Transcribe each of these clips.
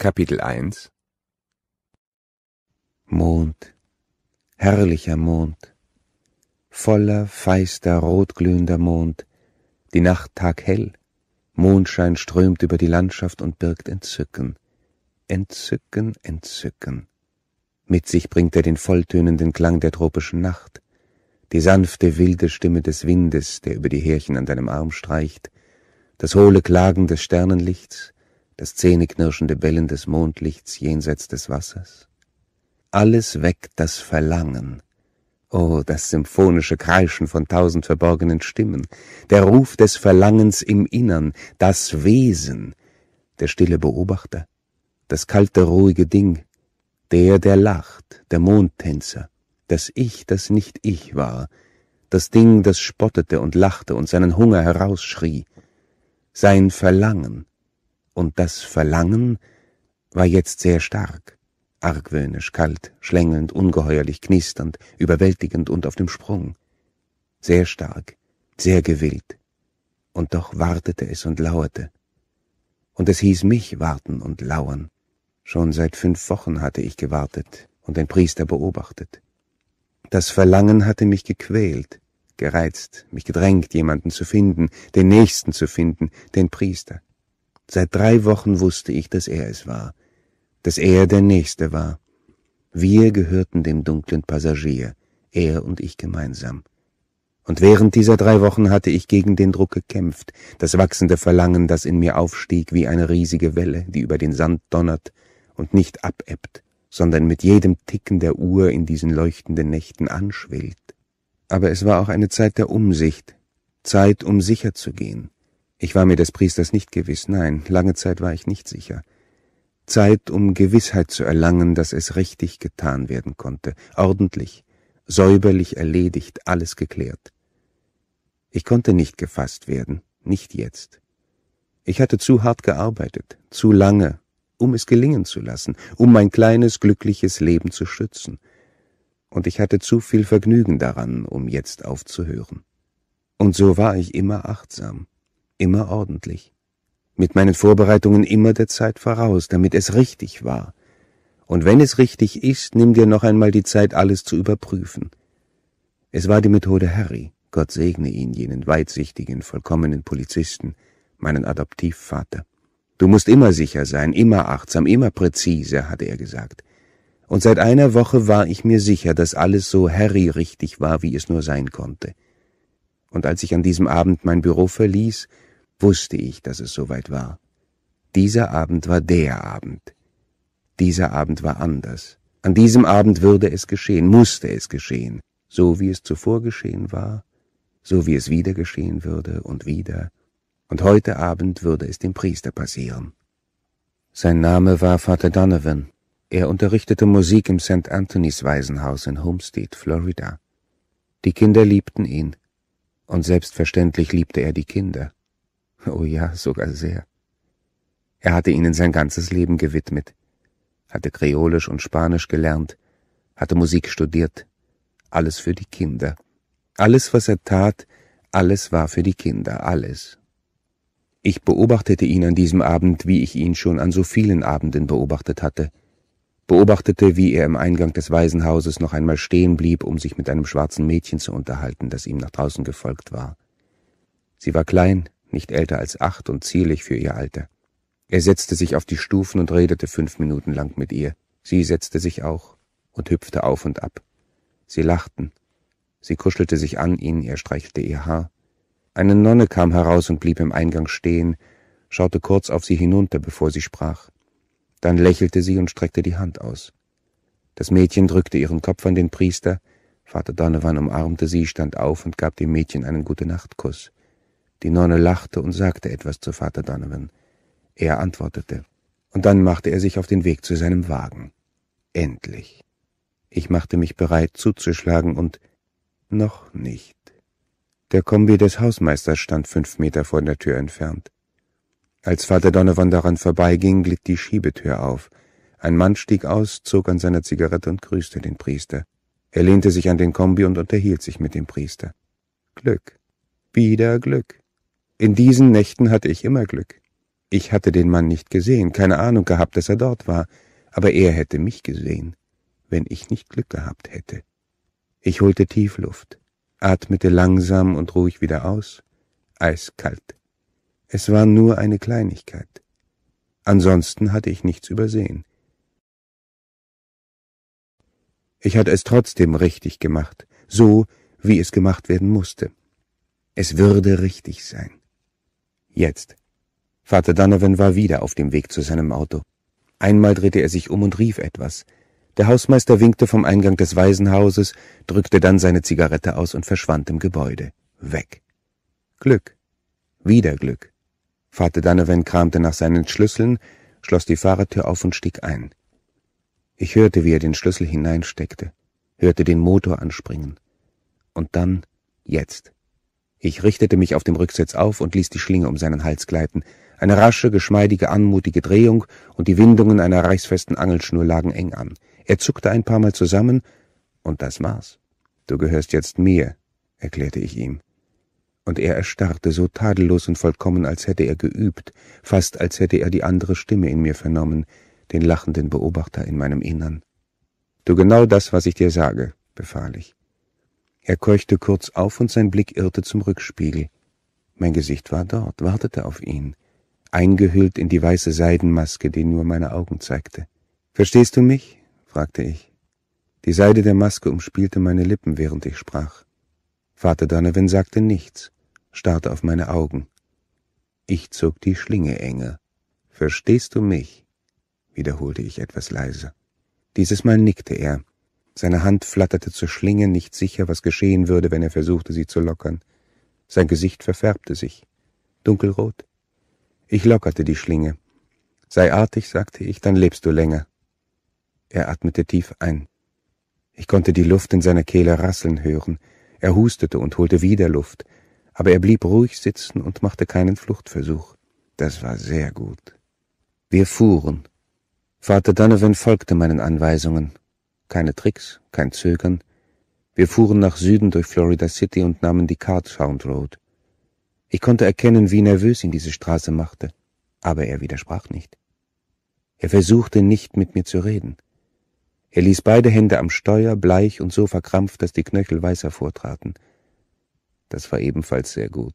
Kapitel 1 Mond, herrlicher Mond, voller, feister, rotglühender Mond, die Nacht taghell, Mondschein strömt über die Landschaft und birgt Entzücken, Entzücken, Entzücken. Mit sich bringt er den volltönenden Klang der tropischen Nacht, die sanfte, wilde Stimme des Windes, der über die Härchen an deinem Arm streicht, das hohle Klagen des Sternenlichts, das zähneknirschende Bellen des Mondlichts jenseits des Wassers. Alles weckt das Verlangen. Oh, das symphonische Kreischen von tausend verborgenen Stimmen, der Ruf des Verlangens im Innern, das Wesen, der stille Beobachter, das kalte, ruhige Ding, der, der lacht, der Mondtänzer, das Ich, das nicht ich war, das Ding, das spottete und lachte und seinen Hunger herausschrie, sein Verlangen, und das Verlangen war jetzt sehr stark, argwöhnisch, kalt, schlängelnd, ungeheuerlich, knisternd, überwältigend und auf dem Sprung. Sehr stark, sehr gewillt. Und doch wartete es und lauerte. Und es hieß mich warten und lauern. Schon seit fünf Wochen hatte ich gewartet und den Priester beobachtet. Das Verlangen hatte mich gequält, gereizt, mich gedrängt, jemanden zu finden, den Nächsten zu finden, den Priester. Seit drei Wochen wusste ich, dass er es war, dass er der Nächste war. Wir gehörten dem dunklen Passagier, er und ich gemeinsam. Und während dieser drei Wochen hatte ich gegen den Druck gekämpft, das wachsende Verlangen, das in mir aufstieg wie eine riesige Welle, die über den Sand donnert und nicht abebbt, sondern mit jedem Ticken der Uhr in diesen leuchtenden Nächten anschwillt. Aber es war auch eine Zeit der Umsicht, Zeit, um sicher zu gehen, ich war mir des Priesters nicht gewiss, nein, lange Zeit war ich nicht sicher. Zeit, um Gewissheit zu erlangen, dass es richtig getan werden konnte, ordentlich, säuberlich erledigt, alles geklärt. Ich konnte nicht gefasst werden, nicht jetzt. Ich hatte zu hart gearbeitet, zu lange, um es gelingen zu lassen, um mein kleines, glückliches Leben zu schützen. Und ich hatte zu viel Vergnügen daran, um jetzt aufzuhören. Und so war ich immer achtsam, immer ordentlich, mit meinen Vorbereitungen immer der Zeit voraus, damit es richtig war. Und wenn es richtig ist, nimm dir noch einmal die Zeit, alles zu überprüfen. Es war die Methode Harry, Gott segne ihn, jenen weitsichtigen, vollkommenen Polizisten, meinen Adoptivvater. Du musst immer sicher sein, immer achtsam, immer präzise, hatte er gesagt. Und seit einer Woche war ich mir sicher, dass alles so Harry richtig war, wie es nur sein konnte. Und als ich an diesem Abend mein Büro verließ wusste ich, dass es soweit war. Dieser Abend war der Abend. Dieser Abend war anders. An diesem Abend würde es geschehen, musste es geschehen, so wie es zuvor geschehen war, so wie es wieder geschehen würde und wieder, und heute Abend würde es dem Priester passieren. Sein Name war Vater Donovan. Er unterrichtete Musik im St. Anthony's Waisenhaus in Homestead, Florida. Die Kinder liebten ihn, und selbstverständlich liebte er die Kinder. Oh ja, sogar sehr. Er hatte ihnen sein ganzes Leben gewidmet, hatte Kreolisch und Spanisch gelernt, hatte Musik studiert, alles für die Kinder. Alles, was er tat, alles war für die Kinder, alles. Ich beobachtete ihn an diesem Abend, wie ich ihn schon an so vielen Abenden beobachtet hatte, beobachtete, wie er im Eingang des Waisenhauses noch einmal stehen blieb, um sich mit einem schwarzen Mädchen zu unterhalten, das ihm nach draußen gefolgt war. Sie war klein, nicht älter als acht und zierlich für ihr Alter. Er setzte sich auf die Stufen und redete fünf Minuten lang mit ihr. Sie setzte sich auch und hüpfte auf und ab. Sie lachten. Sie kuschelte sich an ihn, er streichelte ihr Haar. Eine Nonne kam heraus und blieb im Eingang stehen, schaute kurz auf sie hinunter, bevor sie sprach. Dann lächelte sie und streckte die Hand aus. Das Mädchen drückte ihren Kopf an den Priester, Vater Donovan umarmte sie, stand auf und gab dem Mädchen einen Gute-Nacht-Kuss. Die Nonne lachte und sagte etwas zu Vater Donovan. Er antwortete, und dann machte er sich auf den Weg zu seinem Wagen. Endlich. Ich machte mich bereit zuzuschlagen und noch nicht. Der Kombi des Hausmeisters stand fünf Meter vor der Tür entfernt. Als Vater Donovan daran vorbeiging, glitt die Schiebetür auf. Ein Mann stieg aus, zog an seiner Zigarette und grüßte den Priester. Er lehnte sich an den Kombi und unterhielt sich mit dem Priester. Glück. Wieder Glück. In diesen Nächten hatte ich immer Glück. Ich hatte den Mann nicht gesehen, keine Ahnung gehabt, dass er dort war, aber er hätte mich gesehen, wenn ich nicht Glück gehabt hätte. Ich holte Tiefluft, atmete langsam und ruhig wieder aus, eiskalt. Es war nur eine Kleinigkeit. Ansonsten hatte ich nichts übersehen. Ich hatte es trotzdem richtig gemacht, so wie es gemacht werden musste. Es würde richtig sein. Jetzt. Vater Donovan war wieder auf dem Weg zu seinem Auto. Einmal drehte er sich um und rief etwas. Der Hausmeister winkte vom Eingang des Waisenhauses, drückte dann seine Zigarette aus und verschwand im Gebäude. Weg. Glück. Wieder Glück. Vater Donovan kramte nach seinen Schlüsseln, schloss die Fahrertür auf und stieg ein. Ich hörte, wie er den Schlüssel hineinsteckte, hörte den Motor anspringen. Und dann, jetzt. Ich richtete mich auf dem Rücksitz auf und ließ die Schlinge um seinen Hals gleiten. Eine rasche, geschmeidige, anmutige Drehung und die Windungen einer reichsfesten Angelschnur lagen eng an. Er zuckte ein paar Mal zusammen, und das war's. Du gehörst jetzt mir, erklärte ich ihm. Und er erstarrte so tadellos und vollkommen, als hätte er geübt, fast als hätte er die andere Stimme in mir vernommen, den lachenden Beobachter in meinem Innern. Du genau das, was ich dir sage, befahl ich. Er keuchte kurz auf und sein Blick irrte zum Rückspiegel. Mein Gesicht war dort, wartete auf ihn, eingehüllt in die weiße Seidenmaske, die nur meine Augen zeigte. Verstehst du mich? fragte ich. Die Seide der Maske umspielte meine Lippen, während ich sprach. Vater Donovan sagte nichts, starrte auf meine Augen. Ich zog die Schlinge enger. Verstehst du mich? wiederholte ich etwas leiser. Dieses Mal nickte er, seine Hand flatterte zur Schlinge, nicht sicher, was geschehen würde, wenn er versuchte, sie zu lockern. Sein Gesicht verfärbte sich. Dunkelrot. Ich lockerte die Schlinge. Sei artig, sagte ich, dann lebst du länger. Er atmete tief ein. Ich konnte die Luft in seiner Kehle rasseln hören. Er hustete und holte wieder Luft, aber er blieb ruhig sitzen und machte keinen Fluchtversuch. Das war sehr gut. Wir fuhren. Vater Donovan folgte meinen Anweisungen keine Tricks, kein Zögern. Wir fuhren nach Süden durch Florida City und nahmen die Card Sound Road. Ich konnte erkennen, wie nervös ihn diese Straße machte, aber er widersprach nicht. Er versuchte nicht mit mir zu reden. Er ließ beide Hände am Steuer, bleich und so verkrampft, dass die Knöchel weiß hervortraten. Das war ebenfalls sehr gut.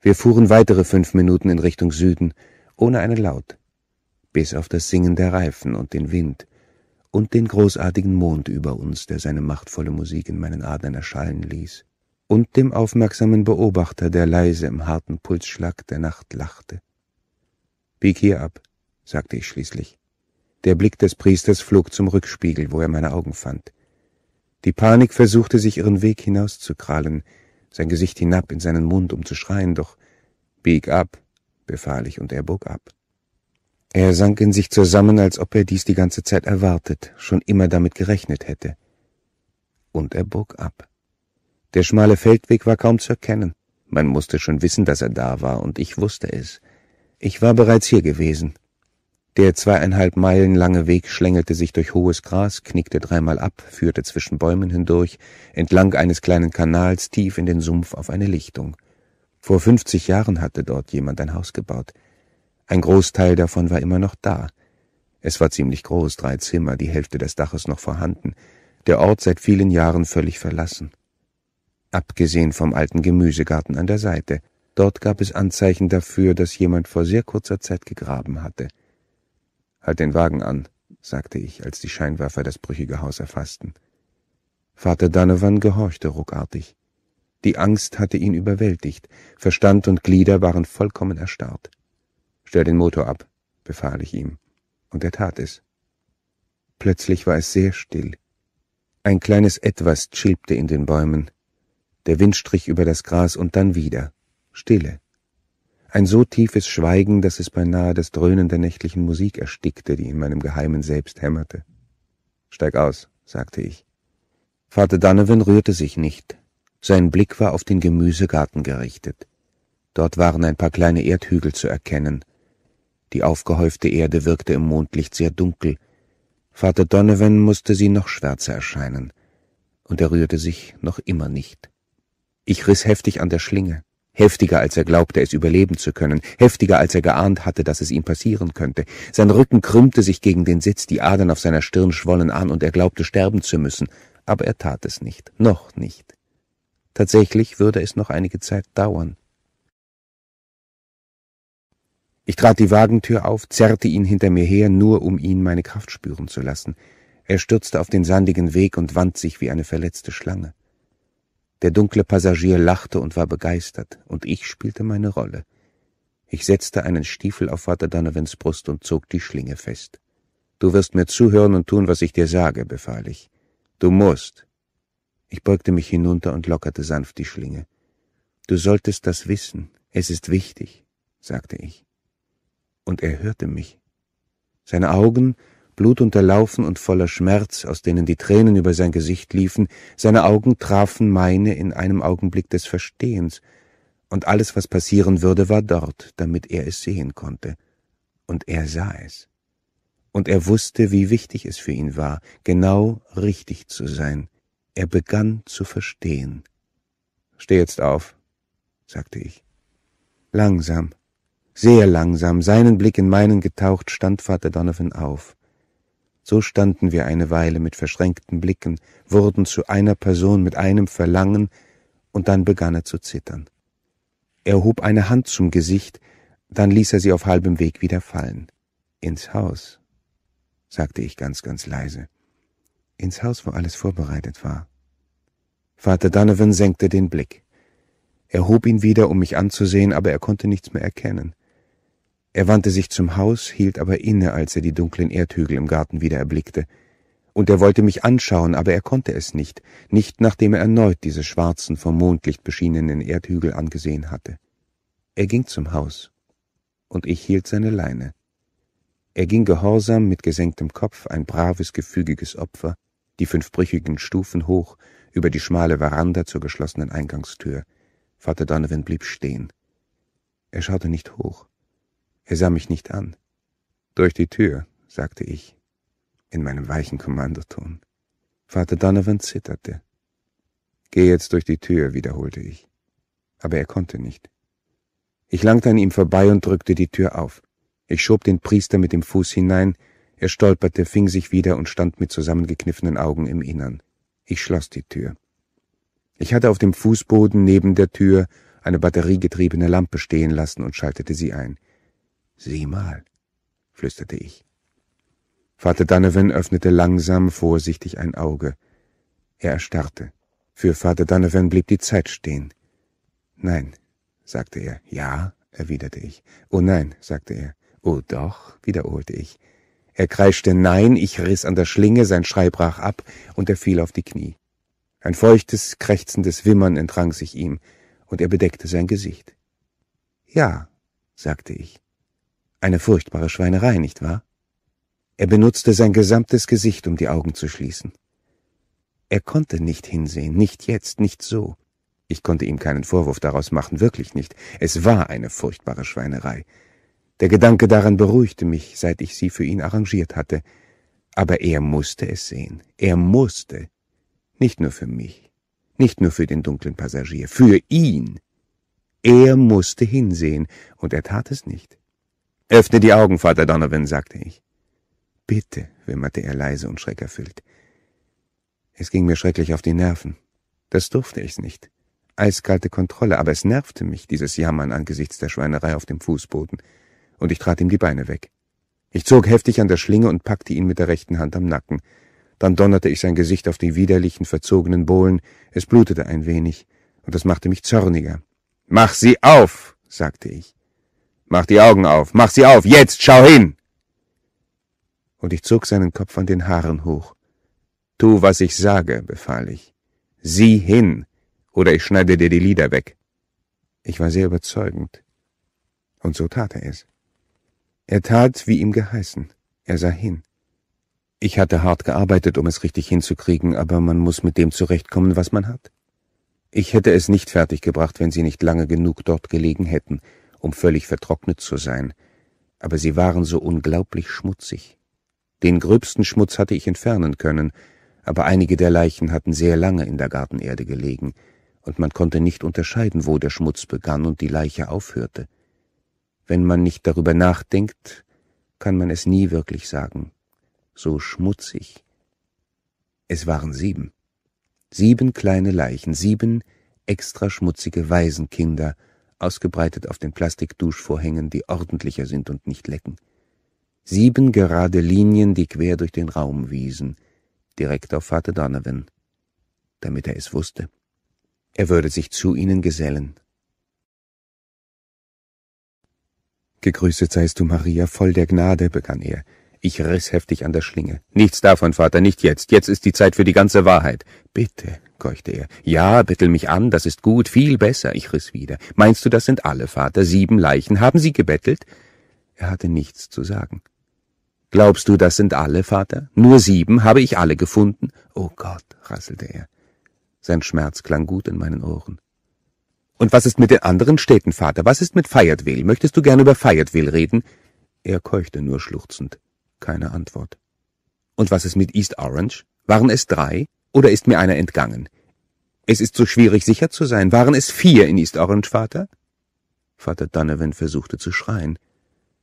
Wir fuhren weitere fünf Minuten in Richtung Süden, ohne einen Laut, bis auf das Singen der Reifen und den Wind, und den großartigen Mond über uns, der seine machtvolle Musik in meinen Adern erschallen ließ, und dem aufmerksamen Beobachter, der leise im harten Pulsschlag der Nacht lachte. Bieg hier ab, sagte ich schließlich. Der Blick des Priesters flog zum Rückspiegel, wo er meine Augen fand. Die Panik versuchte sich ihren Weg hinauszukrallen, sein Gesicht hinab in seinen Mund, um zu schreien, doch Bieg ab, befahl ich, und er bog ab. Er sank in sich zusammen, als ob er dies die ganze Zeit erwartet, schon immer damit gerechnet hätte. Und er bog ab. Der schmale Feldweg war kaum zu erkennen. Man musste schon wissen, dass er da war, und ich wusste es. Ich war bereits hier gewesen. Der zweieinhalb Meilen lange Weg schlängelte sich durch hohes Gras, knickte dreimal ab, führte zwischen Bäumen hindurch, entlang eines kleinen Kanals tief in den Sumpf auf eine Lichtung. Vor fünfzig Jahren hatte dort jemand ein Haus gebaut. Ein Großteil davon war immer noch da. Es war ziemlich groß, drei Zimmer, die Hälfte des Daches noch vorhanden, der Ort seit vielen Jahren völlig verlassen. Abgesehen vom alten Gemüsegarten an der Seite, dort gab es Anzeichen dafür, dass jemand vor sehr kurzer Zeit gegraben hatte. Halt den Wagen an, sagte ich, als die Scheinwerfer das brüchige Haus erfassten. Vater Donovan gehorchte ruckartig. Die Angst hatte ihn überwältigt, Verstand und Glieder waren vollkommen erstarrt. Stell den Motor ab, befahl ich ihm, und er tat es. Plötzlich war es sehr still. Ein kleines Etwas chilpte in den Bäumen. Der Wind strich über das Gras und dann wieder. Stille. Ein so tiefes Schweigen, dass es beinahe das Dröhnen der nächtlichen Musik erstickte, die in meinem geheimen Selbst hämmerte. Steig aus, sagte ich. Vater Donovan rührte sich nicht. Sein Blick war auf den Gemüsegarten gerichtet. Dort waren ein paar kleine Erdhügel zu erkennen, die aufgehäufte Erde wirkte im Mondlicht sehr dunkel. Vater Donovan musste sie noch schwärzer erscheinen, und er rührte sich noch immer nicht. Ich riss heftig an der Schlinge, heftiger als er glaubte, es überleben zu können, heftiger als er geahnt hatte, dass es ihm passieren könnte. Sein Rücken krümmte sich gegen den Sitz, die Adern auf seiner Stirn schwollen an, und er glaubte sterben zu müssen, aber er tat es nicht, noch nicht. Tatsächlich würde es noch einige Zeit dauern. Ich trat die Wagentür auf, zerrte ihn hinter mir her, nur um ihn meine Kraft spüren zu lassen. Er stürzte auf den sandigen Weg und wand sich wie eine verletzte Schlange. Der dunkle Passagier lachte und war begeistert, und ich spielte meine Rolle. Ich setzte einen Stiefel auf Vater Donovans Brust und zog die Schlinge fest. Du wirst mir zuhören und tun, was ich dir sage, befahl ich. Du musst. Ich beugte mich hinunter und lockerte sanft die Schlinge. Du solltest das wissen. Es ist wichtig, sagte ich und er hörte mich. Seine Augen, blutunterlaufen und voller Schmerz, aus denen die Tränen über sein Gesicht liefen, seine Augen trafen meine in einem Augenblick des Verstehens, und alles, was passieren würde, war dort, damit er es sehen konnte. Und er sah es. Und er wusste, wie wichtig es für ihn war, genau richtig zu sein. Er begann zu verstehen. Steh jetzt auf, sagte ich. Langsam, sehr langsam, seinen Blick in meinen getaucht, stand Vater Donovan auf. So standen wir eine Weile mit verschränkten Blicken, wurden zu einer Person mit einem Verlangen, und dann begann er zu zittern. Er hob eine Hand zum Gesicht, dann ließ er sie auf halbem Weg wieder fallen. Ins Haus, sagte ich ganz, ganz leise. Ins Haus, wo alles vorbereitet war. Vater Donovan senkte den Blick. Er hob ihn wieder, um mich anzusehen, aber er konnte nichts mehr erkennen. Er wandte sich zum Haus, hielt aber inne, als er die dunklen Erdhügel im Garten wieder erblickte. Und er wollte mich anschauen, aber er konnte es nicht, nicht nachdem er erneut diese schwarzen, vom Mondlicht beschienenen Erdhügel angesehen hatte. Er ging zum Haus, und ich hielt seine Leine. Er ging gehorsam mit gesenktem Kopf, ein braves, gefügiges Opfer, die fünfbrüchigen Stufen hoch, über die schmale Veranda zur geschlossenen Eingangstür. Vater Donovan blieb stehen. Er schaute nicht hoch. Er sah mich nicht an. Durch die Tür, sagte ich, in meinem weichen Kommandoton. Vater Donovan zitterte. Geh jetzt durch die Tür, wiederholte ich. Aber er konnte nicht. Ich langte an ihm vorbei und drückte die Tür auf. Ich schob den Priester mit dem Fuß hinein, er stolperte, fing sich wieder und stand mit zusammengekniffenen Augen im Innern. Ich schloss die Tür. Ich hatte auf dem Fußboden neben der Tür eine batteriegetriebene Lampe stehen lassen und schaltete sie ein. Sieh mal, flüsterte ich. Vater Donovan öffnete langsam vorsichtig ein Auge. Er erstarrte. Für Vater Donovan blieb die Zeit stehen. Nein, sagte er. Ja, erwiderte ich. Oh nein, sagte er. Oh doch, wiederholte ich. Er kreischte Nein, ich riss an der Schlinge, sein Schrei brach ab, und er fiel auf die Knie. Ein feuchtes, krächzendes Wimmern entrang sich ihm, und er bedeckte sein Gesicht. Ja, sagte ich. Eine furchtbare Schweinerei, nicht wahr? Er benutzte sein gesamtes Gesicht, um die Augen zu schließen. Er konnte nicht hinsehen, nicht jetzt, nicht so. Ich konnte ihm keinen Vorwurf daraus machen, wirklich nicht. Es war eine furchtbare Schweinerei. Der Gedanke daran beruhigte mich, seit ich sie für ihn arrangiert hatte. Aber er musste es sehen. Er musste. Nicht nur für mich. Nicht nur für den dunklen Passagier. Für ihn. Er musste hinsehen, und er tat es nicht. Öffne die Augen, Vater Donovan, sagte ich. Bitte, wimmerte er leise und schreckerfüllt. Es ging mir schrecklich auf die Nerven. Das durfte ich nicht. Eiskalte Kontrolle, aber es nervte mich, dieses Jammern angesichts der Schweinerei auf dem Fußboden, und ich trat ihm die Beine weg. Ich zog heftig an der Schlinge und packte ihn mit der rechten Hand am Nacken. Dann donnerte ich sein Gesicht auf die widerlichen, verzogenen Bohlen, es blutete ein wenig, und das machte mich zorniger. Mach sie auf, sagte ich. Mach die Augen auf, mach sie auf, jetzt, schau hin! Und ich zog seinen Kopf an den Haaren hoch. Tu, was ich sage, befahl ich. Sieh hin, oder ich schneide dir die Lieder weg. Ich war sehr überzeugend. Und so tat er es. Er tat, wie ihm geheißen. Er sah hin. Ich hatte hart gearbeitet, um es richtig hinzukriegen, aber man muss mit dem zurechtkommen, was man hat. Ich hätte es nicht fertiggebracht, wenn sie nicht lange genug dort gelegen hätten, um völlig vertrocknet zu sein, aber sie waren so unglaublich schmutzig. Den gröbsten Schmutz hatte ich entfernen können, aber einige der Leichen hatten sehr lange in der Gartenerde gelegen, und man konnte nicht unterscheiden, wo der Schmutz begann und die Leiche aufhörte. Wenn man nicht darüber nachdenkt, kann man es nie wirklich sagen. So schmutzig. Es waren sieben. Sieben kleine Leichen, sieben extra schmutzige Waisenkinder, ausgebreitet auf den Plastikduschvorhängen, die ordentlicher sind und nicht lecken. Sieben gerade Linien, die quer durch den Raum wiesen, direkt auf Vater Donovan, damit er es wusste. Er würde sich zu ihnen gesellen. Gegrüßet seist du, Maria, voll der Gnade, begann er, ich riss heftig an der Schlinge. Nichts davon, Vater, nicht jetzt. Jetzt ist die Zeit für die ganze Wahrheit. Bitte, keuchte er. Ja, bettel mich an, das ist gut, viel besser. Ich riss wieder. Meinst du, das sind alle, Vater? Sieben Leichen. Haben sie gebettelt? Er hatte nichts zu sagen. Glaubst du, das sind alle, Vater? Nur sieben? Habe ich alle gefunden? Oh Gott, rasselte er. Sein Schmerz klang gut in meinen Ohren. Und was ist mit den anderen Städten, Vater? Was ist mit Fayetteville? Möchtest du gern über Fayetteville reden? Er keuchte nur schluchzend. Keine Antwort. Und was ist mit East Orange? Waren es drei? Oder ist mir einer entgangen? Es ist so schwierig, sicher zu sein. Waren es vier in East Orange, Vater? Vater Donovan versuchte zu schreien.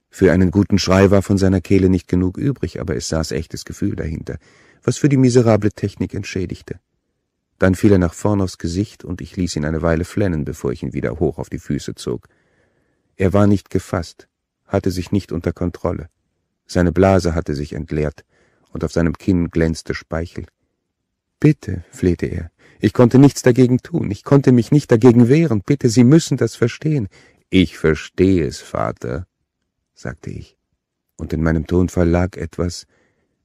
Für einen guten Schrei war von seiner Kehle nicht genug übrig, aber es saß echtes Gefühl dahinter, was für die miserable Technik entschädigte. Dann fiel er nach vorn aufs Gesicht, und ich ließ ihn eine Weile flennen, bevor ich ihn wieder hoch auf die Füße zog. Er war nicht gefasst, hatte sich nicht unter Kontrolle. Seine Blase hatte sich entleert, und auf seinem Kinn glänzte Speichel. Bitte, flehte er, ich konnte nichts dagegen tun, ich konnte mich nicht dagegen wehren, bitte, Sie müssen das verstehen. Ich verstehe es, Vater, sagte ich, und in meinem Tonfall lag etwas,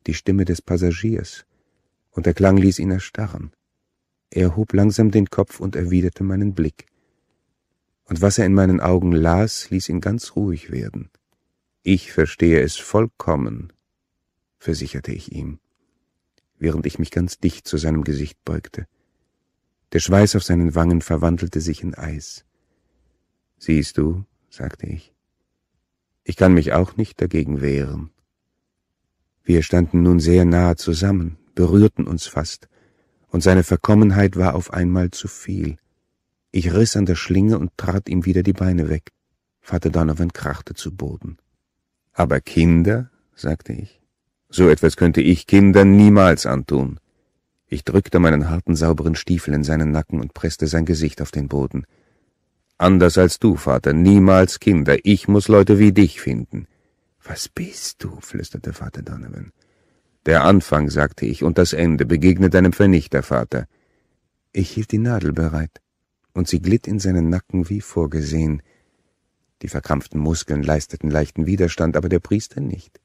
die Stimme des Passagiers, und der Klang ließ ihn erstarren. Er hob langsam den Kopf und erwiderte meinen Blick. Und was er in meinen Augen las, ließ ihn ganz ruhig werden. Ich verstehe es vollkommen, versicherte ich ihm, während ich mich ganz dicht zu seinem Gesicht beugte. Der Schweiß auf seinen Wangen verwandelte sich in Eis. Siehst du, sagte ich, ich kann mich auch nicht dagegen wehren. Wir standen nun sehr nahe zusammen, berührten uns fast, und seine Verkommenheit war auf einmal zu viel. Ich riss an der Schlinge und trat ihm wieder die Beine weg. Vater Donovan krachte zu Boden. Aber Kinder, sagte ich, so etwas könnte ich Kindern niemals antun. Ich drückte meinen harten, sauberen Stiefel in seinen Nacken und presste sein Gesicht auf den Boden. Anders als du, Vater, niemals Kinder. Ich muss Leute wie dich finden. Was bist du? flüsterte Vater Donovan. Der Anfang, sagte ich, und das Ende. begegnet deinem Vernichter, Vater. Ich hielt die Nadel bereit, und sie glitt in seinen Nacken wie vorgesehen. Die verkrampften Muskeln leisteten leichten Widerstand, aber der Priester nicht.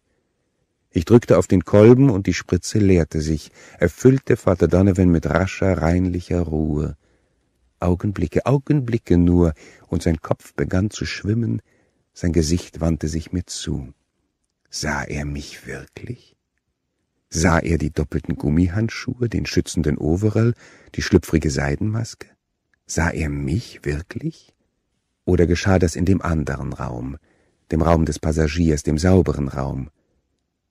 Ich drückte auf den Kolben und die Spritze leerte sich, erfüllte Vater Donovan mit rascher, reinlicher Ruhe. Augenblicke, Augenblicke nur, und sein Kopf begann zu schwimmen, sein Gesicht wandte sich mir zu. Sah er mich wirklich? Sah er die doppelten Gummihandschuhe, den schützenden Overall, die schlüpfrige Seidenmaske? Sah er mich wirklich? Oder geschah das in dem anderen Raum, dem Raum des Passagiers, dem sauberen Raum?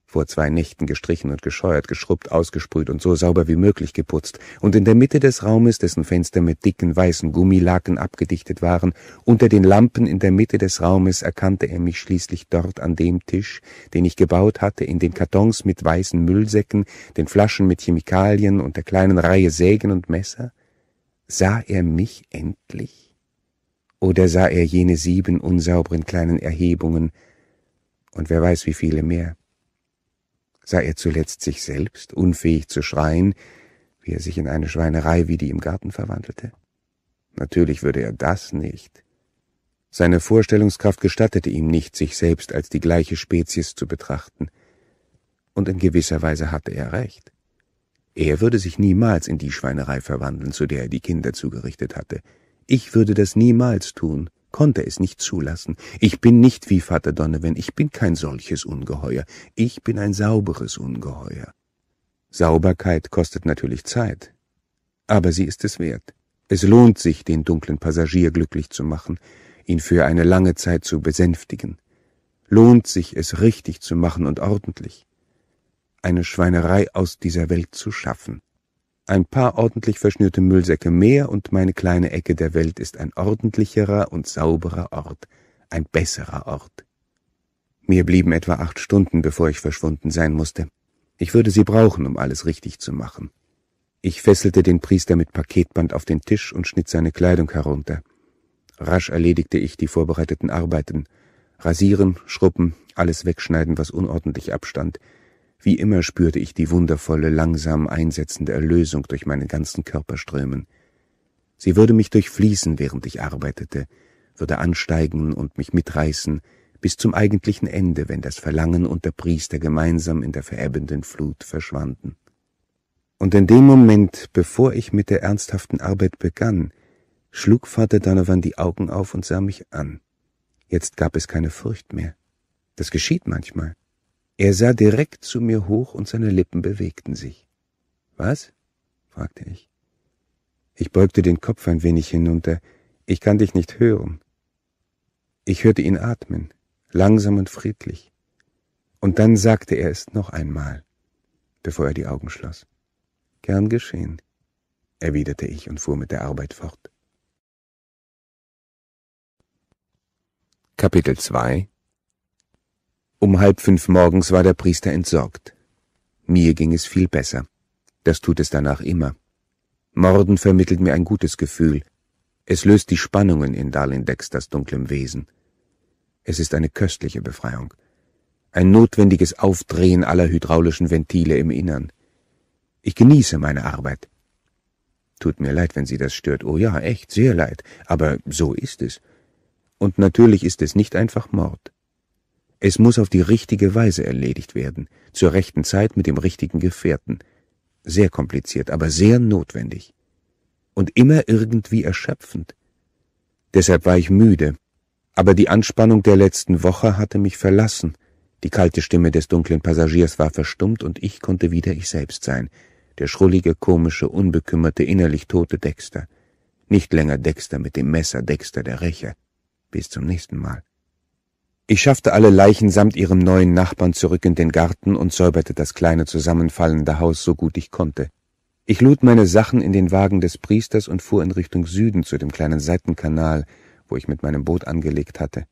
Vor zwei Nächten gestrichen und gescheuert, geschrubbt, ausgesprüht und so sauber wie möglich geputzt, und in der Mitte des Raumes, dessen Fenster mit dicken weißen Gummilaken abgedichtet waren, unter den Lampen in der Mitte des Raumes erkannte er mich schließlich dort an dem Tisch, den ich gebaut hatte, in den Kartons mit weißen Müllsäcken, den Flaschen mit Chemikalien und der kleinen Reihe Sägen und Messer. Sah er mich endlich? Oder sah er jene sieben unsauberen kleinen Erhebungen und wer weiß wie viele mehr? Sah er zuletzt sich selbst, unfähig zu schreien, wie er sich in eine Schweinerei wie die im Garten verwandelte? Natürlich würde er das nicht. Seine Vorstellungskraft gestattete ihm nicht, sich selbst als die gleiche Spezies zu betrachten. Und in gewisser Weise hatte er recht. Er würde sich niemals in die Schweinerei verwandeln, zu der er die Kinder zugerichtet hatte. Ich würde das niemals tun, konnte es nicht zulassen. Ich bin nicht wie Vater Donovan, ich bin kein solches Ungeheuer, ich bin ein sauberes Ungeheuer. Sauberkeit kostet natürlich Zeit, aber sie ist es wert. Es lohnt sich, den dunklen Passagier glücklich zu machen, ihn für eine lange Zeit zu besänftigen. Lohnt sich, es richtig zu machen und ordentlich. Eine Schweinerei aus dieser Welt zu schaffen ein paar ordentlich verschnürte Müllsäcke mehr und meine kleine Ecke der Welt ist ein ordentlicherer und sauberer Ort, ein besserer Ort. Mir blieben etwa acht Stunden, bevor ich verschwunden sein musste. Ich würde sie brauchen, um alles richtig zu machen. Ich fesselte den Priester mit Paketband auf den Tisch und schnitt seine Kleidung herunter. Rasch erledigte ich die vorbereiteten Arbeiten. Rasieren, schruppen, alles wegschneiden, was unordentlich abstand – wie immer spürte ich die wundervolle, langsam einsetzende Erlösung durch meinen ganzen Körper strömen. Sie würde mich durchfließen, während ich arbeitete, würde ansteigen und mich mitreißen, bis zum eigentlichen Ende, wenn das Verlangen und der Priester gemeinsam in der verebbenden Flut verschwanden. Und in dem Moment, bevor ich mit der ernsthaften Arbeit begann, schlug Vater Donovan die Augen auf und sah mich an. Jetzt gab es keine Furcht mehr. Das geschieht manchmal. Er sah direkt zu mir hoch und seine Lippen bewegten sich. Was? fragte ich. Ich beugte den Kopf ein wenig hinunter. Ich kann dich nicht hören. Ich hörte ihn atmen, langsam und friedlich. Und dann sagte er es noch einmal, bevor er die Augen schloss. Gern geschehen, erwiderte ich und fuhr mit der Arbeit fort. Kapitel 2 um halb fünf morgens war der Priester entsorgt. Mir ging es viel besser. Das tut es danach immer. Morden vermittelt mir ein gutes Gefühl. Es löst die Spannungen in Darlin Dexters dunklem Wesen. Es ist eine köstliche Befreiung. Ein notwendiges Aufdrehen aller hydraulischen Ventile im Innern. Ich genieße meine Arbeit. Tut mir leid, wenn Sie das stört. Oh ja, echt, sehr leid. Aber so ist es. Und natürlich ist es nicht einfach Mord. Es muss auf die richtige Weise erledigt werden, zur rechten Zeit mit dem richtigen Gefährten. Sehr kompliziert, aber sehr notwendig. Und immer irgendwie erschöpfend. Deshalb war ich müde, aber die Anspannung der letzten Woche hatte mich verlassen. Die kalte Stimme des dunklen Passagiers war verstummt und ich konnte wieder ich selbst sein. Der schrullige, komische, unbekümmerte, innerlich tote Dexter. Nicht länger Dexter mit dem Messer, Dexter der Rächer. Bis zum nächsten Mal. Ich schaffte alle Leichen samt ihrem neuen Nachbarn zurück in den Garten und säuberte das kleine zusammenfallende Haus so gut ich konnte. Ich lud meine Sachen in den Wagen des Priesters und fuhr in Richtung Süden zu dem kleinen Seitenkanal, wo ich mit meinem Boot angelegt hatte,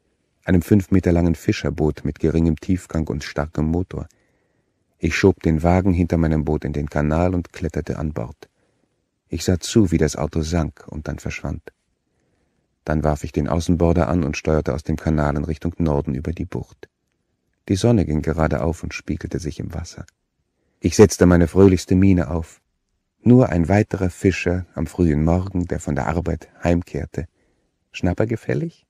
einem fünf Meter langen Fischerboot mit geringem Tiefgang und starkem Motor. Ich schob den Wagen hinter meinem Boot in den Kanal und kletterte an Bord. Ich sah zu, wie das Auto sank und dann verschwand. Dann warf ich den Außenborder an und steuerte aus dem Kanal in Richtung Norden über die Bucht. Die Sonne ging gerade auf und spiegelte sich im Wasser. Ich setzte meine fröhlichste Miene auf. Nur ein weiterer Fischer am frühen Morgen, der von der Arbeit heimkehrte. Schnapper gefällig?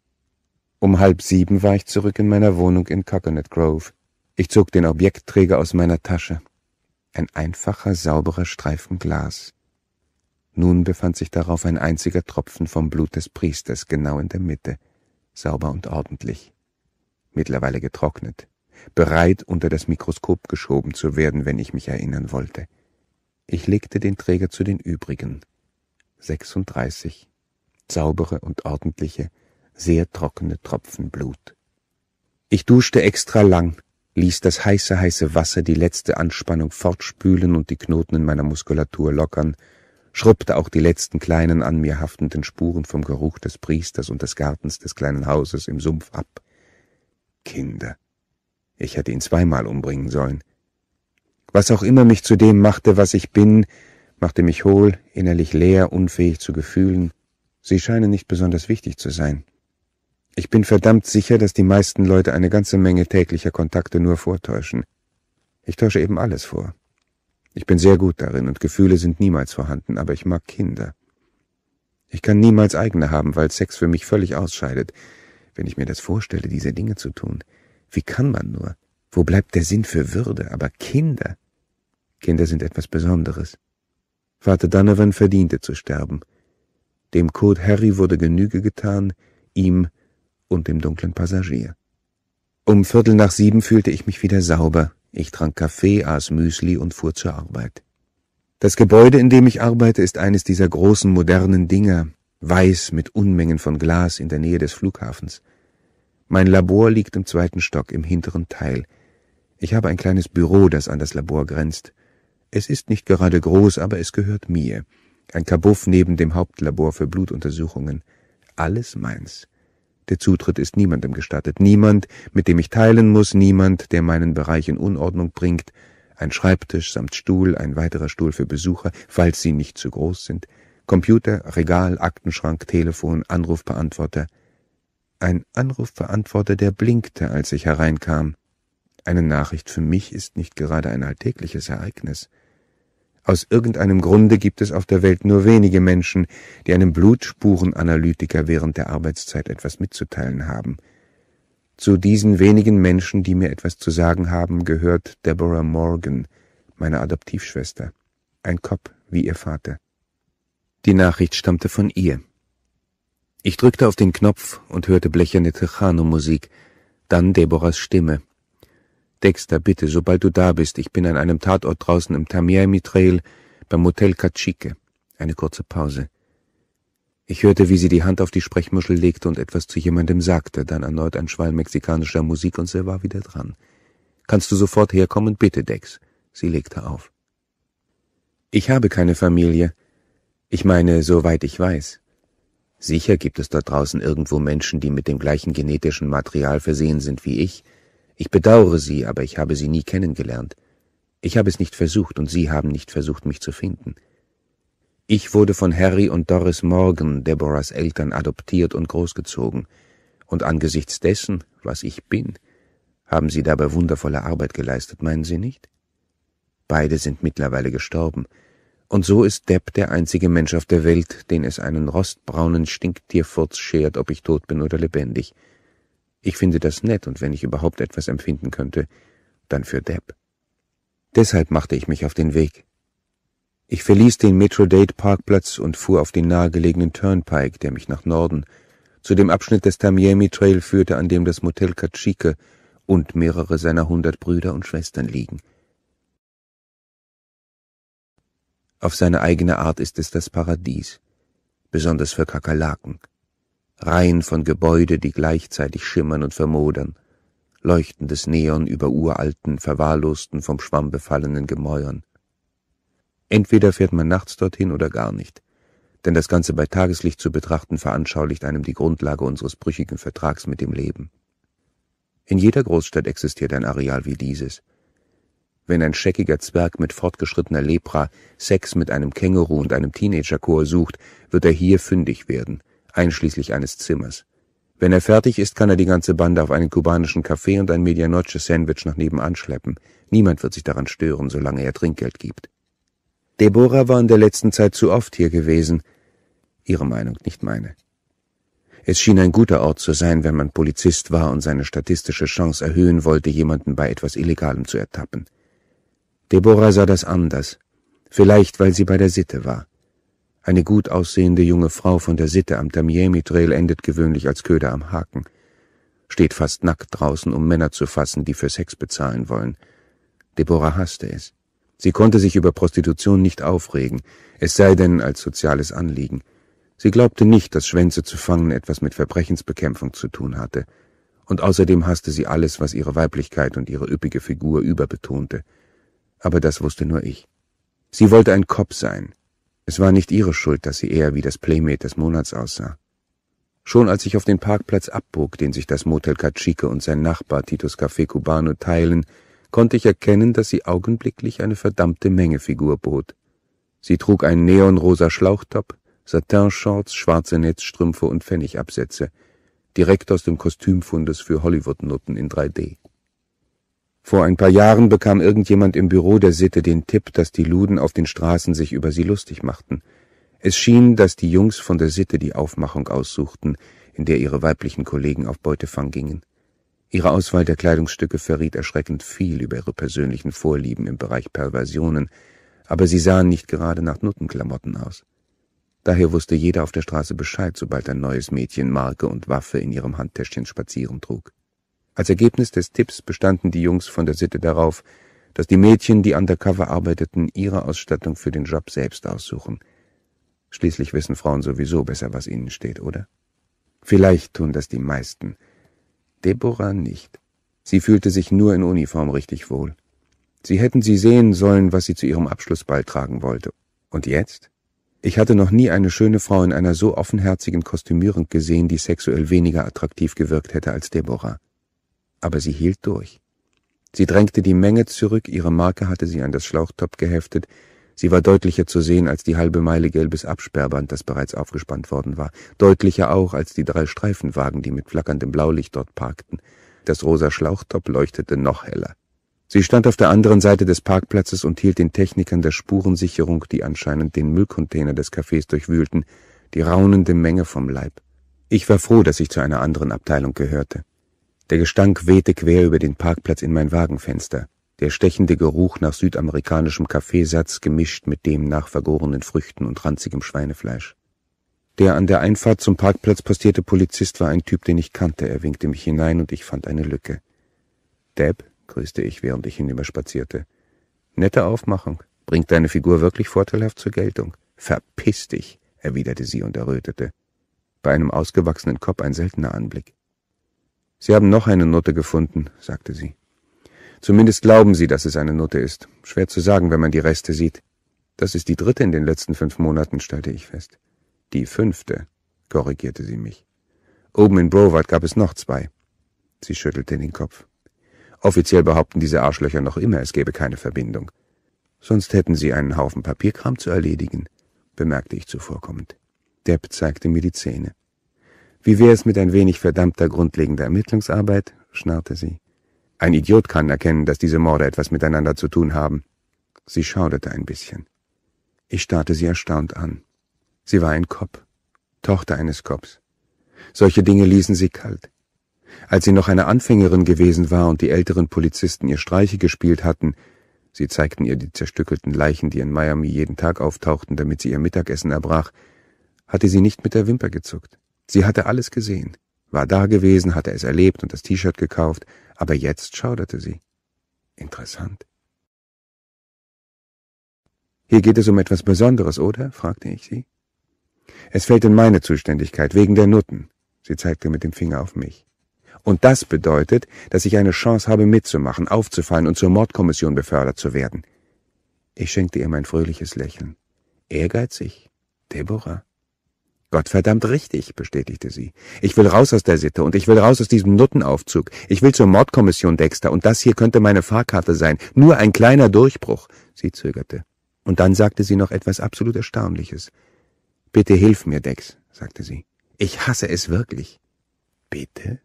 Um halb sieben war ich zurück in meiner Wohnung in Coconut Grove. Ich zog den Objektträger aus meiner Tasche. Ein einfacher, sauberer Streifen Glas. Nun befand sich darauf ein einziger Tropfen vom Blut des Priesters genau in der Mitte, sauber und ordentlich, mittlerweile getrocknet, bereit unter das Mikroskop geschoben zu werden, wenn ich mich erinnern wollte. Ich legte den Träger zu den übrigen. 36 saubere und ordentliche, sehr trockene Tropfen Blut. Ich duschte extra lang, ließ das heiße, heiße Wasser die letzte Anspannung fortspülen und die Knoten in meiner Muskulatur lockern, schrubbte auch die letzten kleinen an mir haftenden Spuren vom Geruch des Priesters und des Gartens des kleinen Hauses im Sumpf ab. Kinder. Ich hätte ihn zweimal umbringen sollen. Was auch immer mich zu dem machte, was ich bin, machte mich hohl, innerlich leer, unfähig zu Gefühlen. Sie scheinen nicht besonders wichtig zu sein. Ich bin verdammt sicher, dass die meisten Leute eine ganze Menge täglicher Kontakte nur vortäuschen. Ich täusche eben alles vor. Ich bin sehr gut darin und Gefühle sind niemals vorhanden, aber ich mag Kinder. Ich kann niemals eigene haben, weil Sex für mich völlig ausscheidet. Wenn ich mir das vorstelle, diese Dinge zu tun, wie kann man nur? Wo bleibt der Sinn für Würde? Aber Kinder? Kinder sind etwas Besonderes. Vater Donovan verdiente zu sterben. Dem Code Harry wurde Genüge getan, ihm und dem dunklen Passagier. Um Viertel nach sieben fühlte ich mich wieder sauber, ich trank Kaffee, aß Müsli und fuhr zur Arbeit. Das Gebäude, in dem ich arbeite, ist eines dieser großen modernen Dinger, weiß mit Unmengen von Glas in der Nähe des Flughafens. Mein Labor liegt im zweiten Stock, im hinteren Teil. Ich habe ein kleines Büro, das an das Labor grenzt. Es ist nicht gerade groß, aber es gehört mir. Ein Kabuff neben dem Hauptlabor für Blutuntersuchungen. Alles meins. Der Zutritt ist niemandem gestattet. Niemand, mit dem ich teilen muss, niemand, der meinen Bereich in Unordnung bringt. Ein Schreibtisch samt Stuhl, ein weiterer Stuhl für Besucher, falls sie nicht zu groß sind. Computer, Regal, Aktenschrank, Telefon, Anrufbeantworter. Ein Anrufbeantworter, der blinkte, als ich hereinkam. Eine Nachricht für mich ist nicht gerade ein alltägliches Ereignis. Aus irgendeinem Grunde gibt es auf der Welt nur wenige Menschen, die einem Blutspurenanalytiker während der Arbeitszeit etwas mitzuteilen haben. Zu diesen wenigen Menschen, die mir etwas zu sagen haben, gehört Deborah Morgan, meine Adoptivschwester. Ein Kopf wie ihr Vater. Die Nachricht stammte von ihr. Ich drückte auf den Knopf und hörte blecherne tejano musik dann Deborahs Stimme. Dexter, bitte, sobald du da bist, ich bin an einem Tatort draußen im Tamiami Trail beim Hotel Kachike. Eine kurze Pause. Ich hörte, wie sie die Hand auf die Sprechmuschel legte und etwas zu jemandem sagte, dann erneut ein Schwall mexikanischer Musik und sie war wieder dran. Kannst du sofort herkommen, bitte, Dex? Sie legte auf. Ich habe keine Familie. Ich meine, soweit ich weiß. Sicher gibt es dort draußen irgendwo Menschen, die mit dem gleichen genetischen Material versehen sind wie ich, ich bedauere sie, aber ich habe sie nie kennengelernt. Ich habe es nicht versucht, und sie haben nicht versucht, mich zu finden. Ich wurde von Harry und Doris Morgan, Deborahs Eltern, adoptiert und großgezogen, und angesichts dessen, was ich bin, haben sie dabei wundervolle Arbeit geleistet, meinen Sie nicht? Beide sind mittlerweile gestorben, und so ist Depp der einzige Mensch auf der Welt, den es einen rostbraunen Stinktierfurz schert, ob ich tot bin oder lebendig. Ich finde das nett, und wenn ich überhaupt etwas empfinden könnte, dann für Depp. Deshalb machte ich mich auf den Weg. Ich verließ den Metrodate-Parkplatz und fuhr auf den nahegelegenen Turnpike, der mich nach Norden, zu dem Abschnitt des Tamiami Trail führte, an dem das Motel Kachike und mehrere seiner hundert Brüder und Schwestern liegen. Auf seine eigene Art ist es das Paradies, besonders für Kakerlaken. Reihen von Gebäude, die gleichzeitig schimmern und vermodern, leuchtendes Neon über uralten, verwahrlosten, vom Schwamm befallenen Gemäuern. Entweder fährt man nachts dorthin oder gar nicht, denn das Ganze bei Tageslicht zu betrachten veranschaulicht einem die Grundlage unseres brüchigen Vertrags mit dem Leben. In jeder Großstadt existiert ein Areal wie dieses. Wenn ein scheckiger Zwerg mit fortgeschrittener Lepra Sex mit einem Känguru und einem Teenagerchor sucht, wird er hier fündig werden einschließlich eines Zimmers. Wenn er fertig ist, kann er die ganze Bande auf einen kubanischen Kaffee und ein Medianoche-Sandwich nach nebenan schleppen. Niemand wird sich daran stören, solange er Trinkgeld gibt. Deborah war in der letzten Zeit zu oft hier gewesen. Ihre Meinung, nicht meine. Es schien ein guter Ort zu sein, wenn man Polizist war und seine statistische Chance erhöhen wollte, jemanden bei etwas Illegalem zu ertappen. Deborah sah das anders, vielleicht weil sie bei der Sitte war. Eine gut aussehende junge Frau von der Sitte am Tamiami Trail endet gewöhnlich als Köder am Haken. Steht fast nackt draußen, um Männer zu fassen, die für Sex bezahlen wollen. Deborah hasste es. Sie konnte sich über Prostitution nicht aufregen, es sei denn als soziales Anliegen. Sie glaubte nicht, dass Schwänze zu fangen etwas mit Verbrechensbekämpfung zu tun hatte. Und außerdem hasste sie alles, was ihre Weiblichkeit und ihre üppige Figur überbetonte. Aber das wusste nur ich. Sie wollte ein Kopf sein, es war nicht ihre Schuld, dass sie eher wie das Playmate des Monats aussah. Schon als ich auf den Parkplatz abbog, den sich das Motel Cacique und sein Nachbar Titus Café Cubano teilen, konnte ich erkennen, dass sie augenblicklich eine verdammte Menge Figur bot. Sie trug einen neonrosa Schlauchtop, Satin-Shorts, schwarze Netzstrümpfe und Pfennigabsätze, direkt aus dem Kostümfundes für Hollywood-Nutten in 3D. Vor ein paar Jahren bekam irgendjemand im Büro der Sitte den Tipp, dass die Luden auf den Straßen sich über sie lustig machten. Es schien, dass die Jungs von der Sitte die Aufmachung aussuchten, in der ihre weiblichen Kollegen auf Beutefang gingen. Ihre Auswahl der Kleidungsstücke verriet erschreckend viel über ihre persönlichen Vorlieben im Bereich Perversionen, aber sie sahen nicht gerade nach Nuttenklamotten aus. Daher wusste jeder auf der Straße Bescheid, sobald ein neues Mädchen Marke und Waffe in ihrem Handtäschchen spazieren trug. Als Ergebnis des Tipps bestanden die Jungs von der Sitte darauf, dass die Mädchen, die undercover arbeiteten, ihre Ausstattung für den Job selbst aussuchen. Schließlich wissen Frauen sowieso besser, was ihnen steht, oder? Vielleicht tun das die meisten. Deborah nicht. Sie fühlte sich nur in Uniform richtig wohl. Sie hätten sie sehen sollen, was sie zu ihrem Abschluss beitragen wollte. Und jetzt? Ich hatte noch nie eine schöne Frau in einer so offenherzigen Kostümierung gesehen, die sexuell weniger attraktiv gewirkt hätte als Deborah aber sie hielt durch. Sie drängte die Menge zurück, ihre Marke hatte sie an das Schlauchtop geheftet, sie war deutlicher zu sehen als die halbe Meile gelbes Absperrband, das bereits aufgespannt worden war, deutlicher auch als die drei Streifenwagen, die mit flackerndem Blaulicht dort parkten. Das rosa Schlauchtop leuchtete noch heller. Sie stand auf der anderen Seite des Parkplatzes und hielt den Technikern der Spurensicherung, die anscheinend den Müllcontainer des Cafés durchwühlten, die raunende Menge vom Leib. Ich war froh, dass ich zu einer anderen Abteilung gehörte. Der Gestank wehte quer über den Parkplatz in mein Wagenfenster. Der stechende Geruch nach südamerikanischem Kaffeesatz gemischt mit dem nach vergorenen Früchten und ranzigem Schweinefleisch. Der an der Einfahrt zum Parkplatz postierte Polizist war ein Typ, den ich kannte. Er winkte mich hinein und ich fand eine Lücke. Deb, grüßte ich, während ich hinüberspazierte. Nette Aufmachung. Bringt deine Figur wirklich vorteilhaft zur Geltung? Verpiss dich, erwiderte sie und errötete. Bei einem ausgewachsenen Kopf ein seltener Anblick. Sie haben noch eine Note gefunden, sagte sie. Zumindest glauben Sie, dass es eine Note ist. Schwer zu sagen, wenn man die Reste sieht. Das ist die dritte in den letzten fünf Monaten, stellte ich fest. Die fünfte, korrigierte sie mich. Oben in Broward gab es noch zwei. Sie schüttelte den Kopf. Offiziell behaupten diese Arschlöcher noch immer, es gäbe keine Verbindung. Sonst hätten sie einen Haufen Papierkram zu erledigen, bemerkte ich zuvorkommend. Depp zeigte mir die Zähne. Wie wäre es mit ein wenig verdammter grundlegender Ermittlungsarbeit? schnarrte sie. Ein Idiot kann erkennen, dass diese Morde etwas miteinander zu tun haben. Sie schauderte ein bisschen. Ich starrte sie erstaunt an. Sie war ein Kopp, Tochter eines Kopps. Solche Dinge ließen sie kalt. Als sie noch eine Anfängerin gewesen war und die älteren Polizisten ihr Streiche gespielt hatten, sie zeigten ihr die zerstückelten Leichen, die in Miami jeden Tag auftauchten, damit sie ihr Mittagessen erbrach, hatte sie nicht mit der Wimper gezuckt. Sie hatte alles gesehen, war da gewesen, hatte es erlebt und das T-Shirt gekauft, aber jetzt schauderte sie. Interessant. Hier geht es um etwas Besonderes, oder? fragte ich sie. Es fällt in meine Zuständigkeit, wegen der Nutten. Sie zeigte mit dem Finger auf mich. Und das bedeutet, dass ich eine Chance habe, mitzumachen, aufzufallen und zur Mordkommission befördert zu werden. Ich schenkte ihr mein fröhliches Lächeln. Ehrgeizig, Deborah. Gottverdammt richtig, bestätigte sie. Ich will raus aus der Sitte und ich will raus aus diesem Nuttenaufzug. Ich will zur Mordkommission, Dexter, und das hier könnte meine Fahrkarte sein. Nur ein kleiner Durchbruch. Sie zögerte. Und dann sagte sie noch etwas absolut Erstaunliches. Bitte hilf mir, Dex, sagte sie. Ich hasse es wirklich. Bitte?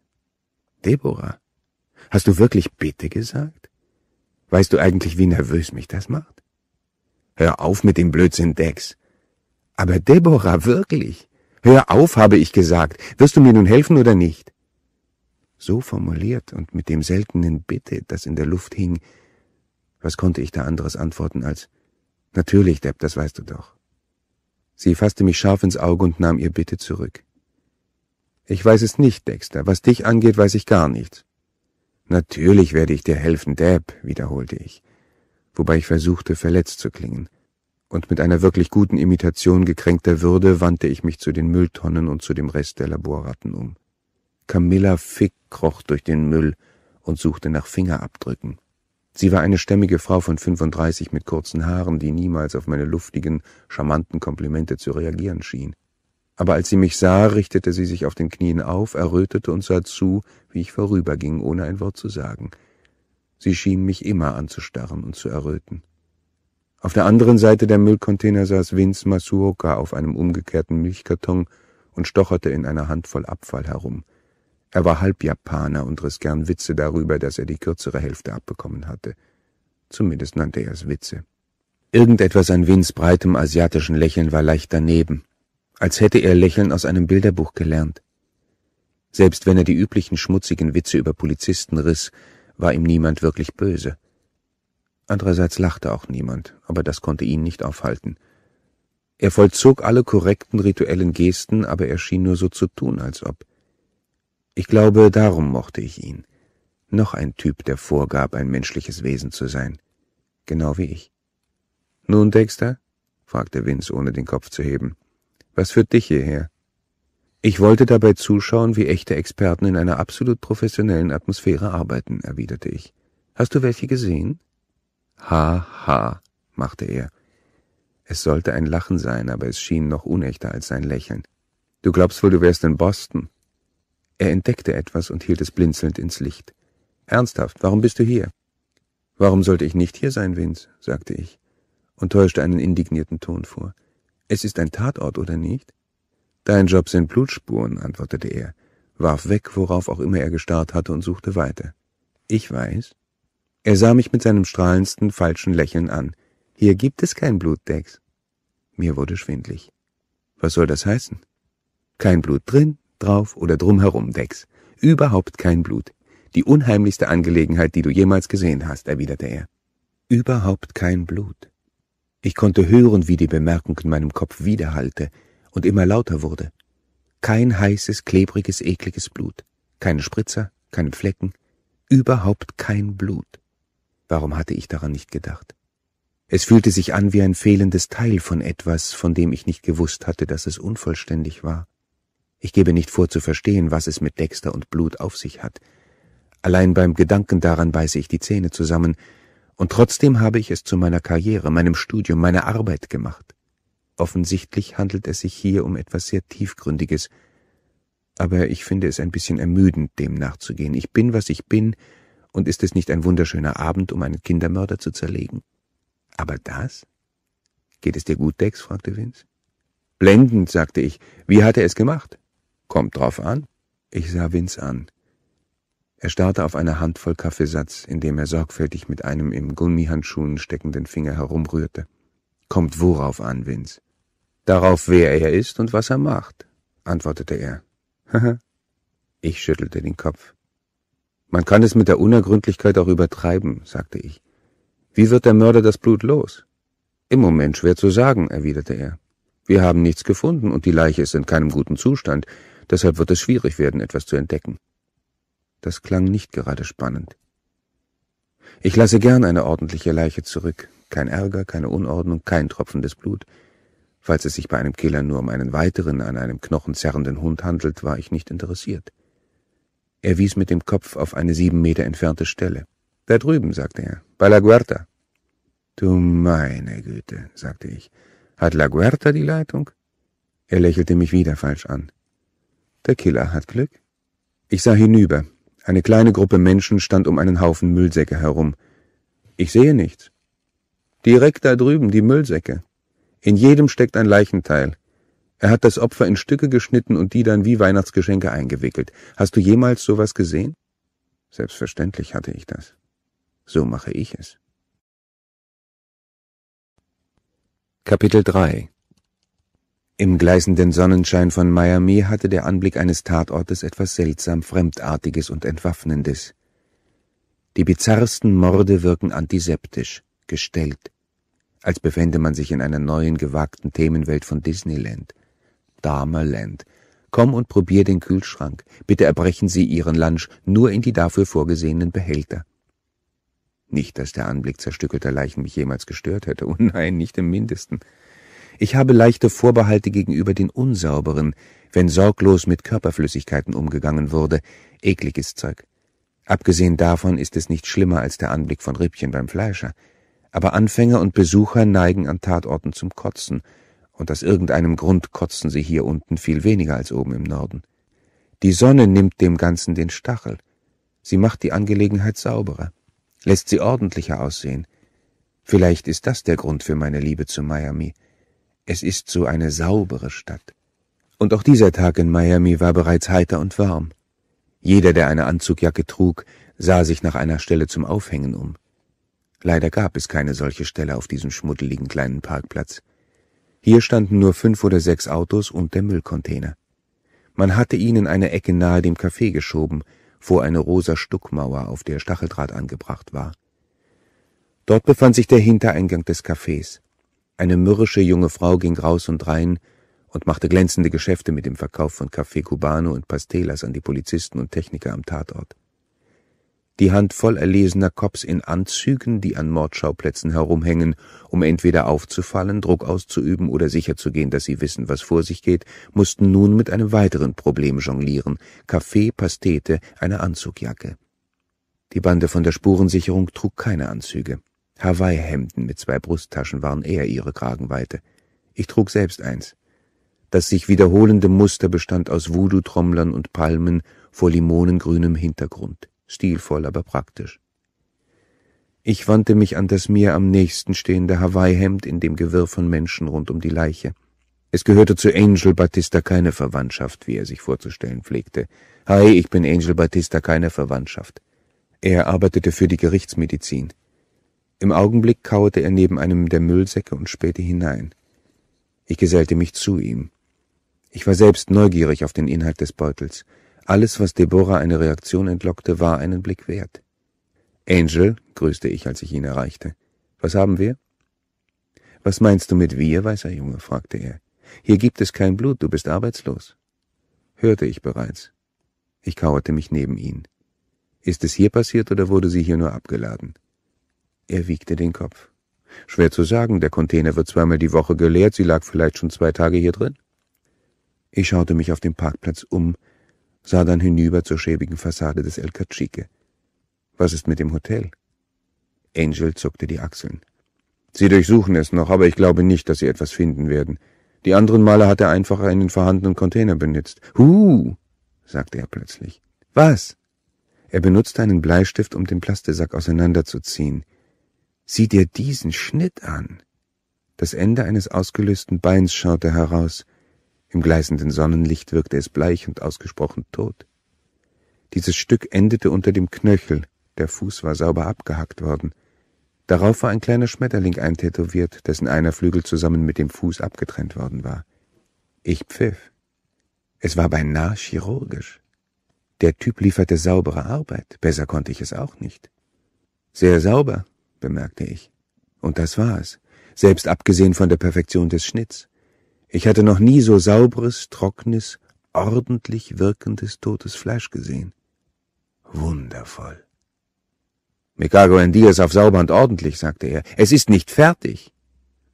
Deborah, hast du wirklich bitte gesagt? Weißt du eigentlich, wie nervös mich das macht? Hör auf mit dem Blödsinn, Dex. Aber Deborah, wirklich? Hör auf, habe ich gesagt. Wirst du mir nun helfen oder nicht? So formuliert und mit dem seltenen Bitte, das in der Luft hing, was konnte ich da anderes antworten als Natürlich, Depp, das weißt du doch. Sie fasste mich scharf ins Auge und nahm ihr Bitte zurück. Ich weiß es nicht, Dexter. Was dich angeht, weiß ich gar nichts. Natürlich werde ich dir helfen, Depp, wiederholte ich, wobei ich versuchte, verletzt zu klingen und mit einer wirklich guten Imitation gekränkter Würde wandte ich mich zu den Mülltonnen und zu dem Rest der Laborratten um. Camilla Fick kroch durch den Müll und suchte nach Fingerabdrücken. Sie war eine stämmige Frau von 35 mit kurzen Haaren, die niemals auf meine luftigen, charmanten Komplimente zu reagieren schien. Aber als sie mich sah, richtete sie sich auf den Knien auf, errötete und sah zu, wie ich vorüberging, ohne ein Wort zu sagen. Sie schien mich immer anzustarren und zu erröten. Auf der anderen Seite der Müllcontainer saß Vince Masuoka auf einem umgekehrten Milchkarton und stocherte in einer Handvoll Abfall herum. Er war Halbjapaner und riss gern Witze darüber, dass er die kürzere Hälfte abbekommen hatte. Zumindest nannte er es Witze. Irgendetwas an Wins breitem asiatischen Lächeln war leicht daneben, als hätte er Lächeln aus einem Bilderbuch gelernt. Selbst wenn er die üblichen schmutzigen Witze über Polizisten riss, war ihm niemand wirklich böse. Andererseits lachte auch niemand, aber das konnte ihn nicht aufhalten. Er vollzog alle korrekten rituellen Gesten, aber er schien nur so zu tun, als ob. Ich glaube, darum mochte ich ihn. Noch ein Typ, der vorgab, ein menschliches Wesen zu sein. Genau wie ich. Nun, Dexter? fragte Vince, ohne den Kopf zu heben. Was führt dich hierher? Ich wollte dabei zuschauen, wie echte Experten in einer absolut professionellen Atmosphäre arbeiten, erwiderte ich. Hast du welche gesehen? Ha, ha, machte er. Es sollte ein Lachen sein, aber es schien noch unechter als sein Lächeln. Du glaubst wohl, du wärst in Boston? Er entdeckte etwas und hielt es blinzelnd ins Licht. Ernsthaft, warum bist du hier? Warum sollte ich nicht hier sein, Vince? sagte ich und täuschte einen indignierten Ton vor. Es ist ein Tatort, oder nicht? Dein Job sind Blutspuren, antwortete er, warf weg, worauf auch immer er gestarrt hatte, und suchte weiter. Ich weiß. Er sah mich mit seinem strahlendsten falschen Lächeln an. Hier gibt es kein Blut, Dex. Mir wurde schwindlig. Was soll das heißen? Kein Blut drin, drauf oder drumherum, Dex. Überhaupt kein Blut. Die unheimlichste Angelegenheit, die du jemals gesehen hast, erwiderte er. Überhaupt kein Blut. Ich konnte hören, wie die Bemerkung in meinem Kopf widerhallte und immer lauter wurde. Kein heißes, klebriges, ekliges Blut. Keine Spritzer, keine Flecken. Überhaupt kein Blut. Warum hatte ich daran nicht gedacht? Es fühlte sich an wie ein fehlendes Teil von etwas, von dem ich nicht gewusst hatte, dass es unvollständig war. Ich gebe nicht vor zu verstehen, was es mit Dexter und Blut auf sich hat. Allein beim Gedanken daran beiße ich die Zähne zusammen, und trotzdem habe ich es zu meiner Karriere, meinem Studium, meiner Arbeit gemacht. Offensichtlich handelt es sich hier um etwas sehr Tiefgründiges, aber ich finde es ein bisschen ermüdend, dem nachzugehen. Ich bin, was ich bin, und ist es nicht ein wunderschöner Abend, um einen Kindermörder zu zerlegen? Aber das? Geht es dir gut, Dex? fragte Vince. Blendend, sagte ich. Wie hat er es gemacht? Kommt drauf an. Ich sah Vince an. Er starrte auf eine Handvoll Kaffeesatz, indem er sorgfältig mit einem im Gummihandschuhen steckenden Finger herumrührte. Kommt worauf an, Vince? Darauf, wer er ist und was er macht, antwortete er. Haha. ich schüttelte den Kopf. Man kann es mit der Unergründlichkeit auch übertreiben, sagte ich. Wie wird der Mörder das Blut los? Im Moment schwer zu sagen, erwiderte er. Wir haben nichts gefunden und die Leiche ist in keinem guten Zustand, deshalb wird es schwierig werden, etwas zu entdecken. Das klang nicht gerade spannend. Ich lasse gern eine ordentliche Leiche zurück, kein Ärger, keine Unordnung, kein tropfendes Blut. Falls es sich bei einem Killer nur um einen weiteren an einem Knochen zerrenden Hund handelt, war ich nicht interessiert. Er wies mit dem Kopf auf eine sieben Meter entfernte Stelle. Da drüben, sagte er, bei La Guerta. Du meine Güte, sagte ich. Hat La Guerta die Leitung? Er lächelte mich wieder falsch an. Der Killer hat Glück. Ich sah hinüber. Eine kleine Gruppe Menschen stand um einen Haufen Müllsäcke herum. Ich sehe nichts. Direkt da drüben die Müllsäcke. In jedem steckt ein Leichenteil. Er hat das Opfer in Stücke geschnitten und die dann wie Weihnachtsgeschenke eingewickelt. Hast du jemals sowas gesehen? Selbstverständlich hatte ich das. So mache ich es. Kapitel 3 Im gleißenden Sonnenschein von Miami hatte der Anblick eines Tatortes etwas seltsam Fremdartiges und Entwaffnendes. Die bizarrsten Morde wirken antiseptisch, gestellt, als befände man sich in einer neuen gewagten Themenwelt von Disneyland – Dahmerland. Komm und probier den Kühlschrank. Bitte erbrechen Sie Ihren Lunch nur in die dafür vorgesehenen Behälter. Nicht, dass der Anblick zerstückelter Leichen mich jemals gestört hätte. Oh nein, nicht im mindesten. Ich habe leichte Vorbehalte gegenüber den unsauberen, wenn sorglos mit Körperflüssigkeiten umgegangen wurde. Ekliges Zeug. Abgesehen davon ist es nicht schlimmer als der Anblick von Rippchen beim Fleischer. Aber Anfänger und Besucher neigen an Tatorten zum Kotzen, und aus irgendeinem Grund kotzen sie hier unten viel weniger als oben im Norden. Die Sonne nimmt dem Ganzen den Stachel. Sie macht die Angelegenheit sauberer, lässt sie ordentlicher aussehen. Vielleicht ist das der Grund für meine Liebe zu Miami. Es ist so eine saubere Stadt. Und auch dieser Tag in Miami war bereits heiter und warm. Jeder, der eine Anzugjacke trug, sah sich nach einer Stelle zum Aufhängen um. Leider gab es keine solche Stelle auf diesem schmuddeligen kleinen Parkplatz. Hier standen nur fünf oder sechs Autos und der Müllcontainer. Man hatte ihn in eine Ecke nahe dem Café geschoben, vor eine rosa Stuckmauer, auf der Stacheldraht angebracht war. Dort befand sich der Hintereingang des Cafés. Eine mürrische junge Frau ging raus und rein und machte glänzende Geschäfte mit dem Verkauf von Café Cubano und Pastelas an die Polizisten und Techniker am Tatort die Hand voll erlesener Cops in Anzügen, die an Mordschauplätzen herumhängen, um entweder aufzufallen, Druck auszuüben oder sicherzugehen, dass sie wissen, was vor sich geht, mussten nun mit einem weiteren Problem jonglieren, Kaffee, Pastete, eine Anzugjacke. Die Bande von der Spurensicherung trug keine Anzüge. Hawaii-Hemden mit zwei Brusttaschen waren eher ihre Kragenweite. Ich trug selbst eins. Das sich wiederholende Muster bestand aus Voodoo-Trommlern und Palmen vor limonengrünem Hintergrund stilvoll, aber praktisch. Ich wandte mich an das mir am nächsten stehende Hawaii-Hemd in dem Gewirr von Menschen rund um die Leiche. Es gehörte zu Angel Batista keine Verwandtschaft, wie er sich vorzustellen pflegte. Hi, ich bin Angel Batista keine Verwandtschaft. Er arbeitete für die Gerichtsmedizin. Im Augenblick kauerte er neben einem der Müllsäcke und spähte hinein. Ich gesellte mich zu ihm. Ich war selbst neugierig auf den Inhalt des Beutels. Alles, was Deborah eine Reaktion entlockte, war einen Blick wert. Angel, grüßte ich, als ich ihn erreichte. Was haben wir? Was meinst du mit wir, weißer Junge? fragte er. Hier gibt es kein Blut, du bist arbeitslos. Hörte ich bereits. Ich kauerte mich neben ihn. Ist es hier passiert oder wurde sie hier nur abgeladen? Er wiegte den Kopf. Schwer zu sagen, der Container wird zweimal die Woche geleert, sie lag vielleicht schon zwei Tage hier drin. Ich schaute mich auf dem Parkplatz um, sah dann hinüber zur schäbigen Fassade des El Cacique. Was ist mit dem Hotel? Angel zuckte die Achseln. Sie durchsuchen es noch, aber ich glaube nicht, dass Sie etwas finden werden. Die anderen Male hat er einfach einen vorhandenen Container benutzt. Huh, sagte er plötzlich. Was? Er benutzte einen Bleistift, um den Plastisack auseinanderzuziehen. Sieh dir diesen Schnitt an. Das Ende eines ausgelösten Beins schaute heraus. Im gleißenden Sonnenlicht wirkte es bleich und ausgesprochen tot. Dieses Stück endete unter dem Knöchel, der Fuß war sauber abgehackt worden. Darauf war ein kleiner Schmetterling eintätowiert, dessen einer Flügel zusammen mit dem Fuß abgetrennt worden war. Ich pfiff. Es war beinahe chirurgisch. Der Typ lieferte saubere Arbeit, besser konnte ich es auch nicht. Sehr sauber, bemerkte ich. Und das war es, selbst abgesehen von der Perfektion des Schnitts. Ich hatte noch nie so sauberes, trockenes, ordentlich wirkendes totes Fleisch gesehen. Wundervoll. Mikago Diaz auf sauber und ordentlich, sagte er. Es ist nicht fertig.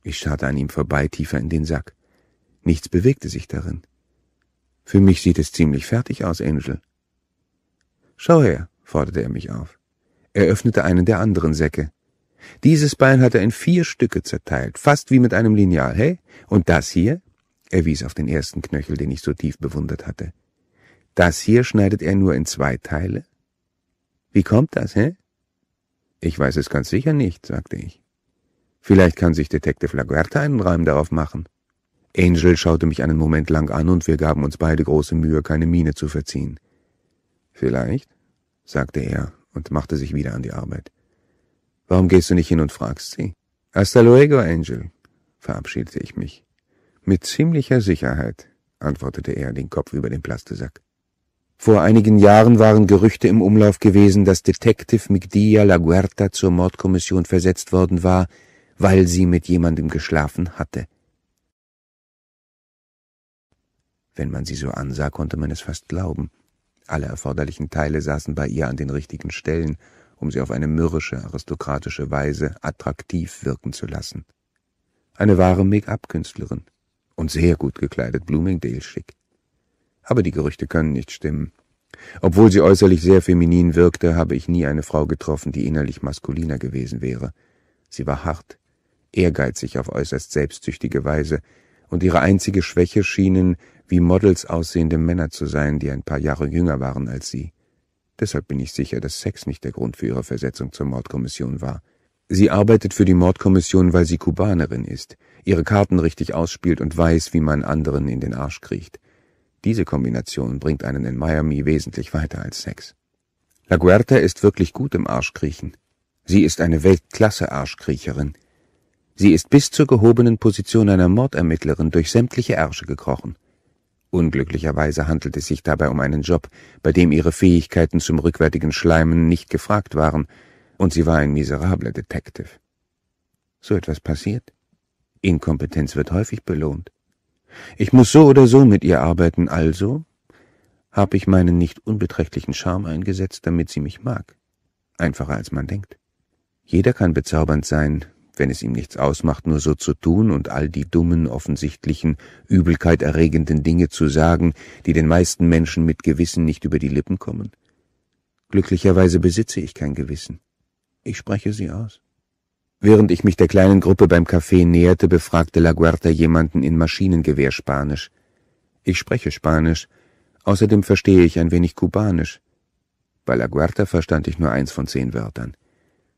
Ich starrte an ihm vorbei, tiefer in den Sack. Nichts bewegte sich darin. Für mich sieht es ziemlich fertig aus, Angel. Schau her, forderte er mich auf. Er öffnete einen der anderen Säcke. Dieses Bein hat er in vier Stücke zerteilt, fast wie mit einem Lineal, hey? Und das hier er wies auf den ersten Knöchel, den ich so tief bewundert hatte. Das hier schneidet er nur in zwei Teile? Wie kommt das, hä? Ich weiß es ganz sicher nicht, sagte ich. Vielleicht kann sich Detective Laguerta einen Reim darauf machen. Angel schaute mich einen Moment lang an und wir gaben uns beide große Mühe, keine Miene zu verziehen. Vielleicht, sagte er und machte sich wieder an die Arbeit. Warum gehst du nicht hin und fragst sie? Hasta luego, Angel, verabschiedete ich mich. Mit ziemlicher Sicherheit, antwortete er, den Kopf über den Plastesack. Vor einigen Jahren waren Gerüchte im Umlauf gewesen, dass Detective Migdia La Guerta zur Mordkommission versetzt worden war, weil sie mit jemandem geschlafen hatte. Wenn man sie so ansah, konnte man es fast glauben. Alle erforderlichen Teile saßen bei ihr an den richtigen Stellen, um sie auf eine mürrische, aristokratische Weise attraktiv wirken zu lassen. Eine wahre Make-up-Künstlerin, und sehr gut gekleidet Bloomingdale schick. Aber die Gerüchte können nicht stimmen. Obwohl sie äußerlich sehr feminin wirkte, habe ich nie eine Frau getroffen, die innerlich maskuliner gewesen wäre. Sie war hart, ehrgeizig auf äußerst selbstsüchtige Weise, und ihre einzige Schwäche schienen wie Models aussehende Männer zu sein, die ein paar Jahre jünger waren als sie. Deshalb bin ich sicher, dass Sex nicht der Grund für ihre Versetzung zur Mordkommission war. Sie arbeitet für die Mordkommission, weil sie Kubanerin ist, ihre Karten richtig ausspielt und weiß, wie man anderen in den Arsch kriecht. Diese Kombination bringt einen in Miami wesentlich weiter als Sex. La Guerta ist wirklich gut im Arschkriechen. Sie ist eine Weltklasse-Arschkriecherin. Sie ist bis zur gehobenen Position einer Mordermittlerin durch sämtliche Ärsche gekrochen. Unglücklicherweise handelt es sich dabei um einen Job, bei dem ihre Fähigkeiten zum rückwärtigen Schleimen nicht gefragt waren, und sie war ein miserabler Detective. So etwas passiert? Inkompetenz wird häufig belohnt. Ich muss so oder so mit ihr arbeiten, also habe ich meinen nicht unbeträchtlichen Charme eingesetzt, damit sie mich mag. Einfacher als man denkt. Jeder kann bezaubernd sein, wenn es ihm nichts ausmacht, nur so zu tun und all die dummen, offensichtlichen, Übelkeit erregenden Dinge zu sagen, die den meisten Menschen mit Gewissen nicht über die Lippen kommen. Glücklicherweise besitze ich kein Gewissen. Ich spreche sie aus. Während ich mich der kleinen Gruppe beim Café näherte, befragte La LaGuarta jemanden in Maschinengewehr Spanisch. Ich spreche Spanisch. Außerdem verstehe ich ein wenig Kubanisch. Bei La LaGuarta verstand ich nur eins von zehn Wörtern.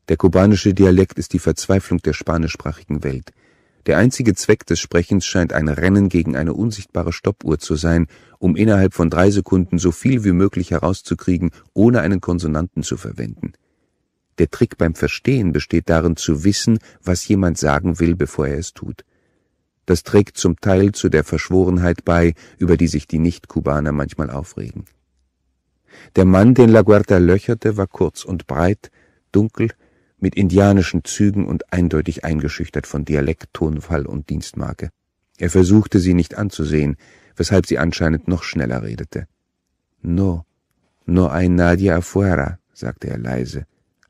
Der kubanische Dialekt ist die Verzweiflung der spanischsprachigen Welt. Der einzige Zweck des Sprechens scheint ein Rennen gegen eine unsichtbare Stoppuhr zu sein, um innerhalb von drei Sekunden so viel wie möglich herauszukriegen, ohne einen Konsonanten zu verwenden. Der Trick beim Verstehen besteht darin zu wissen, was jemand sagen will, bevor er es tut. Das trägt zum Teil zu der Verschworenheit bei, über die sich die Nicht-Kubaner manchmal aufregen. Der Mann, den La Laguarta löcherte, war kurz und breit, dunkel, mit indianischen Zügen und eindeutig eingeschüchtert von Dialekt, Tonfall und Dienstmarke. Er versuchte, sie nicht anzusehen, weshalb sie anscheinend noch schneller redete. No, no hay nadie afuera, sagte er leise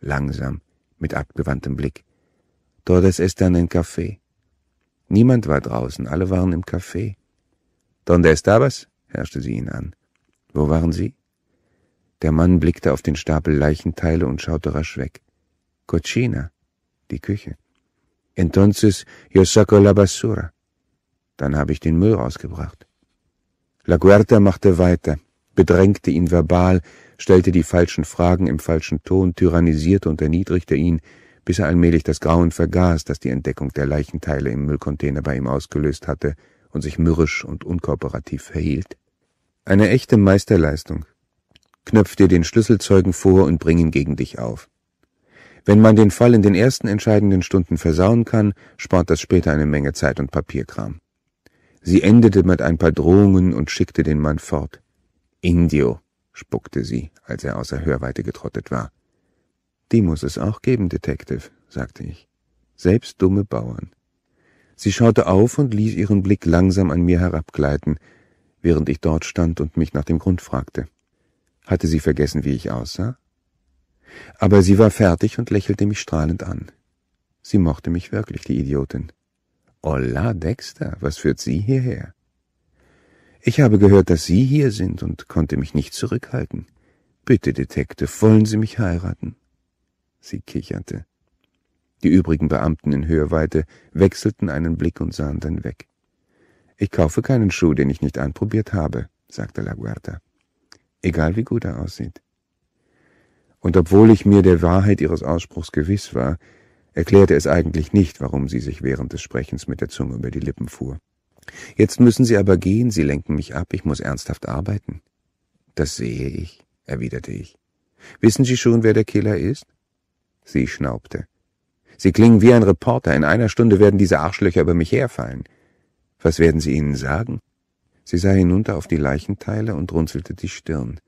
langsam, mit abgewandtem Blick. Todos están en Café. Niemand war draußen, alle waren im Café. Donde estabas? herrschte sie ihn an. Wo waren Sie? Der Mann blickte auf den Stapel Leichenteile und schaute rasch weg. Cochina, die Küche. Entonces yo saco la basura. Dann habe ich den Müll rausgebracht. La Guerta machte weiter, bedrängte ihn verbal, stellte die falschen Fragen im falschen Ton, tyrannisierte und erniedrigte ihn, bis er allmählich das Grauen vergaß, das die Entdeckung der Leichenteile im Müllcontainer bei ihm ausgelöst hatte und sich mürrisch und unkooperativ verhielt. Eine echte Meisterleistung. Knöpf dir den Schlüsselzeugen vor und bring ihn gegen dich auf. Wenn man den Fall in den ersten entscheidenden Stunden versauen kann, spart das später eine Menge Zeit und Papierkram. Sie endete mit ein paar Drohungen und schickte den Mann fort. Indio, spuckte sie, als er außer Hörweite getrottet war. Die muss es auch geben, Detective, sagte ich. Selbst dumme Bauern. Sie schaute auf und ließ ihren Blick langsam an mir herabgleiten, während ich dort stand und mich nach dem Grund fragte. Hatte sie vergessen, wie ich aussah? Aber sie war fertig und lächelte mich strahlend an. Sie mochte mich wirklich, die Idiotin. Olla Dexter, was führt sie hierher? Ich habe gehört, dass Sie hier sind und konnte mich nicht zurückhalten. Bitte, Detective, wollen Sie mich heiraten? Sie kicherte. Die übrigen Beamten in Hörweite wechselten einen Blick und sahen dann weg. Ich kaufe keinen Schuh, den ich nicht anprobiert habe, sagte La Laguarda. Egal wie gut er aussieht. Und obwohl ich mir der Wahrheit ihres Ausspruchs gewiss war, erklärte es eigentlich nicht, warum sie sich während des Sprechens mit der Zunge über die Lippen fuhr. Jetzt müssen Sie aber gehen, Sie lenken mich ab, ich muss ernsthaft arbeiten. Das sehe ich, erwiderte ich. Wissen Sie schon, wer der Killer ist? Sie schnaubte. Sie klingen wie ein Reporter, in einer Stunde werden diese Arschlöcher über mich herfallen. Was werden sie ihnen sagen? Sie sah hinunter auf die Leichenteile und runzelte die Stirn.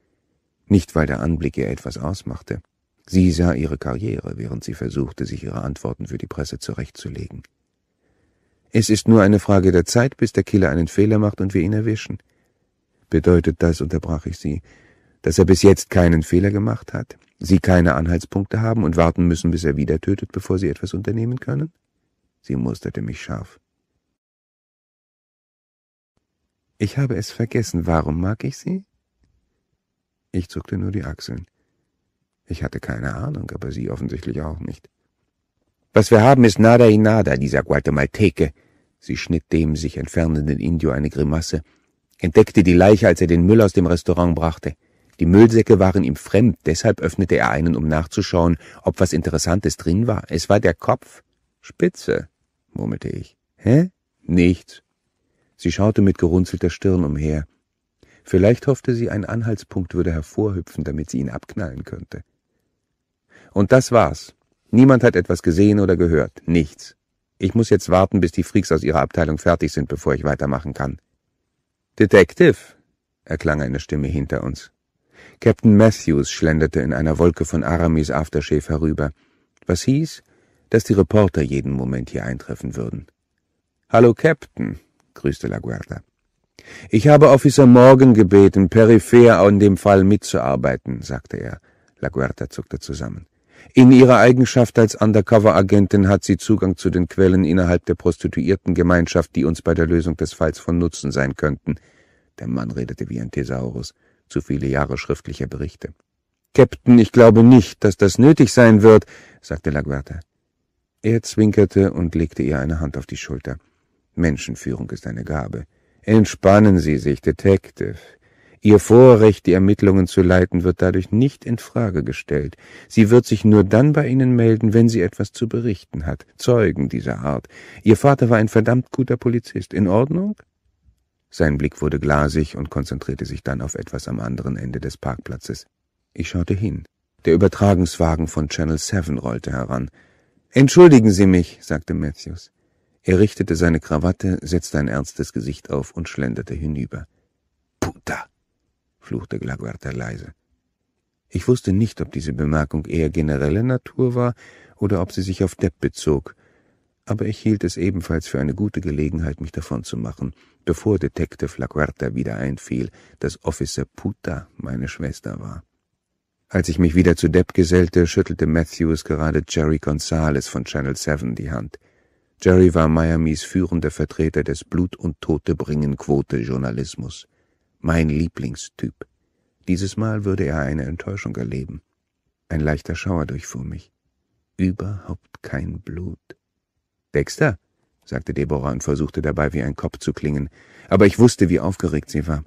Nicht, weil der Anblick ihr etwas ausmachte. Sie sah ihre Karriere, während sie versuchte, sich ihre Antworten für die Presse zurechtzulegen. Es ist nur eine Frage der Zeit, bis der Killer einen Fehler macht und wir ihn erwischen. Bedeutet das, unterbrach ich sie, dass er bis jetzt keinen Fehler gemacht hat, Sie keine Anhaltspunkte haben und warten müssen, bis er wieder tötet, bevor Sie etwas unternehmen können? Sie musterte mich scharf. Ich habe es vergessen. Warum mag ich Sie? Ich zuckte nur die Achseln. Ich hatte keine Ahnung, aber sie offensichtlich auch nicht. Was wir haben, ist nada y nada, dieser Guatemalteke. Sie schnitt dem sich entfernenden Indio eine Grimasse, entdeckte die Leiche, als er den Müll aus dem Restaurant brachte. Die Müllsäcke waren ihm fremd, deshalb öffnete er einen, um nachzuschauen, ob was Interessantes drin war. Es war der Kopf. Spitze, murmelte ich. Hä? Nichts. Sie schaute mit gerunzelter Stirn umher. Vielleicht hoffte sie, ein Anhaltspunkt würde hervorhüpfen, damit sie ihn abknallen könnte. Und das war's. Niemand hat etwas gesehen oder gehört. Nichts. Ich muss jetzt warten, bis die Freaks aus ihrer Abteilung fertig sind, bevor ich weitermachen kann. Detective, erklang eine Stimme hinter uns. Captain Matthews schlenderte in einer Wolke von Aramis Aftershave herüber, was hieß, dass die Reporter jeden Moment hier eintreffen würden. Hallo, Captain, grüßte Laguarda. Ich habe Officer Morgan gebeten, peripher an dem Fall mitzuarbeiten, sagte er. Laguarda zuckte zusammen. In ihrer Eigenschaft als Undercover-Agentin hat sie Zugang zu den Quellen innerhalb der Prostituiertengemeinschaft, die uns bei der Lösung des Falls von Nutzen sein könnten. Der Mann redete wie ein Thesaurus, zu viele Jahre schriftlicher Berichte. Captain, ich glaube nicht, dass das nötig sein wird, sagte Laguerta. Er zwinkerte und legte ihr eine Hand auf die Schulter. Menschenführung ist eine Gabe. Entspannen Sie sich, Detective. Ihr Vorrecht, die Ermittlungen zu leiten, wird dadurch nicht in Frage gestellt. Sie wird sich nur dann bei Ihnen melden, wenn sie etwas zu berichten hat. Zeugen dieser Art. Ihr Vater war ein verdammt guter Polizist. In Ordnung? Sein Blick wurde glasig und konzentrierte sich dann auf etwas am anderen Ende des Parkplatzes. Ich schaute hin. Der Übertragungswagen von Channel 7 rollte heran. Entschuldigen Sie mich, sagte Matthews. Er richtete seine Krawatte, setzte ein ernstes Gesicht auf und schlenderte hinüber. Puta! fluchte Glaguerta leise. Ich wusste nicht, ob diese Bemerkung eher genereller Natur war oder ob sie sich auf Depp bezog, aber ich hielt es ebenfalls für eine gute Gelegenheit, mich davonzumachen, bevor Detective Laguerta wieder einfiel, dass Officer Puta meine Schwester war. Als ich mich wieder zu Depp gesellte, schüttelte Matthews gerade Jerry Gonzales von Channel 7 die Hand. Jerry war Miamis führender Vertreter des Blut- und Todebringen-Quote-Journalismus mein Lieblingstyp. Dieses Mal würde er eine Enttäuschung erleben. Ein leichter Schauer durchfuhr mich. Überhaupt kein Blut. Dexter, sagte Deborah und versuchte dabei wie ein Kopf zu klingen, aber ich wusste, wie aufgeregt sie war.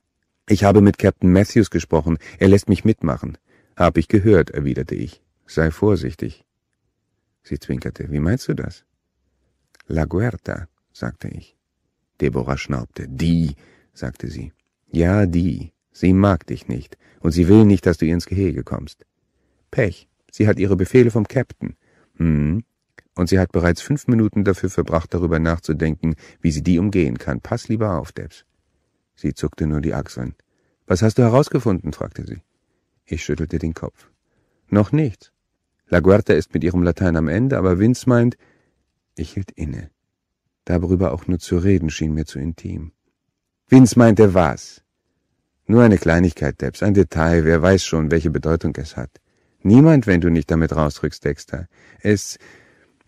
Ich habe mit Captain Matthews gesprochen, er lässt mich mitmachen. Hab ich gehört, erwiderte ich. Sei vorsichtig. Sie zwinkerte. Wie meinst du das? La Guerta, sagte ich. Deborah schnaubte. Die, sagte sie. Ja, die. Sie mag dich nicht, und sie will nicht, dass du ihr ins Gehege kommst. Pech. Sie hat ihre Befehle vom Captain. Hm. Und sie hat bereits fünf Minuten dafür verbracht, darüber nachzudenken, wie sie die umgehen kann. Pass lieber auf, Debs. Sie zuckte nur die Achseln. Was hast du herausgefunden? fragte sie. Ich schüttelte den Kopf. Noch nichts. La Guerta ist mit ihrem Latein am Ende, aber Vince meint, ich hielt inne. Darüber auch nur zu reden schien mir zu intim. Vince meinte was? Nur eine Kleinigkeit, Debs, ein Detail, wer weiß schon, welche Bedeutung es hat. Niemand, wenn du nicht damit rausrückst, Dexter. Es,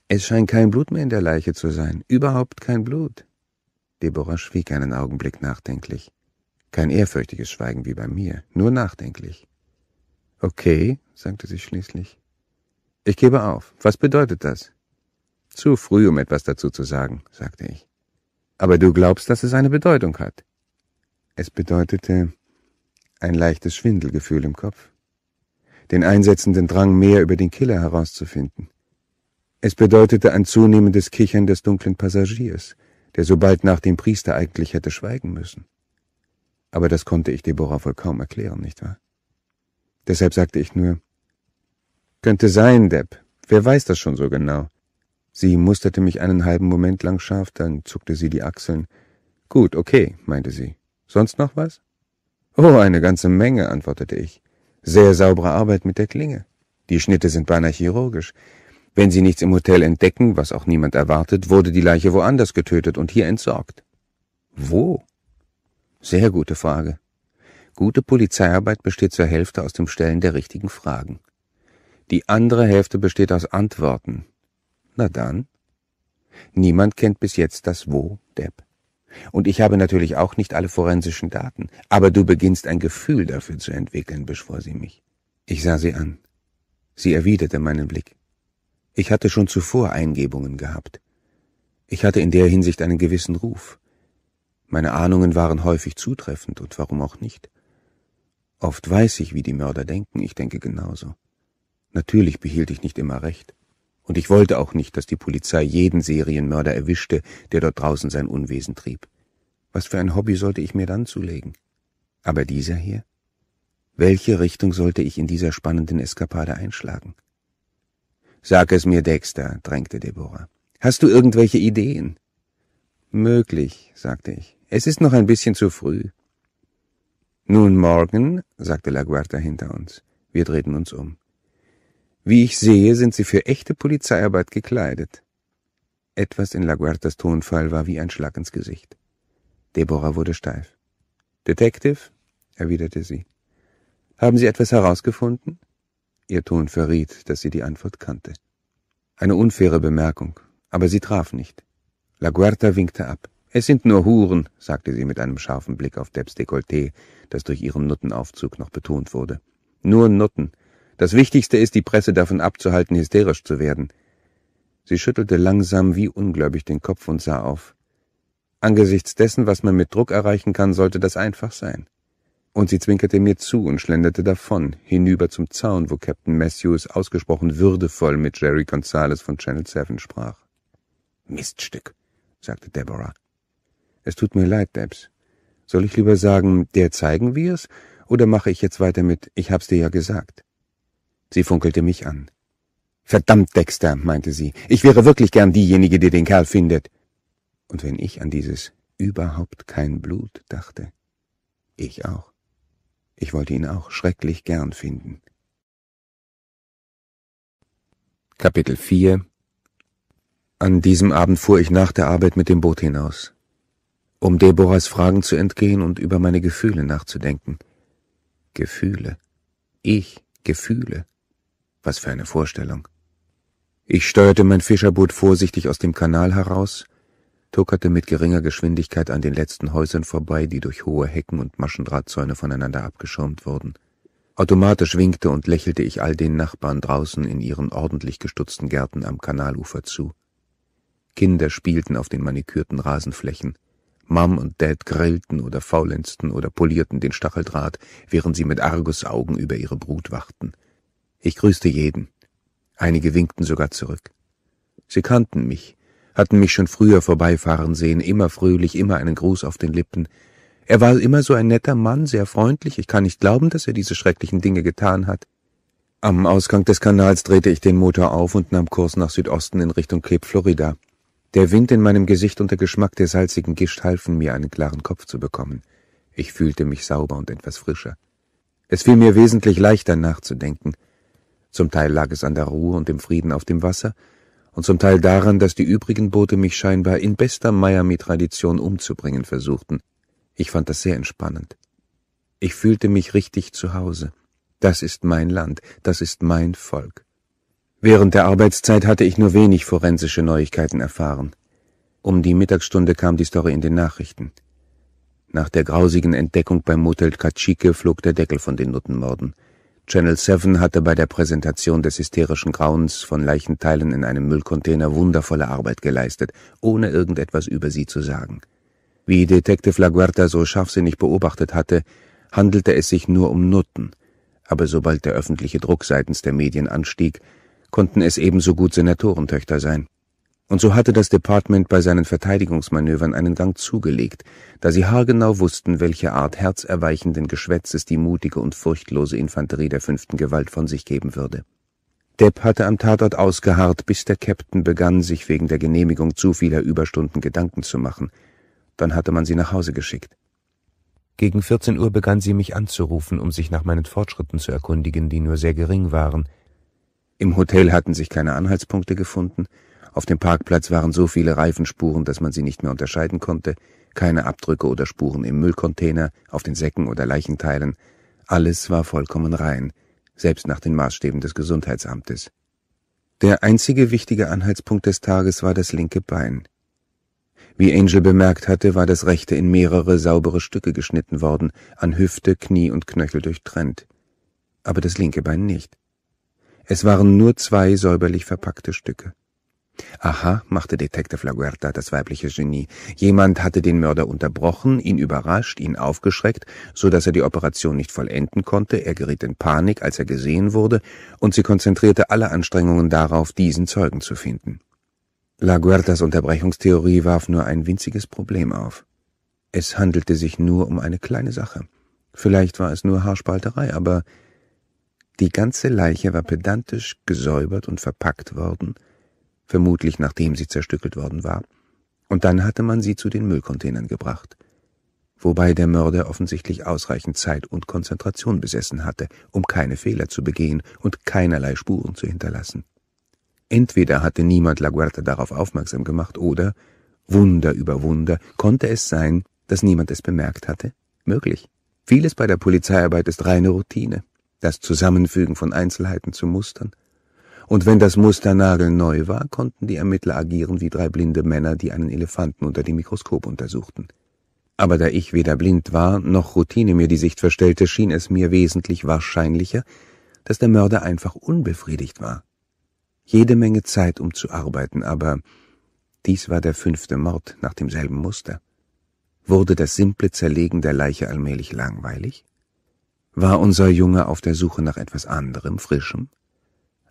es scheint kein Blut mehr in der Leiche zu sein. Überhaupt kein Blut. Deborah schwieg einen Augenblick nachdenklich. Kein ehrfürchtiges Schweigen wie bei mir, nur nachdenklich. Okay, sagte sie schließlich. Ich gebe auf. Was bedeutet das? Zu früh, um etwas dazu zu sagen, sagte ich. Aber du glaubst, dass es eine Bedeutung hat. Es bedeutete ein leichtes Schwindelgefühl im Kopf, den einsetzenden Drang, mehr über den Killer herauszufinden. Es bedeutete ein zunehmendes Kichern des dunklen Passagiers, der sobald nach dem Priester eigentlich hätte schweigen müssen. Aber das konnte ich Deborah wohl kaum erklären, nicht wahr? Deshalb sagte ich nur, könnte sein, Deb. Wer weiß das schon so genau? Sie musterte mich einen halben Moment lang scharf, dann zuckte sie die Achseln. Gut, okay, meinte sie. Sonst noch was? Oh, eine ganze Menge, antwortete ich. Sehr saubere Arbeit mit der Klinge. Die Schnitte sind beinahe chirurgisch. Wenn sie nichts im Hotel entdecken, was auch niemand erwartet, wurde die Leiche woanders getötet und hier entsorgt. Wo? Sehr gute Frage. Gute Polizeiarbeit besteht zur Hälfte aus dem Stellen der richtigen Fragen. Die andere Hälfte besteht aus Antworten. Na dann? Niemand kennt bis jetzt das Wo, Depp. Und ich habe natürlich auch nicht alle forensischen Daten, aber du beginnst ein Gefühl dafür zu entwickeln, beschwor sie mich. Ich sah sie an. Sie erwiderte meinen Blick. Ich hatte schon zuvor Eingebungen gehabt. Ich hatte in der Hinsicht einen gewissen Ruf. Meine Ahnungen waren häufig zutreffend, und warum auch nicht? Oft weiß ich, wie die Mörder denken, ich denke genauso. Natürlich behielt ich nicht immer recht. Und ich wollte auch nicht, dass die Polizei jeden Serienmörder erwischte, der dort draußen sein Unwesen trieb. Was für ein Hobby sollte ich mir dann zulegen? Aber dieser hier? Welche Richtung sollte ich in dieser spannenden Eskapade einschlagen? Sag es mir, Dexter, drängte Deborah. Hast du irgendwelche Ideen? Möglich, sagte ich. Es ist noch ein bisschen zu früh. Nun morgen, sagte LaGuardia hinter uns. Wir drehten uns um. Wie ich sehe, sind sie für echte Polizeiarbeit gekleidet. Etwas in Laguartas Tonfall war wie ein Schlag ins Gesicht. Deborah wurde steif. Detective, erwiderte sie. Haben Sie etwas herausgefunden? Ihr Ton verriet, dass sie die Antwort kannte. Eine unfaire Bemerkung, aber sie traf nicht. Laguarta winkte ab. Es sind nur Huren, sagte sie mit einem scharfen Blick auf Debs Dekolleté, das durch ihren Nuttenaufzug noch betont wurde. Nur Nutten. Das Wichtigste ist, die Presse davon abzuhalten, hysterisch zu werden. Sie schüttelte langsam wie ungläubig den Kopf und sah auf. Angesichts dessen, was man mit Druck erreichen kann, sollte das einfach sein. Und sie zwinkerte mir zu und schlenderte davon, hinüber zum Zaun, wo Captain Matthews ausgesprochen würdevoll mit Jerry Gonzales von Channel 7 sprach. Miststück, sagte Deborah. Es tut mir leid, Debs. Soll ich lieber sagen, der zeigen wir's, oder mache ich jetzt weiter mit, ich hab's dir ja gesagt? Sie funkelte mich an. Verdammt, Dexter, meinte sie, ich wäre wirklich gern diejenige, die den Kerl findet. Und wenn ich an dieses überhaupt kein Blut dachte, ich auch. Ich wollte ihn auch schrecklich gern finden. Kapitel 4 An diesem Abend fuhr ich nach der Arbeit mit dem Boot hinaus, um Deborahs Fragen zu entgehen und über meine Gefühle nachzudenken. Gefühle. Ich, Gefühle. Was für eine Vorstellung. Ich steuerte mein Fischerboot vorsichtig aus dem Kanal heraus, tuckerte mit geringer Geschwindigkeit an den letzten Häusern vorbei, die durch hohe Hecken und Maschendrahtzäune voneinander abgeschirmt wurden. Automatisch winkte und lächelte ich all den Nachbarn draußen in ihren ordentlich gestutzten Gärten am Kanalufer zu. Kinder spielten auf den manikürten Rasenflächen. Mom und Dad grillten oder faulenzten oder polierten den Stacheldraht, während sie mit Argusaugen über ihre Brut wachten. Ich grüßte jeden. Einige winkten sogar zurück. Sie kannten mich, hatten mich schon früher vorbeifahren sehen, immer fröhlich, immer einen Gruß auf den Lippen. Er war immer so ein netter Mann, sehr freundlich, ich kann nicht glauben, dass er diese schrecklichen Dinge getan hat. Am Ausgang des Kanals drehte ich den Motor auf und nahm Kurs nach Südosten in Richtung Cape Florida. Der Wind in meinem Gesicht und der Geschmack der salzigen Gischt halfen mir, einen klaren Kopf zu bekommen. Ich fühlte mich sauber und etwas frischer. Es fiel mir wesentlich leichter nachzudenken, zum Teil lag es an der Ruhe und dem Frieden auf dem Wasser und zum Teil daran, dass die übrigen Boote mich scheinbar in bester Miami-Tradition umzubringen versuchten. Ich fand das sehr entspannend. Ich fühlte mich richtig zu Hause. Das ist mein Land, das ist mein Volk. Während der Arbeitszeit hatte ich nur wenig forensische Neuigkeiten erfahren. Um die Mittagsstunde kam die Story in den Nachrichten. Nach der grausigen Entdeckung beim Motel Kachike flog der Deckel von den Nuttenmorden. Channel 7 hatte bei der Präsentation des hysterischen Grauens von Leichenteilen in einem Müllcontainer wundervolle Arbeit geleistet, ohne irgendetwas über sie zu sagen. Wie Detective Laguerta so scharfsinnig beobachtet hatte, handelte es sich nur um Nutten, aber sobald der öffentliche Druck seitens der Medien anstieg, konnten es ebenso gut Senatorentöchter sein. Und so hatte das Department bei seinen Verteidigungsmanövern einen Gang zugelegt, da sie haargenau wussten, welche Art herzerweichenden Geschwätzes die mutige und furchtlose Infanterie der fünften Gewalt von sich geben würde. Depp hatte am Tatort ausgeharrt, bis der Captain begann, sich wegen der Genehmigung zu vieler Überstunden Gedanken zu machen. Dann hatte man sie nach Hause geschickt. Gegen 14 Uhr begann sie mich anzurufen, um sich nach meinen Fortschritten zu erkundigen, die nur sehr gering waren. Im Hotel hatten sich keine Anhaltspunkte gefunden, auf dem Parkplatz waren so viele Reifenspuren, dass man sie nicht mehr unterscheiden konnte, keine Abdrücke oder Spuren im Müllcontainer, auf den Säcken oder Leichenteilen, alles war vollkommen rein, selbst nach den Maßstäben des Gesundheitsamtes. Der einzige wichtige Anhaltspunkt des Tages war das linke Bein. Wie Angel bemerkt hatte, war das rechte in mehrere saubere Stücke geschnitten worden, an Hüfte, Knie und Knöchel durchtrennt. Aber das linke Bein nicht. Es waren nur zwei säuberlich verpackte Stücke. Aha, machte Detective Laguerta, das weibliche Genie. Jemand hatte den Mörder unterbrochen, ihn überrascht, ihn aufgeschreckt, so dass er die Operation nicht vollenden konnte. Er geriet in Panik, als er gesehen wurde, und sie konzentrierte alle Anstrengungen darauf, diesen Zeugen zu finden. Laguertas Unterbrechungstheorie warf nur ein winziges Problem auf. Es handelte sich nur um eine kleine Sache. Vielleicht war es nur Haarspalterei, aber die ganze Leiche war pedantisch gesäubert und verpackt worden, vermutlich nachdem sie zerstückelt worden war, und dann hatte man sie zu den Müllcontainern gebracht, wobei der Mörder offensichtlich ausreichend Zeit und Konzentration besessen hatte, um keine Fehler zu begehen und keinerlei Spuren zu hinterlassen. Entweder hatte niemand La Guerta darauf aufmerksam gemacht oder, Wunder über Wunder, konnte es sein, dass niemand es bemerkt hatte? Möglich. Vieles bei der Polizeiarbeit ist reine Routine, das Zusammenfügen von Einzelheiten zu Mustern, und wenn das Musternagel neu war, konnten die Ermittler agieren wie drei blinde Männer, die einen Elefanten unter dem Mikroskop untersuchten. Aber da ich weder blind war, noch Routine mir die Sicht verstellte, schien es mir wesentlich wahrscheinlicher, dass der Mörder einfach unbefriedigt war. Jede Menge Zeit, um zu arbeiten, aber dies war der fünfte Mord nach demselben Muster. Wurde das simple Zerlegen der Leiche allmählich langweilig? War unser Junge auf der Suche nach etwas anderem, Frischem?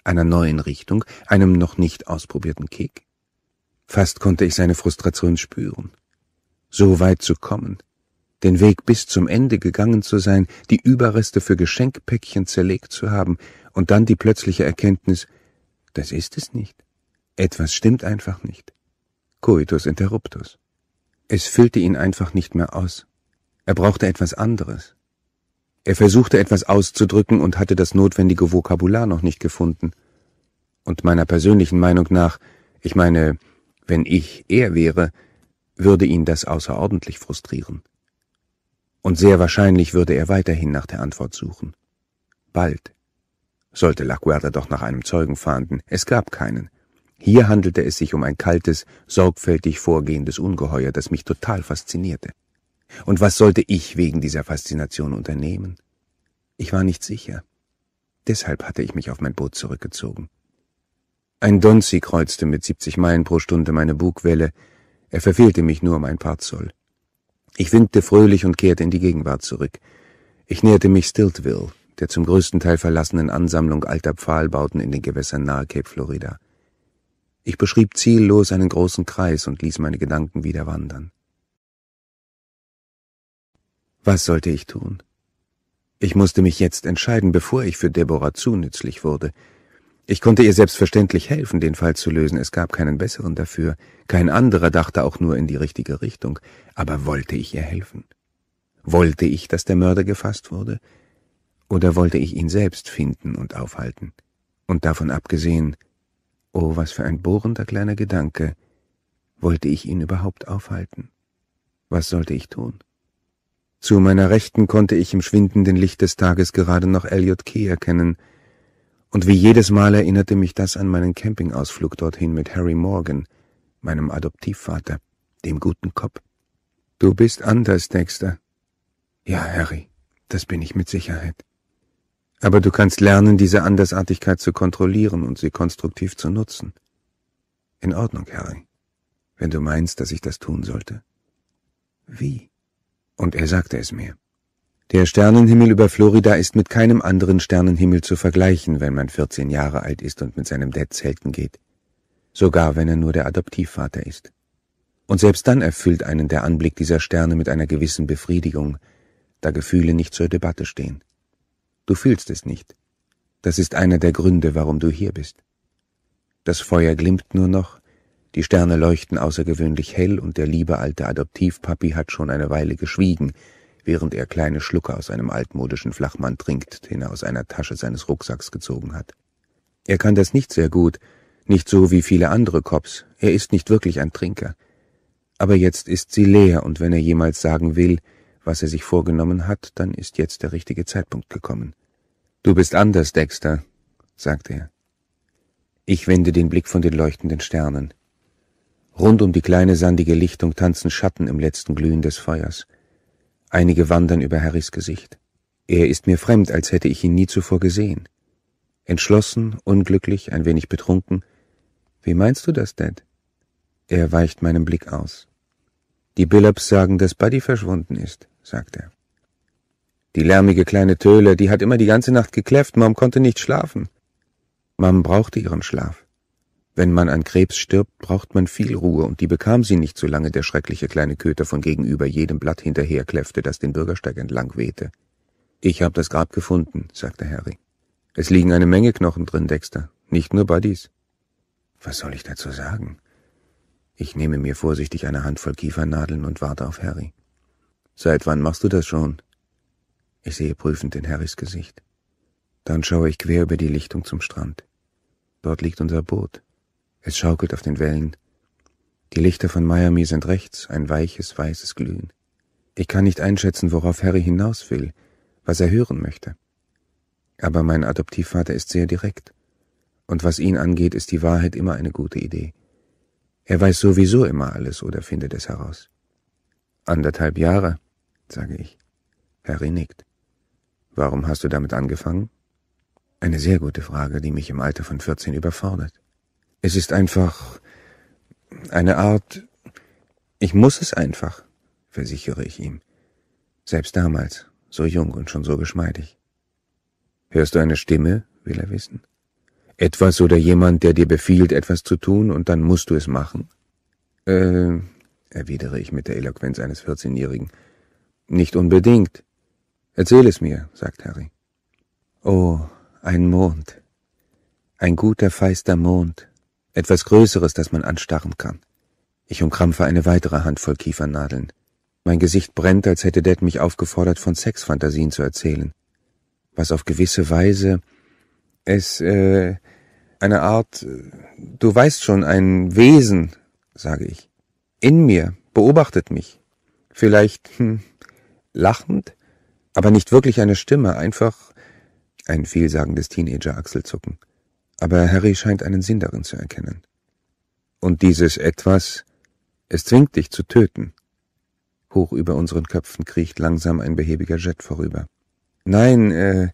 einer neuen Richtung, einem noch nicht ausprobierten Kick? Fast konnte ich seine Frustration spüren. So weit zu kommen, den Weg bis zum Ende gegangen zu sein, die Überreste für Geschenkpäckchen zerlegt zu haben und dann die plötzliche Erkenntnis, das ist es nicht. Etwas stimmt einfach nicht. Coitus interruptus. Es füllte ihn einfach nicht mehr aus. Er brauchte etwas anderes. Er versuchte etwas auszudrücken und hatte das notwendige Vokabular noch nicht gefunden. Und meiner persönlichen Meinung nach, ich meine, wenn ich er wäre, würde ihn das außerordentlich frustrieren. Und sehr wahrscheinlich würde er weiterhin nach der Antwort suchen. Bald. Sollte Laguarda doch nach einem Zeugen fahnden, es gab keinen. Hier handelte es sich um ein kaltes, sorgfältig vorgehendes Ungeheuer, das mich total faszinierte. Und was sollte ich wegen dieser Faszination unternehmen? Ich war nicht sicher. Deshalb hatte ich mich auf mein Boot zurückgezogen. Ein Donzi kreuzte mit 70 Meilen pro Stunde meine Bugwelle. Er verfehlte mich nur um ein paar Zoll. Ich winkte fröhlich und kehrte in die Gegenwart zurück. Ich näherte mich Stiltville, der zum größten Teil verlassenen Ansammlung alter Pfahlbauten in den Gewässern nahe Cape Florida. Ich beschrieb ziellos einen großen Kreis und ließ meine Gedanken wieder wandern. Was sollte ich tun? Ich musste mich jetzt entscheiden, bevor ich für Deborah zunützlich wurde. Ich konnte ihr selbstverständlich helfen, den Fall zu lösen, es gab keinen besseren dafür, kein anderer dachte auch nur in die richtige Richtung, aber wollte ich ihr helfen? Wollte ich, dass der Mörder gefasst wurde? Oder wollte ich ihn selbst finden und aufhalten? Und davon abgesehen, oh, was für ein bohrender kleiner Gedanke, wollte ich ihn überhaupt aufhalten? Was sollte ich tun? Zu meiner Rechten konnte ich im schwindenden Licht des Tages gerade noch Elliot Key erkennen, und wie jedes Mal erinnerte mich das an meinen Campingausflug dorthin mit Harry Morgan, meinem Adoptivvater, dem guten Kopf. Du bist anders, Dexter. Ja, Harry, das bin ich mit Sicherheit. Aber du kannst lernen, diese Andersartigkeit zu kontrollieren und sie konstruktiv zu nutzen. In Ordnung, Harry, wenn du meinst, dass ich das tun sollte. Wie? Und er sagte es mir. Der Sternenhimmel über Florida ist mit keinem anderen Sternenhimmel zu vergleichen, wenn man 14 Jahre alt ist und mit seinem Dad selten geht. Sogar wenn er nur der Adoptivvater ist. Und selbst dann erfüllt einen der Anblick dieser Sterne mit einer gewissen Befriedigung, da Gefühle nicht zur Debatte stehen. Du fühlst es nicht. Das ist einer der Gründe, warum du hier bist. Das Feuer glimmt nur noch, die Sterne leuchten außergewöhnlich hell und der liebe alte Adoptivpapi hat schon eine Weile geschwiegen, während er kleine Schlucke aus einem altmodischen Flachmann trinkt, den er aus einer Tasche seines Rucksacks gezogen hat. Er kann das nicht sehr gut, nicht so wie viele andere Cops, er ist nicht wirklich ein Trinker. Aber jetzt ist sie leer, und wenn er jemals sagen will, was er sich vorgenommen hat, dann ist jetzt der richtige Zeitpunkt gekommen. Du bist anders, Dexter, sagt er. Ich wende den Blick von den leuchtenden Sternen. Rund um die kleine sandige Lichtung tanzen Schatten im letzten Glühen des Feuers. Einige wandern über Harrys Gesicht. Er ist mir fremd, als hätte ich ihn nie zuvor gesehen. Entschlossen, unglücklich, ein wenig betrunken. Wie meinst du das, Dad? Er weicht meinem Blick aus. Die Billups sagen, dass Buddy verschwunden ist, sagt er. Die lärmige kleine Töle, die hat immer die ganze Nacht gekläfft, Mom konnte nicht schlafen. Mom brauchte ihren Schlaf. Wenn man an Krebs stirbt, braucht man viel Ruhe, und die bekam sie nicht, solange der schreckliche kleine Köter von gegenüber jedem Blatt hinterherkläffte, das den Bürgersteig entlang wehte. »Ich habe das Grab gefunden«, sagte Harry. »Es liegen eine Menge Knochen drin, Dexter, nicht nur Buddies.« »Was soll ich dazu sagen?« Ich nehme mir vorsichtig eine Handvoll Kiefernadeln und warte auf Harry. »Seit wann machst du das schon?« Ich sehe prüfend in Harrys Gesicht. Dann schaue ich quer über die Lichtung zum Strand. Dort liegt unser Boot, es schaukelt auf den Wellen. Die Lichter von Miami sind rechts, ein weiches, weißes Glühen. Ich kann nicht einschätzen, worauf Harry hinaus will, was er hören möchte. Aber mein Adoptivvater ist sehr direkt. Und was ihn angeht, ist die Wahrheit immer eine gute Idee. Er weiß sowieso immer alles oder findet es heraus. Anderthalb Jahre, sage ich. Harry nickt. Warum hast du damit angefangen? Eine sehr gute Frage, die mich im Alter von 14 überfordert. Es ist einfach eine Art, ich muss es einfach, versichere ich ihm. Selbst damals, so jung und schon so geschmeidig. Hörst du eine Stimme? will er wissen. Etwas oder jemand, der dir befiehlt, etwas zu tun, und dann musst du es machen? Äh, erwidere ich mit der Eloquenz eines Vierzehnjährigen. Nicht unbedingt. Erzähl es mir, sagt Harry. Oh, ein Mond. Ein guter, feister Mond, etwas Größeres, das man anstarren kann. Ich umkrampfe eine weitere Handvoll Kiefernadeln. Mein Gesicht brennt, als hätte Dad mich aufgefordert, von Sexfantasien zu erzählen. Was auf gewisse Weise es äh, eine Art, äh, du weißt schon, ein Wesen, sage ich, in mir beobachtet mich. Vielleicht hm, lachend, aber nicht wirklich eine Stimme, einfach ein vielsagendes Teenager-Achselzucken aber Harry scheint einen Sinn darin zu erkennen. Und dieses Etwas, es zwingt dich zu töten. Hoch über unseren Köpfen kriecht langsam ein behäbiger Jet vorüber. Nein, äh,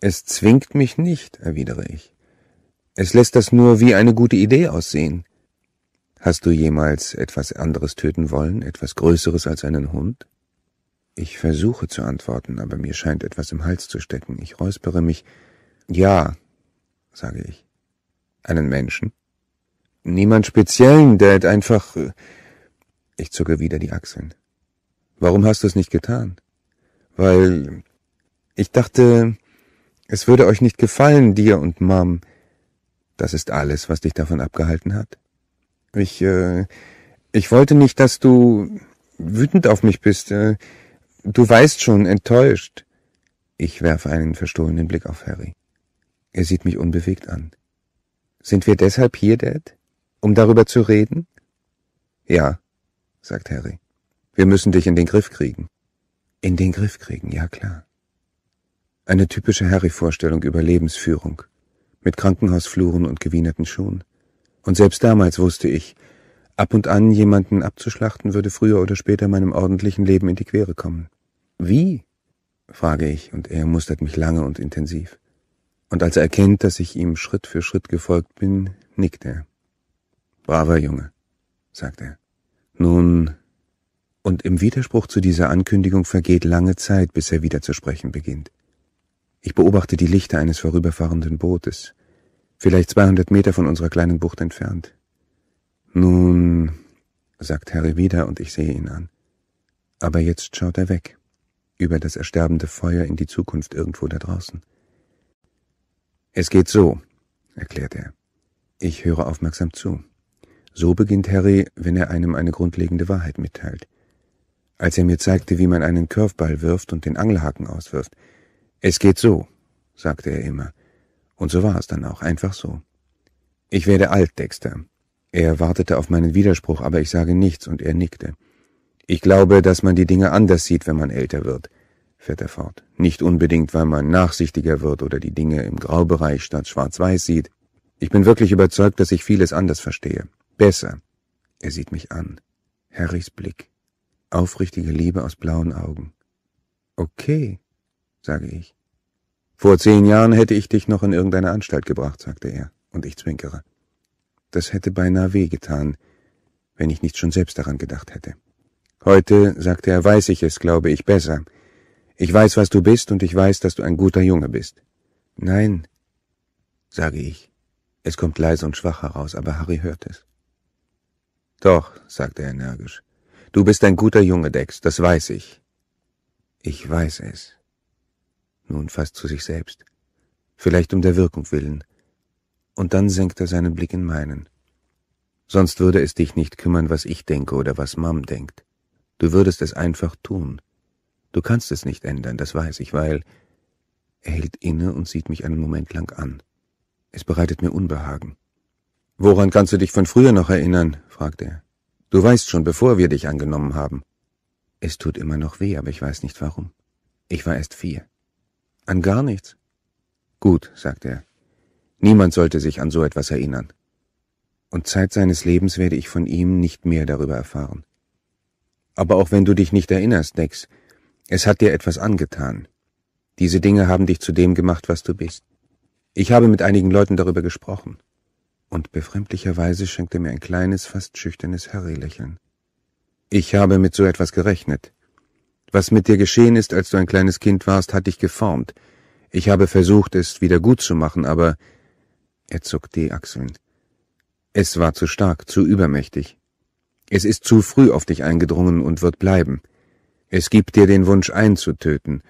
es zwingt mich nicht, erwidere ich. Es lässt das nur wie eine gute Idee aussehen. Hast du jemals etwas anderes töten wollen, etwas Größeres als einen Hund? Ich versuche zu antworten, aber mir scheint etwas im Hals zu stecken. Ich räuspere mich. Ja, sage ich. Einen Menschen? Niemand speziellen, Dad, halt einfach... Äh, ich zucke wieder die Achseln. Warum hast du es nicht getan? Weil ich dachte, es würde euch nicht gefallen, dir und Mom. Das ist alles, was dich davon abgehalten hat. Ich, äh, ich wollte nicht, dass du wütend auf mich bist. Äh, du weißt schon, enttäuscht. Ich werfe einen verstohlenen Blick auf Harry. Er sieht mich unbewegt an. Sind wir deshalb hier, Dad? Um darüber zu reden? Ja, sagt Harry. Wir müssen dich in den Griff kriegen. In den Griff kriegen, ja klar. Eine typische Harry-Vorstellung über Lebensführung. Mit Krankenhausfluren und gewienerten Schuhen. Und selbst damals wusste ich, ab und an jemanden abzuschlachten würde früher oder später meinem ordentlichen Leben in die Quere kommen. Wie? frage ich, und er mustert mich lange und intensiv. Und als er erkennt, dass ich ihm Schritt für Schritt gefolgt bin, nickt er. Braver Junge, sagt er. Nun, und im Widerspruch zu dieser Ankündigung vergeht lange Zeit, bis er wieder zu sprechen beginnt. Ich beobachte die Lichter eines vorüberfahrenden Bootes, vielleicht 200 Meter von unserer kleinen Bucht entfernt. Nun, sagt Harry wieder und ich sehe ihn an. Aber jetzt schaut er weg, über das ersterbende Feuer in die Zukunft irgendwo da draußen. Es geht so, erklärt er. Ich höre aufmerksam zu. So beginnt Harry, wenn er einem eine grundlegende Wahrheit mitteilt. Als er mir zeigte, wie man einen Curveball wirft und den Angelhaken auswirft. Es geht so, sagte er immer. Und so war es dann auch, einfach so. Ich werde alt, Dexter. Er wartete auf meinen Widerspruch, aber ich sage nichts und er nickte. Ich glaube, dass man die Dinge anders sieht, wenn man älter wird fährt er fort. Nicht unbedingt, weil man nachsichtiger wird oder die Dinge im Graubereich statt schwarz-weiß sieht. Ich bin wirklich überzeugt, dass ich vieles anders verstehe. Besser. Er sieht mich an. Harrys Blick. Aufrichtige Liebe aus blauen Augen. Okay, sage ich. Vor zehn Jahren hätte ich dich noch in irgendeine Anstalt gebracht, sagte er, und ich zwinkere. Das hätte beinahe wehgetan, wenn ich nicht schon selbst daran gedacht hätte. Heute, sagte er, weiß ich es, glaube ich, besser. Ich weiß, was du bist, und ich weiß, dass du ein guter Junge bist. Nein, sage ich. Es kommt leise und schwach heraus, aber Harry hört es. Doch, sagt er energisch. Du bist ein guter Junge, Dex, das weiß ich. Ich weiß es. Nun fast zu sich selbst. Vielleicht um der Wirkung willen. Und dann senkt er seinen Blick in meinen. Sonst würde es dich nicht kümmern, was ich denke oder was Mom denkt. Du würdest es einfach tun. Du kannst es nicht ändern, das weiß ich, weil... Er hält inne und sieht mich einen Moment lang an. Es bereitet mir Unbehagen. Woran kannst du dich von früher noch erinnern? fragt er. Du weißt schon, bevor wir dich angenommen haben. Es tut immer noch weh, aber ich weiß nicht warum. Ich war erst vier. An gar nichts. Gut, sagt er. Niemand sollte sich an so etwas erinnern. Und Zeit seines Lebens werde ich von ihm nicht mehr darüber erfahren. Aber auch wenn du dich nicht erinnerst, Dex, es hat dir etwas angetan. Diese Dinge haben dich zu dem gemacht, was du bist. Ich habe mit einigen Leuten darüber gesprochen. Und befremdlicherweise schenkte mir ein kleines, fast schüchternes Harry-Lächeln. Ich habe mit so etwas gerechnet. Was mit dir geschehen ist, als du ein kleines Kind warst, hat dich geformt. Ich habe versucht, es wieder gut zu machen, aber er zuckt die Achseln. Es war zu stark, zu übermächtig. Es ist zu früh auf dich eingedrungen und wird bleiben. Es gibt dir den Wunsch einzutöten,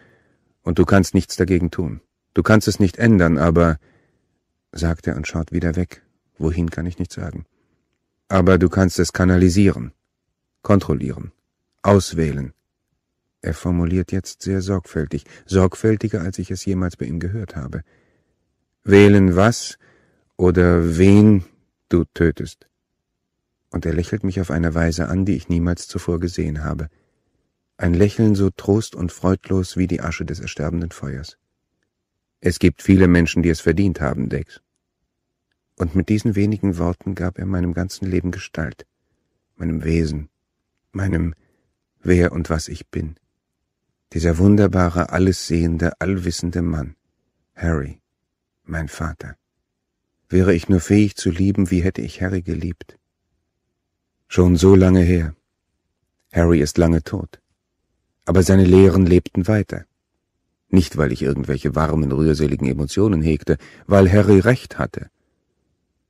und du kannst nichts dagegen tun. Du kannst es nicht ändern, aber, sagt er und schaut wieder weg, wohin kann ich nicht sagen. Aber du kannst es kanalisieren, kontrollieren, auswählen. Er formuliert jetzt sehr sorgfältig, sorgfältiger, als ich es jemals bei ihm gehört habe. Wählen was oder wen du tötest. Und er lächelt mich auf eine Weise an, die ich niemals zuvor gesehen habe ein Lächeln so trost- und freudlos wie die Asche des ersterbenden Feuers. Es gibt viele Menschen, die es verdient haben, Dex. Und mit diesen wenigen Worten gab er meinem ganzen Leben Gestalt, meinem Wesen, meinem Wer und was ich bin. Dieser wunderbare, allessehende, allwissende Mann, Harry, mein Vater. Wäre ich nur fähig zu lieben, wie hätte ich Harry geliebt? Schon so lange her. Harry ist lange tot. Aber seine Lehren lebten weiter. Nicht, weil ich irgendwelche warmen, rührseligen Emotionen hegte, weil Harry recht hatte.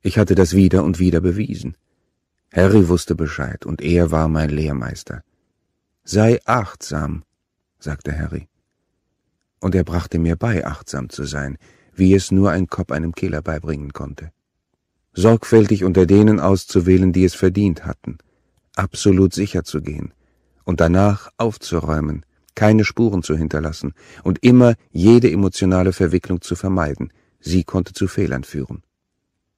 Ich hatte das wieder und wieder bewiesen. Harry wusste Bescheid, und er war mein Lehrmeister. Sei achtsam, sagte Harry. Und er brachte mir bei, achtsam zu sein, wie es nur ein Kopf einem Killer beibringen konnte. Sorgfältig unter denen auszuwählen, die es verdient hatten, absolut sicher zu gehen, und danach aufzuräumen, keine Spuren zu hinterlassen und immer jede emotionale Verwicklung zu vermeiden. Sie konnte zu Fehlern führen.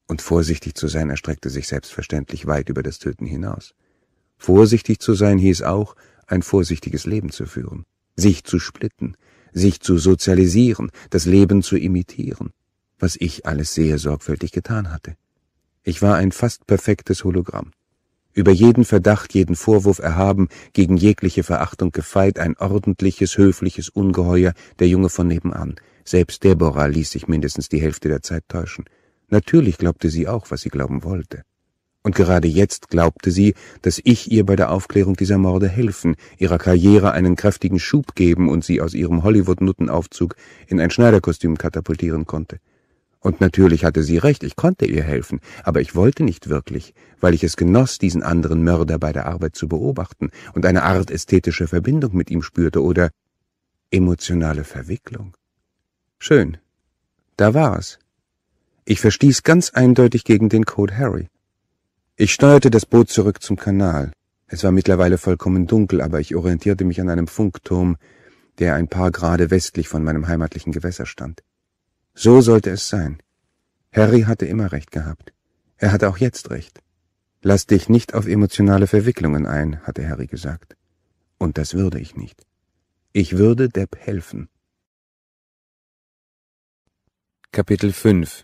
Und vorsichtig zu sein erstreckte sich selbstverständlich weit über das Töten hinaus. Vorsichtig zu sein hieß auch, ein vorsichtiges Leben zu führen, sich zu splitten, sich zu sozialisieren, das Leben zu imitieren, was ich alles sehr sorgfältig getan hatte. Ich war ein fast perfektes Hologramm über jeden Verdacht, jeden Vorwurf erhaben, gegen jegliche Verachtung gefeit, ein ordentliches, höfliches Ungeheuer, der Junge von nebenan. Selbst Deborah ließ sich mindestens die Hälfte der Zeit täuschen. Natürlich glaubte sie auch, was sie glauben wollte. Und gerade jetzt glaubte sie, dass ich ihr bei der Aufklärung dieser Morde helfen, ihrer Karriere einen kräftigen Schub geben und sie aus ihrem Hollywood-Nuttenaufzug in ein Schneiderkostüm katapultieren konnte. Und natürlich hatte sie recht, ich konnte ihr helfen, aber ich wollte nicht wirklich, weil ich es genoss, diesen anderen Mörder bei der Arbeit zu beobachten und eine Art ästhetische Verbindung mit ihm spürte oder emotionale Verwicklung. Schön. Da war's. Ich verstieß ganz eindeutig gegen den Code Harry. Ich steuerte das Boot zurück zum Kanal. Es war mittlerweile vollkommen dunkel, aber ich orientierte mich an einem Funkturm, der ein paar Grade westlich von meinem heimatlichen Gewässer stand. So sollte es sein. Harry hatte immer recht gehabt. Er hatte auch jetzt recht. Lass dich nicht auf emotionale Verwicklungen ein, hatte Harry gesagt. Und das würde ich nicht. Ich würde Depp helfen. Kapitel 5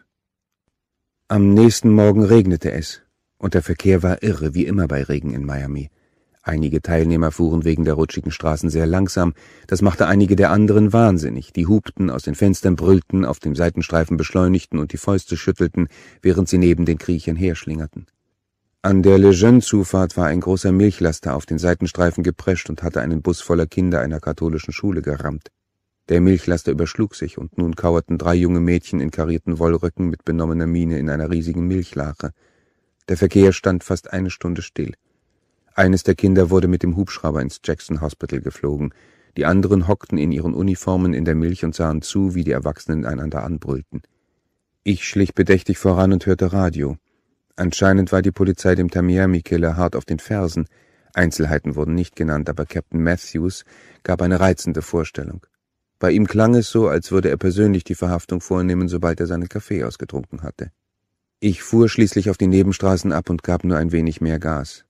Am nächsten Morgen regnete es, und der Verkehr war irre, wie immer bei Regen in Miami. Einige Teilnehmer fuhren wegen der rutschigen Straßen sehr langsam, das machte einige der anderen wahnsinnig, die hupten, aus den Fenstern brüllten, auf dem Seitenstreifen beschleunigten und die Fäuste schüttelten, während sie neben den Kriechern herschlingerten. An der Lejeune-Zufahrt war ein großer Milchlaster auf den Seitenstreifen geprescht und hatte einen Bus voller Kinder einer katholischen Schule gerammt. Der Milchlaster überschlug sich, und nun kauerten drei junge Mädchen in karierten Wollröcken mit benommener Miene in einer riesigen Milchlache. Der Verkehr stand fast eine Stunde still. Eines der Kinder wurde mit dem Hubschrauber ins Jackson Hospital geflogen. Die anderen hockten in ihren Uniformen in der Milch und sahen zu, wie die Erwachsenen einander anbrüllten. Ich schlich bedächtig voran und hörte Radio. Anscheinend war die Polizei dem Tamiami-Killer hart auf den Fersen. Einzelheiten wurden nicht genannt, aber Captain Matthews gab eine reizende Vorstellung. Bei ihm klang es so, als würde er persönlich die Verhaftung vornehmen, sobald er seinen Kaffee ausgetrunken hatte. Ich fuhr schließlich auf die Nebenstraßen ab und gab nur ein wenig mehr Gas.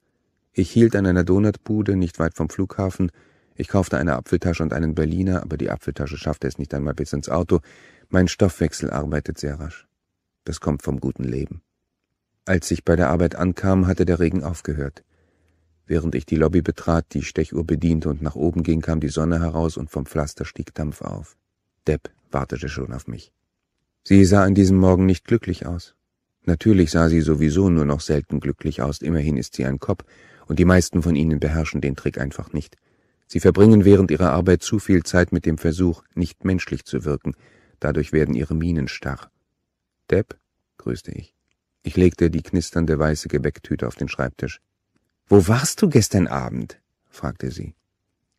Ich hielt an einer Donutbude nicht weit vom Flughafen. Ich kaufte eine Apfeltasche und einen Berliner, aber die Apfeltasche schaffte es nicht einmal bis ins Auto. Mein Stoffwechsel arbeitet sehr rasch. Das kommt vom guten Leben. Als ich bei der Arbeit ankam, hatte der Regen aufgehört. Während ich die Lobby betrat, die Stechuhr bediente und nach oben ging, kam die Sonne heraus und vom Pflaster stieg Dampf auf. Depp wartete schon auf mich. Sie sah an diesem Morgen nicht glücklich aus. Natürlich sah sie sowieso nur noch selten glücklich aus, immerhin ist sie ein Kopf und die meisten von ihnen beherrschen den Trick einfach nicht. Sie verbringen während ihrer Arbeit zu viel Zeit mit dem Versuch, nicht menschlich zu wirken, dadurch werden ihre Mienen starr. Depp, grüßte ich. Ich legte die knisternde weiße Gebäcktüte auf den Schreibtisch. Wo warst du gestern Abend? fragte sie.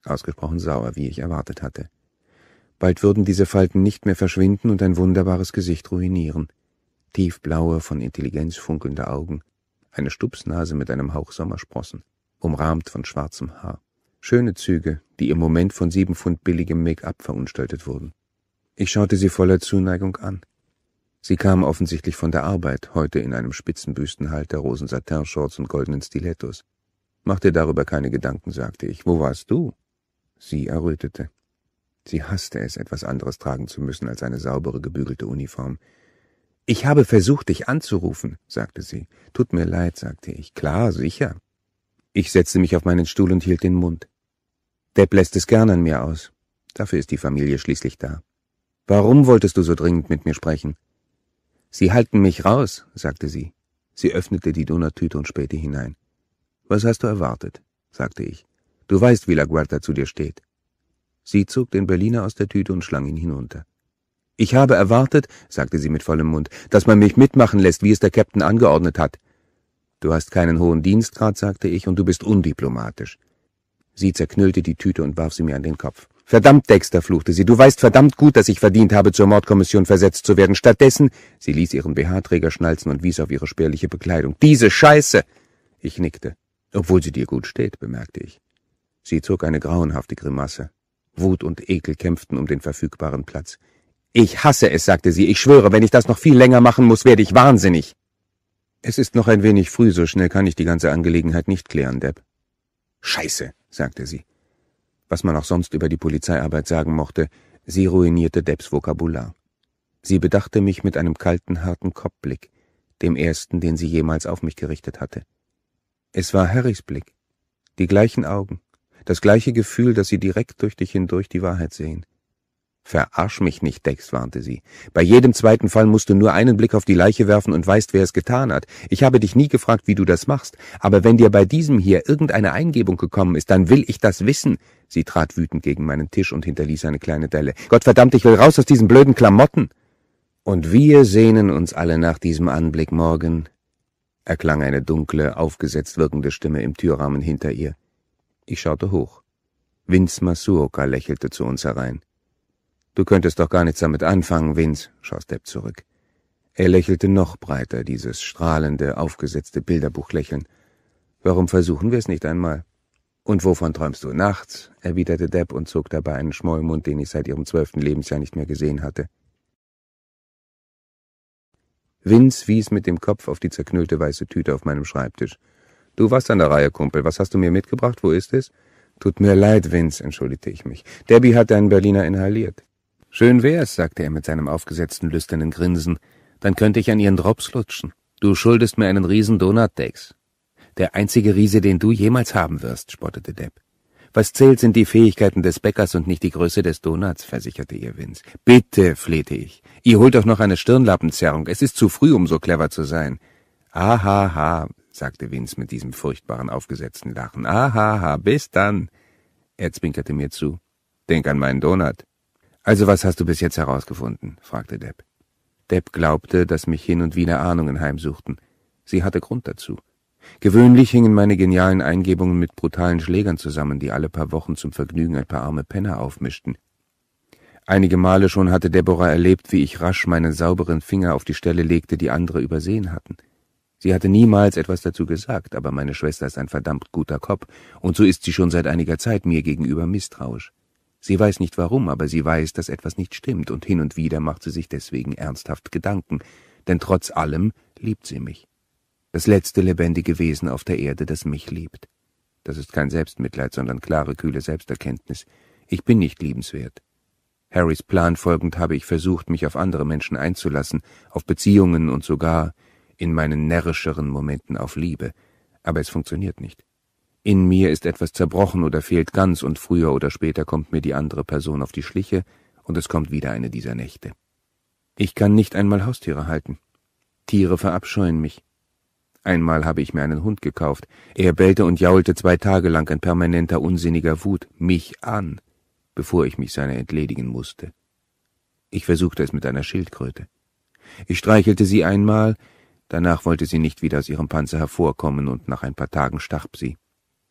Ausgesprochen sauer, wie ich erwartet hatte. Bald würden diese Falten nicht mehr verschwinden und ein wunderbares Gesicht ruinieren. Tiefblaue, von Intelligenz funkelnde Augen, eine Stupsnase mit einem Hauch Sommersprossen, umrahmt von schwarzem Haar. Schöne Züge, die im Moment von sieben Pfund billigem Make-up verunstaltet wurden. Ich schaute sie voller Zuneigung an. Sie kam offensichtlich von der Arbeit, heute in einem spitzen Büstenhalter, rosen Satin-Shorts und goldenen Stilettos. Mach dir darüber keine Gedanken, sagte ich. Wo warst du? Sie errötete. Sie hasste es, etwas anderes tragen zu müssen als eine saubere, gebügelte Uniform. Ich habe versucht, dich anzurufen, sagte sie. Tut mir leid, sagte ich. Klar, sicher. Ich setzte mich auf meinen Stuhl und hielt den Mund. Depp lässt es gern an mir aus. Dafür ist die Familie schließlich da. Warum wolltest du so dringend mit mir sprechen? Sie halten mich raus, sagte sie. Sie öffnete die Donattüte und spähte hinein. Was hast du erwartet? sagte ich. Du weißt, wie La Guarda zu dir steht. Sie zog den Berliner aus der Tüte und schlang ihn hinunter. Ich habe erwartet, sagte sie mit vollem Mund, dass man mich mitmachen lässt, wie es der Captain angeordnet hat. Du hast keinen hohen Dienstgrad, sagte ich, und du bist undiplomatisch. Sie zerknüllte die Tüte und warf sie mir an den Kopf. Verdammt, Dexter, fluchte sie, du weißt verdammt gut, dass ich verdient habe, zur Mordkommission versetzt zu werden. Stattdessen, sie ließ ihren BH-Träger schnalzen und wies auf ihre spärliche Bekleidung. Diese Scheiße! Ich nickte. Obwohl sie dir gut steht, bemerkte ich. Sie zog eine grauenhafte Grimasse. Wut und Ekel kämpften um den verfügbaren Platz. Ich hasse es, sagte sie. Ich schwöre, wenn ich das noch viel länger machen muss, werde ich wahnsinnig. Es ist noch ein wenig früh, so schnell kann ich die ganze Angelegenheit nicht klären, Deb. Scheiße, sagte sie. Was man auch sonst über die Polizeiarbeit sagen mochte, sie ruinierte Debs Vokabular. Sie bedachte mich mit einem kalten, harten Kopfblick, dem ersten, den sie jemals auf mich gerichtet hatte. Es war Harrys Blick, die gleichen Augen, das gleiche Gefühl, dass sie direkt durch dich hindurch die Wahrheit sehen. Verarsch mich nicht, Dex, warnte sie. Bei jedem zweiten Fall musst du nur einen Blick auf die Leiche werfen und weißt, wer es getan hat. Ich habe dich nie gefragt, wie du das machst, aber wenn dir bei diesem hier irgendeine Eingebung gekommen ist, dann will ich das wissen. Sie trat wütend gegen meinen Tisch und hinterließ eine kleine Delle. Gottverdammt, ich will raus aus diesen blöden Klamotten. Und wir sehnen uns alle nach diesem Anblick morgen, erklang eine dunkle, aufgesetzt wirkende Stimme im Türrahmen hinter ihr. Ich schaute hoch. Vince Masuoka lächelte zu uns herein. Du könntest doch gar nichts damit anfangen, Vince, schoss Depp zurück. Er lächelte noch breiter, dieses strahlende, aufgesetzte Bilderbuchlächeln. Warum versuchen wir es nicht einmal? Und wovon träumst du nachts? erwiderte Depp und zog dabei einen Schmollmund, den ich seit ihrem zwölften Lebensjahr nicht mehr gesehen hatte. Vince wies mit dem Kopf auf die zerknüllte weiße Tüte auf meinem Schreibtisch. Du warst an der Reihe, Kumpel. Was hast du mir mitgebracht? Wo ist es? Tut mir leid, Vince, entschuldigte ich mich. Debbie hat deinen Berliner inhaliert. Schön wär's, sagte er mit seinem aufgesetzten, lüsternen Grinsen, dann könnte ich an ihren Drops lutschen. Du schuldest mir einen riesen Dex. Der einzige Riese, den du jemals haben wirst, spottete Depp. Was zählt, sind die Fähigkeiten des Bäckers und nicht die Größe des Donuts, versicherte ihr Vince. Bitte, flehte ich. Ihr holt doch noch eine Stirnlappenzerrung. Es ist zu früh, um so clever zu sein. Ahaha, ha, sagte Vince mit diesem furchtbaren, aufgesetzten Lachen. Ahaha, ha, bis dann. Er zwinkerte mir zu. Denk an meinen Donut. Also was hast du bis jetzt herausgefunden? fragte Depp. Depp glaubte, dass mich hin und wieder Ahnungen heimsuchten. Sie hatte Grund dazu. Gewöhnlich hingen meine genialen Eingebungen mit brutalen Schlägern zusammen, die alle paar Wochen zum Vergnügen ein paar arme Penner aufmischten. Einige Male schon hatte Deborah erlebt, wie ich rasch meinen sauberen Finger auf die Stelle legte, die andere übersehen hatten. Sie hatte niemals etwas dazu gesagt, aber meine Schwester ist ein verdammt guter Kopf, und so ist sie schon seit einiger Zeit mir gegenüber misstrauisch. Sie weiß nicht warum, aber sie weiß, dass etwas nicht stimmt, und hin und wieder macht sie sich deswegen ernsthaft Gedanken, denn trotz allem liebt sie mich. Das letzte lebendige Wesen auf der Erde, das mich liebt. Das ist kein Selbstmitleid, sondern klare, kühle Selbsterkenntnis. Ich bin nicht liebenswert. Harrys Plan folgend habe ich versucht, mich auf andere Menschen einzulassen, auf Beziehungen und sogar in meinen närrischeren Momenten auf Liebe, aber es funktioniert nicht in mir ist etwas zerbrochen oder fehlt ganz und früher oder später kommt mir die andere Person auf die Schliche und es kommt wieder eine dieser Nächte. Ich kann nicht einmal Haustiere halten. Tiere verabscheuen mich. Einmal habe ich mir einen Hund gekauft. Er bellte und jaulte zwei Tage lang in permanenter unsinniger Wut mich an, bevor ich mich seiner entledigen musste. Ich versuchte es mit einer Schildkröte. Ich streichelte sie einmal, danach wollte sie nicht wieder aus ihrem Panzer hervorkommen und nach ein paar Tagen starb sie.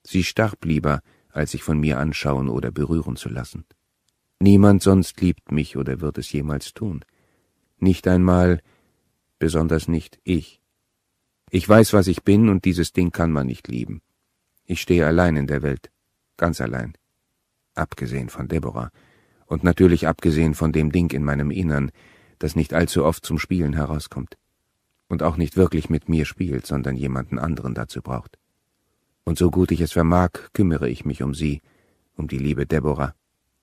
Sie starb lieber, als sich von mir anschauen oder berühren zu lassen. Niemand sonst liebt mich oder wird es jemals tun. Nicht einmal, besonders nicht ich. Ich weiß, was ich bin, und dieses Ding kann man nicht lieben. Ich stehe allein in der Welt, ganz allein. Abgesehen von Deborah, und natürlich abgesehen von dem Ding in meinem Innern, das nicht allzu oft zum Spielen herauskommt und auch nicht wirklich mit mir spielt, sondern jemanden anderen dazu braucht und so gut ich es vermag, kümmere ich mich um sie, um die liebe Deborah.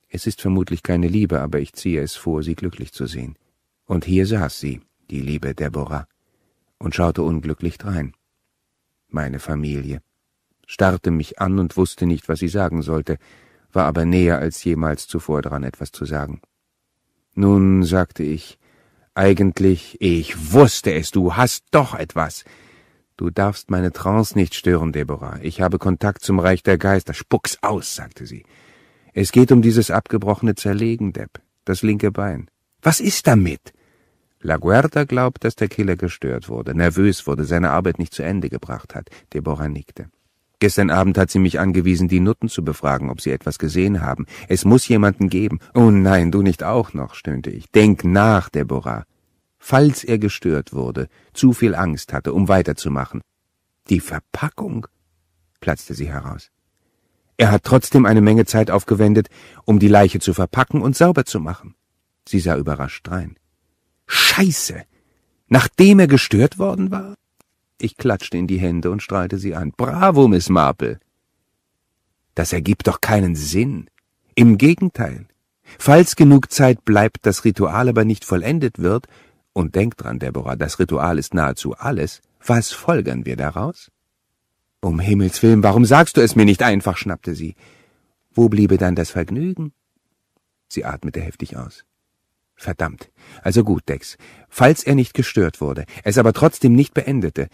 Es ist vermutlich keine Liebe, aber ich ziehe es vor, sie glücklich zu sehen. Und hier saß sie, die liebe Deborah, und schaute unglücklich drein. Meine Familie starrte mich an und wusste nicht, was sie sagen sollte, war aber näher als jemals zuvor dran, etwas zu sagen. Nun, sagte ich, eigentlich, ich wusste es, du hast doch etwas. Du darfst meine Trance nicht stören, Deborah. Ich habe Kontakt zum Reich der Geister. Spuck's aus, sagte sie. Es geht um dieses abgebrochene Zerlegen, Depp. Das linke Bein. Was ist damit? La Guerta glaubt, dass der Killer gestört wurde, nervös wurde, seine Arbeit nicht zu Ende gebracht hat. Deborah nickte. Gestern Abend hat sie mich angewiesen, die Nutten zu befragen, ob sie etwas gesehen haben. Es muss jemanden geben. Oh nein, du nicht auch noch, stöhnte ich. Denk nach, Deborah falls er gestört wurde, zu viel Angst hatte, um weiterzumachen. Die Verpackung? platzte sie heraus. Er hat trotzdem eine Menge Zeit aufgewendet, um die Leiche zu verpacken und sauber zu machen. Sie sah überrascht rein. Scheiße! Nachdem er gestört worden war? Ich klatschte in die Hände und strahlte sie an. Bravo, Miss Marple! Das ergibt doch keinen Sinn. Im Gegenteil. Falls genug Zeit bleibt, das Ritual aber nicht vollendet wird, und denk dran, Deborah, das Ritual ist nahezu alles. Was folgern wir daraus? Um Himmels willen, warum sagst du es mir nicht einfach? schnappte sie. Wo bliebe dann das Vergnügen? Sie atmete heftig aus. Verdammt. Also gut, Dex. Falls er nicht gestört wurde, es aber trotzdem nicht beendete.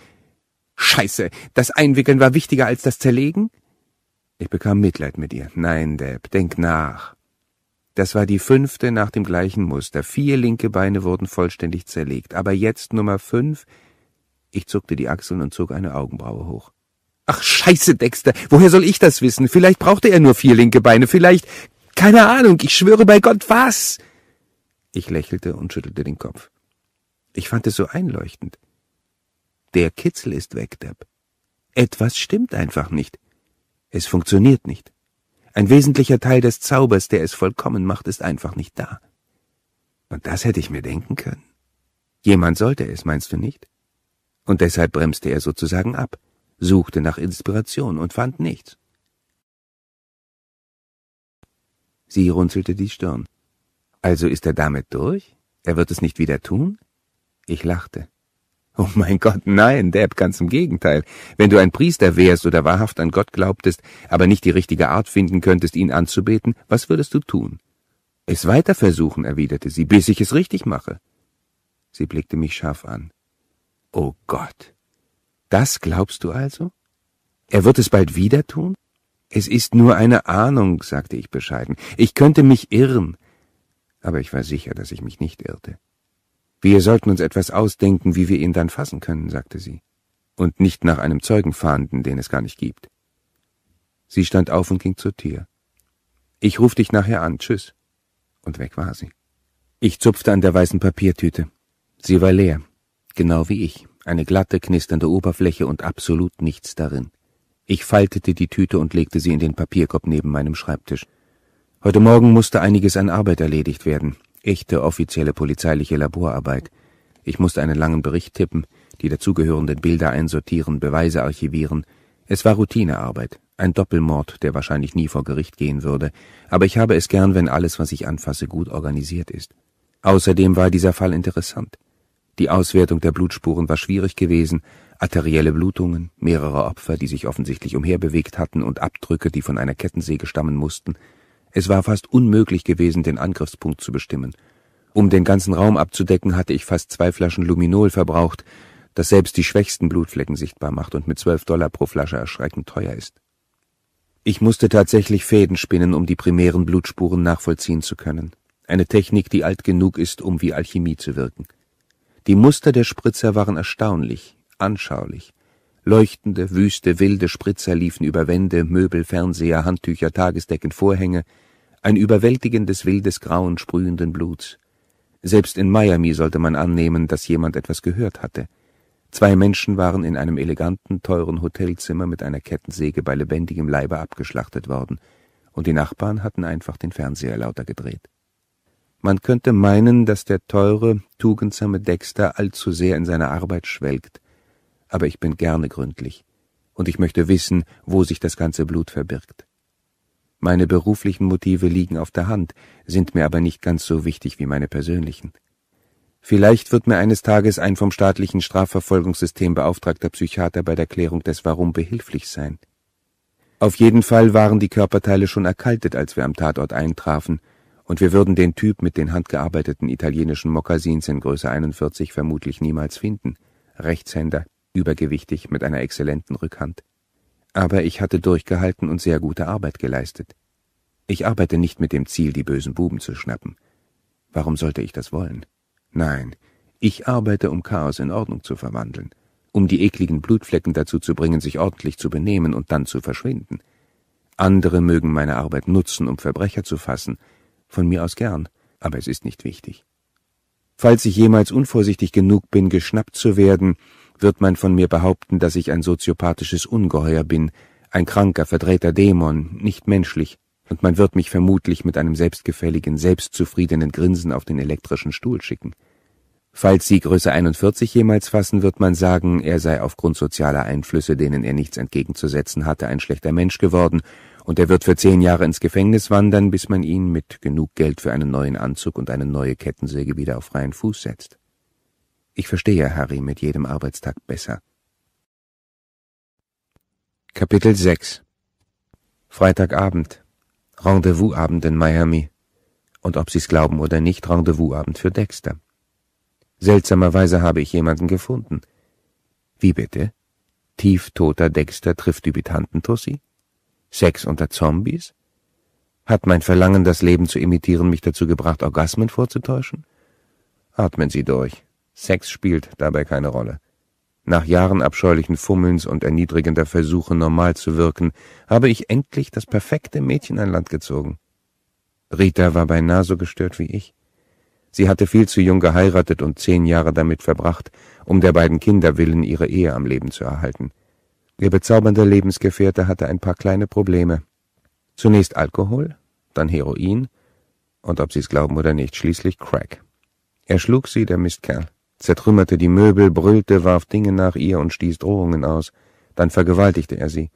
Scheiße, das Einwickeln war wichtiger als das Zerlegen? Ich bekam Mitleid mit ihr. Nein, Deb, denk nach. Das war die fünfte nach dem gleichen Muster. Vier linke Beine wurden vollständig zerlegt. Aber jetzt Nummer fünf. Ich zuckte die Achseln und zog eine Augenbraue hoch. Ach, scheiße, Dexter, woher soll ich das wissen? Vielleicht brauchte er nur vier linke Beine, vielleicht... Keine Ahnung, ich schwöre bei Gott, was? Ich lächelte und schüttelte den Kopf. Ich fand es so einleuchtend. Der Kitzel ist weg, Deb. Etwas stimmt einfach nicht. Es funktioniert nicht. Ein wesentlicher Teil des Zaubers, der es vollkommen macht, ist einfach nicht da. Und das hätte ich mir denken können. Jemand sollte es, meinst du nicht? Und deshalb bremste er sozusagen ab, suchte nach Inspiration und fand nichts. Sie runzelte die Stirn. Also ist er damit durch? Er wird es nicht wieder tun? Ich lachte. Oh mein Gott, nein, Deb, ganz im Gegenteil. Wenn du ein Priester wärst oder wahrhaft an Gott glaubtest, aber nicht die richtige Art finden könntest, ihn anzubeten, was würdest du tun? Es weiter versuchen, erwiderte sie, bis ich es richtig mache. Sie blickte mich scharf an. Oh Gott. Das glaubst du also? Er wird es bald wieder tun? Es ist nur eine Ahnung, sagte ich bescheiden. Ich könnte mich irren. Aber ich war sicher, dass ich mich nicht irrte. Wir sollten uns etwas ausdenken, wie wir ihn dann fassen können, sagte sie, und nicht nach einem Zeugen fahnden, den es gar nicht gibt. Sie stand auf und ging zur Tür. Ich ruf dich nachher an, tschüss. Und weg war sie. Ich zupfte an der weißen Papiertüte. Sie war leer, genau wie ich, eine glatte, knisternde Oberfläche und absolut nichts darin. Ich faltete die Tüte und legte sie in den Papierkorb neben meinem Schreibtisch. Heute Morgen musste einiges an Arbeit erledigt werden echte offizielle polizeiliche Laborarbeit. Ich musste einen langen Bericht tippen, die dazugehörenden Bilder einsortieren, Beweise archivieren. Es war Routinearbeit, ein Doppelmord, der wahrscheinlich nie vor Gericht gehen würde, aber ich habe es gern, wenn alles, was ich anfasse, gut organisiert ist. Außerdem war dieser Fall interessant. Die Auswertung der Blutspuren war schwierig gewesen, arterielle Blutungen, mehrere Opfer, die sich offensichtlich umherbewegt hatten und Abdrücke, die von einer Kettensäge stammen mussten, es war fast unmöglich gewesen, den Angriffspunkt zu bestimmen. Um den ganzen Raum abzudecken, hatte ich fast zwei Flaschen Luminol verbraucht, das selbst die schwächsten Blutflecken sichtbar macht und mit zwölf Dollar pro Flasche erschreckend teuer ist. Ich musste tatsächlich Fäden spinnen, um die primären Blutspuren nachvollziehen zu können. Eine Technik, die alt genug ist, um wie Alchemie zu wirken. Die Muster der Spritzer waren erstaunlich, anschaulich. Leuchtende, wüste, wilde Spritzer liefen über Wände, Möbel, Fernseher, Handtücher, Tagesdecken, Vorhänge, ein überwältigendes wildes Grauen sprühenden Bluts. Selbst in Miami sollte man annehmen, dass jemand etwas gehört hatte. Zwei Menschen waren in einem eleganten, teuren Hotelzimmer mit einer Kettensäge bei lebendigem Leibe abgeschlachtet worden, und die Nachbarn hatten einfach den Fernseher lauter gedreht. Man könnte meinen, dass der teure, tugendsame Dexter allzu sehr in seiner Arbeit schwelgt, aber ich bin gerne gründlich, und ich möchte wissen, wo sich das ganze Blut verbirgt. Meine beruflichen Motive liegen auf der Hand, sind mir aber nicht ganz so wichtig wie meine persönlichen. Vielleicht wird mir eines Tages ein vom staatlichen Strafverfolgungssystem beauftragter Psychiater bei der Klärung des Warum behilflich sein. Auf jeden Fall waren die Körperteile schon erkaltet, als wir am Tatort eintrafen, und wir würden den Typ mit den handgearbeiteten italienischen Mokassins in Größe 41 vermutlich niemals finden. Rechtshänder, übergewichtig mit einer exzellenten Rückhand. Aber ich hatte durchgehalten und sehr gute Arbeit geleistet. Ich arbeite nicht mit dem Ziel, die bösen Buben zu schnappen. Warum sollte ich das wollen? Nein, ich arbeite, um Chaos in Ordnung zu verwandeln, um die ekligen Blutflecken dazu zu bringen, sich ordentlich zu benehmen und dann zu verschwinden. Andere mögen meine Arbeit nutzen, um Verbrecher zu fassen, von mir aus gern, aber es ist nicht wichtig. Falls ich jemals unvorsichtig genug bin, geschnappt zu werden, wird man von mir behaupten, dass ich ein soziopathisches Ungeheuer bin, ein kranker, verdrehter Dämon, nicht menschlich, und man wird mich vermutlich mit einem selbstgefälligen, selbstzufriedenen Grinsen auf den elektrischen Stuhl schicken. Falls Sie Größe 41 jemals fassen, wird man sagen, er sei aufgrund sozialer Einflüsse, denen er nichts entgegenzusetzen hatte, ein schlechter Mensch geworden, und er wird für zehn Jahre ins Gefängnis wandern, bis man ihn mit genug Geld für einen neuen Anzug und eine neue Kettensäge wieder auf freien Fuß setzt. Ich verstehe Harry mit jedem Arbeitstag besser. Kapitel 6 Freitagabend. Rendezvousabend in Miami. Und ob Sie's glauben oder nicht, Rendezvousabend für Dexter. Seltsamerweise habe ich jemanden gefunden. Wie bitte? Tieftoter Dexter trifft Dubitanten Tussi? Sex unter Zombies? Hat mein Verlangen, das Leben zu imitieren, mich dazu gebracht, Orgasmen vorzutäuschen? Atmen Sie durch. Sex spielt dabei keine Rolle. Nach Jahren abscheulichen Fummelns und erniedrigender Versuche, normal zu wirken, habe ich endlich das perfekte Mädchen an Land gezogen. Rita war beinahe so gestört wie ich. Sie hatte viel zu jung geheiratet und zehn Jahre damit verbracht, um der beiden Kinder willen ihre Ehe am Leben zu erhalten. Ihr bezaubernder Lebensgefährte hatte ein paar kleine Probleme. Zunächst Alkohol, dann Heroin und, ob sie es glauben oder nicht, schließlich Crack. Er schlug sie, der Mistkerl zertrümmerte die Möbel, brüllte, warf Dinge nach ihr und stieß Drohungen aus. Dann vergewaltigte er sie,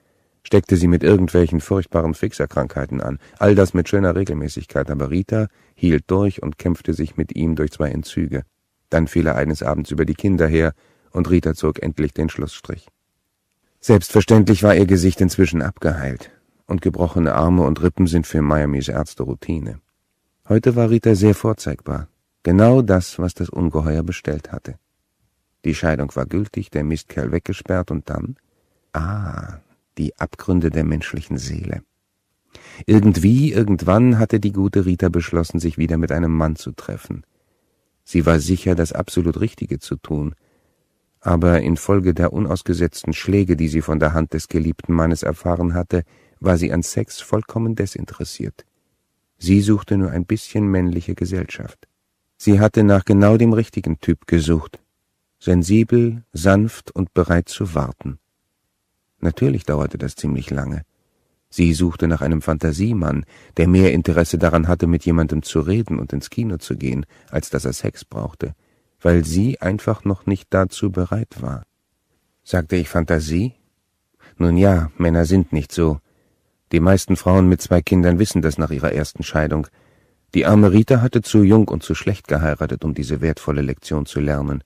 steckte sie mit irgendwelchen furchtbaren Fixerkrankheiten an. All das mit schöner Regelmäßigkeit, aber Rita hielt durch und kämpfte sich mit ihm durch zwei Entzüge. Dann fiel er eines Abends über die Kinder her, und Rita zog endlich den Schlussstrich. Selbstverständlich war ihr Gesicht inzwischen abgeheilt, und gebrochene Arme und Rippen sind für Miamis Ärzte Routine. Heute war Rita sehr vorzeigbar. Genau das, was das Ungeheuer bestellt hatte. Die Scheidung war gültig, der Mistkerl weggesperrt und dann? Ah, die Abgründe der menschlichen Seele. Irgendwie, irgendwann hatte die gute Rita beschlossen, sich wieder mit einem Mann zu treffen. Sie war sicher, das absolut Richtige zu tun, aber infolge der unausgesetzten Schläge, die sie von der Hand des geliebten Mannes erfahren hatte, war sie an Sex vollkommen desinteressiert. Sie suchte nur ein bisschen männliche Gesellschaft. Sie hatte nach genau dem richtigen Typ gesucht, sensibel, sanft und bereit zu warten. Natürlich dauerte das ziemlich lange. Sie suchte nach einem Fantasiemann, der mehr Interesse daran hatte, mit jemandem zu reden und ins Kino zu gehen, als dass er Sex brauchte, weil sie einfach noch nicht dazu bereit war. Sagte ich Fantasie? Nun ja, Männer sind nicht so. Die meisten Frauen mit zwei Kindern wissen das nach ihrer ersten Scheidung, die arme Rita hatte zu jung und zu schlecht geheiratet, um diese wertvolle Lektion zu lernen.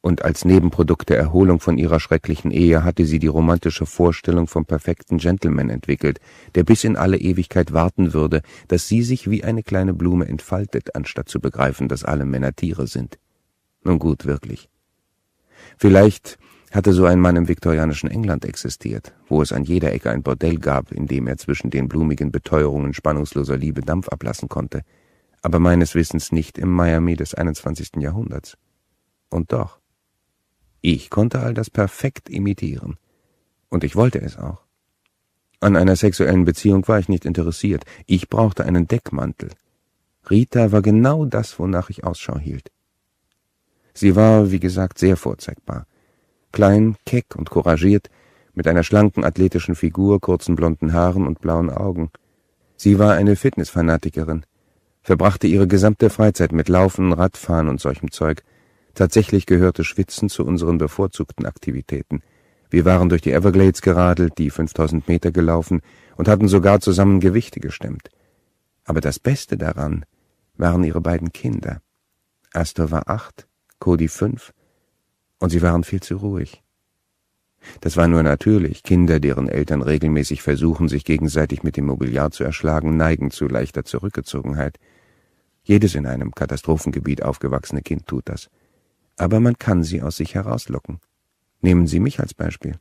Und als Nebenprodukt der Erholung von ihrer schrecklichen Ehe hatte sie die romantische Vorstellung vom perfekten Gentleman entwickelt, der bis in alle Ewigkeit warten würde, dass sie sich wie eine kleine Blume entfaltet, anstatt zu begreifen, dass alle Männer Tiere sind. Nun gut, wirklich. Vielleicht hatte so ein Mann im viktorianischen England existiert, wo es an jeder Ecke ein Bordell gab, in dem er zwischen den blumigen Beteuerungen spannungsloser Liebe Dampf ablassen konnte – aber meines Wissens nicht im Miami des 21. Jahrhunderts. Und doch. Ich konnte all das perfekt imitieren. Und ich wollte es auch. An einer sexuellen Beziehung war ich nicht interessiert. Ich brauchte einen Deckmantel. Rita war genau das, wonach ich Ausschau hielt. Sie war, wie gesagt, sehr vorzeigbar. Klein, keck und couragiert, mit einer schlanken athletischen Figur, kurzen blonden Haaren und blauen Augen. Sie war eine Fitnessfanatikerin verbrachte ihre gesamte Freizeit mit Laufen, Radfahren und solchem Zeug. Tatsächlich gehörte Schwitzen zu unseren bevorzugten Aktivitäten. Wir waren durch die Everglades geradelt, die 5000 Meter gelaufen und hatten sogar zusammen Gewichte gestemmt. Aber das Beste daran waren ihre beiden Kinder. Astor war acht, Cody fünf, und sie waren viel zu ruhig. Das war nur natürlich. Kinder, deren Eltern regelmäßig versuchen, sich gegenseitig mit dem Mobiliar zu erschlagen, neigen zu leichter Zurückgezogenheit. Jedes in einem Katastrophengebiet aufgewachsene Kind tut das. Aber man kann sie aus sich herauslocken. Nehmen Sie mich als Beispiel.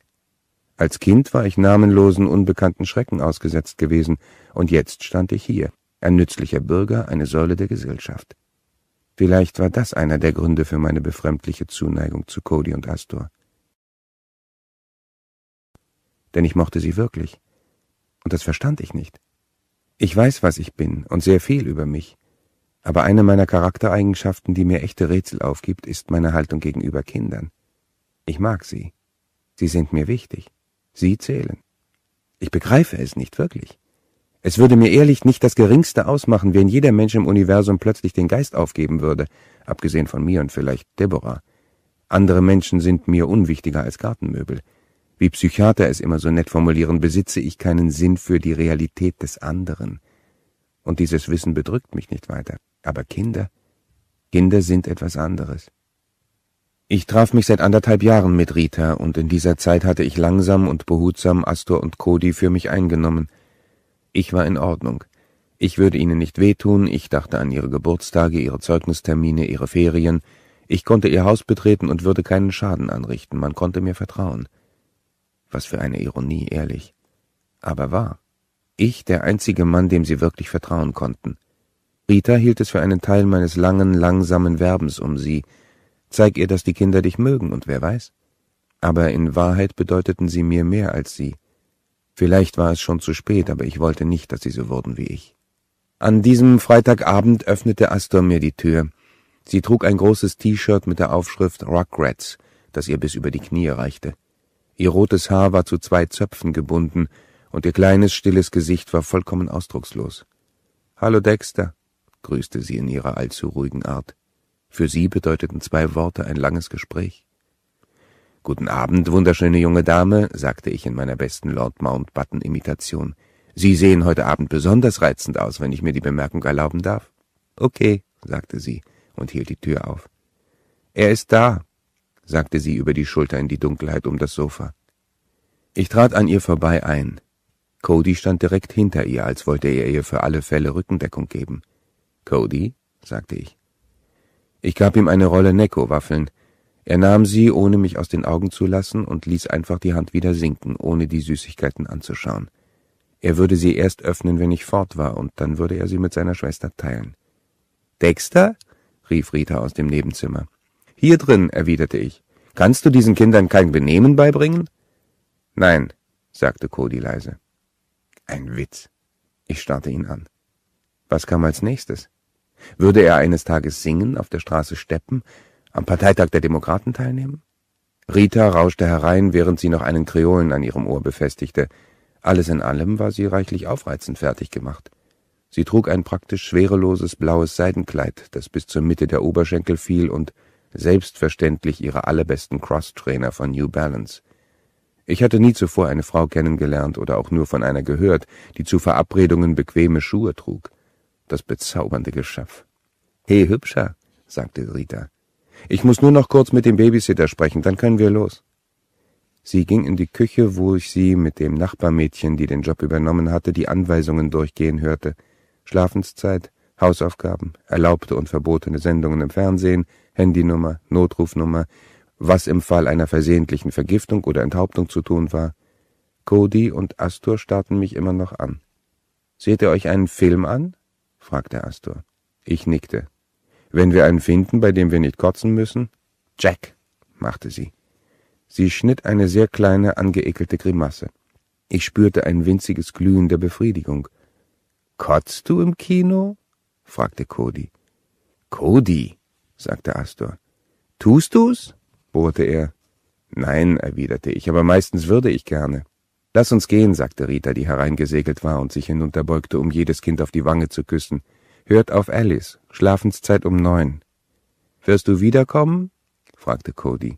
Als Kind war ich namenlosen, unbekannten Schrecken ausgesetzt gewesen, und jetzt stand ich hier, ein nützlicher Bürger, eine Säule der Gesellschaft. Vielleicht war das einer der Gründe für meine befremdliche Zuneigung zu Cody und Astor. Denn ich mochte sie wirklich. Und das verstand ich nicht. Ich weiß, was ich bin und sehr viel über mich. Aber eine meiner Charaktereigenschaften, die mir echte Rätsel aufgibt, ist meine Haltung gegenüber Kindern. Ich mag sie. Sie sind mir wichtig. Sie zählen. Ich begreife es nicht wirklich. Es würde mir ehrlich nicht das Geringste ausmachen, wenn jeder Mensch im Universum plötzlich den Geist aufgeben würde, abgesehen von mir und vielleicht Deborah. Andere Menschen sind mir unwichtiger als Gartenmöbel. Wie Psychiater es immer so nett formulieren, besitze ich keinen Sinn für die Realität des anderen. Und dieses Wissen bedrückt mich nicht weiter. Aber Kinder? Kinder sind etwas anderes. Ich traf mich seit anderthalb Jahren mit Rita, und in dieser Zeit hatte ich langsam und behutsam Astor und Cody für mich eingenommen. Ich war in Ordnung. Ich würde ihnen nicht wehtun, ich dachte an ihre Geburtstage, ihre Zeugnistermine, ihre Ferien, ich konnte ihr Haus betreten und würde keinen Schaden anrichten, man konnte mir vertrauen. Was für eine Ironie, ehrlich. Aber wahr. Ich, der einzige Mann, dem sie wirklich vertrauen konnten. Rita hielt es für einen Teil meines langen, langsamen Werbens um sie. Zeig ihr, dass die Kinder dich mögen, und wer weiß. Aber in Wahrheit bedeuteten sie mir mehr als sie. Vielleicht war es schon zu spät, aber ich wollte nicht, dass sie so wurden wie ich. An diesem Freitagabend öffnete Astor mir die Tür. Sie trug ein großes T-Shirt mit der Aufschrift Rugrats, das ihr bis über die Knie reichte. Ihr rotes Haar war zu zwei Zöpfen gebunden, und ihr kleines, stilles Gesicht war vollkommen ausdruckslos. Hallo Dexter, grüßte sie in ihrer allzu ruhigen Art. Für sie bedeuteten zwei Worte ein langes Gespräch. Guten Abend, wunderschöne junge Dame, sagte ich in meiner besten Lord Mountbatten Imitation. Sie sehen heute Abend besonders reizend aus, wenn ich mir die Bemerkung erlauben darf. Okay, sagte sie und hielt die Tür auf. Er ist da, sagte sie über die Schulter in die Dunkelheit um das Sofa. Ich trat an ihr vorbei ein. Cody stand direkt hinter ihr, als wollte er ihr für alle Fälle Rückendeckung geben. Cody, sagte ich. Ich gab ihm eine Rolle Necco-Waffeln. Er nahm sie, ohne mich aus den Augen zu lassen, und ließ einfach die Hand wieder sinken, ohne die Süßigkeiten anzuschauen. Er würde sie erst öffnen, wenn ich fort war, und dann würde er sie mit seiner Schwester teilen. Dexter? rief Rita aus dem Nebenzimmer. Hier drin, erwiderte ich. Kannst du diesen Kindern kein Benehmen beibringen? Nein, sagte Cody leise. Ein Witz. Ich starrte ihn an. Was kam als nächstes? Würde er eines Tages singen, auf der Straße steppen, am Parteitag der Demokraten teilnehmen? Rita rauschte herein, während sie noch einen Kreolen an ihrem Ohr befestigte. Alles in allem war sie reichlich aufreizend fertig gemacht. Sie trug ein praktisch schwereloses blaues Seidenkleid, das bis zur Mitte der Oberschenkel fiel und selbstverständlich ihre allerbesten Cross-Trainer von New Balance. Ich hatte nie zuvor eine Frau kennengelernt oder auch nur von einer gehört, die zu Verabredungen bequeme Schuhe trug das bezaubernde Geschöpf. He, hübscher, sagte Rita. Ich muss nur noch kurz mit dem Babysitter sprechen, dann können wir los. Sie ging in die Küche, wo ich sie mit dem Nachbarmädchen, die den Job übernommen hatte, die Anweisungen durchgehen hörte. Schlafenszeit, Hausaufgaben, erlaubte und verbotene Sendungen im Fernsehen, Handynummer, Notrufnummer, was im Fall einer versehentlichen Vergiftung oder Enthauptung zu tun war. Cody und Astor starrten mich immer noch an. Seht ihr euch einen Film an? fragte Astor. Ich nickte. Wenn wir einen finden, bei dem wir nicht kotzen müssen? Jack, machte sie. Sie schnitt eine sehr kleine, angeekelte Grimasse. Ich spürte ein winziges Glühen der Befriedigung. Kotzt du im Kino? fragte Cody. Cody, sagte Astor. Tust du's? bohrte er. Nein, erwiderte ich, aber meistens würde ich gerne. Lass uns gehen, sagte Rita, die hereingesegelt war und sich hinunterbeugte, um jedes Kind auf die Wange zu küssen. Hört auf Alice. Schlafenszeit um neun. Wirst du wiederkommen? fragte Cody.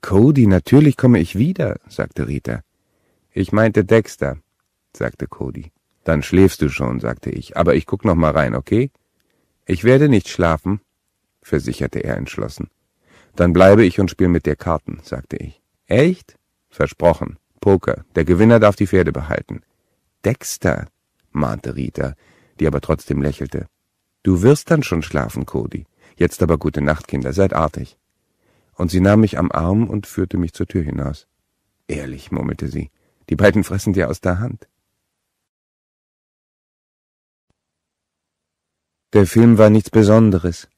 Cody, natürlich komme ich wieder, sagte Rita. Ich meinte Dexter, sagte Cody. Dann schläfst du schon, sagte ich, aber ich guck noch mal rein, okay? Ich werde nicht schlafen, versicherte er entschlossen. Dann bleibe ich und spiel mit dir Karten, sagte ich. Echt? Versprochen. Poker. Der Gewinner darf die Pferde behalten. Dexter, mahnte Rita, die aber trotzdem lächelte. Du wirst dann schon schlafen, Cody. Jetzt aber gute Nacht, Kinder, seid artig. Und sie nahm mich am Arm und führte mich zur Tür hinaus. Ehrlich, murmelte sie, die beiden fressen dir aus der Hand. Der Film war nichts Besonderes,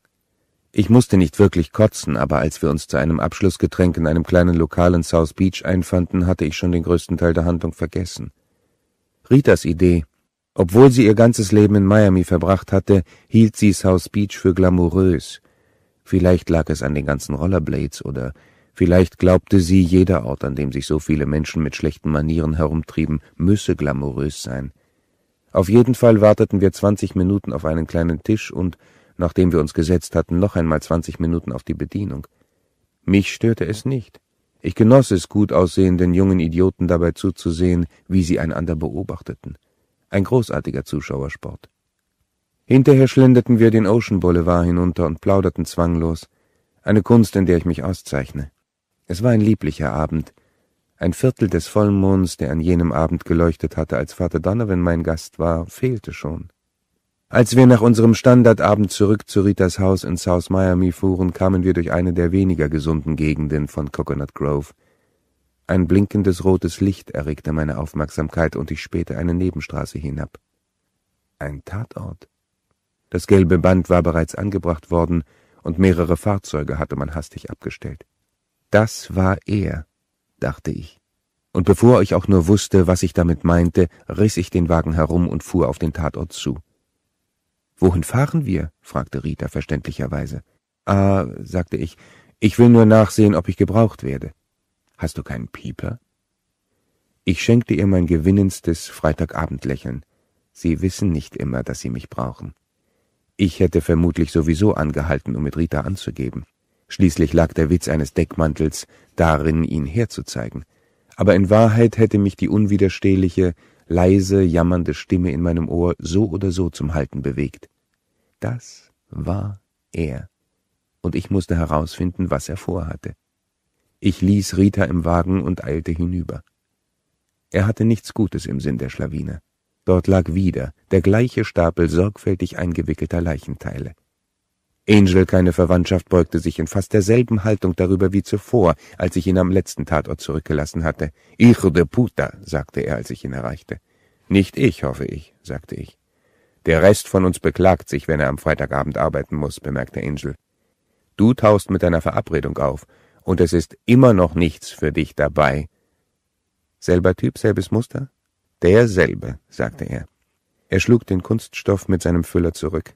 ich musste nicht wirklich kotzen, aber als wir uns zu einem Abschlussgetränk in einem kleinen Lokal in South Beach einfanden, hatte ich schon den größten Teil der Handlung vergessen. Ritas Idee. Obwohl sie ihr ganzes Leben in Miami verbracht hatte, hielt sie South Beach für glamourös. Vielleicht lag es an den ganzen Rollerblades oder vielleicht glaubte sie, jeder Ort, an dem sich so viele Menschen mit schlechten Manieren herumtrieben, müsse glamourös sein. Auf jeden Fall warteten wir zwanzig Minuten auf einen kleinen Tisch und nachdem wir uns gesetzt hatten, noch einmal zwanzig Minuten auf die Bedienung. Mich störte es nicht. Ich genoss es, gut aussehenden jungen Idioten dabei zuzusehen, wie sie einander beobachteten. Ein großartiger Zuschauersport. Hinterher schlenderten wir den Ocean Boulevard hinunter und plauderten zwanglos, eine Kunst, in der ich mich auszeichne. Es war ein lieblicher Abend, ein Viertel des Vollmonds, der an jenem Abend geleuchtet hatte, als Vater Donovan mein Gast war, fehlte schon. Als wir nach unserem Standardabend zurück zu Ritas Haus in South Miami fuhren, kamen wir durch eine der weniger gesunden Gegenden von Coconut Grove. Ein blinkendes rotes Licht erregte meine Aufmerksamkeit und ich spähte eine Nebenstraße hinab. Ein Tatort. Das gelbe Band war bereits angebracht worden und mehrere Fahrzeuge hatte man hastig abgestellt. Das war er, dachte ich. Und bevor ich auch nur wusste, was ich damit meinte, riss ich den Wagen herum und fuhr auf den Tatort zu. Wohin fahren wir? fragte Rita verständlicherweise. Ah, sagte ich, ich will nur nachsehen, ob ich gebraucht werde. Hast du keinen Pieper? Ich schenkte ihr mein gewinnendstes Freitagabendlächeln. Sie wissen nicht immer, dass sie mich brauchen. Ich hätte vermutlich sowieso angehalten, um mit Rita anzugeben. Schließlich lag der Witz eines Deckmantels darin, ihn herzuzeigen. Aber in Wahrheit hätte mich die unwiderstehliche, leise jammernde Stimme in meinem Ohr so oder so zum Halten bewegt. Das war er, und ich musste herausfinden, was er vorhatte. Ich ließ Rita im Wagen und eilte hinüber. Er hatte nichts Gutes im Sinn der Schlawiner. Dort lag wieder der gleiche Stapel sorgfältig eingewickelter Leichenteile. Angel, keine Verwandtschaft, beugte sich in fast derselben Haltung darüber wie zuvor, als ich ihn am letzten Tatort zurückgelassen hatte. Hijo de puta, sagte er, als ich ihn erreichte. Nicht ich, hoffe ich, sagte ich. Der Rest von uns beklagt sich, wenn er am Freitagabend arbeiten muss, bemerkte Angel. Du taust mit deiner Verabredung auf, und es ist immer noch nichts für dich dabei. Selber Typ, selbes Muster? Derselbe, sagte er. Er schlug den Kunststoff mit seinem Füller zurück.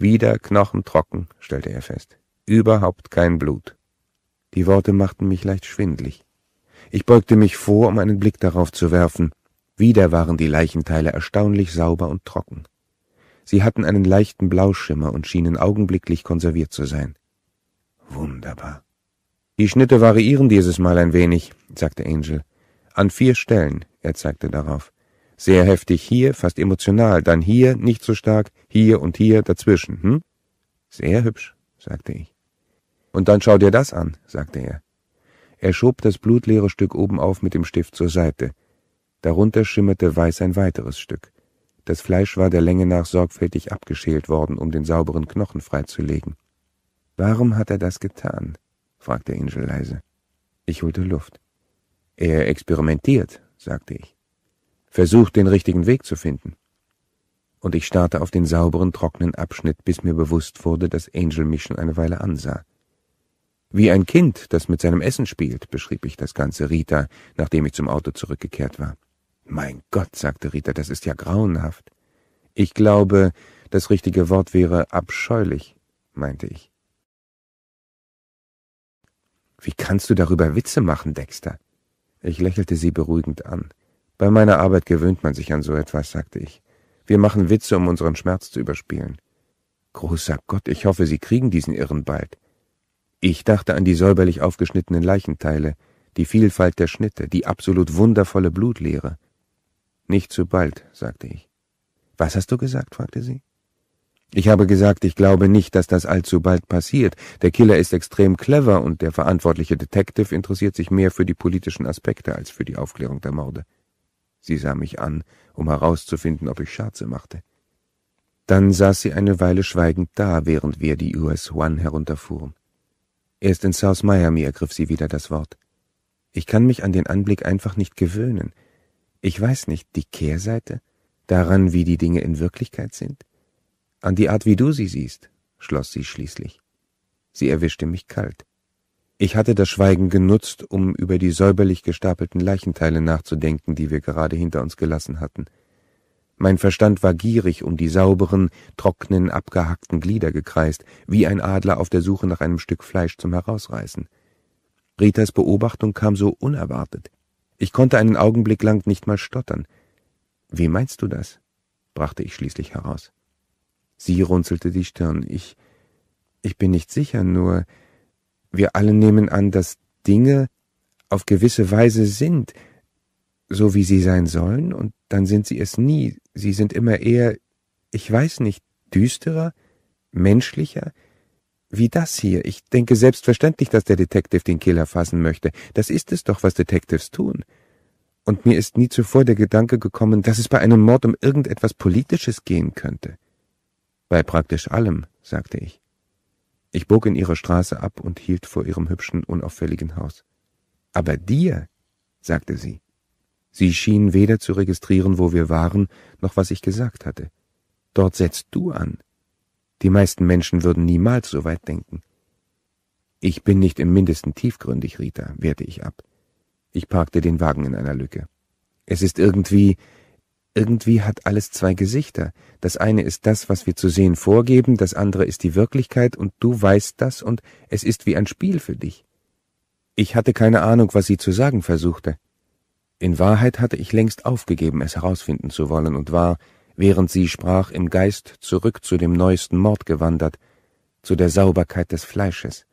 Wieder knochentrocken, stellte er fest. Überhaupt kein Blut. Die Worte machten mich leicht schwindlig. Ich beugte mich vor, um einen Blick darauf zu werfen. Wieder waren die Leichenteile erstaunlich sauber und trocken. Sie hatten einen leichten Blauschimmer und schienen augenblicklich konserviert zu sein. Wunderbar. Die Schnitte variieren dieses Mal ein wenig, sagte Angel. An vier Stellen, er zeigte darauf. Sehr heftig hier, fast emotional, dann hier, nicht so stark, hier und hier dazwischen, hm? Sehr hübsch, sagte ich. Und dann schau dir das an, sagte er. Er schob das blutleere Stück oben auf mit dem Stift zur Seite. Darunter schimmerte weiß ein weiteres Stück. Das Fleisch war der Länge nach sorgfältig abgeschält worden, um den sauberen Knochen freizulegen. Warum hat er das getan? fragte Angel leise. Ich holte Luft. Er experimentiert, sagte ich versucht, den richtigen Weg zu finden. Und ich starrte auf den sauberen, trockenen Abschnitt, bis mir bewusst wurde, dass Angel mich schon eine Weile ansah. Wie ein Kind, das mit seinem Essen spielt, beschrieb ich das Ganze Rita, nachdem ich zum Auto zurückgekehrt war. Mein Gott, sagte Rita, das ist ja grauenhaft. Ich glaube, das richtige Wort wäre abscheulich, meinte ich. Wie kannst du darüber Witze machen, Dexter? Ich lächelte sie beruhigend an. Bei meiner Arbeit gewöhnt man sich an so etwas, sagte ich. Wir machen Witze, um unseren Schmerz zu überspielen. Großer Gott, ich hoffe, Sie kriegen diesen Irren bald. Ich dachte an die säuberlich aufgeschnittenen Leichenteile, die Vielfalt der Schnitte, die absolut wundervolle Blutlehre. Nicht zu bald, sagte ich. Was hast du gesagt? fragte sie. Ich habe gesagt, ich glaube nicht, dass das allzu bald passiert. Der Killer ist extrem clever und der verantwortliche Detective interessiert sich mehr für die politischen Aspekte als für die Aufklärung der Morde. Sie sah mich an, um herauszufinden, ob ich Scherze machte. Dann saß sie eine Weile schweigend da, während wir die US One herunterfuhren. Erst in South Miami ergriff sie wieder das Wort. Ich kann mich an den Anblick einfach nicht gewöhnen. Ich weiß nicht, die Kehrseite? Daran, wie die Dinge in Wirklichkeit sind? An die Art, wie du sie siehst, schloss sie schließlich. Sie erwischte mich kalt. Ich hatte das Schweigen genutzt, um über die säuberlich gestapelten Leichenteile nachzudenken, die wir gerade hinter uns gelassen hatten. Mein Verstand war gierig um die sauberen, trockenen, abgehackten Glieder gekreist, wie ein Adler auf der Suche nach einem Stück Fleisch zum Herausreißen. Ritas Beobachtung kam so unerwartet. Ich konnte einen Augenblick lang nicht mal stottern. Wie meinst du das? brachte ich schließlich heraus. Sie runzelte die Stirn. Ich. ich bin nicht sicher, nur. Wir alle nehmen an, dass Dinge auf gewisse Weise sind, so wie sie sein sollen, und dann sind sie es nie. Sie sind immer eher, ich weiß nicht, düsterer, menschlicher, wie das hier. Ich denke selbstverständlich, dass der Detective den Killer fassen möchte. Das ist es doch, was Detectives tun. Und mir ist nie zuvor der Gedanke gekommen, dass es bei einem Mord um irgendetwas Politisches gehen könnte. Bei praktisch allem, sagte ich. Ich bog in ihrer Straße ab und hielt vor ihrem hübschen, unauffälligen Haus. Aber dir, sagte sie. Sie schien weder zu registrieren, wo wir waren, noch was ich gesagt hatte. Dort setzt du an. Die meisten Menschen würden niemals so weit denken. Ich bin nicht im mindesten tiefgründig, Rita, wehrte ich ab. Ich parkte den Wagen in einer Lücke. Es ist irgendwie, irgendwie hat alles zwei Gesichter. Das eine ist das, was wir zu sehen vorgeben, das andere ist die Wirklichkeit, und du weißt das, und es ist wie ein Spiel für dich. Ich hatte keine Ahnung, was sie zu sagen versuchte. In Wahrheit hatte ich längst aufgegeben, es herausfinden zu wollen, und war, während sie sprach, im Geist zurück zu dem neuesten Mord gewandert, zu der Sauberkeit des Fleisches,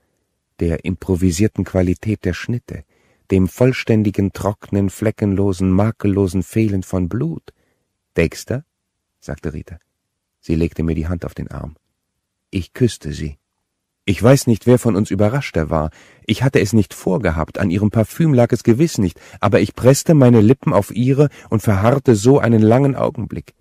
der improvisierten Qualität der Schnitte, dem vollständigen, trockenen, fleckenlosen, makellosen Fehlen von Blut, Dexter, sagte Rita. Sie legte mir die Hand auf den Arm. Ich küsste sie. Ich weiß nicht, wer von uns überraschter war. Ich hatte es nicht vorgehabt, an ihrem Parfüm lag es gewiss nicht, aber ich presste meine Lippen auf ihre und verharrte so einen langen Augenblick.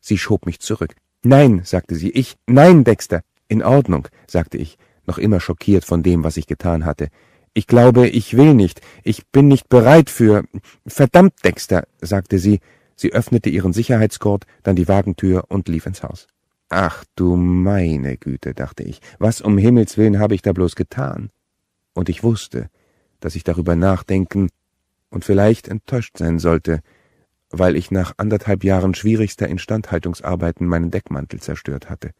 Sie schob mich zurück. Nein, sagte sie, ich, nein, Dexter. In Ordnung, sagte ich, noch immer schockiert von dem, was ich getan hatte. Ich glaube, ich will nicht, ich bin nicht bereit für. Verdammt, Dexter, sagte sie, Sie öffnete ihren Sicherheitsgurt, dann die Wagentür und lief ins Haus. Ach du meine Güte, dachte ich, was um Himmels willen habe ich da bloß getan? Und ich wusste, dass ich darüber nachdenken und vielleicht enttäuscht sein sollte, weil ich nach anderthalb Jahren schwierigster Instandhaltungsarbeiten meinen Deckmantel zerstört hatte.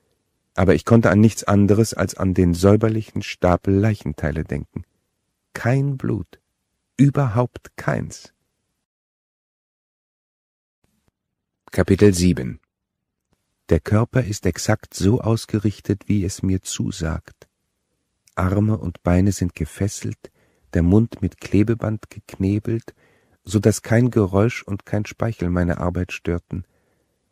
Aber ich konnte an nichts anderes als an den säuberlichen Stapel Leichenteile denken. Kein Blut. Überhaupt keins. Kapitel 7 Der Körper ist exakt so ausgerichtet, wie es mir zusagt. Arme und Beine sind gefesselt, der Mund mit Klebeband geknebelt, so daß kein Geräusch und kein Speichel meine Arbeit störten,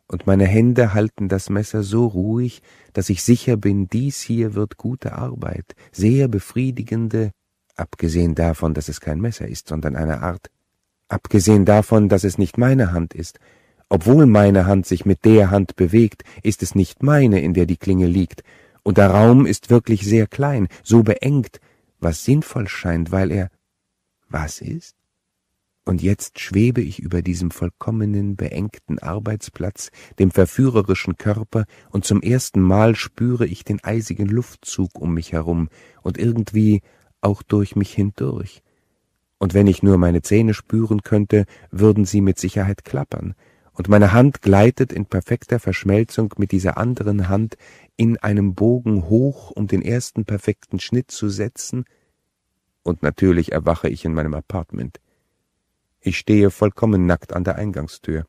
und meine Hände halten das Messer so ruhig, dass ich sicher bin, dies hier wird gute Arbeit, sehr befriedigende, abgesehen davon, dass es kein Messer ist, sondern eine Art, abgesehen davon, dass es nicht meine Hand ist, obwohl meine Hand sich mit der Hand bewegt, ist es nicht meine, in der die Klinge liegt, und der Raum ist wirklich sehr klein, so beengt, was sinnvoll scheint, weil er was ist? Und jetzt schwebe ich über diesem vollkommenen, beengten Arbeitsplatz, dem verführerischen Körper, und zum ersten Mal spüre ich den eisigen Luftzug um mich herum und irgendwie auch durch mich hindurch. Und wenn ich nur meine Zähne spüren könnte, würden sie mit Sicherheit klappern, und meine Hand gleitet in perfekter Verschmelzung mit dieser anderen Hand in einem Bogen hoch, um den ersten perfekten Schnitt zu setzen, und natürlich erwache ich in meinem Apartment. Ich stehe vollkommen nackt an der Eingangstür.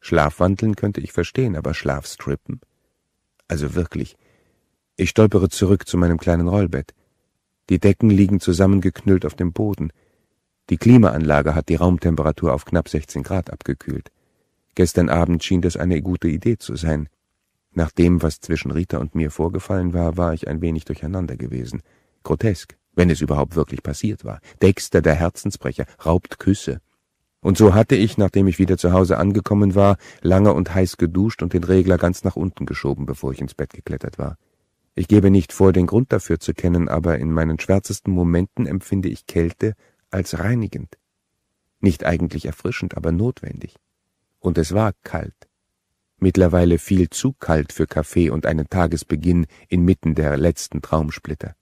Schlafwandeln könnte ich verstehen, aber Schlafstrippen? Also wirklich. Ich stolpere zurück zu meinem kleinen Rollbett. Die Decken liegen zusammengeknüllt auf dem Boden. Die Klimaanlage hat die Raumtemperatur auf knapp 16 Grad abgekühlt. Gestern Abend schien das eine gute Idee zu sein. Nach dem, was zwischen Rita und mir vorgefallen war, war ich ein wenig durcheinander gewesen. Grotesk, wenn es überhaupt wirklich passiert war. Dexter, der Herzensbrecher, raubt Küsse. Und so hatte ich, nachdem ich wieder zu Hause angekommen war, lange und heiß geduscht und den Regler ganz nach unten geschoben, bevor ich ins Bett geklettert war. Ich gebe nicht vor, den Grund dafür zu kennen, aber in meinen schwärzesten Momenten empfinde ich Kälte als reinigend. Nicht eigentlich erfrischend, aber notwendig und es war kalt. Mittlerweile viel zu kalt für Kaffee und einen Tagesbeginn inmitten der letzten Traumsplitter.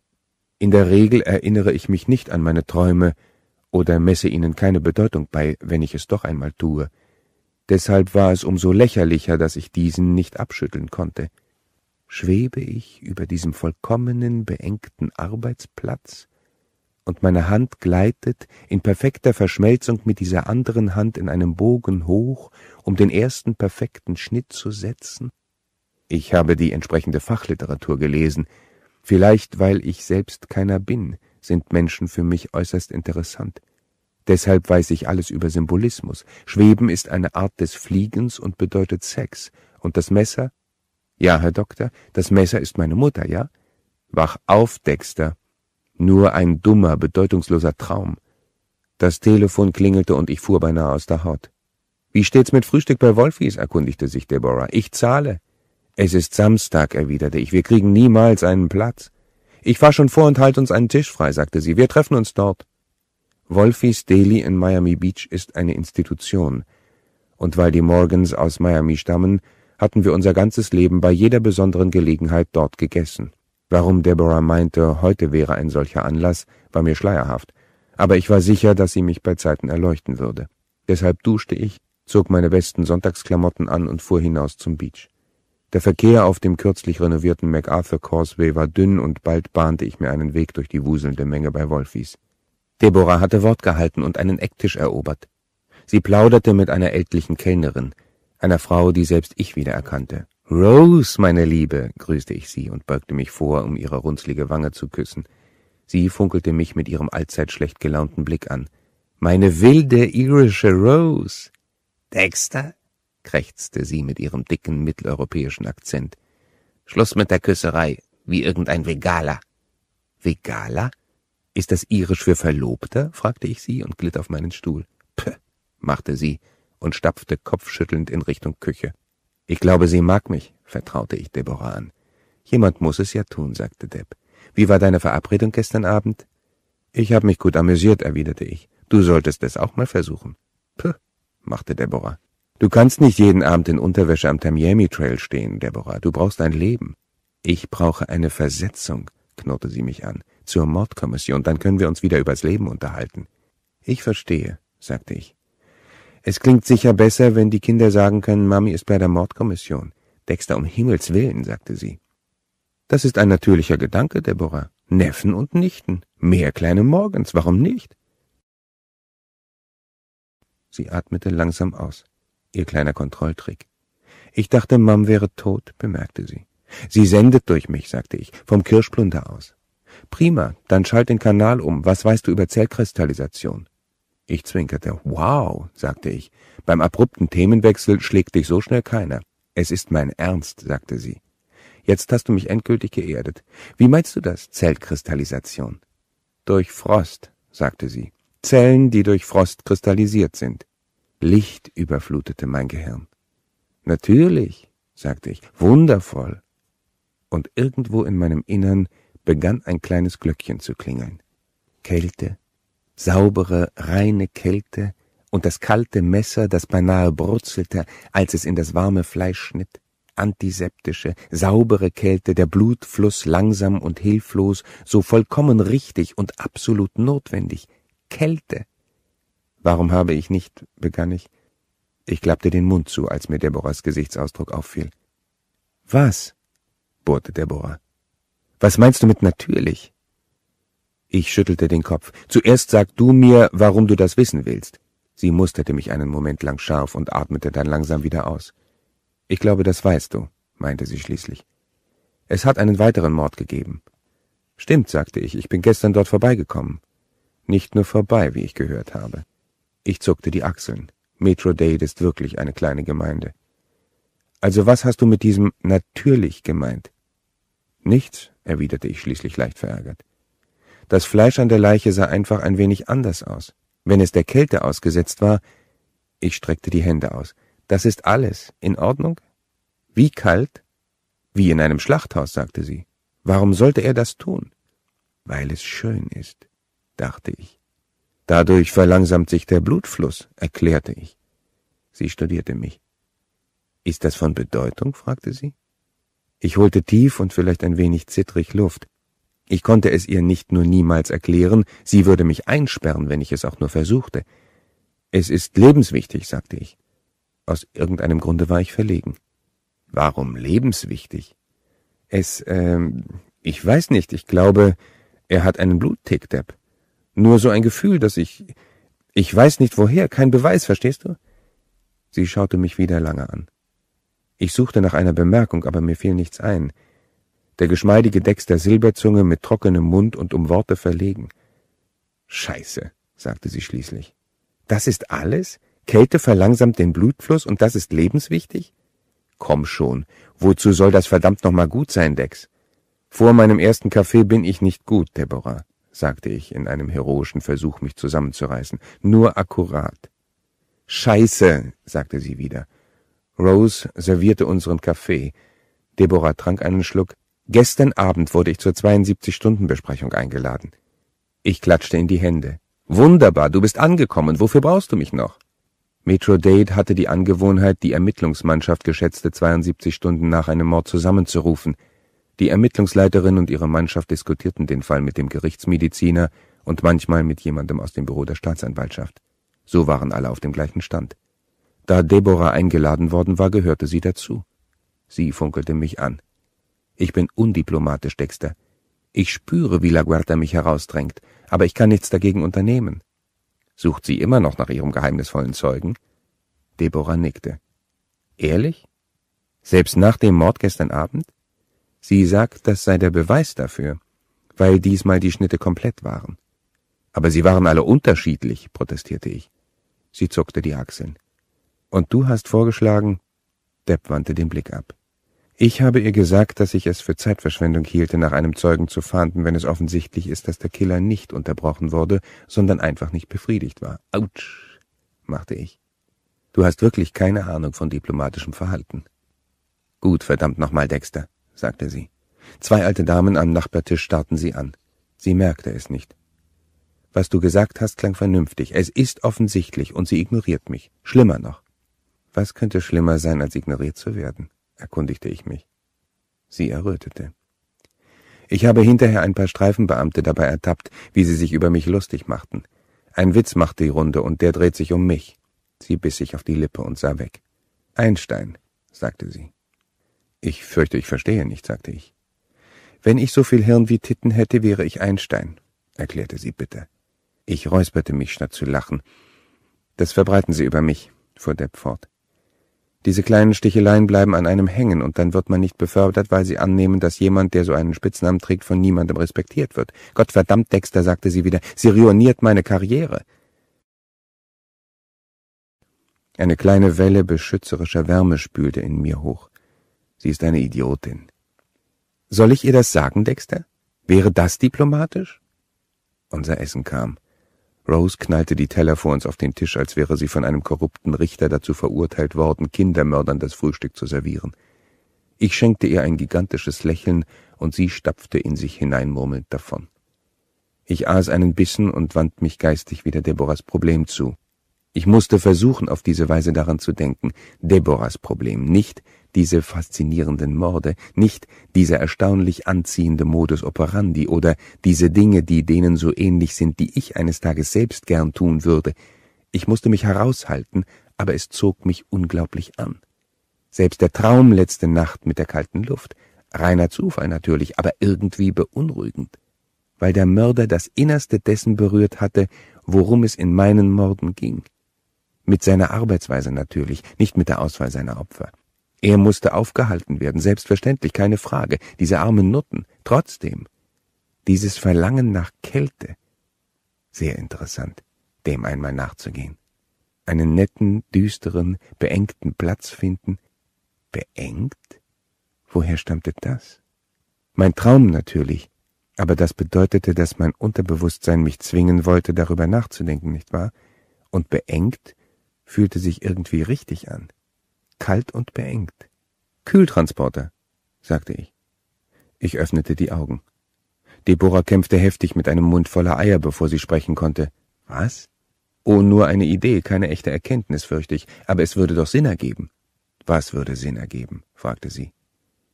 In der Regel erinnere ich mich nicht an meine Träume oder messe ihnen keine Bedeutung bei, wenn ich es doch einmal tue. Deshalb war es umso lächerlicher, dass ich diesen nicht abschütteln konnte. Schwebe ich über diesem vollkommenen, beengten Arbeitsplatz, und meine Hand gleitet in perfekter Verschmelzung mit dieser anderen Hand in einem Bogen hoch, um den ersten perfekten Schnitt zu setzen? Ich habe die entsprechende Fachliteratur gelesen. Vielleicht, weil ich selbst keiner bin, sind Menschen für mich äußerst interessant. Deshalb weiß ich alles über Symbolismus. Schweben ist eine Art des Fliegens und bedeutet Sex. Und das Messer? Ja, Herr Doktor, das Messer ist meine Mutter, ja? Wach auf, Dexter, nur ein dummer, bedeutungsloser Traum. Das Telefon klingelte und ich fuhr beinahe aus der Haut. Wie steht's mit Frühstück bei Wolfies? erkundigte sich Deborah. Ich zahle. Es ist Samstag, erwiderte ich. Wir kriegen niemals einen Platz. Ich fahr schon vor und halt uns einen Tisch frei, sagte sie. Wir treffen uns dort. Wolfies Daily in Miami Beach ist eine Institution. Und weil die Morgans aus Miami stammen, hatten wir unser ganzes Leben bei jeder besonderen Gelegenheit dort gegessen. Warum Deborah meinte, heute wäre ein solcher Anlass, war mir schleierhaft, aber ich war sicher, dass sie mich bei Zeiten erleuchten würde. Deshalb duschte ich, zog meine besten Sonntagsklamotten an und fuhr hinaus zum Beach. Der Verkehr auf dem kürzlich renovierten MacArthur Causeway war dünn und bald bahnte ich mir einen Weg durch die wuselnde Menge bei Wolfies. Deborah hatte Wort gehalten und einen Ecktisch erobert. Sie plauderte mit einer ältlichen Kellnerin, einer Frau, die selbst ich wiedererkannte. Rose, meine Liebe, grüßte ich sie und beugte mich vor, um ihre runzlige Wange zu küssen. Sie funkelte mich mit ihrem allzeit schlecht gelaunten Blick an. Meine wilde irische Rose. Dexter? krächzte sie mit ihrem dicken mitteleuropäischen Akzent. Schluss mit der Küsserei, wie irgendein Vegaler. Vegaler? Ist das irisch für Verlobter? fragte ich sie und glitt auf meinen Stuhl. Pö, machte sie und stapfte kopfschüttelnd in Richtung Küche. Ich glaube, sie mag mich, vertraute ich Deborah an. Jemand muss es ja tun, sagte Deb. Wie war deine Verabredung gestern Abend? Ich habe mich gut amüsiert, erwiderte ich. Du solltest es auch mal versuchen. Puh, machte Deborah. Du kannst nicht jeden Abend in Unterwäsche am Tamiami Trail stehen, Deborah. Du brauchst ein Leben. Ich brauche eine Versetzung, knurrte sie mich an, zur Mordkommission, dann können wir uns wieder übers Leben unterhalten. Ich verstehe, sagte ich. Es klingt sicher besser, wenn die Kinder sagen können, Mami ist bei der Mordkommission. Dexter, um Himmels Willen, sagte sie. Das ist ein natürlicher Gedanke, Deborah. Neffen und Nichten. Mehr kleine Morgens, warum nicht? Sie atmete langsam aus. Ihr kleiner Kontrolltrick. Ich dachte, Mam wäre tot, bemerkte sie. Sie sendet durch mich, sagte ich, vom Kirschplunder aus. Prima, dann schalt den Kanal um. Was weißt du über Zellkristallisation? Ich zwinkerte. Wow, sagte ich. Beim abrupten Themenwechsel schlägt dich so schnell keiner. Es ist mein Ernst, sagte sie. Jetzt hast du mich endgültig geerdet. Wie meinst du das, Zellkristallisation? Durch Frost, sagte sie. Zellen, die durch Frost kristallisiert sind. Licht überflutete mein Gehirn. Natürlich, sagte ich, wundervoll. Und irgendwo in meinem Innern begann ein kleines Glöckchen zu klingeln. Kälte, saubere, reine Kälte und das kalte Messer, das beinahe brutzelte, als es in das warme Fleisch schnitt, antiseptische, saubere Kälte, der Blutfluss langsam und hilflos, so vollkommen richtig und absolut notwendig, Kälte. Warum habe ich nicht, begann ich. Ich klappte den Mund zu, als mir Deborahs Gesichtsausdruck auffiel. Was? bohrte Deborah. Was meinst du mit natürlich? Ich schüttelte den Kopf. Zuerst sag du mir, warum du das wissen willst. Sie musterte mich einen Moment lang scharf und atmete dann langsam wieder aus. Ich glaube, das weißt du, meinte sie schließlich. Es hat einen weiteren Mord gegeben. Stimmt, sagte ich, ich bin gestern dort vorbeigekommen. Nicht nur vorbei, wie ich gehört habe. Ich zuckte die Achseln. Metro Dade ist wirklich eine kleine Gemeinde. Also was hast du mit diesem natürlich gemeint? Nichts, erwiderte ich schließlich leicht verärgert. Das Fleisch an der Leiche sah einfach ein wenig anders aus. Wenn es der Kälte ausgesetzt war, ich streckte die Hände aus. Das ist alles. In Ordnung? Wie kalt? Wie in einem Schlachthaus, sagte sie. Warum sollte er das tun? Weil es schön ist, dachte ich. Dadurch verlangsamt sich der Blutfluss, erklärte ich. Sie studierte mich. Ist das von Bedeutung? fragte sie. Ich holte tief und vielleicht ein wenig zittrig Luft. Ich konnte es ihr nicht nur niemals erklären, sie würde mich einsperren, wenn ich es auch nur versuchte. Es ist lebenswichtig, sagte ich. Aus irgendeinem Grunde war ich verlegen. Warum lebenswichtig? Es, ähm, ich weiß nicht, ich glaube, er hat einen Bluttick, Depp. Nur so ein Gefühl, dass ich, ich weiß nicht woher, kein Beweis, verstehst du? Sie schaute mich wieder lange an. Ich suchte nach einer Bemerkung, aber mir fiel nichts ein der geschmeidige Dexter Silberzunge mit trockenem Mund und um Worte verlegen. Scheiße, sagte sie schließlich. Das ist alles? Kälte verlangsamt den Blutfluss und das ist lebenswichtig? Komm schon, wozu soll das verdammt nochmal gut sein, Dex? Vor meinem ersten Kaffee bin ich nicht gut, Deborah, sagte ich in einem heroischen Versuch, mich zusammenzureißen. Nur akkurat. Scheiße, sagte sie wieder. Rose servierte unseren Kaffee. Deborah trank einen Schluck, Gestern Abend wurde ich zur 72-Stunden-Besprechung eingeladen. Ich klatschte in die Hände. Wunderbar, du bist angekommen, wofür brauchst du mich noch? Metro Dade hatte die Angewohnheit, die Ermittlungsmannschaft geschätzte 72 Stunden nach einem Mord zusammenzurufen. Die Ermittlungsleiterin und ihre Mannschaft diskutierten den Fall mit dem Gerichtsmediziner und manchmal mit jemandem aus dem Büro der Staatsanwaltschaft. So waren alle auf dem gleichen Stand. Da Deborah eingeladen worden war, gehörte sie dazu. Sie funkelte mich an. Ich bin undiplomatisch, Dexter. Ich spüre, wie LaGuardia mich herausdrängt, aber ich kann nichts dagegen unternehmen. Sucht sie immer noch nach ihrem geheimnisvollen Zeugen? Deborah nickte. Ehrlich? Selbst nach dem Mord gestern Abend? Sie sagt, das sei der Beweis dafür, weil diesmal die Schnitte komplett waren. Aber sie waren alle unterschiedlich, protestierte ich. Sie zuckte die Achseln. Und du hast vorgeschlagen? Depp wandte den Blick ab. Ich habe ihr gesagt, dass ich es für Zeitverschwendung hielte, nach einem Zeugen zu fahnden, wenn es offensichtlich ist, dass der Killer nicht unterbrochen wurde, sondern einfach nicht befriedigt war. Autsch, machte ich. Du hast wirklich keine Ahnung von diplomatischem Verhalten. Gut, verdammt nochmal, Dexter, sagte sie. Zwei alte Damen am Nachbartisch starrten sie an. Sie merkte es nicht. Was du gesagt hast, klang vernünftig. Es ist offensichtlich und sie ignoriert mich. Schlimmer noch. Was könnte schlimmer sein, als ignoriert zu werden? erkundigte ich mich. Sie errötete. Ich habe hinterher ein paar Streifenbeamte dabei ertappt, wie sie sich über mich lustig machten. Ein Witz macht die Runde und der dreht sich um mich. Sie biss sich auf die Lippe und sah weg. Einstein, sagte sie. Ich fürchte, ich verstehe nicht, sagte ich. Wenn ich so viel Hirn wie Titten hätte, wäre ich Einstein, erklärte sie bitter. Ich räusperte mich, statt zu lachen. Das verbreiten Sie über mich, fuhr Depp fort. Diese kleinen Sticheleien bleiben an einem hängen und dann wird man nicht befördert, weil sie annehmen, dass jemand, der so einen Spitznamen trägt, von niemandem respektiert wird. Gottverdammt, Dexter, sagte sie wieder, sie ruiniert meine Karriere. Eine kleine Welle beschützerischer Wärme spülte in mir hoch. Sie ist eine Idiotin. Soll ich ihr das sagen, Dexter? Wäre das diplomatisch? Unser Essen kam. Rose knallte die Teller vor uns auf den Tisch, als wäre sie von einem korrupten Richter dazu verurteilt worden, Kindermördern das Frühstück zu servieren. Ich schenkte ihr ein gigantisches Lächeln, und sie stapfte in sich hinein murmelnd davon. Ich aß einen Bissen und wandte mich geistig wieder Deborahs Problem zu. Ich musste versuchen, auf diese Weise daran zu denken, Deborahs Problem, nicht diese faszinierenden Morde, nicht dieser erstaunlich anziehende Modus operandi oder diese Dinge, die denen so ähnlich sind, die ich eines Tages selbst gern tun würde. Ich musste mich heraushalten, aber es zog mich unglaublich an. Selbst der Traum letzte Nacht mit der kalten Luft, reiner Zufall natürlich, aber irgendwie beunruhigend, weil der Mörder das Innerste dessen berührt hatte, worum es in meinen Morden ging. Mit seiner Arbeitsweise natürlich, nicht mit der Auswahl seiner Opfer. Er musste aufgehalten werden, selbstverständlich, keine Frage, diese armen Nutten. Trotzdem, dieses Verlangen nach Kälte, sehr interessant, dem einmal nachzugehen. Einen netten, düsteren, beengten Platz finden. Beengt? Woher stammte das? Mein Traum natürlich, aber das bedeutete, dass mein Unterbewusstsein mich zwingen wollte, darüber nachzudenken, nicht wahr? Und beengt fühlte sich irgendwie richtig an kalt und beengt. Kühltransporter, sagte ich. Ich öffnete die Augen. Deborah kämpfte heftig mit einem Mund voller Eier, bevor sie sprechen konnte. Was? Oh, nur eine Idee, keine echte Erkenntnis, fürchte ich, aber es würde doch Sinn ergeben. Was würde Sinn ergeben? fragte sie.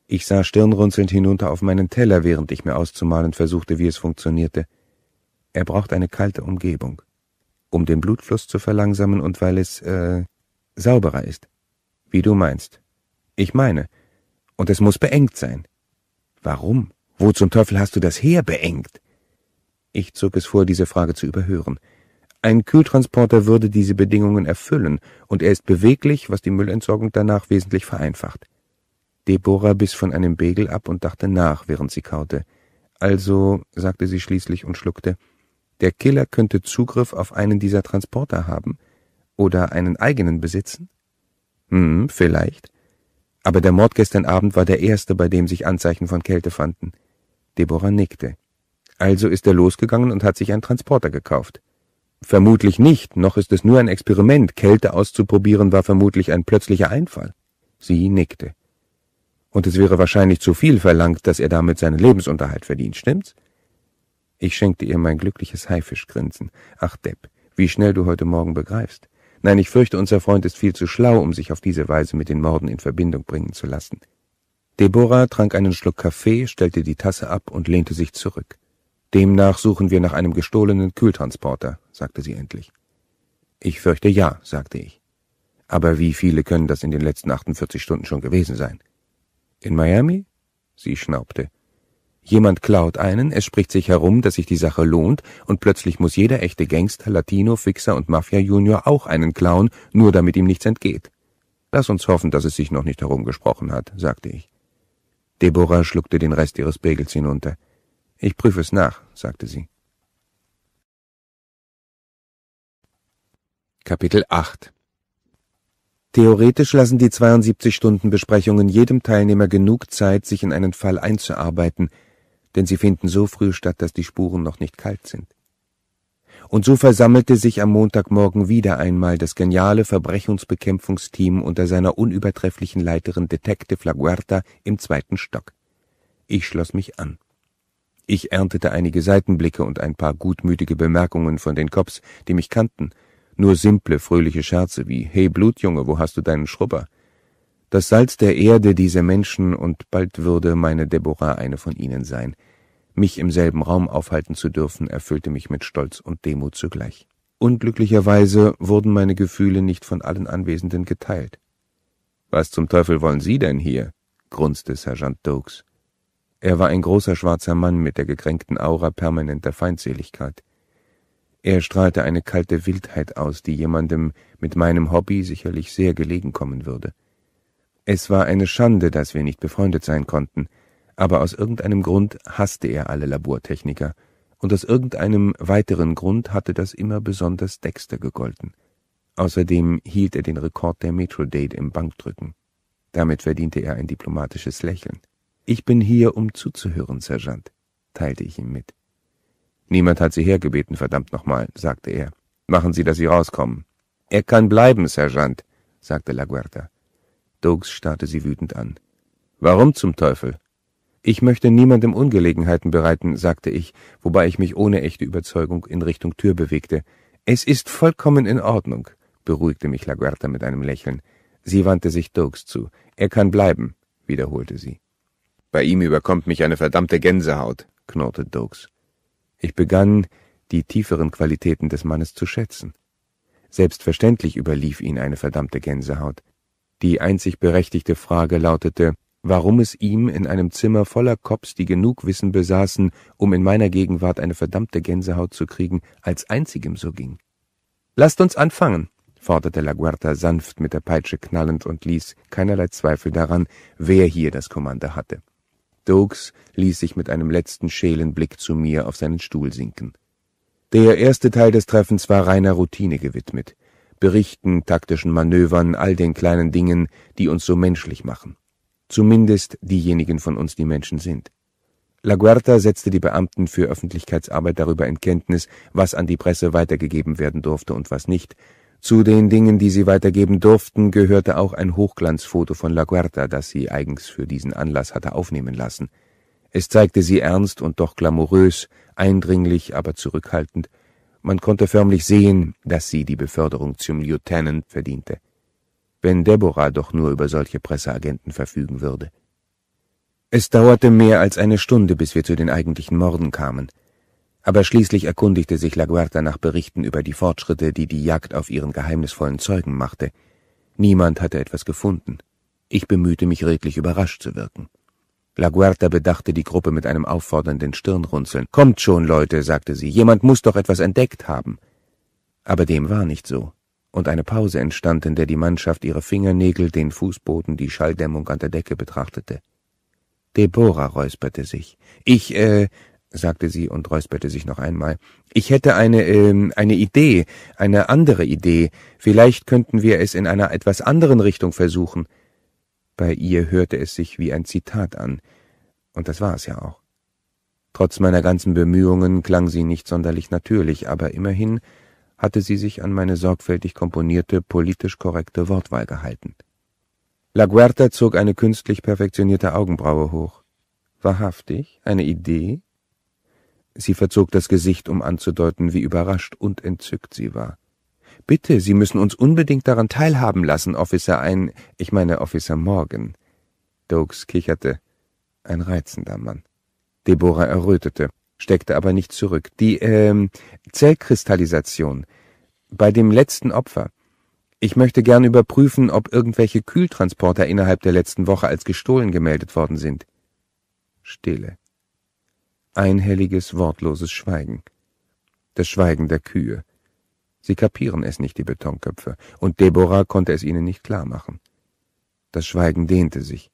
Ich sah stirnrunzelnd hinunter auf meinen Teller, während ich mir auszumalen versuchte, wie es funktionierte. Er braucht eine kalte Umgebung, um den Blutfluss zu verlangsamen und weil es, äh, sauberer ist. Wie du meinst. Ich meine. Und es muss beengt sein. Warum? Wo zum Teufel hast du das her beengt? Ich zog es vor, diese Frage zu überhören. Ein Kühltransporter würde diese Bedingungen erfüllen, und er ist beweglich, was die Müllentsorgung danach wesentlich vereinfacht. Deborah biss von einem Begel ab und dachte nach, während sie kaute. Also, sagte sie schließlich und schluckte, der Killer könnte Zugriff auf einen dieser Transporter haben oder einen eigenen besitzen? Hm, vielleicht. Aber der Mord gestern Abend war der erste, bei dem sich Anzeichen von Kälte fanden. Deborah nickte. Also ist er losgegangen und hat sich einen Transporter gekauft. Vermutlich nicht, noch ist es nur ein Experiment. Kälte auszuprobieren war vermutlich ein plötzlicher Einfall. Sie nickte. Und es wäre wahrscheinlich zu viel verlangt, dass er damit seinen Lebensunterhalt verdient, stimmt's? Ich schenkte ihr mein glückliches Haifischgrinsen. Ach, Depp, wie schnell du heute Morgen begreifst. Nein, ich fürchte, unser Freund ist viel zu schlau, um sich auf diese Weise mit den Morden in Verbindung bringen zu lassen. Deborah trank einen Schluck Kaffee, stellte die Tasse ab und lehnte sich zurück. Demnach suchen wir nach einem gestohlenen Kühltransporter, sagte sie endlich. Ich fürchte ja, sagte ich. Aber wie viele können das in den letzten 48 Stunden schon gewesen sein? In Miami? Sie schnaubte. Jemand klaut einen, es spricht sich herum, dass sich die Sache lohnt, und plötzlich muss jeder echte Gangster, Latino, Fixer und Mafia-Junior auch einen klauen, nur damit ihm nichts entgeht. Lass uns hoffen, dass es sich noch nicht herumgesprochen hat, sagte ich. Deborah schluckte den Rest ihres Bagels hinunter. Ich prüfe es nach, sagte sie. Kapitel 8 Theoretisch lassen die 72-Stunden-Besprechungen jedem Teilnehmer genug Zeit, sich in einen Fall einzuarbeiten – denn sie finden so früh statt, dass die Spuren noch nicht kalt sind. Und so versammelte sich am Montagmorgen wieder einmal das geniale Verbrechungsbekämpfungsteam unter seiner unübertrefflichen Leiterin Detective Laguerta im zweiten Stock. Ich schloss mich an. Ich erntete einige Seitenblicke und ein paar gutmütige Bemerkungen von den Cops, die mich kannten, nur simple, fröhliche Scherze wie Hey Blutjunge, wo hast du deinen Schrubber? das Salz der Erde diese Menschen, und bald würde meine Deborah eine von ihnen sein. Mich im selben Raum aufhalten zu dürfen, erfüllte mich mit Stolz und Demut zugleich. Unglücklicherweise wurden meine Gefühle nicht von allen Anwesenden geteilt. Was zum Teufel wollen Sie denn hier? grunzte Sergeant Doakes. Er war ein großer schwarzer Mann mit der gekränkten Aura permanenter Feindseligkeit. Er strahlte eine kalte Wildheit aus, die jemandem mit meinem Hobby sicherlich sehr gelegen kommen würde. Es war eine Schande, dass wir nicht befreundet sein konnten, aber aus irgendeinem Grund hasste er alle Labortechniker, und aus irgendeinem weiteren Grund hatte das immer besonders Dexter gegolten. Außerdem hielt er den Rekord der Metrodate im Bankdrücken. Damit verdiente er ein diplomatisches Lächeln. Ich bin hier, um zuzuhören, Sergeant, teilte ich ihm mit. Niemand hat Sie hergebeten, verdammt nochmal, sagte er. Machen Sie, dass Sie rauskommen. Er kann bleiben, Sergeant, sagte La Guerta. Dougs starrte sie wütend an. Warum zum Teufel? Ich möchte niemandem Ungelegenheiten bereiten, sagte ich, wobei ich mich ohne echte Überzeugung in Richtung Tür bewegte. Es ist vollkommen in Ordnung, beruhigte mich Laguerta mit einem Lächeln. Sie wandte sich Dougs zu. Er kann bleiben, wiederholte sie. Bei ihm überkommt mich eine verdammte Gänsehaut, knurrte Dougs. Ich begann, die tieferen Qualitäten des Mannes zu schätzen. Selbstverständlich überlief ihn eine verdammte Gänsehaut. Die einzig berechtigte Frage lautete, warum es ihm in einem Zimmer voller Cops, die genug Wissen besaßen, um in meiner Gegenwart eine verdammte Gänsehaut zu kriegen, als einzigem so ging. Lasst uns anfangen, forderte La Guerta sanft mit der Peitsche knallend und ließ keinerlei Zweifel daran, wer hier das Kommando hatte. Doakes ließ sich mit einem letzten schälen Blick zu mir auf seinen Stuhl sinken. Der erste Teil des Treffens war reiner Routine gewidmet. Berichten, taktischen Manövern, all den kleinen Dingen, die uns so menschlich machen. Zumindest diejenigen von uns, die Menschen sind. La LaGuerta setzte die Beamten für Öffentlichkeitsarbeit darüber in Kenntnis, was an die Presse weitergegeben werden durfte und was nicht. Zu den Dingen, die sie weitergeben durften, gehörte auch ein Hochglanzfoto von La LaGuerta, das sie eigens für diesen Anlass hatte aufnehmen lassen. Es zeigte sie ernst und doch glamourös, eindringlich, aber zurückhaltend, man konnte förmlich sehen, dass sie die Beförderung zum Lieutenant verdiente. Wenn Deborah doch nur über solche Presseagenten verfügen würde. Es dauerte mehr als eine Stunde, bis wir zu den eigentlichen Morden kamen. Aber schließlich erkundigte sich Laguarta nach Berichten über die Fortschritte, die die Jagd auf ihren geheimnisvollen Zeugen machte. Niemand hatte etwas gefunden. Ich bemühte mich redlich überrascht zu wirken. La Guerta bedachte die Gruppe mit einem auffordernden Stirnrunzeln. Kommt schon, Leute, sagte sie, jemand muss doch etwas entdeckt haben. Aber dem war nicht so, und eine Pause entstand, in der die Mannschaft ihre Fingernägel, den Fußboden, die Schalldämmung an der Decke betrachtete. Deborah räusperte sich. Ich, äh, sagte sie und räusperte sich noch einmal. Ich hätte eine, ähm, eine Idee, eine andere Idee. Vielleicht könnten wir es in einer etwas anderen Richtung versuchen. Bei ihr hörte es sich wie ein Zitat an, und das war es ja auch. Trotz meiner ganzen Bemühungen klang sie nicht sonderlich natürlich, aber immerhin hatte sie sich an meine sorgfältig komponierte, politisch korrekte Wortwahl gehalten. La Guerta zog eine künstlich perfektionierte Augenbraue hoch. Wahrhaftig? Eine Idee? Sie verzog das Gesicht, um anzudeuten, wie überrascht und entzückt sie war. Bitte, Sie müssen uns unbedingt daran teilhaben lassen, Officer ein, ich meine Officer Morgan. Dokes kicherte. Ein reizender Mann. Deborah errötete, steckte aber nicht zurück. Die, ähm, Zellkristallisation. Bei dem letzten Opfer. Ich möchte gern überprüfen, ob irgendwelche Kühltransporter innerhalb der letzten Woche als gestohlen gemeldet worden sind. Stille. Einhelliges, wortloses Schweigen. Das Schweigen der Kühe. Sie kapieren es nicht, die Betonköpfe, und Deborah konnte es ihnen nicht klar machen. Das Schweigen dehnte sich.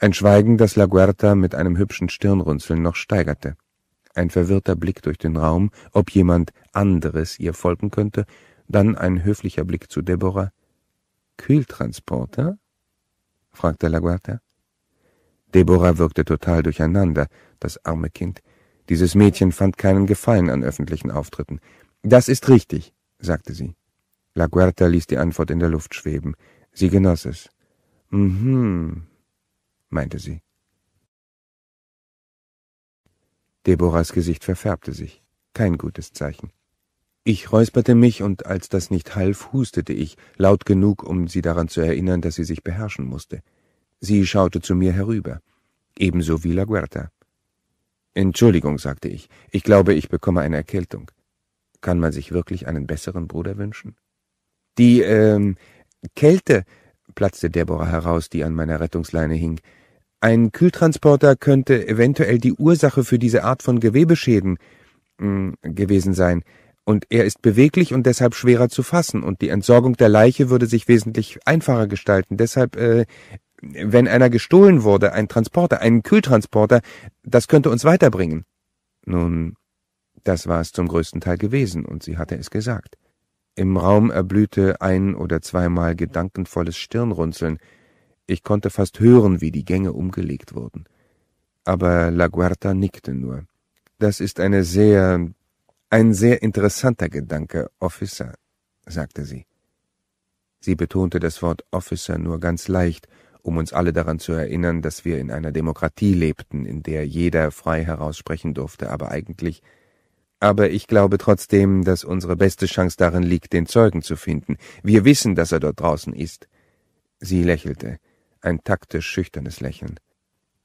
Ein Schweigen, das La Guerta mit einem hübschen Stirnrunzeln noch steigerte. Ein verwirrter Blick durch den Raum, ob jemand anderes ihr folgen könnte, dann ein höflicher Blick zu Deborah. Kühltransporter? fragte La Guerta. Deborah wirkte total durcheinander, das arme Kind. Dieses Mädchen fand keinen Gefallen an öffentlichen Auftritten. Das ist richtig, sagte sie. La Guerta ließ die Antwort in der Luft schweben. Sie genoss es. Mhm, meinte sie. Deborahs Gesicht verfärbte sich. Kein gutes Zeichen. Ich räusperte mich, und als das nicht half, hustete ich, laut genug, um sie daran zu erinnern, dass sie sich beherrschen musste. Sie schaute zu mir herüber, ebenso wie La Guerta. Entschuldigung, sagte ich, ich glaube, ich bekomme eine Erkältung. Kann man sich wirklich einen besseren Bruder wünschen? Die ähm, Kälte, platzte Deborah heraus, die an meiner Rettungsleine hing. Ein Kühltransporter könnte eventuell die Ursache für diese Art von Gewebeschäden hm, gewesen sein, und er ist beweglich und deshalb schwerer zu fassen, und die Entsorgung der Leiche würde sich wesentlich einfacher gestalten. Deshalb, äh, wenn einer gestohlen wurde, ein Transporter, ein Kühltransporter, das könnte uns weiterbringen. Nun, das war es zum größten Teil gewesen, und sie hatte es gesagt. Im Raum erblühte ein oder zweimal gedankenvolles Stirnrunzeln. Ich konnte fast hören, wie die Gänge umgelegt wurden. Aber La Guerta nickte nur. Das ist eine sehr, ein sehr interessanter Gedanke, Officer, sagte sie. Sie betonte das Wort Officer nur ganz leicht, um uns alle daran zu erinnern, dass wir in einer Demokratie lebten, in der jeder frei heraussprechen durfte, aber eigentlich aber ich glaube trotzdem, dass unsere beste Chance darin liegt, den Zeugen zu finden. Wir wissen, dass er dort draußen ist. Sie lächelte, ein taktisch schüchternes Lächeln.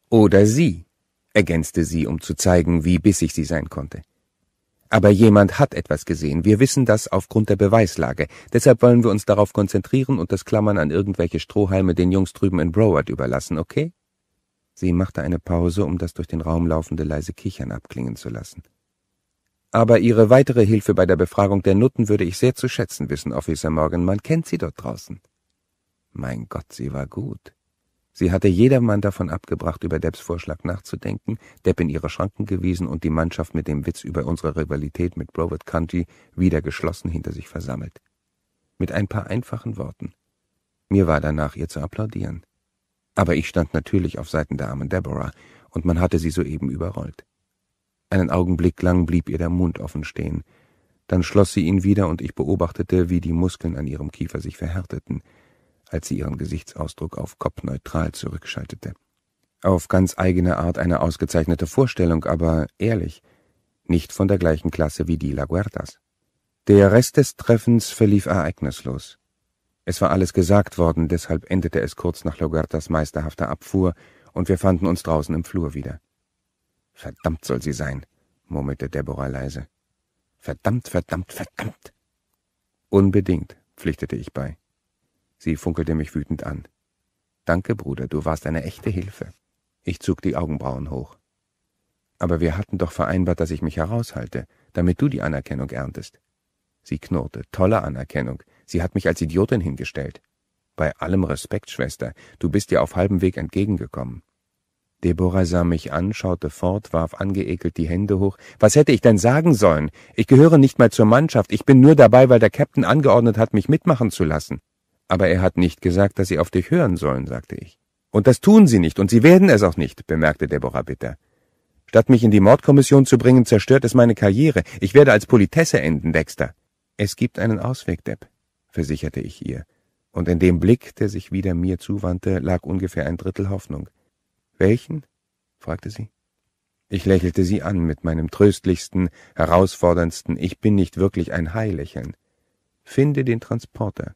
Oder sie, ergänzte sie, um zu zeigen, wie bissig sie sein konnte. Aber jemand hat etwas gesehen. Wir wissen das aufgrund der Beweislage. Deshalb wollen wir uns darauf konzentrieren und das Klammern an irgendwelche Strohhalme den Jungs drüben in Broward überlassen, okay? Sie machte eine Pause, um das durch den Raum laufende leise Kichern abklingen zu lassen. Aber Ihre weitere Hilfe bei der Befragung der Nutten würde ich sehr zu schätzen wissen, Officer Morgan. Man kennt sie dort draußen. Mein Gott, sie war gut. Sie hatte jedermann davon abgebracht, über Debs Vorschlag nachzudenken, Depp in ihre Schranken gewiesen und die Mannschaft mit dem Witz über unsere Rivalität mit Broward County wieder geschlossen hinter sich versammelt. Mit ein paar einfachen Worten. Mir war danach, ihr zu applaudieren. Aber ich stand natürlich auf Seiten der armen Deborah, und man hatte sie soeben überrollt. Einen Augenblick lang blieb ihr der Mund offen stehen. Dann schloss sie ihn wieder und ich beobachtete, wie die Muskeln an ihrem Kiefer sich verhärteten, als sie ihren Gesichtsausdruck auf kopfneutral zurückschaltete. Auf ganz eigene Art eine ausgezeichnete Vorstellung, aber ehrlich, nicht von der gleichen Klasse wie die La Laguertas. Der Rest des Treffens verlief ereignislos. Es war alles gesagt worden, deshalb endete es kurz nach Laguertas meisterhafter Abfuhr, und wir fanden uns draußen im Flur wieder. Verdammt soll sie sein, murmelte Deborah leise. Verdammt, verdammt, verdammt. Unbedingt, pflichtete ich bei. Sie funkelte mich wütend an. Danke, Bruder, du warst eine echte Hilfe. Ich zog die Augenbrauen hoch. Aber wir hatten doch vereinbart, dass ich mich heraushalte, damit du die Anerkennung erntest. Sie knurrte. Tolle Anerkennung. Sie hat mich als Idiotin hingestellt. Bei allem Respekt, Schwester, du bist dir auf halbem Weg entgegengekommen. Deborah sah mich an, schaute fort, warf angeekelt die Hände hoch. Was hätte ich denn sagen sollen? Ich gehöre nicht mal zur Mannschaft. Ich bin nur dabei, weil der Captain angeordnet hat, mich mitmachen zu lassen. Aber er hat nicht gesagt, dass Sie auf dich hören sollen, sagte ich. Und das tun Sie nicht, und Sie werden es auch nicht, bemerkte Deborah bitter. Statt mich in die Mordkommission zu bringen, zerstört es meine Karriere. Ich werde als Politesse enden, Dexter. Es gibt einen Ausweg, Depp, versicherte ich ihr. Und in dem Blick, der sich wieder mir zuwandte, lag ungefähr ein Drittel Hoffnung. Welchen? fragte sie. Ich lächelte sie an mit meinem tröstlichsten, herausforderndsten Ich bin nicht wirklich ein Hai-Lächeln. Finde den Transporter,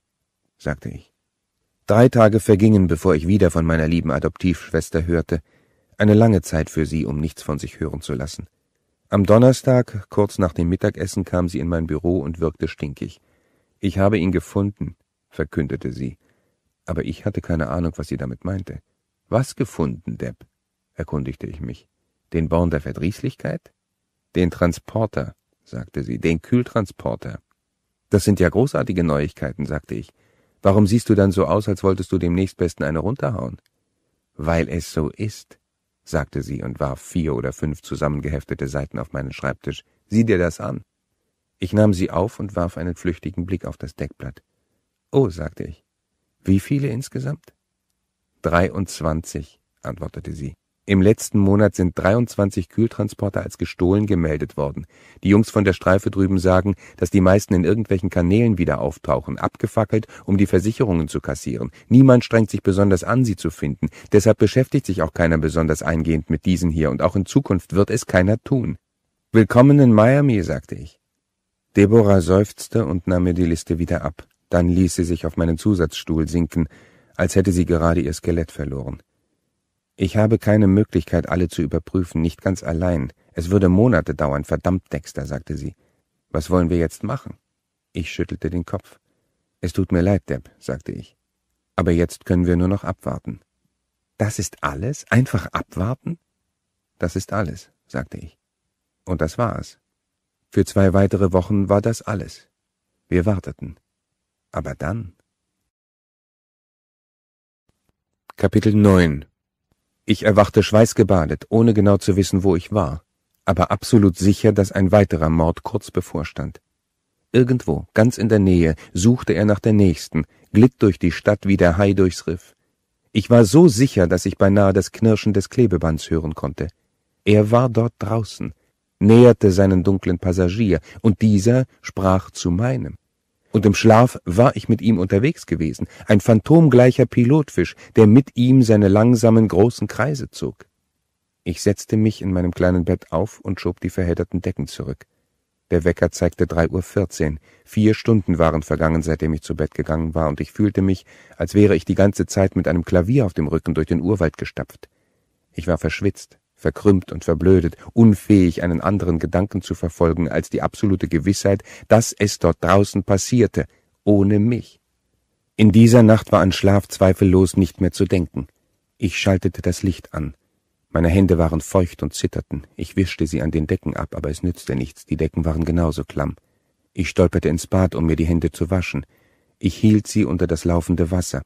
sagte ich. Drei Tage vergingen, bevor ich wieder von meiner lieben Adoptivschwester hörte. Eine lange Zeit für sie, um nichts von sich hören zu lassen. Am Donnerstag, kurz nach dem Mittagessen, kam sie in mein Büro und wirkte stinkig. Ich habe ihn gefunden, verkündete sie, aber ich hatte keine Ahnung, was sie damit meinte. Was gefunden, Depp? erkundigte ich mich. Den Born der Verdrießlichkeit? Den Transporter, sagte sie, den Kühltransporter. Das sind ja großartige Neuigkeiten, sagte ich. Warum siehst du dann so aus, als wolltest du demnächst besten eine runterhauen? Weil es so ist, sagte sie und warf vier oder fünf zusammengeheftete Seiten auf meinen Schreibtisch. Sieh dir das an. Ich nahm sie auf und warf einen flüchtigen Blick auf das Deckblatt. Oh, sagte ich. Wie viele insgesamt? 23, antwortete sie. Im letzten Monat sind 23 Kühltransporter als gestohlen gemeldet worden. Die Jungs von der Streife drüben sagen, dass die meisten in irgendwelchen Kanälen wieder auftauchen, abgefackelt, um die Versicherungen zu kassieren. Niemand strengt sich besonders an, sie zu finden. Deshalb beschäftigt sich auch keiner besonders eingehend mit diesen hier und auch in Zukunft wird es keiner tun. Willkommen in Miami, sagte ich. Deborah seufzte und nahm mir die Liste wieder ab. Dann ließ sie sich auf meinen Zusatzstuhl sinken als hätte sie gerade ihr Skelett verloren. Ich habe keine Möglichkeit, alle zu überprüfen, nicht ganz allein. Es würde Monate dauern, verdammt, Dexter, sagte sie. Was wollen wir jetzt machen? Ich schüttelte den Kopf. Es tut mir leid, Deb, sagte ich. Aber jetzt können wir nur noch abwarten. Das ist alles? Einfach abwarten? Das ist alles, sagte ich. Und das war es. Für zwei weitere Wochen war das alles. Wir warteten. Aber dann Kapitel 9 Ich erwachte schweißgebadet, ohne genau zu wissen, wo ich war, aber absolut sicher, dass ein weiterer Mord kurz bevorstand. Irgendwo, ganz in der Nähe, suchte er nach der nächsten, glitt durch die Stadt wie der Hai durchs Riff. Ich war so sicher, dass ich beinahe das Knirschen des Klebebands hören konnte. Er war dort draußen, näherte seinen dunklen Passagier, und dieser sprach zu meinem und im Schlaf war ich mit ihm unterwegs gewesen, ein phantomgleicher Pilotfisch, der mit ihm seine langsamen großen Kreise zog. Ich setzte mich in meinem kleinen Bett auf und schob die verhedderten Decken zurück. Der Wecker zeigte drei Uhr. vierzehn. Vier Stunden waren vergangen, seitdem ich zu Bett gegangen war, und ich fühlte mich, als wäre ich die ganze Zeit mit einem Klavier auf dem Rücken durch den Urwald gestapft. Ich war verschwitzt, verkrümmt und verblödet, unfähig, einen anderen Gedanken zu verfolgen als die absolute Gewissheit, dass es dort draußen passierte, ohne mich. In dieser Nacht war an Schlaf zweifellos nicht mehr zu denken. Ich schaltete das Licht an. Meine Hände waren feucht und zitterten. Ich wischte sie an den Decken ab, aber es nützte nichts, die Decken waren genauso klamm. Ich stolperte ins Bad, um mir die Hände zu waschen. Ich hielt sie unter das laufende Wasser.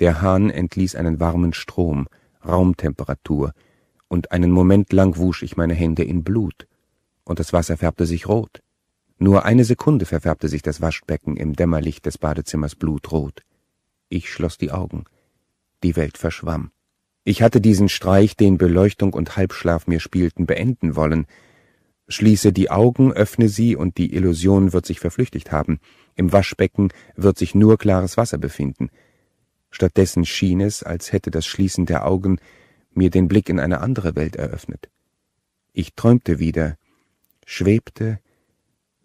Der Hahn entließ einen warmen Strom, Raumtemperatur, und einen Moment lang wusch ich meine Hände in Blut, und das Wasser färbte sich rot. Nur eine Sekunde verfärbte sich das Waschbecken im Dämmerlicht des Badezimmers blutrot. Ich schloss die Augen. Die Welt verschwamm. Ich hatte diesen Streich, den Beleuchtung und Halbschlaf mir spielten, beenden wollen. Schließe die Augen, öffne sie, und die Illusion wird sich verflüchtigt haben. Im Waschbecken wird sich nur klares Wasser befinden. Stattdessen schien es, als hätte das Schließen der Augen mir den Blick in eine andere Welt eröffnet. Ich träumte wieder, schwebte,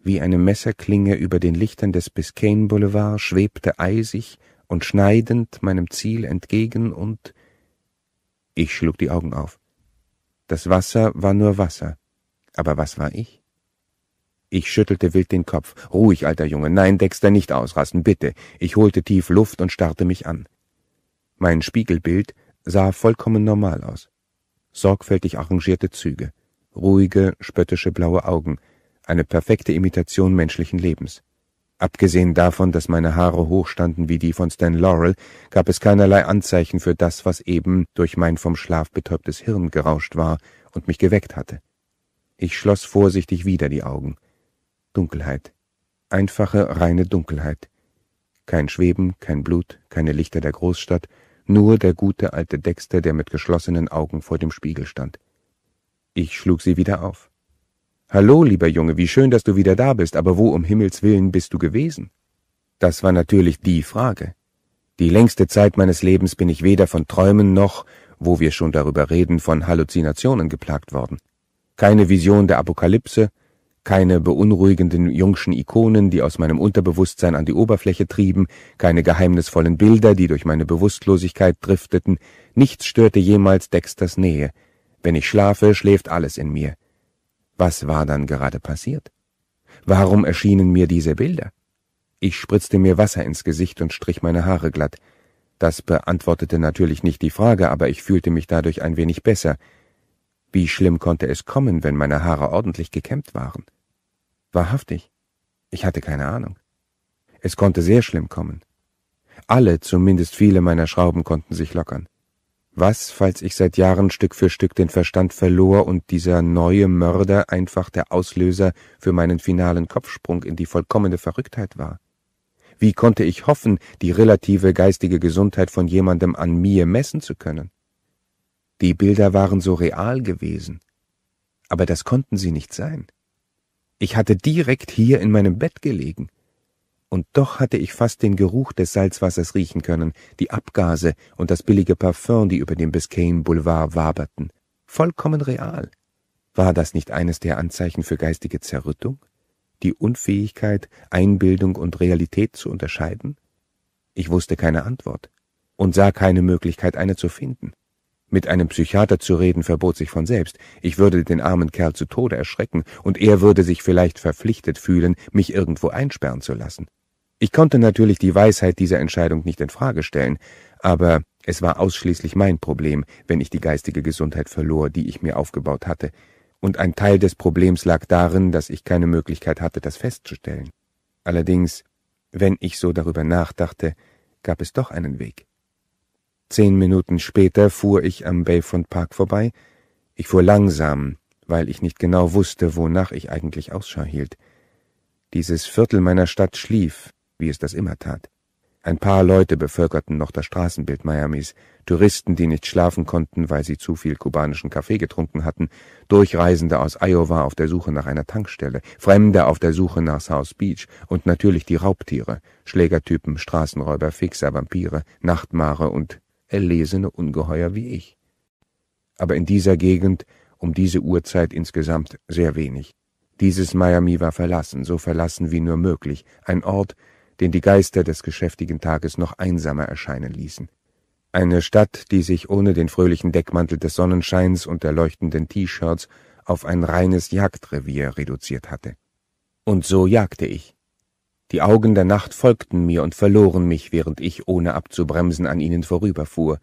wie eine Messerklinge über den Lichtern des Biscayne Boulevard, schwebte eisig und schneidend meinem Ziel entgegen und ich schlug die Augen auf. Das Wasser war nur Wasser. Aber was war ich? Ich schüttelte wild den Kopf. Ruhig, alter Junge. Nein, Dexter, nicht ausrasten, bitte. Ich holte tief Luft und starrte mich an. Mein Spiegelbild sah vollkommen normal aus. Sorgfältig arrangierte Züge, ruhige, spöttische blaue Augen, eine perfekte Imitation menschlichen Lebens. Abgesehen davon, dass meine Haare hochstanden wie die von Stan Laurel, gab es keinerlei Anzeichen für das, was eben durch mein vom Schlaf betäubtes Hirn gerauscht war und mich geweckt hatte. Ich schloss vorsichtig wieder die Augen. Dunkelheit. Einfache, reine Dunkelheit. Kein Schweben, kein Blut, keine Lichter der Großstadt, nur der gute alte Dexter, der mit geschlossenen Augen vor dem Spiegel stand. Ich schlug sie wieder auf. Hallo, lieber Junge, wie schön, dass du wieder da bist, aber wo um Himmels willen bist du gewesen? Das war natürlich die Frage. Die längste Zeit meines Lebens bin ich weder von Träumen noch, wo wir schon darüber reden, von Halluzinationen geplagt worden. Keine Vision der Apokalypse, keine beunruhigenden jungschen Ikonen, die aus meinem Unterbewusstsein an die Oberfläche trieben, keine geheimnisvollen Bilder, die durch meine Bewusstlosigkeit drifteten, nichts störte jemals Dexters Nähe. Wenn ich schlafe, schläft alles in mir. Was war dann gerade passiert? Warum erschienen mir diese Bilder? Ich spritzte mir Wasser ins Gesicht und strich meine Haare glatt. Das beantwortete natürlich nicht die Frage, aber ich fühlte mich dadurch ein wenig besser. Wie schlimm konnte es kommen, wenn meine Haare ordentlich gekämmt waren? Wahrhaftig, ich hatte keine Ahnung. Es konnte sehr schlimm kommen. Alle, zumindest viele meiner Schrauben konnten sich lockern. Was, falls ich seit Jahren Stück für Stück den Verstand verlor und dieser neue Mörder einfach der Auslöser für meinen finalen Kopfsprung in die vollkommene Verrücktheit war? Wie konnte ich hoffen, die relative geistige Gesundheit von jemandem an mir messen zu können? Die Bilder waren so real gewesen. Aber das konnten sie nicht sein. Ich hatte direkt hier in meinem Bett gelegen. Und doch hatte ich fast den Geruch des Salzwassers riechen können, die Abgase und das billige Parfüm, die über dem Biscayne Boulevard waberten. Vollkommen real. War das nicht eines der Anzeichen für geistige Zerrüttung? Die Unfähigkeit, Einbildung und Realität zu unterscheiden? Ich wusste keine Antwort und sah keine Möglichkeit, eine zu finden. Mit einem Psychiater zu reden verbot sich von selbst. Ich würde den armen Kerl zu Tode erschrecken, und er würde sich vielleicht verpflichtet fühlen, mich irgendwo einsperren zu lassen. Ich konnte natürlich die Weisheit dieser Entscheidung nicht in Frage stellen, aber es war ausschließlich mein Problem, wenn ich die geistige Gesundheit verlor, die ich mir aufgebaut hatte, und ein Teil des Problems lag darin, dass ich keine Möglichkeit hatte, das festzustellen. Allerdings, wenn ich so darüber nachdachte, gab es doch einen Weg. Zehn Minuten später fuhr ich am Bayfront Park vorbei. Ich fuhr langsam, weil ich nicht genau wusste, wonach ich eigentlich Ausschau hielt. Dieses Viertel meiner Stadt schlief, wie es das immer tat. Ein paar Leute bevölkerten noch das Straßenbild Miamis, Touristen, die nicht schlafen konnten, weil sie zu viel kubanischen Kaffee getrunken hatten, Durchreisende aus Iowa auf der Suche nach einer Tankstelle, Fremde auf der Suche nach South Beach und natürlich die Raubtiere, Schlägertypen, Straßenräuber, Fixer, Vampire, Nachtmare und erlesene Ungeheuer wie ich. Aber in dieser Gegend um diese Uhrzeit insgesamt sehr wenig. Dieses Miami war verlassen, so verlassen wie nur möglich, ein Ort, den die Geister des geschäftigen Tages noch einsamer erscheinen ließen. Eine Stadt, die sich ohne den fröhlichen Deckmantel des Sonnenscheins und der leuchtenden T-Shirts auf ein reines Jagdrevier reduziert hatte. Und so jagte ich, die Augen der Nacht folgten mir und verloren mich, während ich, ohne abzubremsen, an ihnen vorüberfuhr.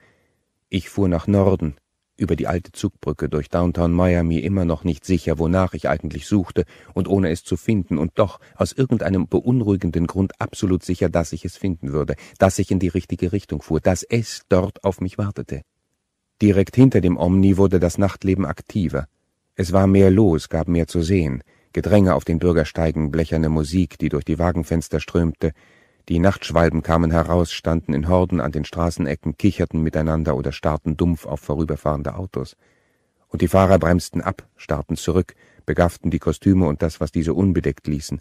Ich fuhr nach Norden, über die alte Zugbrücke durch Downtown Miami immer noch nicht sicher, wonach ich eigentlich suchte und ohne es zu finden und doch aus irgendeinem beunruhigenden Grund absolut sicher, dass ich es finden würde, dass ich in die richtige Richtung fuhr, dass es dort auf mich wartete. Direkt hinter dem Omni wurde das Nachtleben aktiver. Es war mehr los, gab mehr zu sehen. Gedränge auf den Bürgersteigen, blecherne Musik, die durch die Wagenfenster strömte, die Nachtschwalben kamen heraus, standen in Horden an den Straßenecken, kicherten miteinander oder starrten dumpf auf vorüberfahrende Autos. Und die Fahrer bremsten ab, starrten zurück, begafften die Kostüme und das, was diese unbedeckt ließen.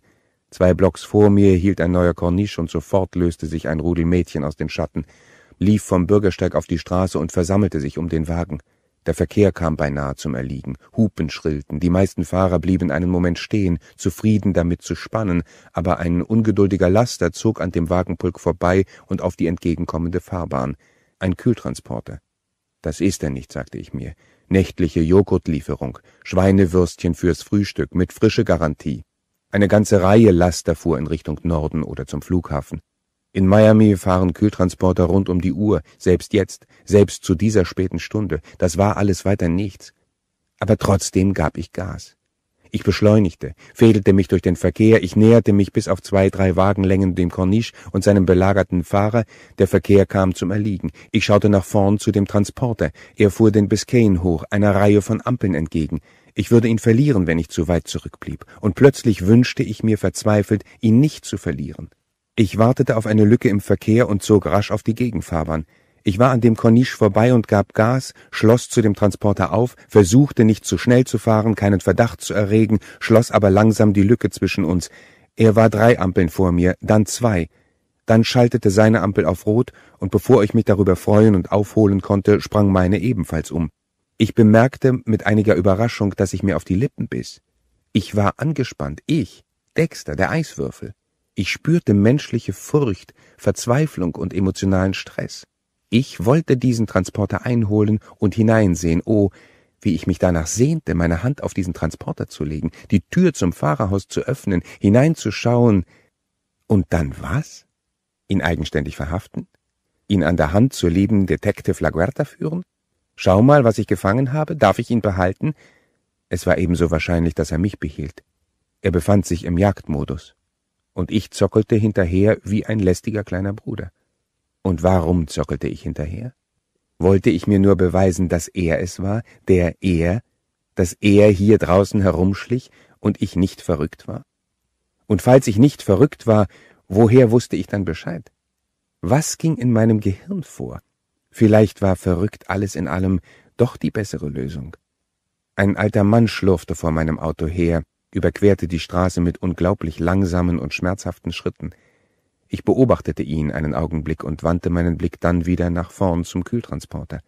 Zwei Blocks vor mir hielt ein neuer Corniche und sofort löste sich ein Rudel Mädchen aus den Schatten, lief vom Bürgersteig auf die Straße und versammelte sich um den Wagen. Der Verkehr kam beinahe zum Erliegen, Hupen schrillten, die meisten Fahrer blieben einen Moment stehen, zufrieden damit zu spannen, aber ein ungeduldiger Laster zog an dem Wagenpulk vorbei und auf die entgegenkommende Fahrbahn. Ein Kühltransporter. Das ist er nicht, sagte ich mir. Nächtliche Joghurtlieferung, Schweinewürstchen fürs Frühstück mit frische Garantie. Eine ganze Reihe Laster fuhr in Richtung Norden oder zum Flughafen. In Miami fahren Kühltransporter rund um die Uhr, selbst jetzt, selbst zu dieser späten Stunde. Das war alles weiter nichts. Aber trotzdem gab ich Gas. Ich beschleunigte, fädelte mich durch den Verkehr, ich näherte mich bis auf zwei, drei Wagenlängen dem Corniche und seinem belagerten Fahrer, der Verkehr kam zum Erliegen. Ich schaute nach vorn zu dem Transporter, er fuhr den Biscayne hoch, einer Reihe von Ampeln entgegen. Ich würde ihn verlieren, wenn ich zu weit zurückblieb, und plötzlich wünschte ich mir verzweifelt, ihn nicht zu verlieren. Ich wartete auf eine Lücke im Verkehr und zog rasch auf die Gegenfahrbahn. Ich war an dem Corniche vorbei und gab Gas, schloss zu dem Transporter auf, versuchte nicht zu schnell zu fahren, keinen Verdacht zu erregen, schloss aber langsam die Lücke zwischen uns. Er war drei Ampeln vor mir, dann zwei. Dann schaltete seine Ampel auf Rot, und bevor ich mich darüber freuen und aufholen konnte, sprang meine ebenfalls um. Ich bemerkte mit einiger Überraschung, dass ich mir auf die Lippen biss. Ich war angespannt, ich, Dexter, der Eiswürfel. Ich spürte menschliche Furcht, Verzweiflung und emotionalen Stress. Ich wollte diesen Transporter einholen und hineinsehen. Oh, wie ich mich danach sehnte, meine Hand auf diesen Transporter zu legen, die Tür zum Fahrerhaus zu öffnen, hineinzuschauen. Und dann was? Ihn eigenständig verhaften? Ihn an der Hand zur lieben Detective Laguerta führen? Schau mal, was ich gefangen habe, darf ich ihn behalten? Es war ebenso wahrscheinlich, dass er mich behielt. Er befand sich im Jagdmodus und ich zockelte hinterher wie ein lästiger kleiner Bruder. Und warum zockelte ich hinterher? Wollte ich mir nur beweisen, dass er es war, der er, dass er hier draußen herumschlich und ich nicht verrückt war? Und falls ich nicht verrückt war, woher wusste ich dann Bescheid? Was ging in meinem Gehirn vor? Vielleicht war verrückt alles in allem doch die bessere Lösung. Ein alter Mann schlurfte vor meinem Auto her, überquerte die Straße mit unglaublich langsamen und schmerzhaften Schritten. Ich beobachtete ihn einen Augenblick und wandte meinen Blick dann wieder nach vorn zum Kühltransporter.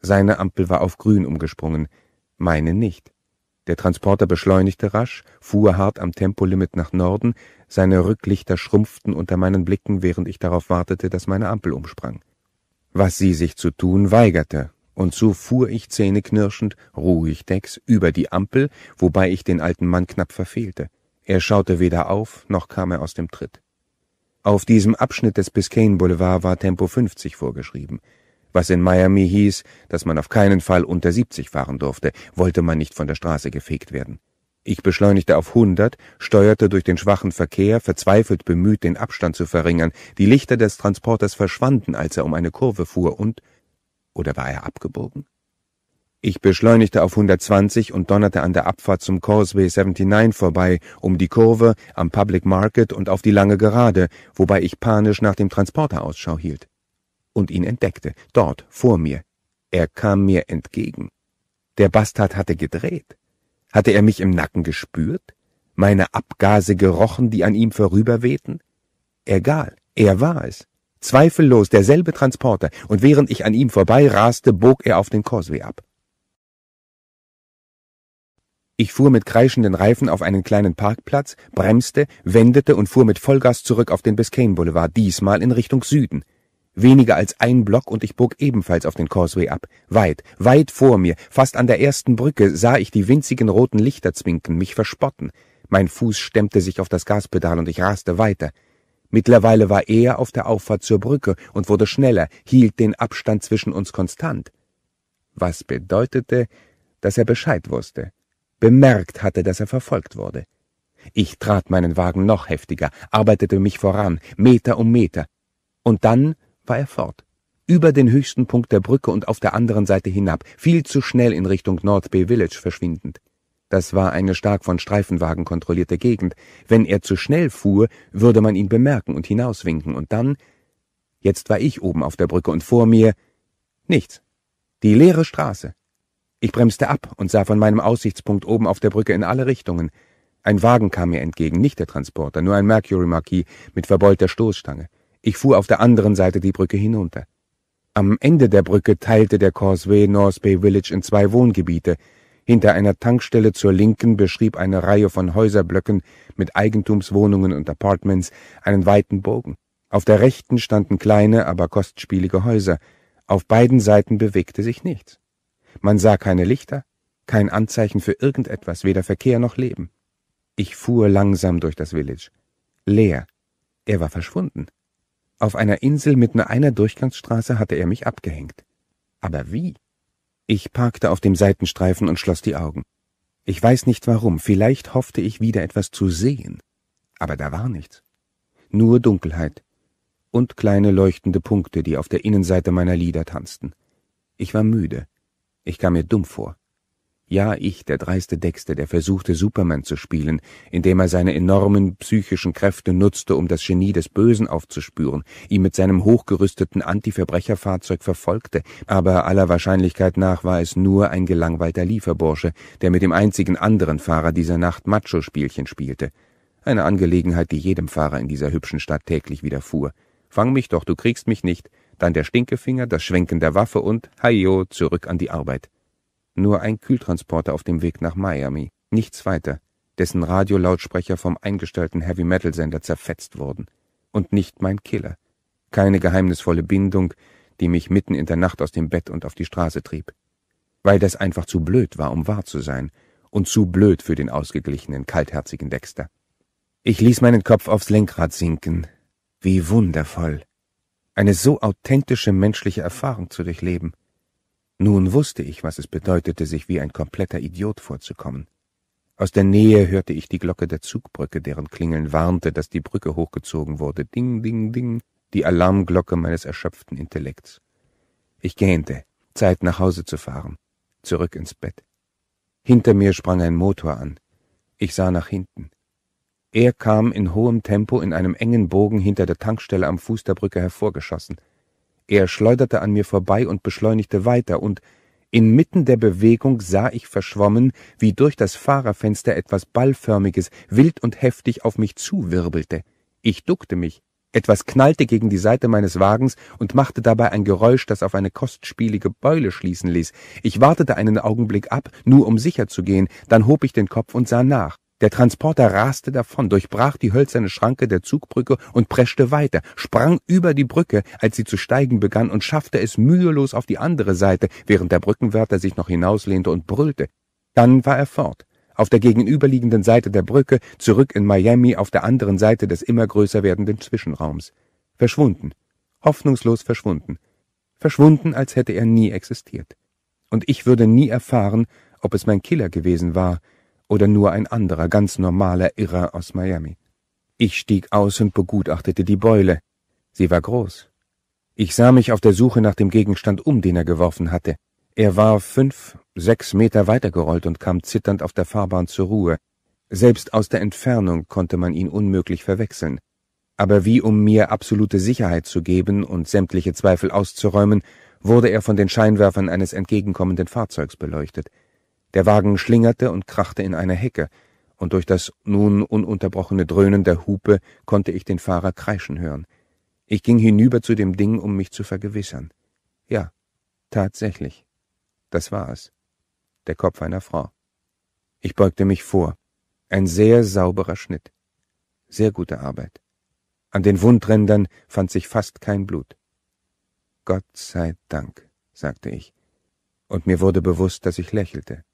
Seine Ampel war auf grün umgesprungen, meine nicht. Der Transporter beschleunigte rasch, fuhr hart am Tempolimit nach Norden, seine Rücklichter schrumpften unter meinen Blicken, während ich darauf wartete, dass meine Ampel umsprang. Was sie sich zu tun weigerte, und so fuhr ich zähneknirschend, ruhig decks, über die Ampel, wobei ich den alten Mann knapp verfehlte. Er schaute weder auf, noch kam er aus dem Tritt. Auf diesem Abschnitt des Biscayne Boulevard war Tempo 50 vorgeschrieben, was in Miami hieß, dass man auf keinen Fall unter 70 fahren durfte, wollte man nicht von der Straße gefegt werden. Ich beschleunigte auf 100, steuerte durch den schwachen Verkehr, verzweifelt bemüht, den Abstand zu verringern. Die Lichter des Transporters verschwanden, als er um eine Kurve fuhr und oder war er abgebogen? Ich beschleunigte auf 120 und donnerte an der Abfahrt zum Causeway 79 vorbei, um die Kurve, am Public Market und auf die lange Gerade, wobei ich panisch nach dem Transporter Ausschau hielt. Und ihn entdeckte, dort, vor mir. Er kam mir entgegen. Der Bastard hatte gedreht. Hatte er mich im Nacken gespürt? Meine Abgase gerochen, die an ihm vorüberwehten? Egal, er war es. Zweifellos derselbe Transporter, und während ich an ihm vorbeiraste, bog er auf den Causeway ab. Ich fuhr mit kreischenden Reifen auf einen kleinen Parkplatz, bremste, wendete und fuhr mit Vollgas zurück auf den Biscayne Boulevard, diesmal in Richtung Süden. Weniger als ein Block und ich bog ebenfalls auf den Causeway ab. Weit, weit vor mir, fast an der ersten Brücke, sah ich die winzigen roten Lichter zwinken, mich verspotten. Mein Fuß stemmte sich auf das Gaspedal und ich raste weiter. Mittlerweile war er auf der Auffahrt zur Brücke und wurde schneller, hielt den Abstand zwischen uns konstant. Was bedeutete, dass er Bescheid wusste, bemerkt hatte, dass er verfolgt wurde. Ich trat meinen Wagen noch heftiger, arbeitete mich voran, Meter um Meter. Und dann war er fort. Über den höchsten Punkt der Brücke und auf der anderen Seite hinab, viel zu schnell in Richtung Nord Bay Village verschwindend. Das war eine stark von Streifenwagen kontrollierte Gegend. Wenn er zu schnell fuhr, würde man ihn bemerken und hinauswinken, und dann Jetzt war ich oben auf der Brücke und vor mir nichts. Die leere Straße. Ich bremste ab und sah von meinem Aussichtspunkt oben auf der Brücke in alle Richtungen. Ein Wagen kam mir entgegen, nicht der Transporter, nur ein Mercury Marquis mit verbeulter Stoßstange. Ich fuhr auf der anderen Seite die Brücke hinunter. Am Ende der Brücke teilte der Causeway North Bay Village in zwei Wohngebiete. Hinter einer Tankstelle zur Linken beschrieb eine Reihe von Häuserblöcken mit Eigentumswohnungen und Apartments einen weiten Bogen. Auf der rechten standen kleine, aber kostspielige Häuser. Auf beiden Seiten bewegte sich nichts. Man sah keine Lichter, kein Anzeichen für irgendetwas, weder Verkehr noch Leben. Ich fuhr langsam durch das Village. Leer. Er war verschwunden. Auf einer Insel mitten einer Durchgangsstraße hatte er mich abgehängt. Aber wie? Ich parkte auf dem Seitenstreifen und schloss die Augen. Ich weiß nicht warum, vielleicht hoffte ich wieder etwas zu sehen. Aber da war nichts. Nur Dunkelheit und kleine leuchtende Punkte, die auf der Innenseite meiner Lider tanzten. Ich war müde. Ich kam mir dumm vor ja ich, der dreiste Dexter, der versuchte, Superman zu spielen, indem er seine enormen psychischen Kräfte nutzte, um das Genie des Bösen aufzuspüren, ihn mit seinem hochgerüsteten Antiverbrecherfahrzeug verfolgte, aber aller Wahrscheinlichkeit nach war es nur ein gelangweilter Lieferbursche, der mit dem einzigen anderen Fahrer dieser Nacht Macho-Spielchen spielte. Eine Angelegenheit, die jedem Fahrer in dieser hübschen Stadt täglich widerfuhr. Fang mich doch, du kriegst mich nicht, dann der Stinkefinger, das Schwenken der Waffe und, heio, zurück an die Arbeit. Nur ein Kühltransporter auf dem Weg nach Miami, nichts weiter, dessen Radiolautsprecher vom eingestellten Heavy-Metal-Sender zerfetzt wurden. Und nicht mein Killer. Keine geheimnisvolle Bindung, die mich mitten in der Nacht aus dem Bett und auf die Straße trieb. Weil das einfach zu blöd war, um wahr zu sein, und zu blöd für den ausgeglichenen, kaltherzigen Dexter. Ich ließ meinen Kopf aufs Lenkrad sinken. Wie wundervoll. Eine so authentische menschliche Erfahrung zu durchleben. Nun wusste ich, was es bedeutete, sich wie ein kompletter Idiot vorzukommen. Aus der Nähe hörte ich die Glocke der Zugbrücke, deren Klingeln warnte, dass die Brücke hochgezogen wurde. Ding, ding, ding, die Alarmglocke meines erschöpften Intellekts. Ich gähnte, Zeit nach Hause zu fahren, zurück ins Bett. Hinter mir sprang ein Motor an. Ich sah nach hinten. Er kam in hohem Tempo in einem engen Bogen hinter der Tankstelle am Fuß der Brücke hervorgeschossen. Er schleuderte an mir vorbei und beschleunigte weiter, und inmitten der Bewegung sah ich verschwommen, wie durch das Fahrerfenster etwas Ballförmiges wild und heftig auf mich zuwirbelte. Ich duckte mich, etwas knallte gegen die Seite meines Wagens und machte dabei ein Geräusch, das auf eine kostspielige Beule schließen ließ. Ich wartete einen Augenblick ab, nur um sicher zu gehen, dann hob ich den Kopf und sah nach. Der Transporter raste davon, durchbrach die hölzerne Schranke der Zugbrücke und preschte weiter, sprang über die Brücke, als sie zu steigen begann, und schaffte es mühelos auf die andere Seite, während der Brückenwärter sich noch hinauslehnte und brüllte. Dann war er fort auf der gegenüberliegenden Seite der Brücke, zurück in Miami auf der anderen Seite des immer größer werdenden Zwischenraums. Verschwunden, hoffnungslos verschwunden, verschwunden, als hätte er nie existiert. Und ich würde nie erfahren, ob es mein Killer gewesen war, oder nur ein anderer, ganz normaler Irrer aus Miami. Ich stieg aus und begutachtete die Beule. Sie war groß. Ich sah mich auf der Suche nach dem Gegenstand um, den er geworfen hatte. Er war fünf, sechs Meter weitergerollt und kam zitternd auf der Fahrbahn zur Ruhe. Selbst aus der Entfernung konnte man ihn unmöglich verwechseln. Aber wie um mir absolute Sicherheit zu geben und sämtliche Zweifel auszuräumen, wurde er von den Scheinwerfern eines entgegenkommenden Fahrzeugs beleuchtet. Der Wagen schlingerte und krachte in einer Hecke, und durch das nun ununterbrochene Dröhnen der Hupe konnte ich den Fahrer kreischen hören. Ich ging hinüber zu dem Ding, um mich zu vergewissern. Ja, tatsächlich. Das war es. Der Kopf einer Frau. Ich beugte mich vor. Ein sehr sauberer Schnitt. Sehr gute Arbeit. An den Wundrändern fand sich fast kein Blut. Gott sei Dank, sagte ich, und mir wurde bewusst, dass ich lächelte.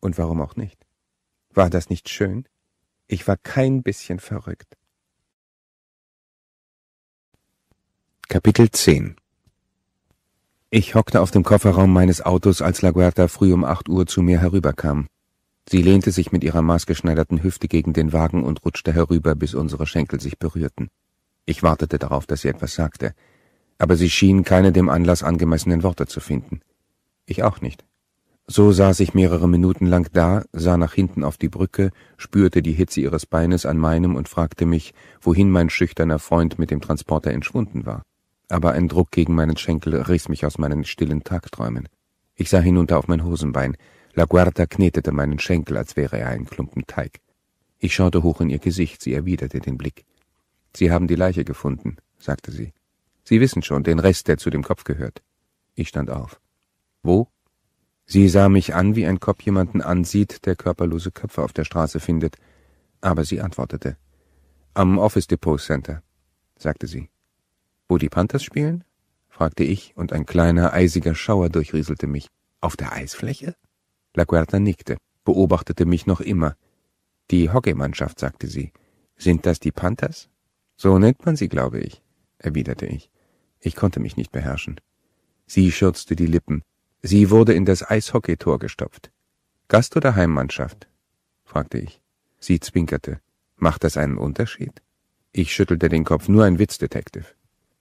Und warum auch nicht? War das nicht schön? Ich war kein bisschen verrückt. Kapitel 10 Ich hockte auf dem Kofferraum meines Autos, als LaGuardia früh um acht Uhr zu mir herüberkam. Sie lehnte sich mit ihrer maßgeschneiderten Hüfte gegen den Wagen und rutschte herüber, bis unsere Schenkel sich berührten. Ich wartete darauf, dass sie etwas sagte, aber sie schien keine dem Anlass angemessenen Worte zu finden. Ich auch nicht. So saß ich mehrere Minuten lang da, sah nach hinten auf die Brücke, spürte die Hitze ihres Beines an meinem und fragte mich, wohin mein schüchterner Freund mit dem Transporter entschwunden war. Aber ein Druck gegen meinen Schenkel riss mich aus meinen stillen Tagträumen. Ich sah hinunter auf mein Hosenbein. La Guarda knetete meinen Schenkel, als wäre er ein Klumpen Teig. Ich schaute hoch in ihr Gesicht, sie erwiderte den Blick. Sie haben die Leiche gefunden, sagte sie. Sie wissen schon, den Rest, der zu dem Kopf gehört. Ich stand auf. Wo? Sie sah mich an, wie ein Kopf jemanden ansieht, der körperlose Köpfe auf der Straße findet. Aber sie antwortete. Am Office Depot Center, sagte sie. Wo die Panthers spielen? fragte ich, und ein kleiner, eisiger Schauer durchrieselte mich. Auf der Eisfläche? La Guerta nickte, beobachtete mich noch immer. Die Hockeymannschaft, sagte sie. Sind das die Panthers? So nennt man sie, glaube ich, erwiderte ich. Ich konnte mich nicht beherrschen. Sie schürzte die Lippen. Sie wurde in das Eishockeytor gestopft. Gast- oder Heimmannschaft? fragte ich. Sie zwinkerte. Macht das einen Unterschied? Ich schüttelte den Kopf, nur ein Witzdetektiv.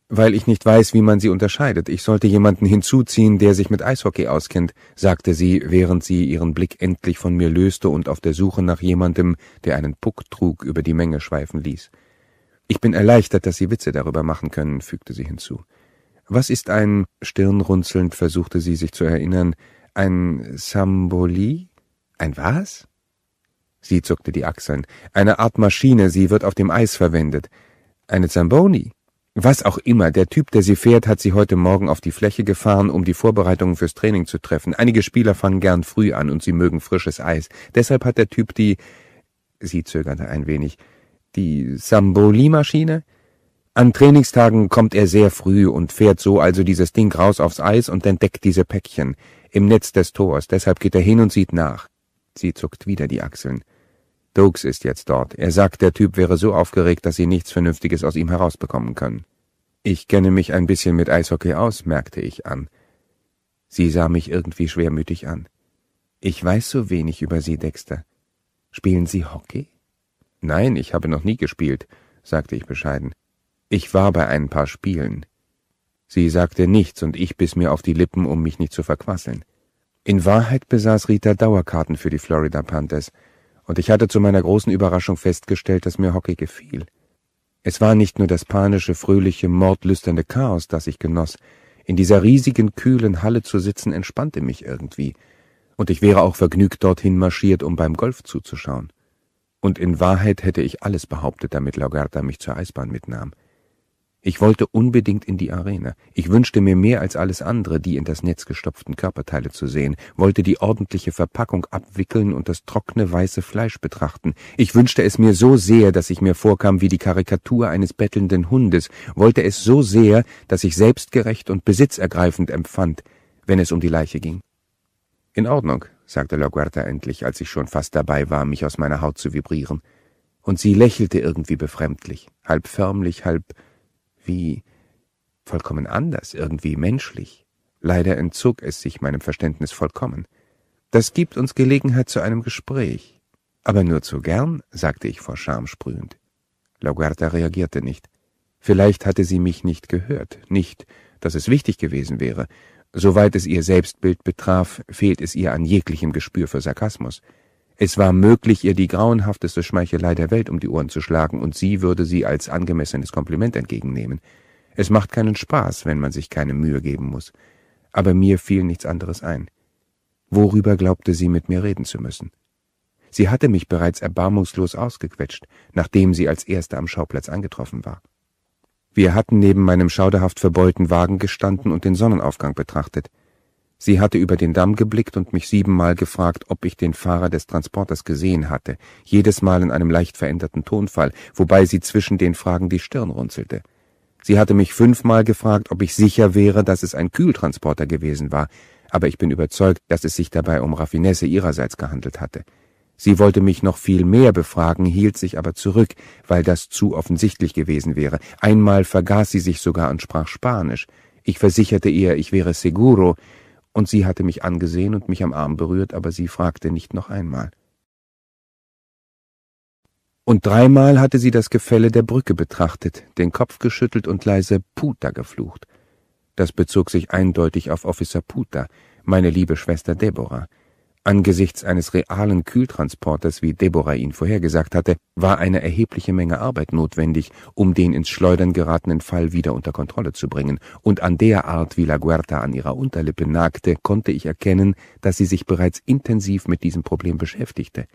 Weil ich nicht weiß, wie man sie unterscheidet. Ich sollte jemanden hinzuziehen, der sich mit Eishockey auskennt, sagte sie, während sie ihren Blick endlich von mir löste und auf der Suche nach jemandem, der einen Puck trug, über die Menge schweifen ließ. Ich bin erleichtert, dass Sie Witze darüber machen können, fügte sie hinzu. Was ist ein, stirnrunzelnd versuchte sie sich zu erinnern, ein Samboli? Ein was? Sie zuckte die Achseln. Eine Art Maschine, sie wird auf dem Eis verwendet. Eine Zamboni? Was auch immer, der Typ, der sie fährt, hat sie heute Morgen auf die Fläche gefahren, um die Vorbereitungen fürs Training zu treffen. Einige Spieler fangen gern früh an und sie mögen frisches Eis. Deshalb hat der Typ die, sie zögerte ein wenig, die Samboli-Maschine? An Trainingstagen kommt er sehr früh und fährt so also dieses Ding raus aufs Eis und entdeckt diese Päckchen im Netz des Tors. Deshalb geht er hin und sieht nach. Sie zuckt wieder die Achseln. Dokes ist jetzt dort. Er sagt, der Typ wäre so aufgeregt, dass sie nichts Vernünftiges aus ihm herausbekommen können. Ich kenne mich ein bisschen mit Eishockey aus, merkte ich an. Sie sah mich irgendwie schwermütig an. Ich weiß so wenig über Sie, Dexter. Spielen Sie Hockey? Nein, ich habe noch nie gespielt, sagte ich bescheiden. Ich war bei ein paar Spielen. Sie sagte nichts und ich biss mir auf die Lippen, um mich nicht zu verquasseln. In Wahrheit besaß Rita Dauerkarten für die Florida Panthers, und ich hatte zu meiner großen Überraschung festgestellt, dass mir Hockey gefiel. Es war nicht nur das panische, fröhliche, mordlüsternde Chaos, das ich genoss. In dieser riesigen, kühlen Halle zu sitzen, entspannte mich irgendwie, und ich wäre auch vergnügt dorthin marschiert, um beim Golf zuzuschauen. Und in Wahrheit hätte ich alles behauptet, damit Laugarta mich zur Eisbahn mitnahm. Ich wollte unbedingt in die Arena. Ich wünschte mir mehr als alles andere, die in das Netz gestopften Körperteile zu sehen, wollte die ordentliche Verpackung abwickeln und das trockene weiße Fleisch betrachten. Ich wünschte es mir so sehr, dass ich mir vorkam wie die Karikatur eines bettelnden Hundes, wollte es so sehr, dass ich selbstgerecht und besitzergreifend empfand, wenn es um die Leiche ging. In Ordnung, sagte La Laguarta endlich, als ich schon fast dabei war, mich aus meiner Haut zu vibrieren. Und sie lächelte irgendwie befremdlich, halb förmlich, halb irgendwie vollkommen anders, irgendwie menschlich. Leider entzog es sich meinem Verständnis vollkommen. Das gibt uns Gelegenheit zu einem Gespräch. Aber nur zu gern, sagte ich vor Scham sprühend. Laguarda reagierte nicht. Vielleicht hatte sie mich nicht gehört, nicht, dass es wichtig gewesen wäre. Soweit es ihr Selbstbild betraf, fehlt es ihr an jeglichem Gespür für Sarkasmus. Es war möglich, ihr die grauenhafteste Schmeichelei der Welt um die Ohren zu schlagen, und sie würde sie als angemessenes Kompliment entgegennehmen. Es macht keinen Spaß, wenn man sich keine Mühe geben muss. Aber mir fiel nichts anderes ein. Worüber glaubte sie, mit mir reden zu müssen? Sie hatte mich bereits erbarmungslos ausgequetscht, nachdem sie als Erste am Schauplatz angetroffen war. Wir hatten neben meinem schauderhaft verbeulten Wagen gestanden und den Sonnenaufgang betrachtet. Sie hatte über den Damm geblickt und mich siebenmal gefragt, ob ich den Fahrer des Transporters gesehen hatte, jedes Mal in einem leicht veränderten Tonfall, wobei sie zwischen den Fragen die Stirn runzelte. Sie hatte mich fünfmal gefragt, ob ich sicher wäre, dass es ein Kühltransporter gewesen war, aber ich bin überzeugt, dass es sich dabei um Raffinesse ihrerseits gehandelt hatte. Sie wollte mich noch viel mehr befragen, hielt sich aber zurück, weil das zu offensichtlich gewesen wäre. Einmal vergaß sie sich sogar und sprach Spanisch. Ich versicherte ihr, ich wäre seguro, und sie hatte mich angesehen und mich am Arm berührt, aber sie fragte nicht noch einmal. Und dreimal hatte sie das Gefälle der Brücke betrachtet, den Kopf geschüttelt und leise Puta geflucht. Das bezog sich eindeutig auf Officer Puta, meine liebe Schwester Deborah. Angesichts eines realen Kühltransporters, wie Deborah ihn vorhergesagt hatte, war eine erhebliche Menge Arbeit notwendig, um den ins Schleudern geratenen Fall wieder unter Kontrolle zu bringen, und an der Art, wie La Guerta an ihrer Unterlippe nagte, konnte ich erkennen, dass sie sich bereits intensiv mit diesem Problem beschäftigte.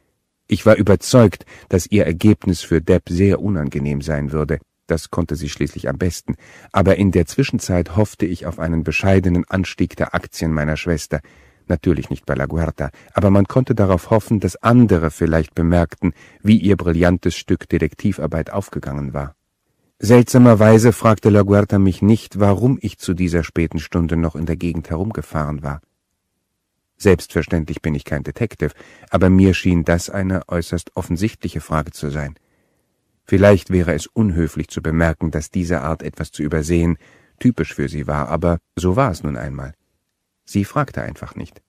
Ich war überzeugt, dass ihr Ergebnis für Deb sehr unangenehm sein würde, das konnte sie schließlich am besten, aber in der Zwischenzeit hoffte ich auf einen bescheidenen Anstieg der Aktien meiner Schwester, Natürlich nicht bei La Guerta, aber man konnte darauf hoffen, dass andere vielleicht bemerkten, wie ihr brillantes Stück Detektivarbeit aufgegangen war. Seltsamerweise fragte La Guerta mich nicht, warum ich zu dieser späten Stunde noch in der Gegend herumgefahren war. Selbstverständlich bin ich kein Detective, aber mir schien das eine äußerst offensichtliche Frage zu sein. Vielleicht wäre es unhöflich zu bemerken, dass diese Art etwas zu übersehen typisch für sie war, aber so war es nun einmal. Sie fragte einfach nicht.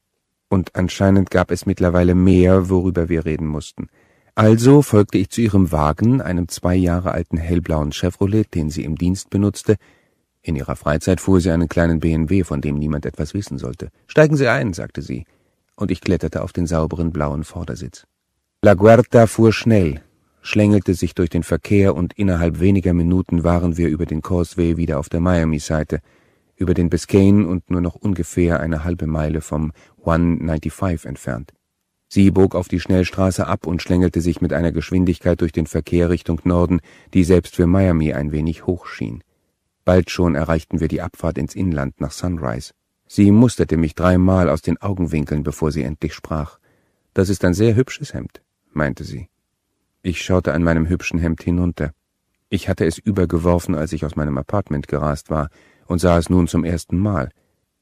Und anscheinend gab es mittlerweile mehr, worüber wir reden mussten. Also folgte ich zu ihrem Wagen, einem zwei Jahre alten hellblauen Chevrolet, den sie im Dienst benutzte. In ihrer Freizeit fuhr sie einen kleinen BMW, von dem niemand etwas wissen sollte. Steigen Sie ein, sagte sie, und ich kletterte auf den sauberen blauen Vordersitz. La Guerta fuhr schnell, schlängelte sich durch den Verkehr und innerhalb weniger Minuten waren wir über den Causeway wieder auf der Miami-Seite – über den Biscayne und nur noch ungefähr eine halbe Meile vom 195 entfernt. Sie bog auf die Schnellstraße ab und schlängelte sich mit einer Geschwindigkeit durch den Verkehr Richtung Norden, die selbst für Miami ein wenig hoch schien. Bald schon erreichten wir die Abfahrt ins Inland nach Sunrise. Sie musterte mich dreimal aus den Augenwinkeln, bevor sie endlich sprach. Das ist ein sehr hübsches Hemd, meinte sie. Ich schaute an meinem hübschen Hemd hinunter. Ich hatte es übergeworfen, als ich aus meinem Apartment gerast war, und sah es nun zum ersten Mal.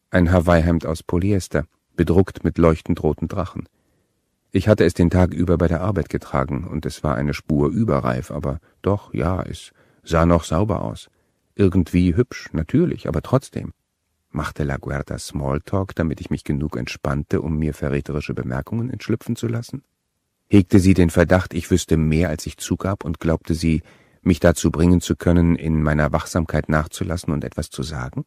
Ein Hawaii-Hemd aus Polyester, bedruckt mit leuchtend roten Drachen. Ich hatte es den Tag über bei der Arbeit getragen, und es war eine Spur überreif, aber doch, ja, es sah noch sauber aus. Irgendwie hübsch, natürlich, aber trotzdem. Machte La Guerta Smalltalk, damit ich mich genug entspannte, um mir verräterische Bemerkungen entschlüpfen zu lassen? Hegte sie den Verdacht, ich wüsste mehr, als ich zugab, und glaubte sie, mich dazu bringen zu können, in meiner Wachsamkeit nachzulassen und etwas zu sagen?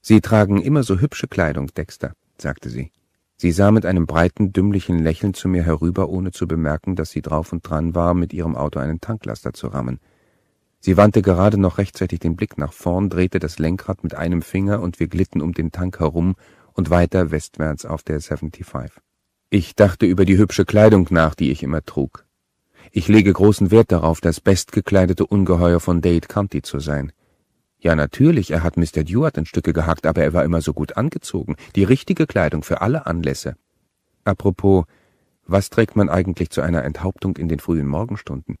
Sie tragen immer so hübsche Kleidung, Dexter, sagte sie. Sie sah mit einem breiten, dümmlichen Lächeln zu mir herüber, ohne zu bemerken, dass sie drauf und dran war, mit ihrem Auto einen Tanklaster zu rammen. Sie wandte gerade noch rechtzeitig den Blick nach vorn, drehte das Lenkrad mit einem Finger und wir glitten um den Tank herum und weiter westwärts auf der 75. Ich dachte über die hübsche Kleidung nach, die ich immer trug. Ich lege großen Wert darauf, das bestgekleidete Ungeheuer von Dade County zu sein. Ja, natürlich, er hat Mr. Dewart in Stücke gehackt, aber er war immer so gut angezogen. Die richtige Kleidung für alle Anlässe. Apropos, was trägt man eigentlich zu einer Enthauptung in den frühen Morgenstunden?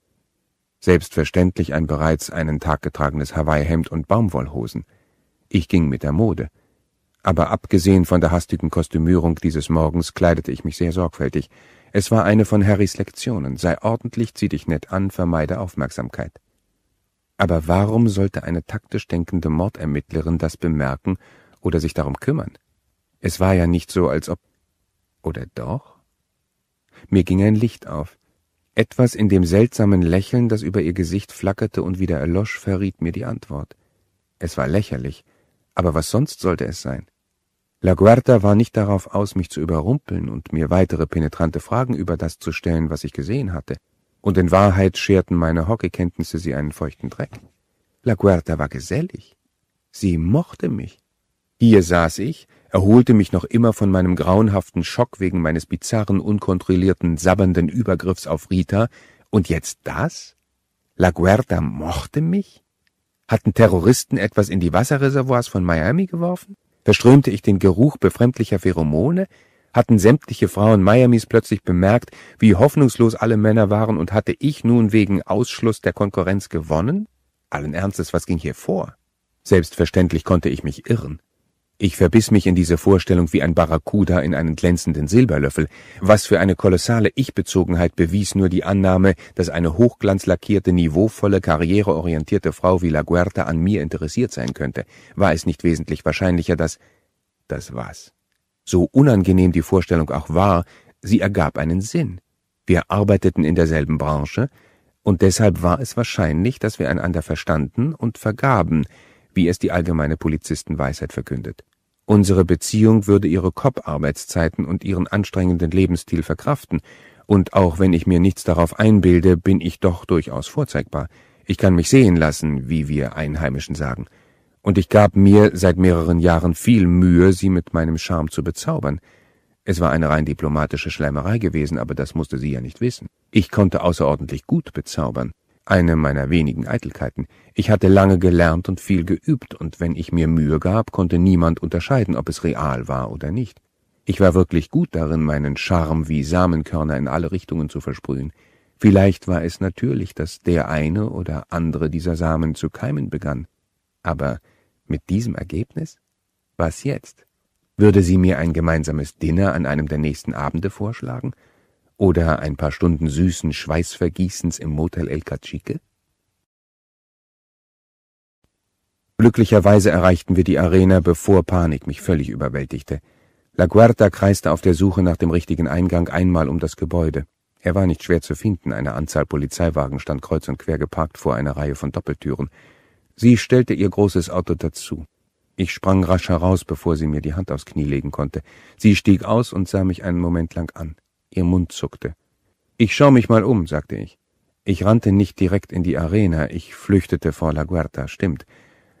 Selbstverständlich ein bereits einen Tag getragenes Hawaii-Hemd und Baumwollhosen. Ich ging mit der Mode. Aber abgesehen von der hastigen Kostümierung dieses Morgens kleidete ich mich sehr sorgfältig. Es war eine von Harrys Lektionen. Sei ordentlich, zieh dich nett an, vermeide Aufmerksamkeit. Aber warum sollte eine taktisch denkende Mordermittlerin das bemerken oder sich darum kümmern? Es war ja nicht so, als ob. Oder doch? Mir ging ein Licht auf. Etwas in dem seltsamen Lächeln, das über ihr Gesicht flackerte und wieder erlosch, verriet mir die Antwort. Es war lächerlich, aber was sonst sollte es sein? La Guerta war nicht darauf aus, mich zu überrumpeln und mir weitere penetrante Fragen über das zu stellen, was ich gesehen hatte. Und in Wahrheit scherten meine Hockeykenntnisse sie einen feuchten Dreck. La Guerta war gesellig. Sie mochte mich. Hier saß ich, erholte mich noch immer von meinem grauenhaften Schock wegen meines bizarren, unkontrollierten, sabbernden Übergriffs auf Rita, und jetzt das? La Guerta mochte mich? Hatten Terroristen etwas in die Wasserreservoirs von Miami geworfen? Verströmte ich den Geruch befremdlicher Pheromone? Hatten sämtliche Frauen Miamis plötzlich bemerkt, wie hoffnungslos alle Männer waren und hatte ich nun wegen Ausschluss der Konkurrenz gewonnen? Allen Ernstes, was ging hier vor? Selbstverständlich konnte ich mich irren. Ich verbiss mich in diese Vorstellung wie ein Barracuda in einen glänzenden Silberlöffel. Was für eine kolossale Ich-Bezogenheit bewies nur die Annahme, dass eine hochglanzlackierte, niveauvolle, karriereorientierte Frau wie La Guerta an mir interessiert sein könnte. War es nicht wesentlich wahrscheinlicher, dass... Das war's. So unangenehm die Vorstellung auch war, sie ergab einen Sinn. Wir arbeiteten in derselben Branche, und deshalb war es wahrscheinlich, dass wir einander verstanden und vergaben – wie es die allgemeine Polizistenweisheit verkündet. Unsere Beziehung würde ihre Kopfarbeitszeiten und ihren anstrengenden Lebensstil verkraften, und auch wenn ich mir nichts darauf einbilde, bin ich doch durchaus vorzeigbar. Ich kann mich sehen lassen, wie wir Einheimischen sagen. Und ich gab mir seit mehreren Jahren viel Mühe, sie mit meinem Charme zu bezaubern. Es war eine rein diplomatische Schleimerei gewesen, aber das musste sie ja nicht wissen. Ich konnte außerordentlich gut bezaubern eine meiner wenigen Eitelkeiten. Ich hatte lange gelernt und viel geübt, und wenn ich mir Mühe gab, konnte niemand unterscheiden, ob es real war oder nicht. Ich war wirklich gut darin, meinen Charme wie Samenkörner in alle Richtungen zu versprühen. Vielleicht war es natürlich, dass der eine oder andere dieser Samen zu keimen begann. Aber mit diesem Ergebnis? Was jetzt? Würde sie mir ein gemeinsames Dinner an einem der nächsten Abende vorschlagen? Oder ein paar Stunden süßen Schweißvergießens im Motel El Cachique? Glücklicherweise erreichten wir die Arena, bevor Panik mich völlig überwältigte. La Guerta kreiste auf der Suche nach dem richtigen Eingang einmal um das Gebäude. Er war nicht schwer zu finden, eine Anzahl Polizeiwagen stand kreuz und quer geparkt vor einer Reihe von Doppeltüren. Sie stellte ihr großes Auto dazu. Ich sprang rasch heraus, bevor sie mir die Hand aufs Knie legen konnte. Sie stieg aus und sah mich einen Moment lang an. Ihr Mund zuckte. Ich schau mich mal um, sagte ich. Ich rannte nicht direkt in die Arena, ich flüchtete vor La Guerta, stimmt.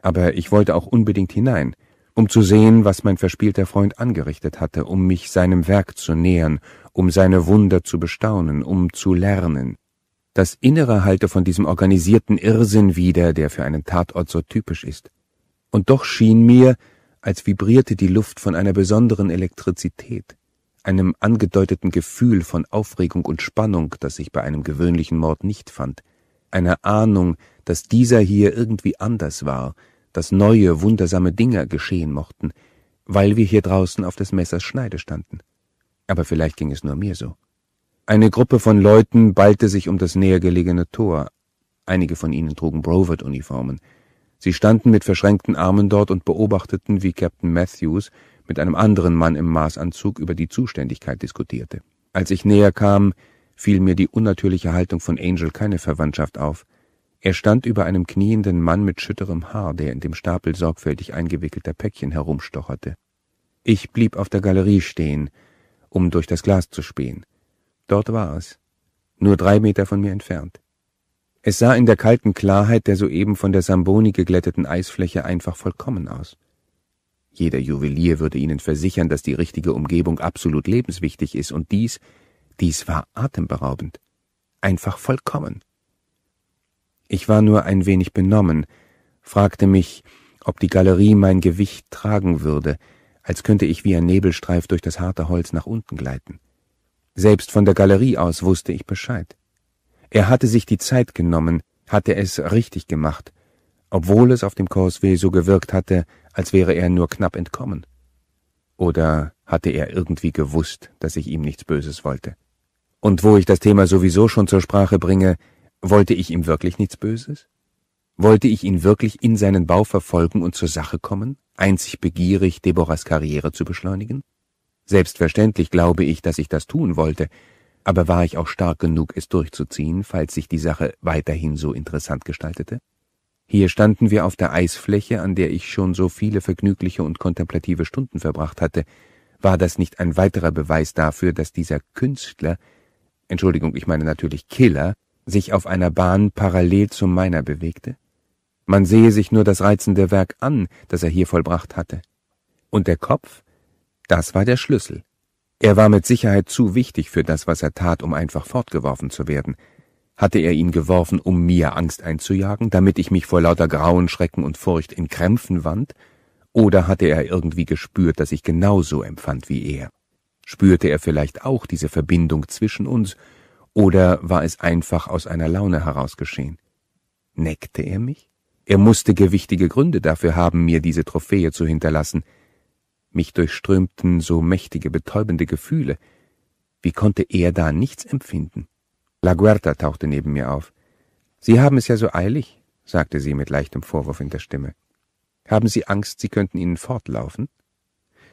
Aber ich wollte auch unbedingt hinein, um zu sehen, was mein verspielter Freund angerichtet hatte, um mich seinem Werk zu nähern, um seine Wunder zu bestaunen, um zu lernen. Das Innere halte von diesem organisierten Irrsinn wider, der für einen Tatort so typisch ist. Und doch schien mir, als vibrierte die Luft von einer besonderen Elektrizität einem angedeuteten Gefühl von Aufregung und Spannung, das sich bei einem gewöhnlichen Mord nicht fand, einer Ahnung, dass dieser hier irgendwie anders war, dass neue, wundersame Dinge geschehen mochten, weil wir hier draußen auf des Messers Schneide standen. Aber vielleicht ging es nur mir so. Eine Gruppe von Leuten ballte sich um das nähergelegene Tor. Einige von ihnen trugen brovert uniformen Sie standen mit verschränkten Armen dort und beobachteten, wie Captain Matthews mit einem anderen Mann im Maßanzug über die Zuständigkeit diskutierte. Als ich näher kam, fiel mir die unnatürliche Haltung von Angel keine Verwandtschaft auf. Er stand über einem knienden Mann mit schütterem Haar, der in dem Stapel sorgfältig eingewickelter Päckchen herumstocherte. Ich blieb auf der Galerie stehen, um durch das Glas zu spähen. Dort war es, nur drei Meter von mir entfernt. Es sah in der kalten Klarheit der soeben von der Samboni geglätteten Eisfläche einfach vollkommen aus. Jeder Juwelier würde Ihnen versichern, dass die richtige Umgebung absolut lebenswichtig ist, und dies, dies war atemberaubend. Einfach vollkommen. Ich war nur ein wenig benommen, fragte mich, ob die Galerie mein Gewicht tragen würde, als könnte ich wie ein Nebelstreif durch das harte Holz nach unten gleiten. Selbst von der Galerie aus wusste ich Bescheid. Er hatte sich die Zeit genommen, hatte es richtig gemacht, obwohl es auf dem Corsway so gewirkt hatte, als wäre er nur knapp entkommen. Oder hatte er irgendwie gewusst, dass ich ihm nichts Böses wollte? Und wo ich das Thema sowieso schon zur Sprache bringe, wollte ich ihm wirklich nichts Böses? Wollte ich ihn wirklich in seinen Bau verfolgen und zur Sache kommen, einzig begierig, Deborahs Karriere zu beschleunigen? Selbstverständlich glaube ich, dass ich das tun wollte, aber war ich auch stark genug, es durchzuziehen, falls sich die Sache weiterhin so interessant gestaltete? Hier standen wir auf der Eisfläche, an der ich schon so viele vergnügliche und kontemplative Stunden verbracht hatte. War das nicht ein weiterer Beweis dafür, dass dieser Künstler, Entschuldigung, ich meine natürlich Killer, sich auf einer Bahn parallel zu meiner bewegte? Man sehe sich nur das reizende Werk an, das er hier vollbracht hatte. Und der Kopf? Das war der Schlüssel. Er war mit Sicherheit zu wichtig für das, was er tat, um einfach fortgeworfen zu werden – hatte er ihn geworfen, um mir Angst einzujagen, damit ich mich vor lauter Grauen, Schrecken und Furcht in Krämpfen wand? Oder hatte er irgendwie gespürt, dass ich genauso empfand wie er? Spürte er vielleicht auch diese Verbindung zwischen uns? Oder war es einfach aus einer Laune heraus geschehen? Neckte er mich? Er musste gewichtige Gründe dafür haben, mir diese Trophäe zu hinterlassen. Mich durchströmten so mächtige, betäubende Gefühle. Wie konnte er da nichts empfinden? La Guerta tauchte neben mir auf. Sie haben es ja so eilig, sagte sie mit leichtem Vorwurf in der Stimme. Haben Sie Angst, Sie könnten Ihnen fortlaufen?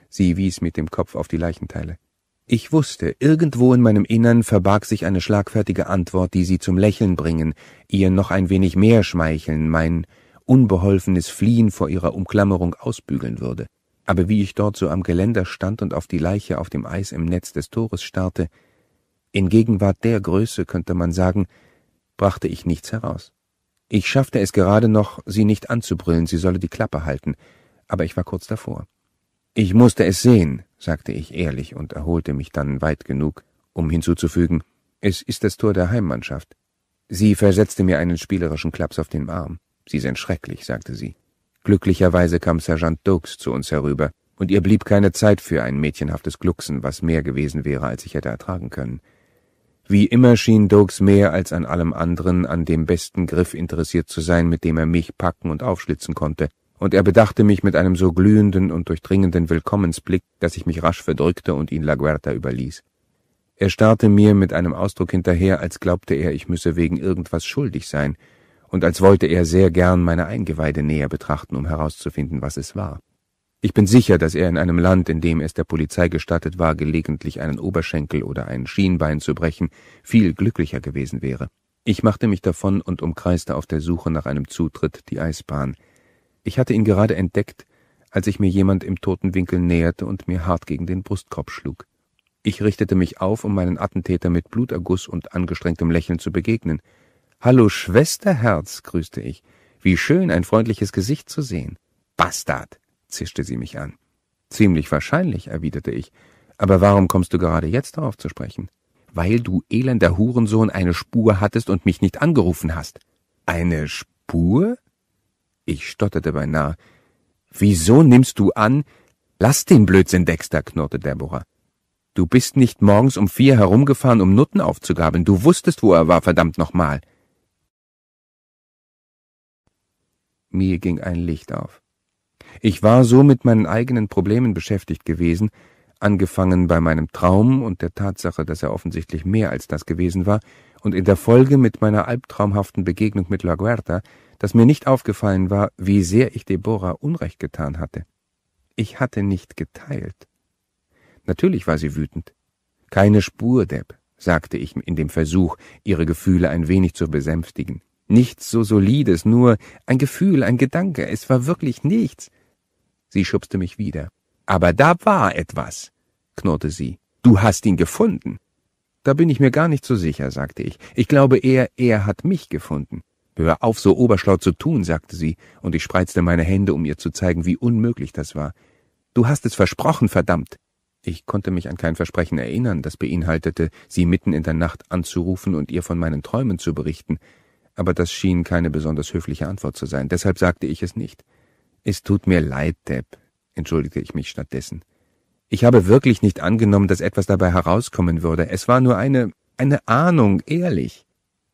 Sie wies mit dem Kopf auf die Leichenteile. Ich wusste, irgendwo in meinem Innern verbarg sich eine schlagfertige Antwort, die sie zum Lächeln bringen, ihr noch ein wenig mehr schmeicheln, mein unbeholfenes Fliehen vor ihrer Umklammerung ausbügeln würde. Aber wie ich dort so am Geländer stand und auf die Leiche auf dem Eis im Netz des Tores starrte, in Gegenwart der Größe, könnte man sagen, brachte ich nichts heraus. Ich schaffte es gerade noch, sie nicht anzubrüllen, sie solle die Klappe halten, aber ich war kurz davor. Ich musste es sehen, sagte ich ehrlich und erholte mich dann weit genug, um hinzuzufügen, es ist das Tor der Heimmannschaft. Sie versetzte mir einen spielerischen Klaps auf den Arm. Sie sind schrecklich, sagte sie. Glücklicherweise kam Sergeant Doakes zu uns herüber, und ihr blieb keine Zeit für ein mädchenhaftes Glucksen, was mehr gewesen wäre, als ich hätte ertragen können. Wie immer schien Dokes mehr als an allem anderen an dem besten Griff interessiert zu sein, mit dem er mich packen und aufschlitzen konnte, und er bedachte mich mit einem so glühenden und durchdringenden Willkommensblick, dass ich mich rasch verdrückte und ihn La Guerta überließ. Er starrte mir mit einem Ausdruck hinterher, als glaubte er, ich müsse wegen irgendwas schuldig sein, und als wollte er sehr gern meine Eingeweide näher betrachten, um herauszufinden, was es war. Ich bin sicher, dass er in einem Land, in dem es der Polizei gestattet war, gelegentlich einen Oberschenkel oder ein Schienbein zu brechen, viel glücklicher gewesen wäre. Ich machte mich davon und umkreiste auf der Suche nach einem Zutritt die Eisbahn. Ich hatte ihn gerade entdeckt, als ich mir jemand im toten Winkel näherte und mir hart gegen den Brustkorb schlug. Ich richtete mich auf, um meinen Attentäter mit Bluterguss und angestrengtem Lächeln zu begegnen. Hallo Schwesterherz, grüßte ich. Wie schön, ein freundliches Gesicht zu sehen. Bastard! zischte sie mich an. Ziemlich wahrscheinlich, erwiderte ich. Aber warum kommst du gerade jetzt darauf zu sprechen? Weil du elender Hurensohn eine Spur hattest und mich nicht angerufen hast. Eine Spur? Ich stotterte beinahe. Wieso nimmst du an? Lass den Blödsinn, Dexter, knurrte Deborah. Du bist nicht morgens um vier herumgefahren, um Nutten aufzugabeln. Du wusstest, wo er war, verdammt nochmal. Mir ging ein Licht auf. Ich war so mit meinen eigenen Problemen beschäftigt gewesen, angefangen bei meinem Traum und der Tatsache, dass er offensichtlich mehr als das gewesen war, und in der Folge mit meiner albtraumhaften Begegnung mit La Guerta, dass mir nicht aufgefallen war, wie sehr ich Deborah Unrecht getan hatte. Ich hatte nicht geteilt. Natürlich war sie wütend. Keine Spur, Deb, sagte ich in dem Versuch, ihre Gefühle ein wenig zu besänftigen. Nichts so Solides, nur ein Gefühl, ein Gedanke, es war wirklich nichts. Sie schubste mich wieder. Aber da war etwas, knurrte sie. Du hast ihn gefunden. Da bin ich mir gar nicht so sicher, sagte ich. Ich glaube eher, er hat mich gefunden. Hör auf, so oberschlau zu tun, sagte sie, und ich spreizte meine Hände, um ihr zu zeigen, wie unmöglich das war. Du hast es versprochen, verdammt. Ich konnte mich an kein Versprechen erinnern, das beinhaltete, sie mitten in der Nacht anzurufen und ihr von meinen Träumen zu berichten, aber das schien keine besonders höfliche Antwort zu sein, deshalb sagte ich es nicht. Es tut mir leid, Deb, entschuldigte ich mich stattdessen. Ich habe wirklich nicht angenommen, dass etwas dabei herauskommen würde. Es war nur eine, eine Ahnung, ehrlich.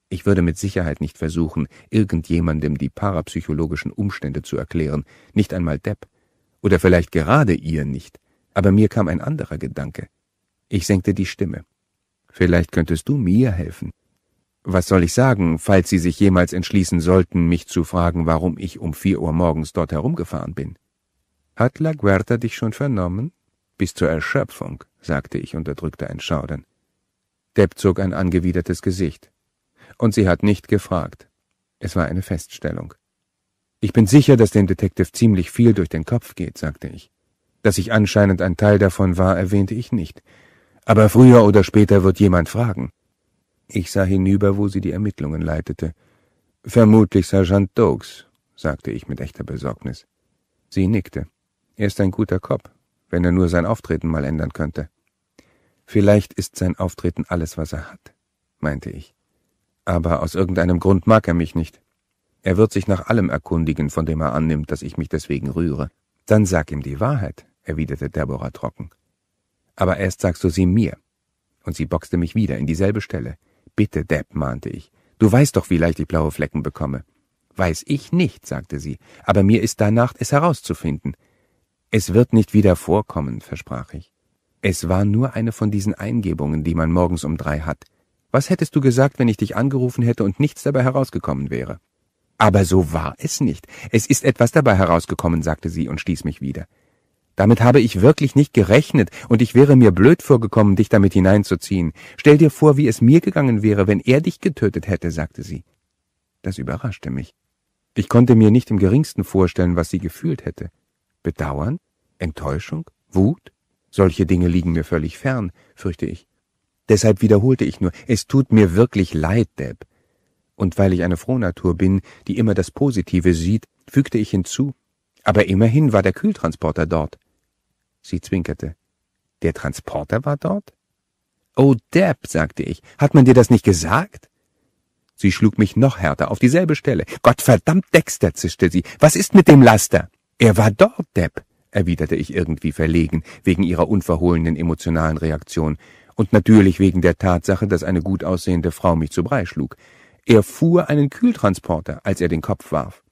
Ich würde mit Sicherheit nicht versuchen, irgendjemandem die parapsychologischen Umstände zu erklären, nicht einmal Depp. Oder vielleicht gerade ihr nicht. Aber mir kam ein anderer Gedanke. Ich senkte die Stimme. Vielleicht könntest du mir helfen. Was soll ich sagen, falls Sie sich jemals entschließen sollten, mich zu fragen, warum ich um vier Uhr morgens dort herumgefahren bin? Hat La Guerta dich schon vernommen? Bis zur Erschöpfung, sagte ich und unterdrückte ein Schaudern. Depp zog ein angewidertes Gesicht. Und sie hat nicht gefragt. Es war eine Feststellung. Ich bin sicher, dass dem Detective ziemlich viel durch den Kopf geht, sagte ich. Dass ich anscheinend ein Teil davon war, erwähnte ich nicht. Aber früher oder später wird jemand fragen. Ich sah hinüber, wo sie die Ermittlungen leitete. Vermutlich Sergeant Doakes, sagte ich mit echter Besorgnis. Sie nickte. Er ist ein guter Kopf, wenn er nur sein Auftreten mal ändern könnte. Vielleicht ist sein Auftreten alles, was er hat, meinte ich. Aber aus irgendeinem Grund mag er mich nicht. Er wird sich nach allem erkundigen, von dem er annimmt, dass ich mich deswegen rühre. Dann sag ihm die Wahrheit, erwiderte Deborah trocken. Aber erst sagst du sie mir. Und sie boxte mich wieder in dieselbe Stelle. Bitte, Depp, mahnte ich. Du weißt doch, wie leicht ich blaue Flecken bekomme. Weiß ich nicht, sagte sie, aber mir ist danach, es herauszufinden. Es wird nicht wieder vorkommen, versprach ich. Es war nur eine von diesen Eingebungen, die man morgens um drei hat. Was hättest du gesagt, wenn ich dich angerufen hätte und nichts dabei herausgekommen wäre? Aber so war es nicht. Es ist etwas dabei herausgekommen, sagte sie und stieß mich wieder. Damit habe ich wirklich nicht gerechnet, und ich wäre mir blöd vorgekommen, dich damit hineinzuziehen. Stell dir vor, wie es mir gegangen wäre, wenn er dich getötet hätte, sagte sie. Das überraschte mich. Ich konnte mir nicht im geringsten vorstellen, was sie gefühlt hätte. Bedauern? Enttäuschung? Wut? Solche Dinge liegen mir völlig fern, fürchte ich. Deshalb wiederholte ich nur, es tut mir wirklich leid, Deb. Und weil ich eine Frohnatur bin, die immer das Positive sieht, fügte ich hinzu, aber immerhin war der Kühltransporter dort. Sie zwinkerte. Der Transporter war dort? Oh, Depp, sagte ich, hat man dir das nicht gesagt? Sie schlug mich noch härter auf dieselbe Stelle. Gottverdammt, Dexter, zischte sie. Was ist mit dem Laster? Er war dort, Depp, erwiderte ich irgendwie verlegen, wegen ihrer unverhohlenen emotionalen Reaktion und natürlich wegen der Tatsache, dass eine gut aussehende Frau mich zu Brei schlug. Er fuhr einen Kühltransporter, als er den Kopf warf.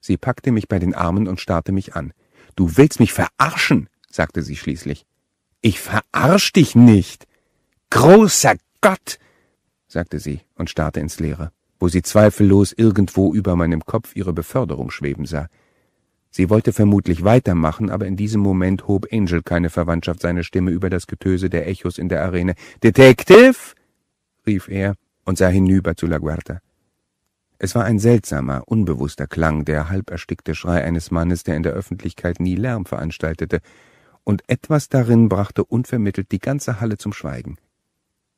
Sie packte mich bei den Armen und starrte mich an. Du willst mich verarschen? sagte sie schließlich. Ich verarsch dich nicht. Großer Gott, sagte sie und starrte ins Leere, wo sie zweifellos irgendwo über meinem Kopf ihre Beförderung schweben sah. Sie wollte vermutlich weitermachen, aber in diesem Moment hob Angel keine Verwandtschaft seine Stimme über das Getöse der Echos in der Arena. Detective! rief er und sah hinüber zu La Guarda. Es war ein seltsamer, unbewusster Klang, der halb erstickte Schrei eines Mannes, der in der Öffentlichkeit nie Lärm veranstaltete und etwas darin brachte unvermittelt die ganze Halle zum Schweigen.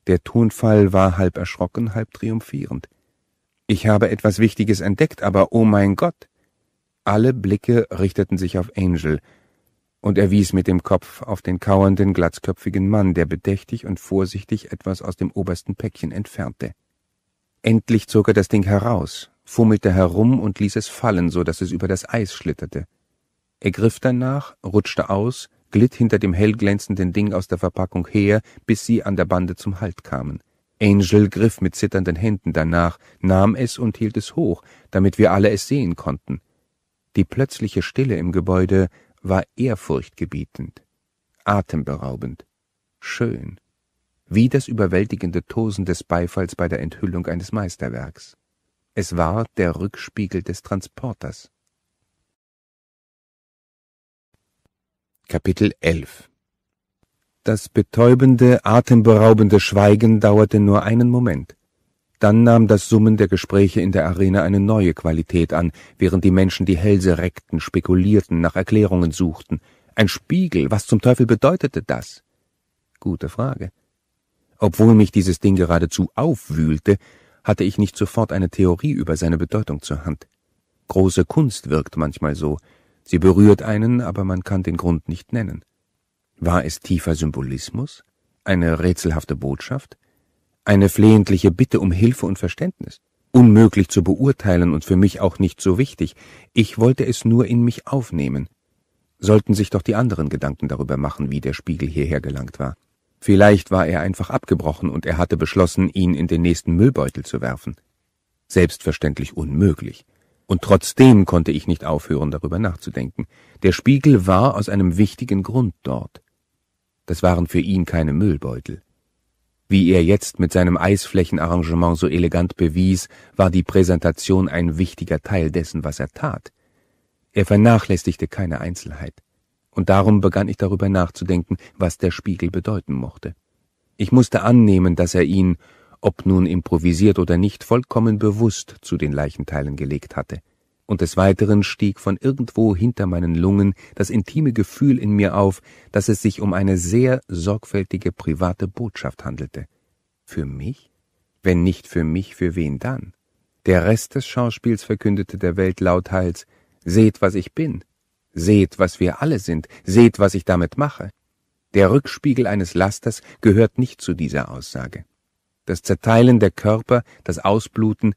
Der Tonfall war halb erschrocken, halb triumphierend. Ich habe etwas Wichtiges entdeckt, aber oh mein Gott! Alle Blicke richteten sich auf Angel, und er wies mit dem Kopf auf den kauernden, glatzköpfigen Mann, der bedächtig und vorsichtig etwas aus dem obersten Päckchen entfernte. Endlich zog er das Ding heraus, fummelte herum und ließ es fallen, so dass es über das Eis schlitterte. Er griff danach, rutschte aus glitt hinter dem hellglänzenden Ding aus der Verpackung her, bis sie an der Bande zum Halt kamen. Angel griff mit zitternden Händen danach, nahm es und hielt es hoch, damit wir alle es sehen konnten. Die plötzliche Stille im Gebäude war ehrfurchtgebietend, atemberaubend, schön, wie das überwältigende Tosen des Beifalls bei der Enthüllung eines Meisterwerks. Es war der Rückspiegel des Transporters. Kapitel 11 Das betäubende, atemberaubende Schweigen dauerte nur einen Moment. Dann nahm das Summen der Gespräche in der Arena eine neue Qualität an, während die Menschen die Hälse reckten, spekulierten, nach Erklärungen suchten. Ein Spiegel, was zum Teufel bedeutete das? Gute Frage. Obwohl mich dieses Ding geradezu aufwühlte, hatte ich nicht sofort eine Theorie über seine Bedeutung zur Hand. Große Kunst wirkt manchmal so, Sie berührt einen, aber man kann den Grund nicht nennen. War es tiefer Symbolismus? Eine rätselhafte Botschaft? Eine flehentliche Bitte um Hilfe und Verständnis? Unmöglich zu beurteilen und für mich auch nicht so wichtig. Ich wollte es nur in mich aufnehmen. Sollten sich doch die anderen Gedanken darüber machen, wie der Spiegel hierher gelangt war. Vielleicht war er einfach abgebrochen und er hatte beschlossen, ihn in den nächsten Müllbeutel zu werfen. Selbstverständlich unmöglich. Und trotzdem konnte ich nicht aufhören, darüber nachzudenken. Der Spiegel war aus einem wichtigen Grund dort. Das waren für ihn keine Müllbeutel. Wie er jetzt mit seinem Eisflächenarrangement so elegant bewies, war die Präsentation ein wichtiger Teil dessen, was er tat. Er vernachlässigte keine Einzelheit. Und darum begann ich darüber nachzudenken, was der Spiegel bedeuten mochte. Ich musste annehmen, dass er ihn ob nun improvisiert oder nicht, vollkommen bewusst zu den Leichenteilen gelegt hatte. Und des Weiteren stieg von irgendwo hinter meinen Lungen das intime Gefühl in mir auf, dass es sich um eine sehr sorgfältige private Botschaft handelte. Für mich? Wenn nicht für mich, für wen dann? Der Rest des Schauspiels verkündete der Welt lauthals, seht, was ich bin, seht, was wir alle sind, seht, was ich damit mache. Der Rückspiegel eines Lasters gehört nicht zu dieser Aussage das Zerteilen der Körper, das Ausbluten,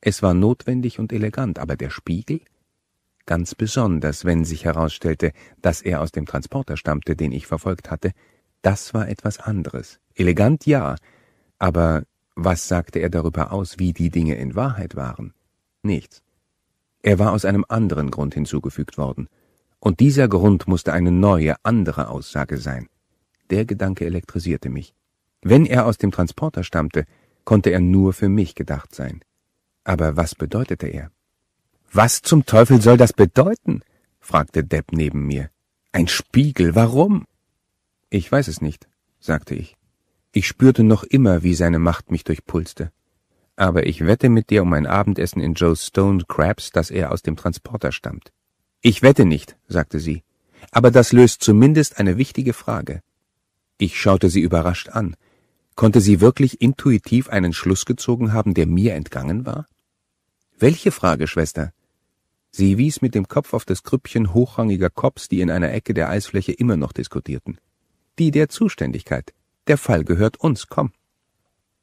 es war notwendig und elegant, aber der Spiegel? Ganz besonders, wenn sich herausstellte, dass er aus dem Transporter stammte, den ich verfolgt hatte, das war etwas anderes. Elegant ja, aber was sagte er darüber aus, wie die Dinge in Wahrheit waren? Nichts. Er war aus einem anderen Grund hinzugefügt worden, und dieser Grund musste eine neue, andere Aussage sein. Der Gedanke elektrisierte mich. Wenn er aus dem Transporter stammte, konnte er nur für mich gedacht sein. Aber was bedeutete er? Was zum Teufel soll das bedeuten? fragte Depp neben mir. Ein Spiegel, warum? Ich weiß es nicht, sagte ich. Ich spürte noch immer, wie seine Macht mich durchpulste. Aber ich wette mit dir um ein Abendessen in Joe's Stone Crabs, dass er aus dem Transporter stammt. Ich wette nicht, sagte sie. Aber das löst zumindest eine wichtige Frage. Ich schaute sie überrascht an, Konnte sie wirklich intuitiv einen Schluss gezogen haben, der mir entgangen war? Welche Frage, Schwester? Sie wies mit dem Kopf auf das Krüppchen hochrangiger Cops, die in einer Ecke der Eisfläche immer noch diskutierten. Die der Zuständigkeit. Der Fall gehört uns, komm.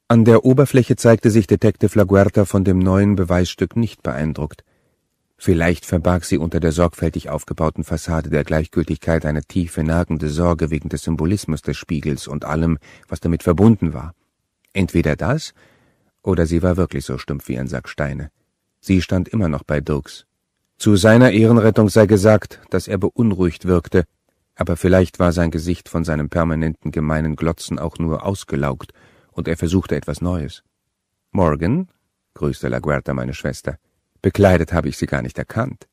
An der Oberfläche zeigte sich Detective La Guerta von dem neuen Beweisstück nicht beeindruckt. Vielleicht verbarg sie unter der sorgfältig aufgebauten Fassade der Gleichgültigkeit eine tiefe, nagende Sorge wegen des Symbolismus des Spiegels und allem, was damit verbunden war. Entweder das, oder sie war wirklich so stumpf wie ein Sack Steine. Sie stand immer noch bei Dirks. Zu seiner Ehrenrettung sei gesagt, dass er beunruhigt wirkte, aber vielleicht war sein Gesicht von seinem permanenten gemeinen Glotzen auch nur ausgelaugt, und er versuchte etwas Neues. Morgan, grüßte La Guerta meine Schwester, Bekleidet habe ich sie gar nicht erkannt.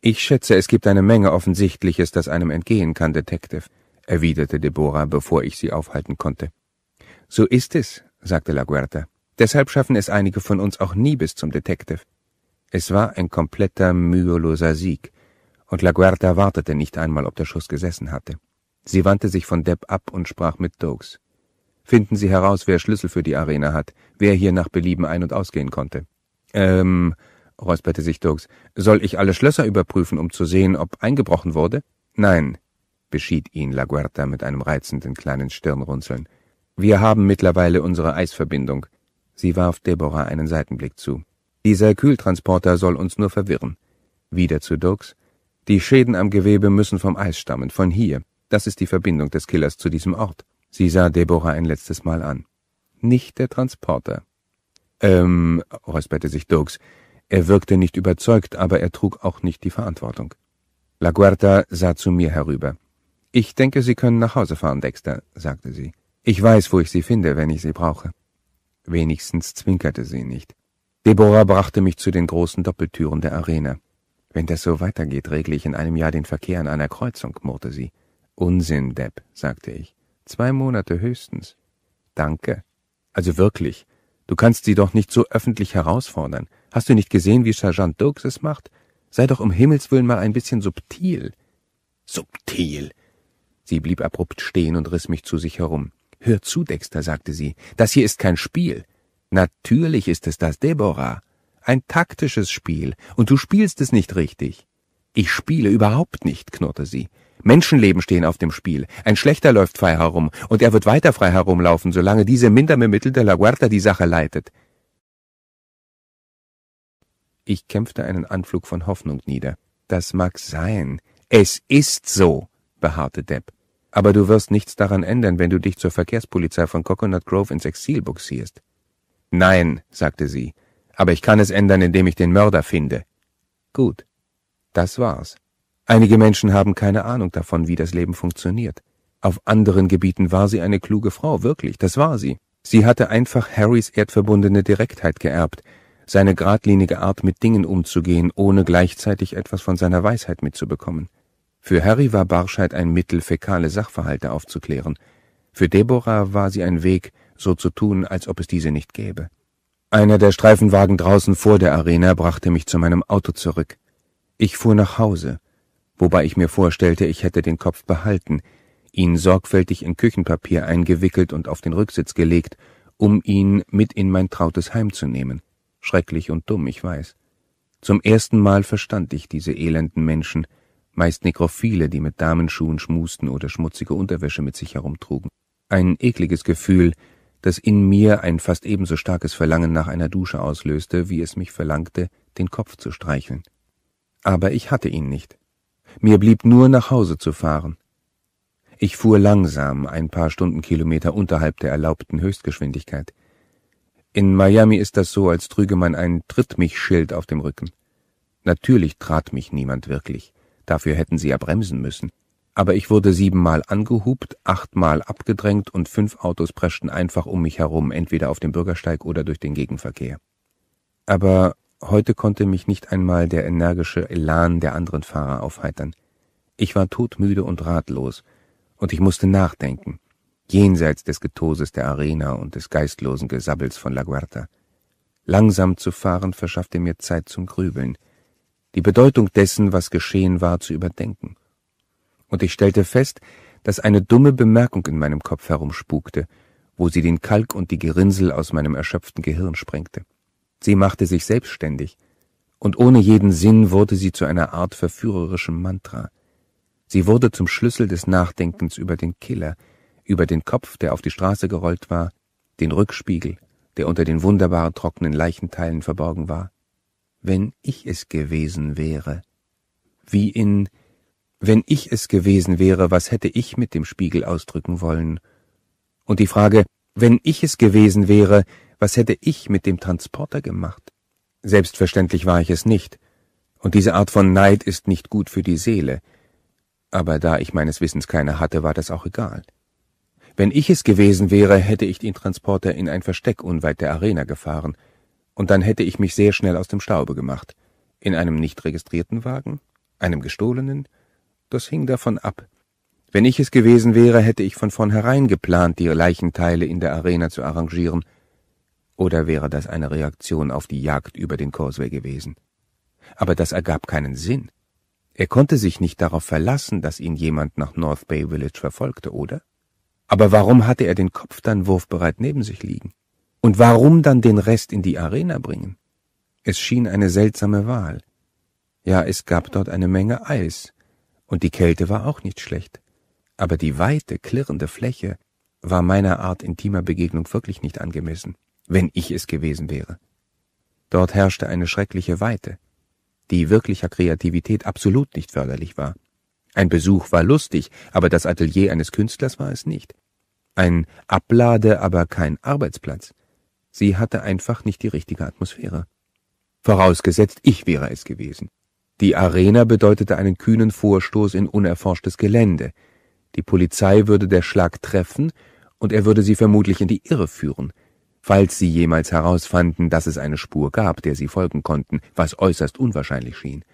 Ich schätze, es gibt eine Menge Offensichtliches, das einem entgehen kann, Detective, erwiderte Deborah, bevor ich sie aufhalten konnte. So ist es, sagte La Guerta. Deshalb schaffen es einige von uns auch nie bis zum Detective. Es war ein kompletter müheloser Sieg, und La Guerta wartete nicht einmal, ob der Schuss gesessen hatte. Sie wandte sich von Depp ab und sprach mit Doakes. Finden Sie heraus, wer Schlüssel für die Arena hat, wer hier nach Belieben ein- und ausgehen konnte. Ähm, räusperte sich Dirks. Soll ich alle Schlösser überprüfen, um zu sehen, ob eingebrochen wurde? Nein, beschied ihn La Guerta mit einem reizenden kleinen Stirnrunzeln. Wir haben mittlerweile unsere Eisverbindung. Sie warf Deborah einen Seitenblick zu. Dieser Kühltransporter soll uns nur verwirren. Wieder zu Dirks. Die Schäden am Gewebe müssen vom Eis stammen, von hier. Das ist die Verbindung des Killers zu diesem Ort. Sie sah Deborah ein letztes Mal an. Nicht der Transporter. Ähm, räusperte sich Dirks. Er wirkte nicht überzeugt, aber er trug auch nicht die Verantwortung. La Guerta sah zu mir herüber. Ich denke, Sie können nach Hause fahren, Dexter, sagte sie. Ich weiß, wo ich Sie finde, wenn ich Sie brauche. Wenigstens zwinkerte sie nicht. Deborah brachte mich zu den großen Doppeltüren der Arena. Wenn das so weitergeht, regle ich in einem Jahr den Verkehr an einer Kreuzung, murrte sie. Unsinn, Depp, sagte ich. Zwei Monate höchstens. Danke. Also wirklich. Du kannst sie doch nicht so öffentlich herausfordern. Hast du nicht gesehen, wie Sergeant Dux es macht? Sei doch um Himmels willen mal ein bisschen subtil. Subtil. Sie blieb abrupt stehen und riss mich zu sich herum. Hör zu, Dexter, sagte sie. Das hier ist kein Spiel. Natürlich ist es das, Deborah. Ein taktisches Spiel, und du spielst es nicht richtig. Ich spiele überhaupt nicht, knurrte sie. Menschenleben stehen auf dem Spiel. Ein Schlechter läuft frei herum, und er wird weiter frei herumlaufen, solange diese minderbemittelte La Guarda die Sache leitet. Ich kämpfte einen Anflug von Hoffnung nieder. Das mag sein. Es ist so, beharrte Depp. Aber du wirst nichts daran ändern, wenn du dich zur Verkehrspolizei von Coconut Grove ins Exil buxierst. Nein, sagte sie, aber ich kann es ändern, indem ich den Mörder finde. Gut. Das war's. Einige Menschen haben keine Ahnung davon, wie das Leben funktioniert. Auf anderen Gebieten war sie eine kluge Frau, wirklich, das war sie. Sie hatte einfach Harrys erdverbundene Direktheit geerbt, seine geradlinige Art, mit Dingen umzugehen, ohne gleichzeitig etwas von seiner Weisheit mitzubekommen. Für Harry war Barscheid ein Mittel, fäkale Sachverhalte aufzuklären. Für Deborah war sie ein Weg, so zu tun, als ob es diese nicht gäbe. Einer der Streifenwagen draußen vor der Arena brachte mich zu meinem Auto zurück. Ich fuhr nach Hause, wobei ich mir vorstellte, ich hätte den Kopf behalten, ihn sorgfältig in Küchenpapier eingewickelt und auf den Rücksitz gelegt, um ihn mit in mein trautes Heim zu nehmen. Schrecklich und dumm, ich weiß. Zum ersten Mal verstand ich diese elenden Menschen, meist Nekrophile, die mit Damenschuhen schmusten oder schmutzige Unterwäsche mit sich herumtrugen. Ein ekliges Gefühl, das in mir ein fast ebenso starkes Verlangen nach einer Dusche auslöste, wie es mich verlangte, den Kopf zu streicheln. Aber ich hatte ihn nicht. Mir blieb nur nach Hause zu fahren. Ich fuhr langsam ein paar Stundenkilometer unterhalb der erlaubten Höchstgeschwindigkeit. In Miami ist das so, als trüge man ein tritt schild auf dem Rücken. Natürlich trat mich niemand wirklich. Dafür hätten sie ja bremsen müssen. Aber ich wurde siebenmal angehupt, achtmal abgedrängt und fünf Autos preschten einfach um mich herum, entweder auf dem Bürgersteig oder durch den Gegenverkehr. Aber heute konnte mich nicht einmal der energische Elan der anderen Fahrer aufheitern. Ich war todmüde und ratlos, und ich musste nachdenken jenseits des Getoses der Arena und des geistlosen Gesabbels von La Guarda. Langsam zu fahren verschaffte mir Zeit zum Grübeln, die Bedeutung dessen, was geschehen war, zu überdenken. Und ich stellte fest, dass eine dumme Bemerkung in meinem Kopf herumspukte, wo sie den Kalk und die Gerinsel aus meinem erschöpften Gehirn sprengte. Sie machte sich selbstständig, und ohne jeden Sinn wurde sie zu einer Art verführerischem Mantra. Sie wurde zum Schlüssel des Nachdenkens über den Killer, über den Kopf, der auf die Straße gerollt war, den Rückspiegel, der unter den wunderbar trockenen Leichenteilen verborgen war. Wenn ich es gewesen wäre. Wie in Wenn ich es gewesen wäre, was hätte ich mit dem Spiegel ausdrücken wollen? Und die Frage Wenn ich es gewesen wäre, was hätte ich mit dem Transporter gemacht? Selbstverständlich war ich es nicht, und diese Art von Neid ist nicht gut für die Seele, aber da ich meines Wissens keine hatte, war das auch egal. Wenn ich es gewesen wäre, hätte ich den Transporter in ein Versteck unweit der Arena gefahren. Und dann hätte ich mich sehr schnell aus dem Staube gemacht. In einem nicht registrierten Wagen? Einem gestohlenen? Das hing davon ab. Wenn ich es gewesen wäre, hätte ich von vornherein geplant, die Leichenteile in der Arena zu arrangieren. Oder wäre das eine Reaktion auf die Jagd über den Causeway gewesen? Aber das ergab keinen Sinn. Er konnte sich nicht darauf verlassen, dass ihn jemand nach North Bay Village verfolgte, oder? Aber warum hatte er den Kopf dann wurfbereit neben sich liegen? Und warum dann den Rest in die Arena bringen? Es schien eine seltsame Wahl. Ja, es gab dort eine Menge Eis, und die Kälte war auch nicht schlecht. Aber die weite, klirrende Fläche war meiner Art intimer Begegnung wirklich nicht angemessen, wenn ich es gewesen wäre. Dort herrschte eine schreckliche Weite, die wirklicher Kreativität absolut nicht förderlich war. Ein Besuch war lustig, aber das Atelier eines Künstlers war es nicht. Ein Ablade, aber kein Arbeitsplatz. Sie hatte einfach nicht die richtige Atmosphäre. Vorausgesetzt, ich wäre es gewesen. Die Arena bedeutete einen kühnen Vorstoß in unerforschtes Gelände. Die Polizei würde der Schlag treffen und er würde sie vermutlich in die Irre führen, falls sie jemals herausfanden, dass es eine Spur gab, der sie folgen konnten, was äußerst unwahrscheinlich schien.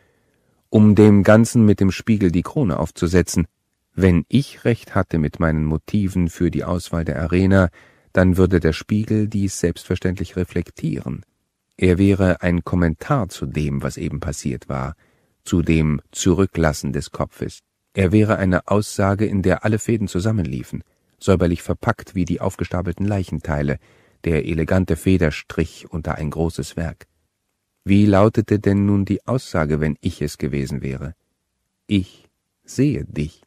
Um dem Ganzen mit dem Spiegel die Krone aufzusetzen, wenn ich recht hatte mit meinen Motiven für die Auswahl der Arena, dann würde der Spiegel dies selbstverständlich reflektieren. Er wäre ein Kommentar zu dem, was eben passiert war, zu dem Zurücklassen des Kopfes. Er wäre eine Aussage, in der alle Fäden zusammenliefen, säuberlich verpackt wie die aufgestapelten Leichenteile, der elegante Federstrich unter ein großes Werk. Wie lautete denn nun die Aussage, wenn ich es gewesen wäre? Ich sehe dich.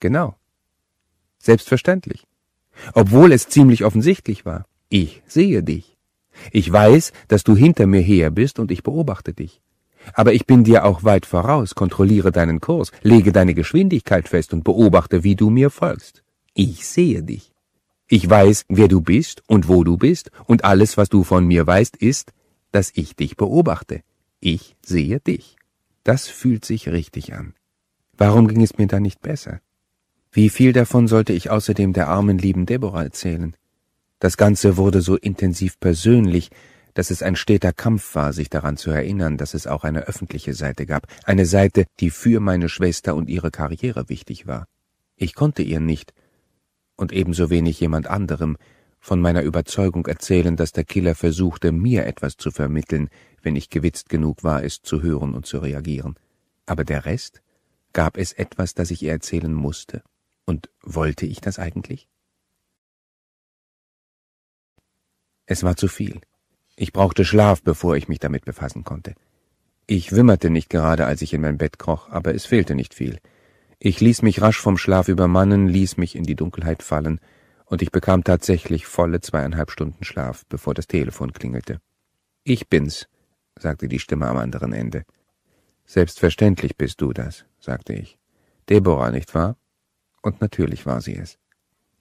Genau. Selbstverständlich. Obwohl es ziemlich offensichtlich war. Ich sehe dich. Ich weiß, dass du hinter mir her bist und ich beobachte dich. Aber ich bin dir auch weit voraus, kontrolliere deinen Kurs, lege deine Geschwindigkeit fest und beobachte, wie du mir folgst. Ich sehe dich. Ich weiß, wer du bist und wo du bist, und alles, was du von mir weißt, ist, dass ich dich beobachte. Ich sehe dich. Das fühlt sich richtig an. Warum ging es mir da nicht besser? Wie viel davon sollte ich außerdem der armen lieben Deborah erzählen? Das Ganze wurde so intensiv persönlich, dass es ein steter Kampf war, sich daran zu erinnern, dass es auch eine öffentliche Seite gab, eine Seite, die für meine Schwester und ihre Karriere wichtig war. Ich konnte ihr nicht, und ebenso wenig jemand anderem, von meiner Überzeugung erzählen, dass der Killer versuchte, mir etwas zu vermitteln, wenn ich gewitzt genug war, es zu hören und zu reagieren. Aber der Rest? Gab es etwas, das ich ihr erzählen musste? Und wollte ich das eigentlich? Es war zu viel. Ich brauchte Schlaf, bevor ich mich damit befassen konnte. Ich wimmerte nicht gerade, als ich in mein Bett kroch, aber es fehlte nicht viel. Ich ließ mich rasch vom Schlaf übermannen, ließ mich in die Dunkelheit fallen, und ich bekam tatsächlich volle zweieinhalb Stunden Schlaf, bevor das Telefon klingelte. Ich bin's, sagte die Stimme am anderen Ende. Selbstverständlich bist du das, sagte ich. Deborah, nicht wahr? und natürlich war sie es.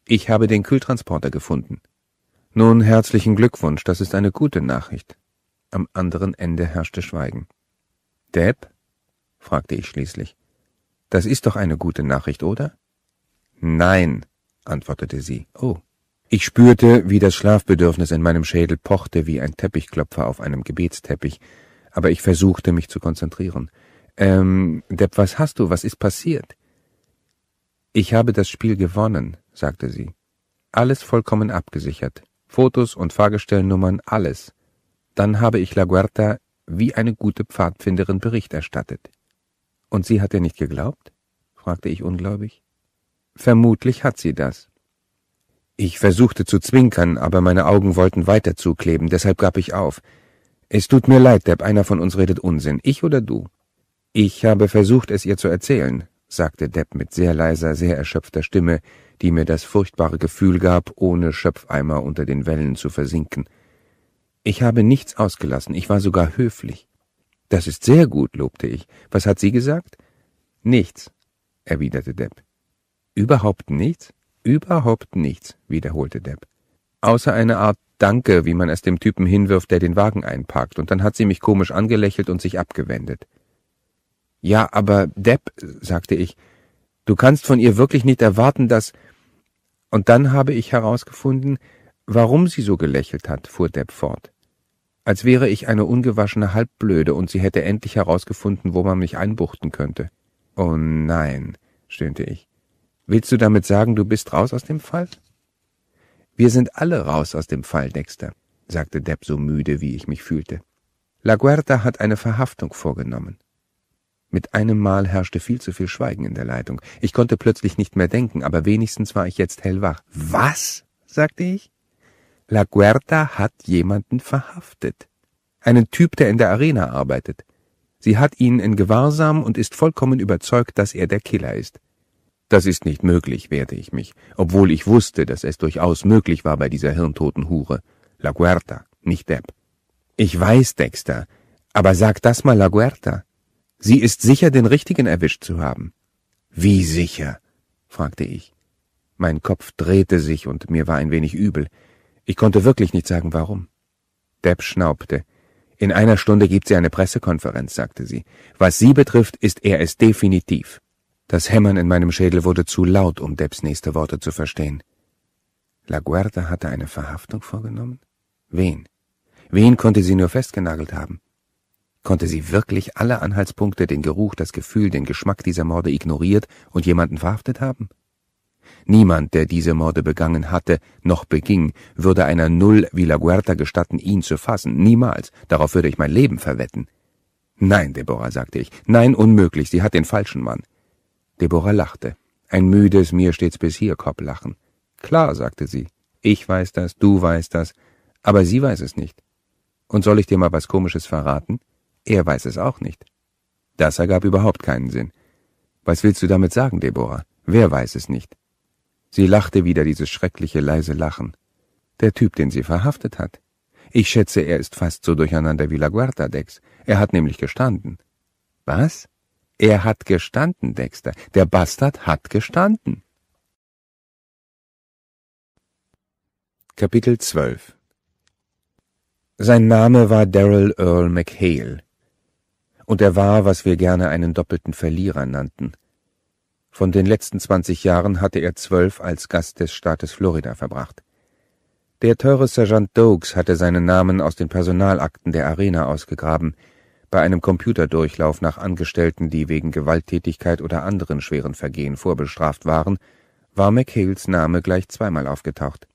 Ich habe den Kühltransporter gefunden. Nun, herzlichen Glückwunsch, das ist eine gute Nachricht. Am anderen Ende herrschte Schweigen. Deb? fragte ich schließlich. Das ist doch eine gute Nachricht, oder? Nein, antwortete sie. Oh. Ich spürte, wie das Schlafbedürfnis in meinem Schädel pochte wie ein Teppichklopfer auf einem Gebetsteppich, aber ich versuchte mich zu konzentrieren. Ähm, Depp, was hast du? Was ist passiert? Ich habe das Spiel gewonnen, sagte sie. Alles vollkommen abgesichert. Fotos und Fahrgestellnummern, alles. Dann habe ich La Guerta wie eine gute Pfadfinderin Bericht erstattet. Und sie hat dir nicht geglaubt? fragte ich ungläubig. Vermutlich hat sie das. Ich versuchte zu zwinkern, aber meine Augen wollten weiter zukleben, deshalb gab ich auf. Es tut mir leid, Depp, einer von uns redet Unsinn, ich oder du. Ich habe versucht, es ihr zu erzählen, sagte Depp mit sehr leiser, sehr erschöpfter Stimme, die mir das furchtbare Gefühl gab, ohne Schöpfeimer unter den Wellen zu versinken. Ich habe nichts ausgelassen, ich war sogar höflich. Das ist sehr gut, lobte ich. Was hat sie gesagt? Nichts, erwiderte Depp. Überhaupt nichts? Überhaupt nichts, wiederholte Depp. Außer eine Art Danke, wie man es dem Typen hinwirft, der den Wagen einparkt, und dann hat sie mich komisch angelächelt und sich abgewendet. Ja, aber Depp, sagte ich, du kannst von ihr wirklich nicht erwarten, dass. Und dann habe ich herausgefunden, warum sie so gelächelt hat, fuhr Depp fort. Als wäre ich eine ungewaschene Halbblöde und sie hätte endlich herausgefunden, wo man mich einbuchten könnte. Oh nein, stöhnte ich. Willst du damit sagen, du bist raus aus dem Fall? Wir sind alle raus aus dem Fall, Dexter, sagte Depp so müde, wie ich mich fühlte. La Guerta hat eine Verhaftung vorgenommen. Mit einem Mal herrschte viel zu viel Schweigen in der Leitung. Ich konnte plötzlich nicht mehr denken, aber wenigstens war ich jetzt hellwach. Was? sagte ich. La Guerta hat jemanden verhaftet. Einen Typ, der in der Arena arbeitet. Sie hat ihn in Gewahrsam und ist vollkommen überzeugt, dass er der Killer ist. Das ist nicht möglich, wehrte ich mich, obwohl ich wusste, dass es durchaus möglich war bei dieser hirntoten Hure. La Guerta, nicht Depp. Ich weiß, Dexter, aber sag das mal La Guerta. Sie ist sicher, den richtigen erwischt zu haben. Wie sicher? fragte ich. Mein Kopf drehte sich und mir war ein wenig übel. Ich konnte wirklich nicht sagen, warum. Depp schnaubte. In einer Stunde gibt sie eine Pressekonferenz, sagte sie. Was Sie betrifft, ist er es definitiv. Das Hämmern in meinem Schädel wurde zu laut, um Depps nächste Worte zu verstehen. La LaGuarda hatte eine Verhaftung vorgenommen? Wen? Wen konnte sie nur festgenagelt haben? Konnte sie wirklich alle Anhaltspunkte, den Geruch, das Gefühl, den Geschmack dieser Morde ignoriert und jemanden verhaftet haben? Niemand, der diese Morde begangen hatte, noch beging, würde einer Null wie La Guerta gestatten, ihn zu fassen. Niemals. Darauf würde ich mein Leben verwetten. Nein, Deborah, sagte ich. Nein, unmöglich. Sie hat den falschen Mann. Deborah lachte. Ein müdes, mir stets bis hier Kopflachen. Klar, sagte sie. Ich weiß das, du weißt das, aber sie weiß es nicht. Und soll ich dir mal was Komisches verraten? Er weiß es auch nicht. Das ergab überhaupt keinen Sinn. Was willst du damit sagen, Deborah? Wer weiß es nicht? Sie lachte wieder dieses schreckliche, leise Lachen. Der Typ, den sie verhaftet hat. Ich schätze, er ist fast so durcheinander wie La Guarda, Dex. Er hat nämlich gestanden. Was? Er hat gestanden, Dexter. Der Bastard hat gestanden. Kapitel 12 Sein Name war Daryl Earl McHale und er war, was wir gerne einen doppelten Verlierer nannten. Von den letzten zwanzig Jahren hatte er zwölf als Gast des Staates Florida verbracht. Der teure Sergeant Doakes hatte seinen Namen aus den Personalakten der Arena ausgegraben, bei einem Computerdurchlauf nach Angestellten, die wegen Gewalttätigkeit oder anderen schweren Vergehen vorbestraft waren, war McHales Name gleich zweimal aufgetaucht.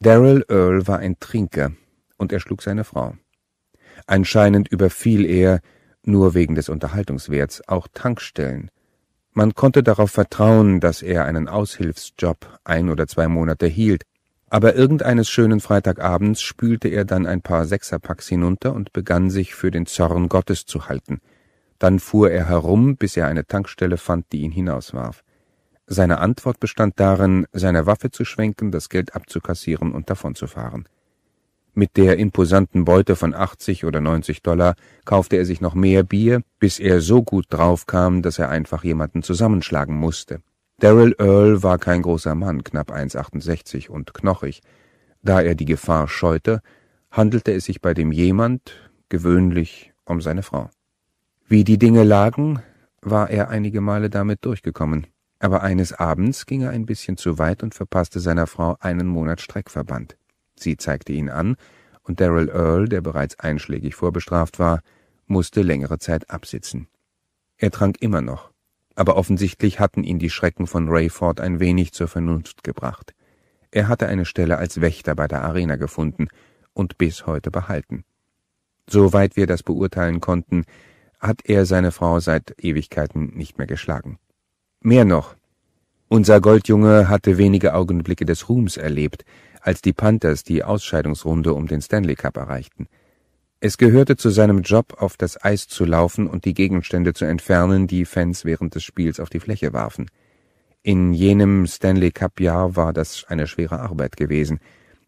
Daryl Earl war ein Trinker, und er schlug seine Frau. Anscheinend überfiel er, nur wegen des Unterhaltungswerts, auch Tankstellen. Man konnte darauf vertrauen, dass er einen Aushilfsjob ein oder zwei Monate hielt, aber irgendeines schönen Freitagabends spülte er dann ein paar Sechserpacks hinunter und begann sich für den Zorn Gottes zu halten. Dann fuhr er herum, bis er eine Tankstelle fand, die ihn hinauswarf. Seine Antwort bestand darin, seine Waffe zu schwenken, das Geld abzukassieren und davonzufahren. Mit der imposanten Beute von 80 oder 90 Dollar kaufte er sich noch mehr Bier, bis er so gut draufkam, dass er einfach jemanden zusammenschlagen musste. Daryl Earl war kein großer Mann, knapp 1,68 und knochig. Da er die Gefahr scheute, handelte es sich bei dem jemand gewöhnlich um seine Frau. Wie die Dinge lagen, war er einige Male damit durchgekommen. Aber eines Abends ging er ein bisschen zu weit und verpasste seiner Frau einen Monat Streckverband. Sie zeigte ihn an, und Daryl Earl, der bereits einschlägig vorbestraft war, musste längere Zeit absitzen. Er trank immer noch, aber offensichtlich hatten ihn die Schrecken von Rayford ein wenig zur Vernunft gebracht. Er hatte eine Stelle als Wächter bei der Arena gefunden und bis heute behalten. Soweit wir das beurteilen konnten, hat er seine Frau seit Ewigkeiten nicht mehr geschlagen. Mehr noch, unser Goldjunge hatte wenige Augenblicke des Ruhms erlebt, als die Panthers die Ausscheidungsrunde um den Stanley Cup erreichten. Es gehörte zu seinem Job, auf das Eis zu laufen und die Gegenstände zu entfernen, die Fans während des Spiels auf die Fläche warfen. In jenem Stanley Cup Jahr war das eine schwere Arbeit gewesen,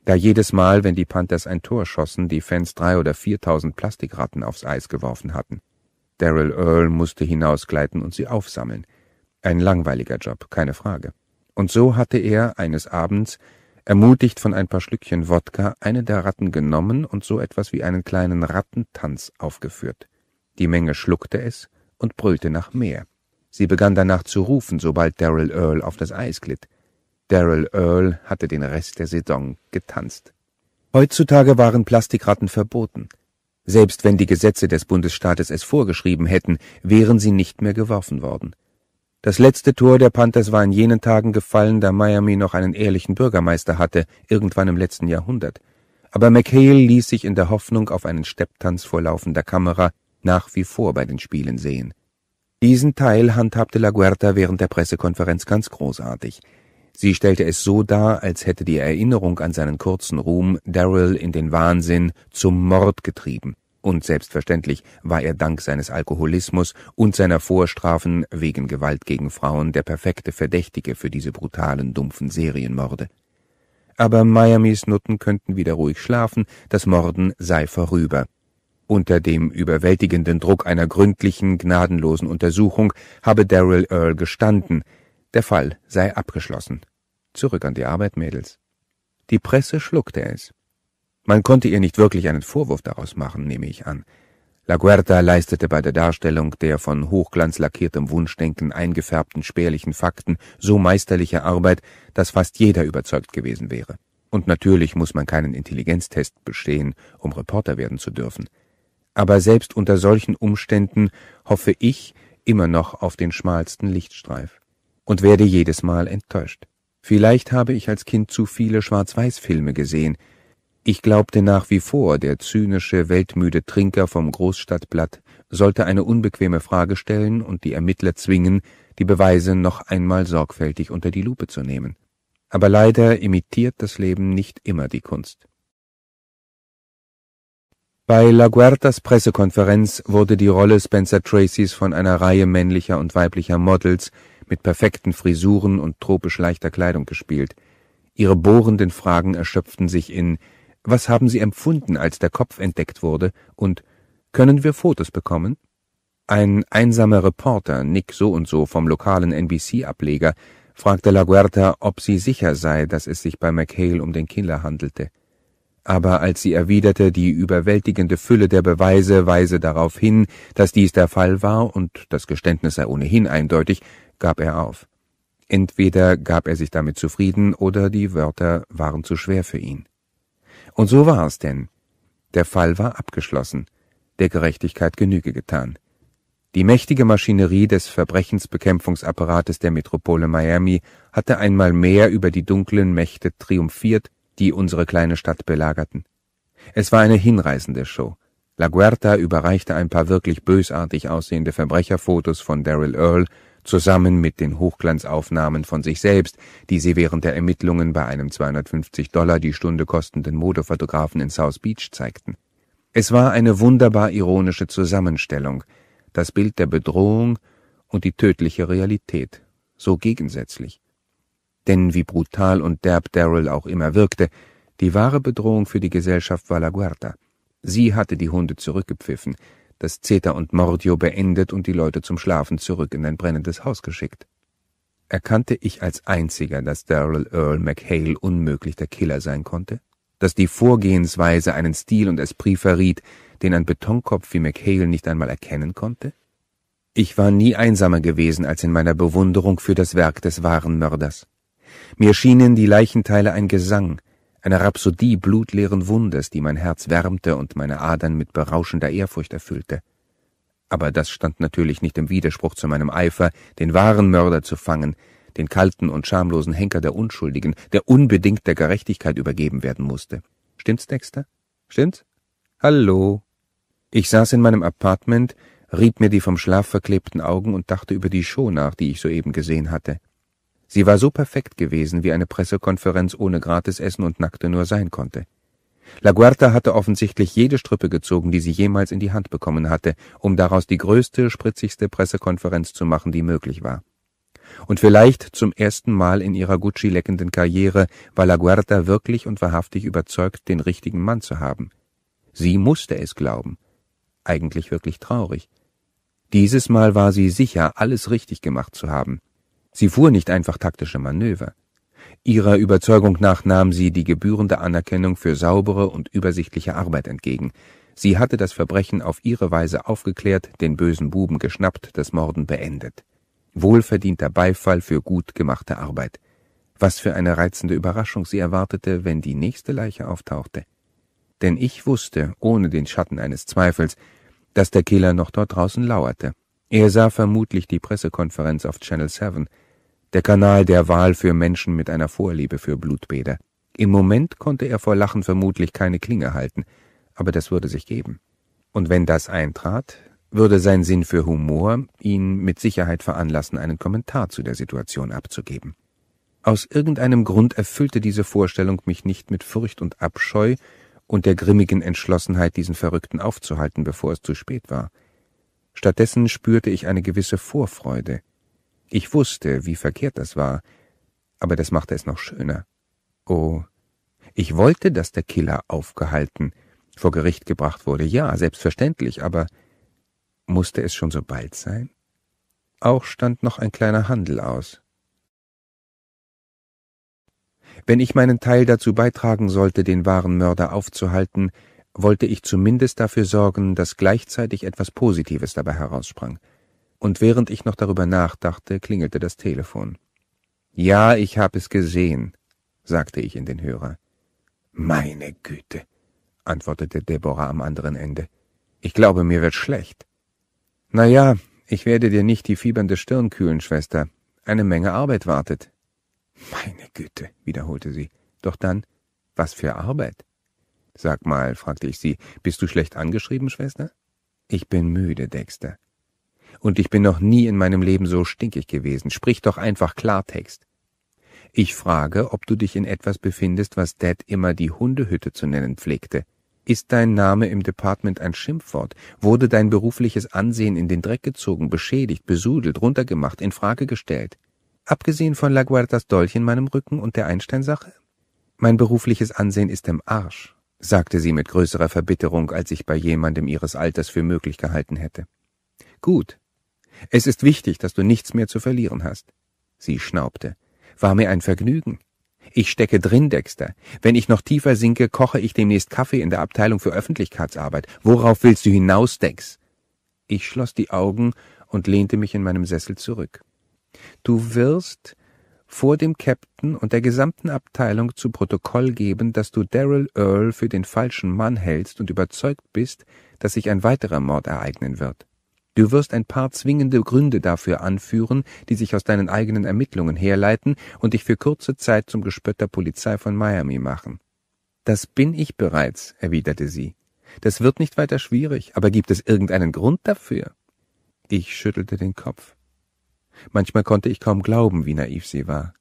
da jedes Mal, wenn die Panthers ein Tor schossen, die Fans drei oder viertausend Plastikratten aufs Eis geworfen hatten. Daryl Earl musste hinausgleiten und sie aufsammeln. Ein langweiliger Job, keine Frage. Und so hatte er eines Abends ermutigt von ein paar Schlückchen Wodka, eine der Ratten genommen und so etwas wie einen kleinen Rattentanz aufgeführt. Die Menge schluckte es und brüllte nach mehr. Sie begann danach zu rufen, sobald Daryl Earl auf das Eis glitt. Daryl Earl hatte den Rest der Saison getanzt. Heutzutage waren Plastikratten verboten. Selbst wenn die Gesetze des Bundesstaates es vorgeschrieben hätten, wären sie nicht mehr geworfen worden. Das letzte Tor der Panthers war in jenen Tagen gefallen, da Miami noch einen ehrlichen Bürgermeister hatte, irgendwann im letzten Jahrhundert. Aber McHale ließ sich in der Hoffnung auf einen Stepptanz vor laufender Kamera nach wie vor bei den Spielen sehen. Diesen Teil handhabte La Guerta während der Pressekonferenz ganz großartig. Sie stellte es so dar, als hätte die Erinnerung an seinen kurzen Ruhm Daryl in den Wahnsinn zum Mord getrieben. Und selbstverständlich war er dank seines Alkoholismus und seiner Vorstrafen wegen Gewalt gegen Frauen der perfekte Verdächtige für diese brutalen, dumpfen Serienmorde. Aber Miamis Nutten könnten wieder ruhig schlafen, das Morden sei vorüber. Unter dem überwältigenden Druck einer gründlichen, gnadenlosen Untersuchung habe Daryl Earl gestanden, der Fall sei abgeschlossen. Zurück an die Arbeit, Mädels. Die Presse schluckte es. Man konnte ihr nicht wirklich einen Vorwurf daraus machen, nehme ich an. La Guerta leistete bei der Darstellung der von hochglanzlackiertem Wunschdenken eingefärbten spärlichen Fakten so meisterliche Arbeit, dass fast jeder überzeugt gewesen wäre. Und natürlich muss man keinen Intelligenztest bestehen, um Reporter werden zu dürfen. Aber selbst unter solchen Umständen hoffe ich immer noch auf den schmalsten Lichtstreif und werde jedes Mal enttäuscht. Vielleicht habe ich als Kind zu viele Schwarz-Weiß-Filme gesehen, ich glaubte nach wie vor, der zynische, weltmüde Trinker vom Großstadtblatt sollte eine unbequeme Frage stellen und die Ermittler zwingen, die Beweise noch einmal sorgfältig unter die Lupe zu nehmen. Aber leider imitiert das Leben nicht immer die Kunst. Bei La Guertas Pressekonferenz wurde die Rolle Spencer Tracys von einer Reihe männlicher und weiblicher Models mit perfekten Frisuren und tropisch leichter Kleidung gespielt. Ihre bohrenden Fragen erschöpften sich in was haben Sie empfunden, als der Kopf entdeckt wurde? Und können wir Fotos bekommen? Ein einsamer Reporter, Nick so und so vom lokalen NBC-Ableger, fragte LaGuerta, ob sie sicher sei, dass es sich bei McHale um den Killer handelte. Aber als sie erwiderte, die überwältigende Fülle der Beweise weise darauf hin, dass dies der Fall war und das Geständnis sei ohnehin eindeutig, gab er auf. Entweder gab er sich damit zufrieden oder die Wörter waren zu schwer für ihn. Und so war es denn. Der Fall war abgeschlossen, der Gerechtigkeit Genüge getan. Die mächtige Maschinerie des Verbrechensbekämpfungsapparates der Metropole Miami hatte einmal mehr über die dunklen Mächte triumphiert, die unsere kleine Stadt belagerten. Es war eine hinreißende Show. La Guerta überreichte ein paar wirklich bösartig aussehende Verbrecherfotos von Daryl Earl zusammen mit den Hochglanzaufnahmen von sich selbst, die sie während der Ermittlungen bei einem 250 Dollar die Stunde kostenden Modefotografen in South Beach zeigten. Es war eine wunderbar ironische Zusammenstellung, das Bild der Bedrohung und die tödliche Realität, so gegensätzlich. Denn wie brutal und derb Daryl auch immer wirkte, die wahre Bedrohung für die Gesellschaft war La Guerta. Sie hatte die Hunde zurückgepfiffen, das Zeta und Mordio beendet und die Leute zum Schlafen zurück in ein brennendes Haus geschickt. Erkannte ich als einziger, dass Daryl Earl McHale unmöglich der Killer sein konnte? Dass die Vorgehensweise einen Stil und Esprit verriet, den ein Betonkopf wie McHale nicht einmal erkennen konnte? Ich war nie einsamer gewesen als in meiner Bewunderung für das Werk des wahren Mörders. Mir schienen die Leichenteile ein Gesang, einer Rhapsodie blutleeren Wundes, die mein Herz wärmte und meine Adern mit berauschender Ehrfurcht erfüllte. Aber das stand natürlich nicht im Widerspruch zu meinem Eifer, den wahren Mörder zu fangen, den kalten und schamlosen Henker der Unschuldigen, der unbedingt der Gerechtigkeit übergeben werden musste. Stimmt's, Dexter? Stimmt's? Hallo? Ich saß in meinem Apartment, rieb mir die vom Schlaf verklebten Augen und dachte über die Show nach, die ich soeben gesehen hatte. Sie war so perfekt gewesen, wie eine Pressekonferenz ohne Gratisessen und Nackte nur sein konnte. La Guerta hatte offensichtlich jede Strippe gezogen, die sie jemals in die Hand bekommen hatte, um daraus die größte, spritzigste Pressekonferenz zu machen, die möglich war. Und vielleicht zum ersten Mal in ihrer Gucci-leckenden Karriere war La Guerta wirklich und wahrhaftig überzeugt, den richtigen Mann zu haben. Sie musste es glauben. Eigentlich wirklich traurig. Dieses Mal war sie sicher, alles richtig gemacht zu haben. Sie fuhr nicht einfach taktische Manöver. Ihrer Überzeugung nach nahm sie die gebührende Anerkennung für saubere und übersichtliche Arbeit entgegen. Sie hatte das Verbrechen auf ihre Weise aufgeklärt, den bösen Buben geschnappt, das Morden beendet. Wohlverdienter Beifall für gut gemachte Arbeit. Was für eine reizende Überraschung sie erwartete, wenn die nächste Leiche auftauchte. Denn ich wusste, ohne den Schatten eines Zweifels, dass der Killer noch dort draußen lauerte. Er sah vermutlich die Pressekonferenz auf Channel 7, der Kanal der Wahl für Menschen mit einer Vorliebe für Blutbäder. Im Moment konnte er vor Lachen vermutlich keine Klinge halten, aber das würde sich geben. Und wenn das eintrat, würde sein Sinn für Humor ihn mit Sicherheit veranlassen, einen Kommentar zu der Situation abzugeben. Aus irgendeinem Grund erfüllte diese Vorstellung mich nicht mit Furcht und Abscheu und der grimmigen Entschlossenheit, diesen Verrückten aufzuhalten, bevor es zu spät war. Stattdessen spürte ich eine gewisse Vorfreude, ich wusste, wie verkehrt das war, aber das machte es noch schöner. Oh, ich wollte, dass der Killer aufgehalten, vor Gericht gebracht wurde, ja, selbstverständlich, aber musste es schon so bald sein? Auch stand noch ein kleiner Handel aus. Wenn ich meinen Teil dazu beitragen sollte, den wahren Mörder aufzuhalten, wollte ich zumindest dafür sorgen, dass gleichzeitig etwas Positives dabei heraussprang und während ich noch darüber nachdachte, klingelte das Telefon. Ja, ich hab es gesehen, sagte ich in den Hörer. Meine Güte, antwortete Deborah am anderen Ende. Ich glaube, mir wird schlecht. Na ja, ich werde dir nicht die fiebernde Stirn kühlen, Schwester. Eine Menge Arbeit wartet. Meine Güte, wiederholte sie. Doch dann, was für Arbeit? Sag mal, fragte ich sie, bist du schlecht angeschrieben, Schwester? Ich bin müde, Dexter und ich bin noch nie in meinem Leben so stinkig gewesen. Sprich doch einfach Klartext. Ich frage, ob du dich in etwas befindest, was Dad immer die Hundehütte zu nennen pflegte. Ist dein Name im Department ein Schimpfwort? Wurde dein berufliches Ansehen in den Dreck gezogen, beschädigt, besudelt, runtergemacht, in Frage gestellt? Abgesehen von La Guardas Dolch in meinem Rücken und der Einsteinsache? Mein berufliches Ansehen ist im Arsch, sagte sie mit größerer Verbitterung, als ich bei jemandem ihres Alters für möglich gehalten hätte. Gut, es ist wichtig, dass du nichts mehr zu verlieren hast. Sie schnaubte. War mir ein Vergnügen. Ich stecke drin, Dexter. Wenn ich noch tiefer sinke, koche ich demnächst Kaffee in der Abteilung für Öffentlichkeitsarbeit. Worauf willst du hinaus, Dex? Ich schloss die Augen und lehnte mich in meinem Sessel zurück. Du wirst vor dem Captain und der gesamten Abteilung zu Protokoll geben, dass du Daryl Earl für den falschen Mann hältst und überzeugt bist, dass sich ein weiterer Mord ereignen wird. Du wirst ein paar zwingende Gründe dafür anführen, die sich aus deinen eigenen Ermittlungen herleiten und dich für kurze Zeit zum Gespött der Polizei von Miami machen. Das bin ich bereits, erwiderte sie. Das wird nicht weiter schwierig, aber gibt es irgendeinen Grund dafür? Ich schüttelte den Kopf. Manchmal konnte ich kaum glauben, wie naiv sie war.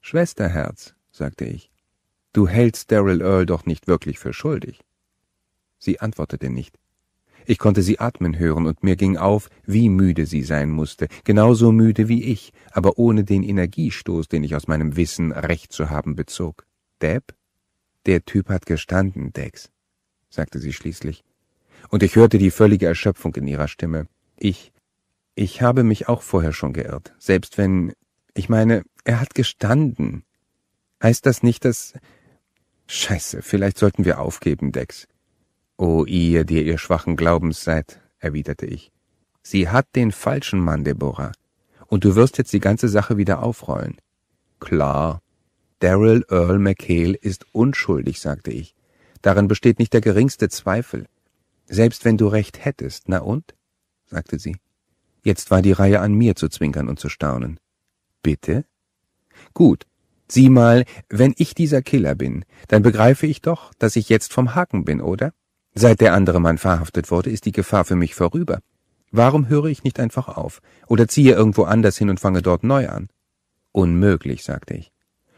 Schwesterherz, sagte ich, du hältst Daryl Earl doch nicht wirklich für schuldig. Sie antwortete nicht. Ich konnte sie atmen hören, und mir ging auf, wie müde sie sein musste, genauso müde wie ich, aber ohne den Energiestoß, den ich aus meinem Wissen, Recht zu haben, bezog. Deb? Der Typ hat gestanden, Dex, sagte sie schließlich. Und ich hörte die völlige Erschöpfung in ihrer Stimme. Ich, ich habe mich auch vorher schon geirrt, selbst wenn, ich meine, er hat gestanden. Heißt das nicht, dass... Scheiße, vielleicht sollten wir aufgeben, Dex. O ihr, die ihr schwachen Glaubens seid, erwiderte ich. Sie hat den falschen Mann, Deborah. Und du wirst jetzt die ganze Sache wieder aufrollen. Klar. Daryl Earl McHale ist unschuldig, sagte ich. Darin besteht nicht der geringste Zweifel. Selbst wenn du recht hättest, na und? sagte sie. Jetzt war die Reihe an mir zu zwinkern und zu staunen. Bitte? Gut. Sieh mal, wenn ich dieser Killer bin, dann begreife ich doch, dass ich jetzt vom Haken bin, oder? Seit der andere Mann verhaftet wurde, ist die Gefahr für mich vorüber. Warum höre ich nicht einfach auf oder ziehe irgendwo anders hin und fange dort neu an? Unmöglich, sagte ich.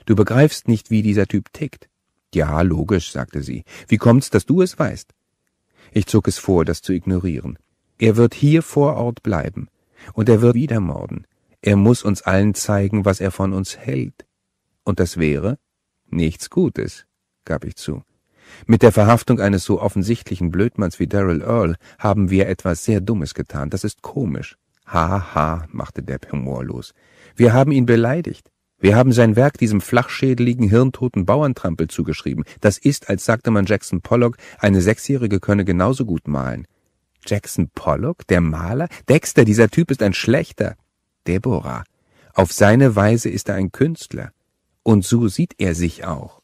Du begreifst nicht, wie dieser Typ tickt. Ja, logisch, sagte sie. Wie kommt's, dass du es weißt? Ich zog es vor, das zu ignorieren. Er wird hier vor Ort bleiben. Und er wird wieder morden. Er muss uns allen zeigen, was er von uns hält. Und das wäre nichts Gutes, gab ich zu. Mit der Verhaftung eines so offensichtlichen Blödmanns wie Daryl Earl haben wir etwas sehr Dummes getan. Das ist komisch. Ha, ha, machte Depp humorlos. Wir haben ihn beleidigt. Wir haben sein Werk diesem flachschädeligen, hirntoten Bauerntrampel zugeschrieben. Das ist, als sagte man Jackson Pollock, eine Sechsjährige könne genauso gut malen. Jackson Pollock? Der Maler? Dexter, dieser Typ ist ein Schlechter. Deborah. Auf seine Weise ist er ein Künstler. Und so sieht er sich auch.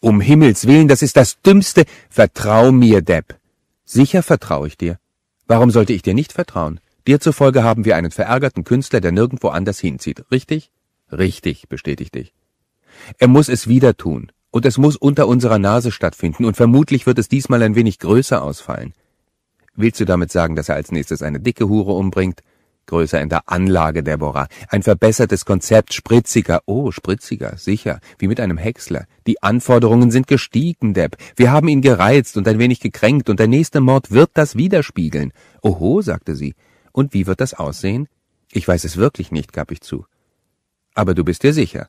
Um Himmels willen, das ist das Dümmste. Vertrau mir, Depp. Sicher vertraue ich dir. Warum sollte ich dir nicht vertrauen? Dir zufolge haben wir einen verärgerten Künstler, der nirgendwo anders hinzieht, richtig? Richtig, bestätigte ich. Er muss es wieder tun, und es muss unter unserer Nase stattfinden, und vermutlich wird es diesmal ein wenig größer ausfallen. Willst du damit sagen, dass er als nächstes eine dicke Hure umbringt? größer in der Anlage, Deborah. Ein verbessertes Konzept, spritziger. Oh, spritziger, sicher, wie mit einem Häcksler. Die Anforderungen sind gestiegen, Deb. Wir haben ihn gereizt und ein wenig gekränkt, und der nächste Mord wird das widerspiegeln. Oho, sagte sie. Und wie wird das aussehen? Ich weiß es wirklich nicht, gab ich zu. Aber du bist dir sicher.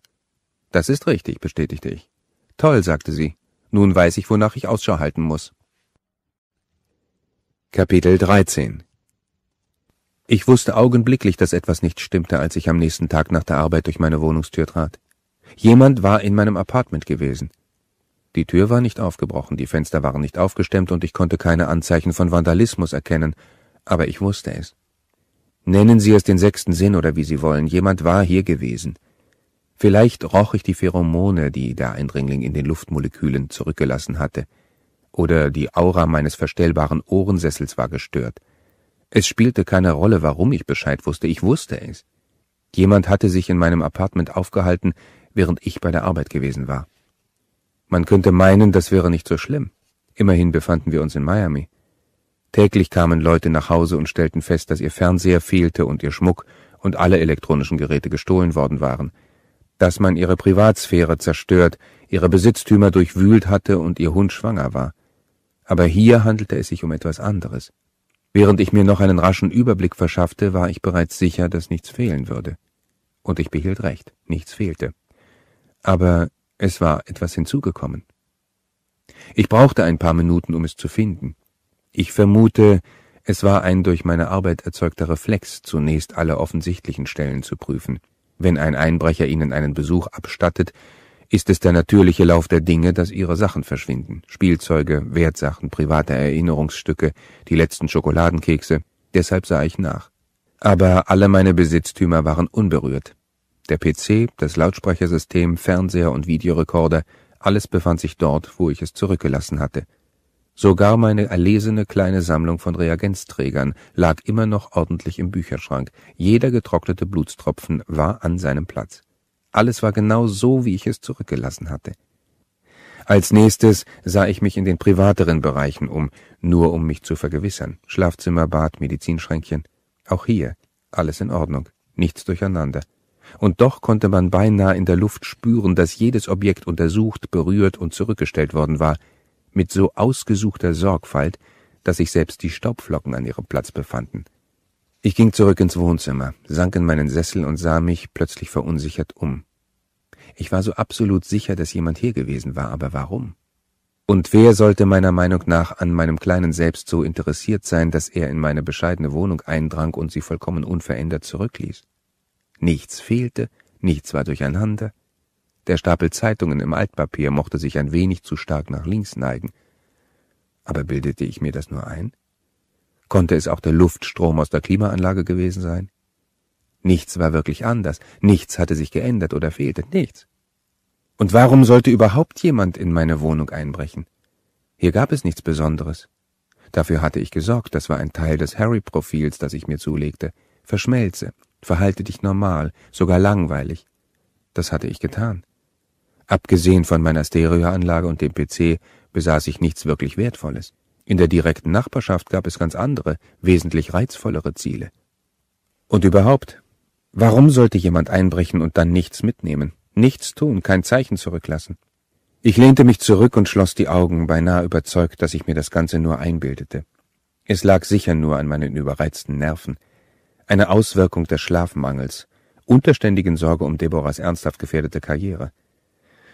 Das ist richtig, bestätigte ich. Toll, sagte sie. Nun weiß ich, wonach ich Ausschau halten muss. Kapitel 13 ich wusste augenblicklich, dass etwas nicht stimmte, als ich am nächsten Tag nach der Arbeit durch meine Wohnungstür trat. Jemand war in meinem Apartment gewesen. Die Tür war nicht aufgebrochen, die Fenster waren nicht aufgestemmt und ich konnte keine Anzeichen von Vandalismus erkennen, aber ich wusste es. Nennen Sie es den sechsten Sinn oder wie Sie wollen, jemand war hier gewesen. Vielleicht roch ich die Pheromone, die der Eindringling in den Luftmolekülen zurückgelassen hatte, oder die Aura meines verstellbaren Ohrensessels war gestört. Es spielte keine Rolle, warum ich Bescheid wusste, ich wusste es. Jemand hatte sich in meinem Apartment aufgehalten, während ich bei der Arbeit gewesen war. Man könnte meinen, das wäre nicht so schlimm. Immerhin befanden wir uns in Miami. Täglich kamen Leute nach Hause und stellten fest, dass ihr Fernseher fehlte und ihr Schmuck und alle elektronischen Geräte gestohlen worden waren, dass man ihre Privatsphäre zerstört, ihre Besitztümer durchwühlt hatte und ihr Hund schwanger war. Aber hier handelte es sich um etwas anderes. Während ich mir noch einen raschen Überblick verschaffte, war ich bereits sicher, dass nichts fehlen würde. Und ich behielt recht, nichts fehlte. Aber es war etwas hinzugekommen. Ich brauchte ein paar Minuten, um es zu finden. Ich vermute, es war ein durch meine Arbeit erzeugter Reflex, zunächst alle offensichtlichen Stellen zu prüfen. Wenn ein Einbrecher ihnen einen Besuch abstattet, ist es der natürliche Lauf der Dinge, dass ihre Sachen verschwinden. Spielzeuge, Wertsachen, private Erinnerungsstücke, die letzten Schokoladenkekse. Deshalb sah ich nach. Aber alle meine Besitztümer waren unberührt. Der PC, das Lautsprechersystem, Fernseher und Videorekorder, alles befand sich dort, wo ich es zurückgelassen hatte. Sogar meine erlesene kleine Sammlung von Reagenzträgern lag immer noch ordentlich im Bücherschrank. Jeder getrocknete Blutstropfen war an seinem Platz. Alles war genau so, wie ich es zurückgelassen hatte. Als nächstes sah ich mich in den privateren Bereichen um, nur um mich zu vergewissern. Schlafzimmer, Bad, Medizinschränkchen. Auch hier alles in Ordnung, nichts durcheinander. Und doch konnte man beinahe in der Luft spüren, dass jedes Objekt untersucht, berührt und zurückgestellt worden war, mit so ausgesuchter Sorgfalt, dass sich selbst die Staubflocken an ihrem Platz befanden. Ich ging zurück ins Wohnzimmer, sank in meinen Sessel und sah mich plötzlich verunsichert um. Ich war so absolut sicher, dass jemand hier gewesen war, aber warum? Und wer sollte meiner Meinung nach an meinem kleinen Selbst so interessiert sein, dass er in meine bescheidene Wohnung eindrang und sie vollkommen unverändert zurückließ? Nichts fehlte, nichts war durcheinander. Der Stapel Zeitungen im Altpapier mochte sich ein wenig zu stark nach links neigen. Aber bildete ich mir das nur ein? Konnte es auch der Luftstrom aus der Klimaanlage gewesen sein? Nichts war wirklich anders, nichts hatte sich geändert oder fehlte, nichts. Und warum sollte überhaupt jemand in meine Wohnung einbrechen? Hier gab es nichts Besonderes. Dafür hatte ich gesorgt, das war ein Teil des Harry-Profils, das ich mir zulegte. Verschmelze, verhalte dich normal, sogar langweilig. Das hatte ich getan. Abgesehen von meiner Stereoanlage und dem PC besaß ich nichts wirklich Wertvolles. In der direkten Nachbarschaft gab es ganz andere, wesentlich reizvollere Ziele. Und überhaupt, warum sollte jemand einbrechen und dann nichts mitnehmen? Nichts tun, kein Zeichen zurücklassen. Ich lehnte mich zurück und schloss die Augen, beinahe überzeugt, dass ich mir das Ganze nur einbildete. Es lag sicher nur an meinen überreizten Nerven. Eine Auswirkung des Schlafmangels, unterständigen Sorge um Deborahs ernsthaft gefährdete Karriere.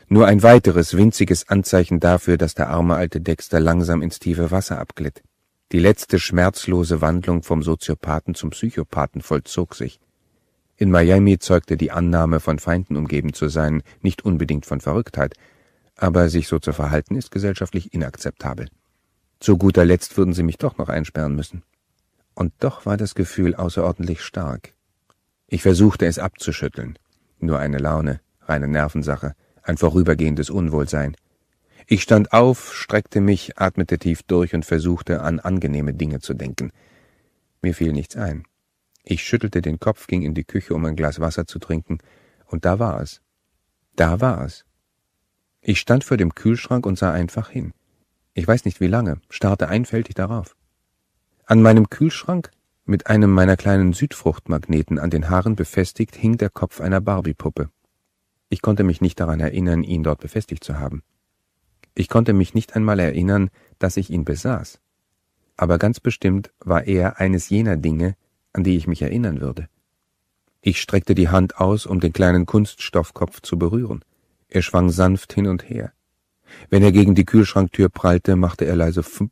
Nur ein weiteres winziges Anzeichen dafür, dass der arme alte Dexter langsam ins tiefe Wasser abglitt. Die letzte schmerzlose Wandlung vom Soziopathen zum Psychopathen vollzog sich. In Miami zeugte die Annahme, von Feinden umgeben zu sein, nicht unbedingt von Verrücktheit, aber sich so zu verhalten ist gesellschaftlich inakzeptabel. Zu guter Letzt würden sie mich doch noch einsperren müssen. Und doch war das Gefühl außerordentlich stark. Ich versuchte es abzuschütteln. Nur eine Laune, reine Nervensache ein vorübergehendes Unwohlsein. Ich stand auf, streckte mich, atmete tief durch und versuchte, an angenehme Dinge zu denken. Mir fiel nichts ein. Ich schüttelte den Kopf, ging in die Küche, um ein Glas Wasser zu trinken, und da war es. Da war es. Ich stand vor dem Kühlschrank und sah einfach hin. Ich weiß nicht wie lange, starrte einfältig darauf. An meinem Kühlschrank, mit einem meiner kleinen Südfruchtmagneten an den Haaren befestigt, hing der Kopf einer Barbiepuppe. Ich konnte mich nicht daran erinnern, ihn dort befestigt zu haben. Ich konnte mich nicht einmal erinnern, dass ich ihn besaß. Aber ganz bestimmt war er eines jener Dinge, an die ich mich erinnern würde. Ich streckte die Hand aus, um den kleinen Kunststoffkopf zu berühren. Er schwang sanft hin und her. Wenn er gegen die Kühlschranktür prallte, machte er leise Fump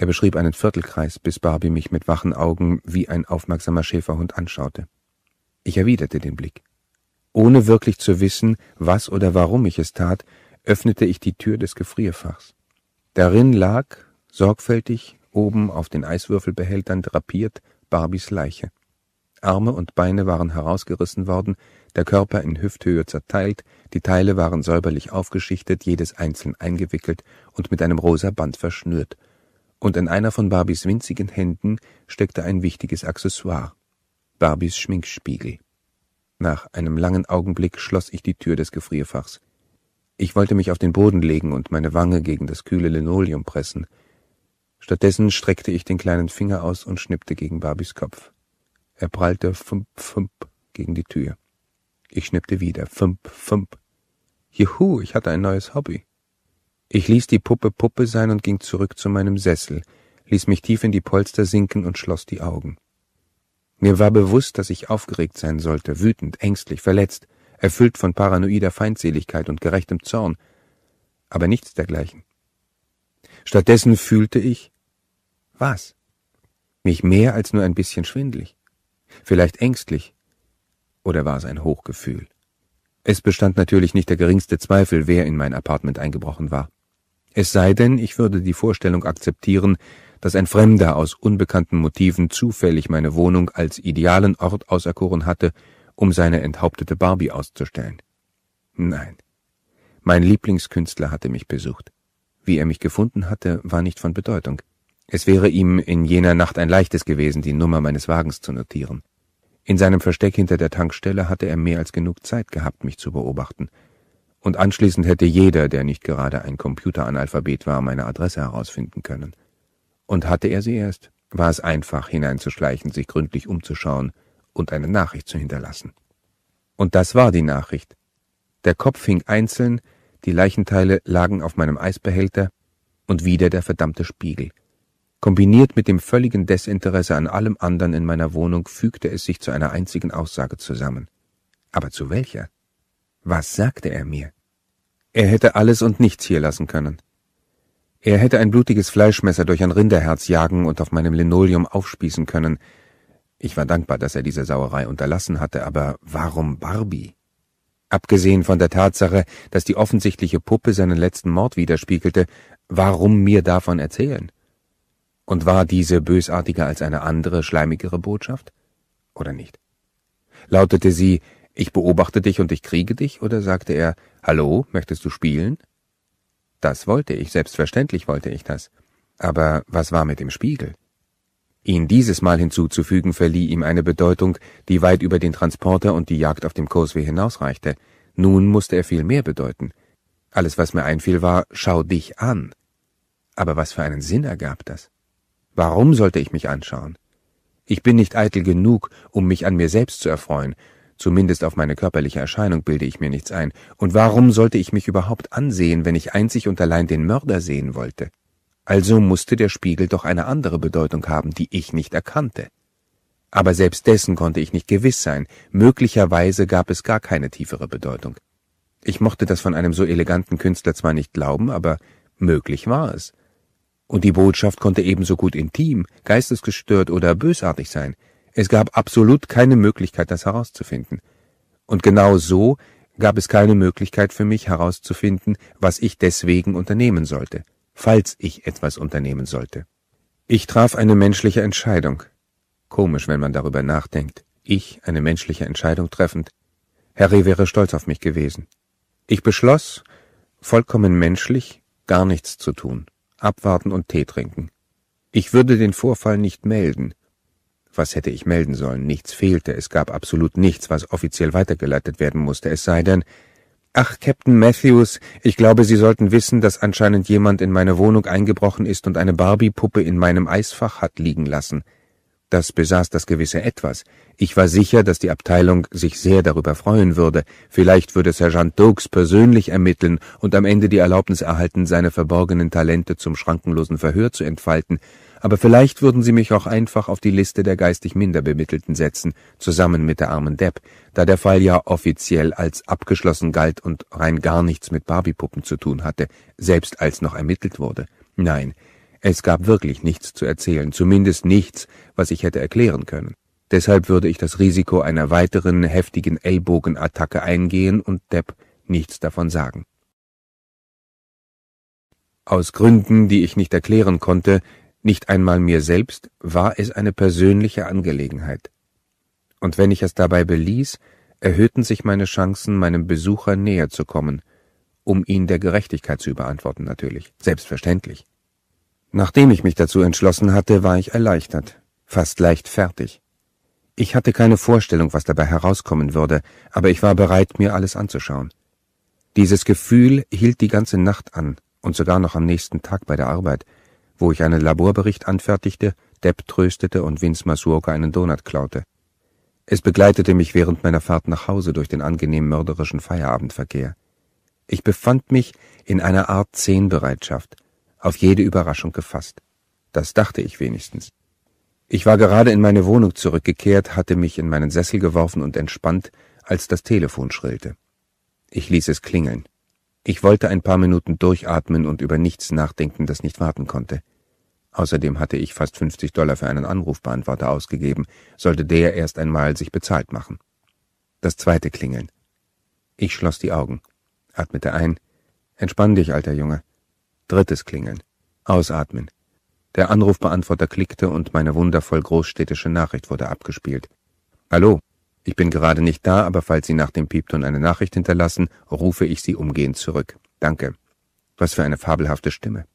Er beschrieb einen Viertelkreis, bis Barbie mich mit wachen Augen wie ein aufmerksamer Schäferhund anschaute. Ich erwiderte den Blick. Ohne wirklich zu wissen, was oder warum ich es tat, öffnete ich die Tür des Gefrierfachs. Darin lag, sorgfältig, oben auf den Eiswürfelbehältern drapiert, Barbies Leiche. Arme und Beine waren herausgerissen worden, der Körper in Hüfthöhe zerteilt, die Teile waren säuberlich aufgeschichtet, jedes einzeln eingewickelt und mit einem rosa Band verschnürt – und in einer von Barbys winzigen Händen steckte ein wichtiges Accessoire. Barbys Schminkspiegel. Nach einem langen Augenblick schloss ich die Tür des Gefrierfachs. Ich wollte mich auf den Boden legen und meine Wange gegen das kühle Linoleum pressen. Stattdessen streckte ich den kleinen Finger aus und schnippte gegen Barbys Kopf. Er prallte fump, fump gegen die Tür. Ich schnippte wieder fump, fump. Juhu, ich hatte ein neues Hobby. Ich ließ die Puppe Puppe sein und ging zurück zu meinem Sessel, ließ mich tief in die Polster sinken und schloss die Augen. Mir war bewusst, dass ich aufgeregt sein sollte, wütend, ängstlich, verletzt, erfüllt von paranoider Feindseligkeit und gerechtem Zorn, aber nichts dergleichen. Stattdessen fühlte ich was? Mich mehr als nur ein bisschen schwindlig, vielleicht ängstlich, oder war es ein Hochgefühl? Es bestand natürlich nicht der geringste Zweifel, wer in mein Apartment eingebrochen war. Es sei denn, ich würde die Vorstellung akzeptieren, dass ein Fremder aus unbekannten Motiven zufällig meine Wohnung als idealen Ort auserkoren hatte, um seine enthauptete Barbie auszustellen. Nein. Mein Lieblingskünstler hatte mich besucht. Wie er mich gefunden hatte, war nicht von Bedeutung. Es wäre ihm in jener Nacht ein leichtes gewesen, die Nummer meines Wagens zu notieren. In seinem Versteck hinter der Tankstelle hatte er mehr als genug Zeit gehabt, mich zu beobachten, und anschließend hätte jeder, der nicht gerade ein Computeranalphabet war, meine Adresse herausfinden können. Und hatte er sie erst, war es einfach, hineinzuschleichen, sich gründlich umzuschauen und eine Nachricht zu hinterlassen. Und das war die Nachricht. Der Kopf hing einzeln, die Leichenteile lagen auf meinem Eisbehälter und wieder der verdammte Spiegel. Kombiniert mit dem völligen Desinteresse an allem anderen in meiner Wohnung fügte es sich zu einer einzigen Aussage zusammen. Aber zu welcher? Was sagte er mir? Er hätte alles und nichts hier lassen können. Er hätte ein blutiges Fleischmesser durch ein Rinderherz jagen und auf meinem Linoleum aufspießen können. Ich war dankbar, dass er diese Sauerei unterlassen hatte, aber warum Barbie? Abgesehen von der Tatsache, dass die offensichtliche Puppe seinen letzten Mord widerspiegelte, warum mir davon erzählen? Und war diese bösartiger als eine andere, schleimigere Botschaft? Oder nicht? Lautete sie, ich beobachte dich und ich kriege dich, oder sagte er, Hallo, möchtest du spielen? Das wollte ich, selbstverständlich wollte ich das. Aber was war mit dem Spiegel? Ihn dieses Mal hinzuzufügen verlieh ihm eine Bedeutung, die weit über den Transporter und die Jagd auf dem Kursweg hinausreichte. Nun musste er viel mehr bedeuten. Alles, was mir einfiel, war, schau dich an. Aber was für einen Sinn ergab das? Warum sollte ich mich anschauen? Ich bin nicht eitel genug, um mich an mir selbst zu erfreuen, Zumindest auf meine körperliche Erscheinung bilde ich mir nichts ein. Und warum sollte ich mich überhaupt ansehen, wenn ich einzig und allein den Mörder sehen wollte? Also musste der Spiegel doch eine andere Bedeutung haben, die ich nicht erkannte. Aber selbst dessen konnte ich nicht gewiss sein. Möglicherweise gab es gar keine tiefere Bedeutung. Ich mochte das von einem so eleganten Künstler zwar nicht glauben, aber möglich war es. Und die Botschaft konnte ebenso gut intim, geistesgestört oder bösartig sein. Es gab absolut keine Möglichkeit, das herauszufinden. Und genau so gab es keine Möglichkeit für mich herauszufinden, was ich deswegen unternehmen sollte, falls ich etwas unternehmen sollte. Ich traf eine menschliche Entscheidung. Komisch, wenn man darüber nachdenkt. Ich eine menschliche Entscheidung treffend. Harry wäre stolz auf mich gewesen. Ich beschloss, vollkommen menschlich, gar nichts zu tun, abwarten und Tee trinken. Ich würde den Vorfall nicht melden, was hätte ich melden sollen? Nichts fehlte, es gab absolut nichts, was offiziell weitergeleitet werden musste, es sei denn, Ach, Captain Matthews, ich glaube, Sie sollten wissen, dass anscheinend jemand in meine Wohnung eingebrochen ist und eine Barbie-Puppe in meinem Eisfach hat liegen lassen. Das besaß das gewisse Etwas. Ich war sicher, dass die Abteilung sich sehr darüber freuen würde. Vielleicht würde Sergeant Dokes persönlich ermitteln und am Ende die Erlaubnis erhalten, seine verborgenen Talente zum schrankenlosen Verhör zu entfalten aber vielleicht würden sie mich auch einfach auf die Liste der geistig Minderbemittelten setzen, zusammen mit der armen Depp, da der Fall ja offiziell als abgeschlossen galt und rein gar nichts mit Barbiepuppen zu tun hatte, selbst als noch ermittelt wurde. Nein, es gab wirklich nichts zu erzählen, zumindest nichts, was ich hätte erklären können. Deshalb würde ich das Risiko einer weiteren heftigen Ellbogenattacke eingehen und Depp nichts davon sagen. Aus Gründen, die ich nicht erklären konnte, nicht einmal mir selbst war es eine persönliche Angelegenheit. Und wenn ich es dabei beließ, erhöhten sich meine Chancen, meinem Besucher näher zu kommen, um ihn der Gerechtigkeit zu überantworten natürlich, selbstverständlich. Nachdem ich mich dazu entschlossen hatte, war ich erleichtert, fast leicht fertig. Ich hatte keine Vorstellung, was dabei herauskommen würde, aber ich war bereit, mir alles anzuschauen. Dieses Gefühl hielt die ganze Nacht an und sogar noch am nächsten Tag bei der Arbeit, wo ich einen Laborbericht anfertigte, Depp tröstete und Vince Masuoka einen Donut klaute. Es begleitete mich während meiner Fahrt nach Hause durch den angenehm mörderischen Feierabendverkehr. Ich befand mich in einer Art Zehnbereitschaft, auf jede Überraschung gefasst. Das dachte ich wenigstens. Ich war gerade in meine Wohnung zurückgekehrt, hatte mich in meinen Sessel geworfen und entspannt, als das Telefon schrillte. Ich ließ es klingeln. Ich wollte ein paar Minuten durchatmen und über nichts nachdenken, das nicht warten konnte. Außerdem hatte ich fast 50 Dollar für einen Anrufbeantworter ausgegeben, sollte der erst einmal sich bezahlt machen. Das zweite Klingeln. Ich schloss die Augen, atmete ein. Entspann dich, alter Junge. Drittes Klingeln. Ausatmen. Der Anrufbeantworter klickte und meine wundervoll großstädtische Nachricht wurde abgespielt. Hallo, ich bin gerade nicht da, aber falls Sie nach dem Piepton eine Nachricht hinterlassen, rufe ich Sie umgehend zurück. Danke. Was für eine fabelhafte Stimme.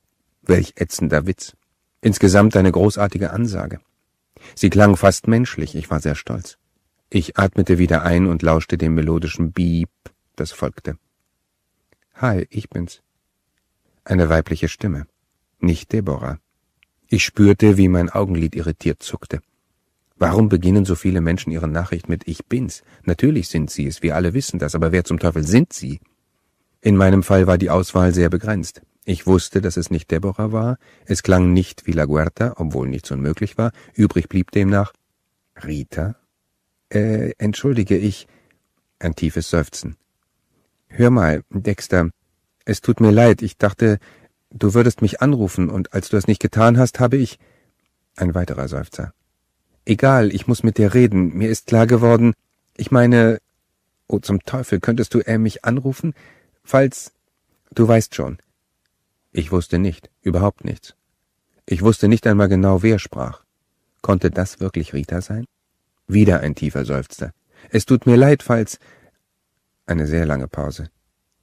Welch ätzender Witz. Insgesamt eine großartige Ansage. Sie klang fast menschlich, ich war sehr stolz. Ich atmete wieder ein und lauschte dem melodischen Beep, das folgte. Hi, ich bin's. Eine weibliche Stimme. Nicht Deborah. Ich spürte, wie mein Augenlid irritiert zuckte. Warum beginnen so viele Menschen ihre Nachricht mit Ich bin's? Natürlich sind sie es, wir alle wissen das, aber wer zum Teufel sind sie? In meinem Fall war die Auswahl sehr begrenzt. Ich wusste, dass es nicht Deborah war, es klang nicht wie La Guerta, obwohl nichts unmöglich war, übrig blieb demnach Rita? Äh, entschuldige ich. Ein tiefes Seufzen. Hör mal, Dexter, es tut mir leid, ich dachte, du würdest mich anrufen, und als du es nicht getan hast, habe ich. Ein weiterer Seufzer. Egal, ich muss mit dir reden. Mir ist klar geworden, ich meine, oh zum Teufel, könntest du er mich anrufen? Falls, du weißt schon. Ich wusste nicht, überhaupt nichts. Ich wusste nicht einmal genau, wer sprach. Konnte das wirklich Rita sein? Wieder ein tiefer Seufzer. Es tut mir leid, falls. Eine sehr lange Pause.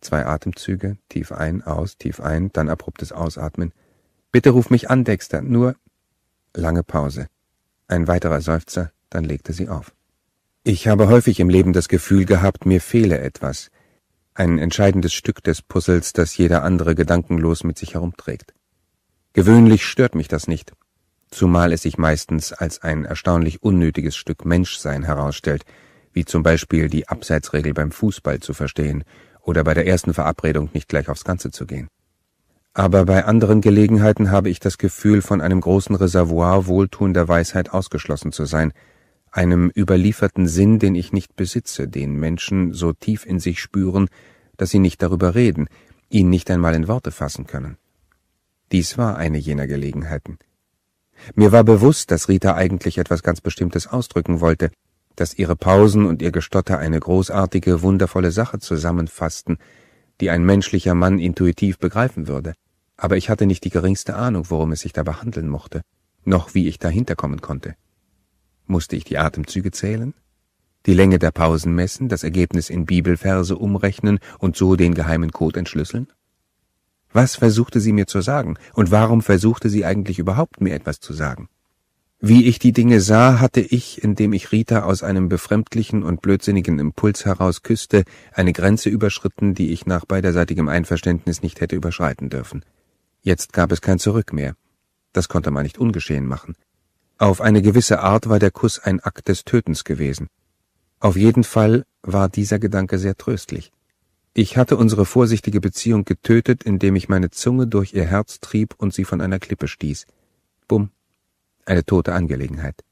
Zwei Atemzüge, tief ein, aus, tief ein, dann abruptes Ausatmen. Bitte ruf mich an, Dexter, nur. Lange Pause. Ein weiterer Seufzer, dann legte sie auf. Ich habe häufig im Leben das Gefühl gehabt, mir fehle etwas, ein entscheidendes Stück des Puzzles, das jeder andere gedankenlos mit sich herumträgt. Gewöhnlich stört mich das nicht, zumal es sich meistens als ein erstaunlich unnötiges Stück Menschsein herausstellt, wie zum Beispiel die Abseitsregel beim Fußball zu verstehen oder bei der ersten Verabredung nicht gleich aufs Ganze zu gehen aber bei anderen Gelegenheiten habe ich das Gefühl, von einem großen Reservoir wohltuender Weisheit ausgeschlossen zu sein, einem überlieferten Sinn, den ich nicht besitze, den Menschen so tief in sich spüren, dass sie nicht darüber reden, ihn nicht einmal in Worte fassen können. Dies war eine jener Gelegenheiten. Mir war bewusst, dass Rita eigentlich etwas ganz Bestimmtes ausdrücken wollte, dass ihre Pausen und ihr Gestotter eine großartige, wundervolle Sache zusammenfassten, die ein menschlicher Mann intuitiv begreifen würde, aber ich hatte nicht die geringste Ahnung, worum es sich dabei handeln mochte, noch wie ich dahinter kommen konnte. Musste ich die Atemzüge zählen? Die Länge der Pausen messen, das Ergebnis in Bibelverse umrechnen und so den geheimen Code entschlüsseln? Was versuchte sie mir zu sagen, und warum versuchte sie eigentlich überhaupt mir etwas zu sagen? Wie ich die Dinge sah, hatte ich, indem ich Rita aus einem befremdlichen und blödsinnigen Impuls heraus küsste, eine Grenze überschritten, die ich nach beiderseitigem Einverständnis nicht hätte überschreiten dürfen. Jetzt gab es kein Zurück mehr. Das konnte man nicht ungeschehen machen. Auf eine gewisse Art war der Kuss ein Akt des Tötens gewesen. Auf jeden Fall war dieser Gedanke sehr tröstlich. Ich hatte unsere vorsichtige Beziehung getötet, indem ich meine Zunge durch ihr Herz trieb und sie von einer Klippe stieß. Bumm, eine tote Angelegenheit.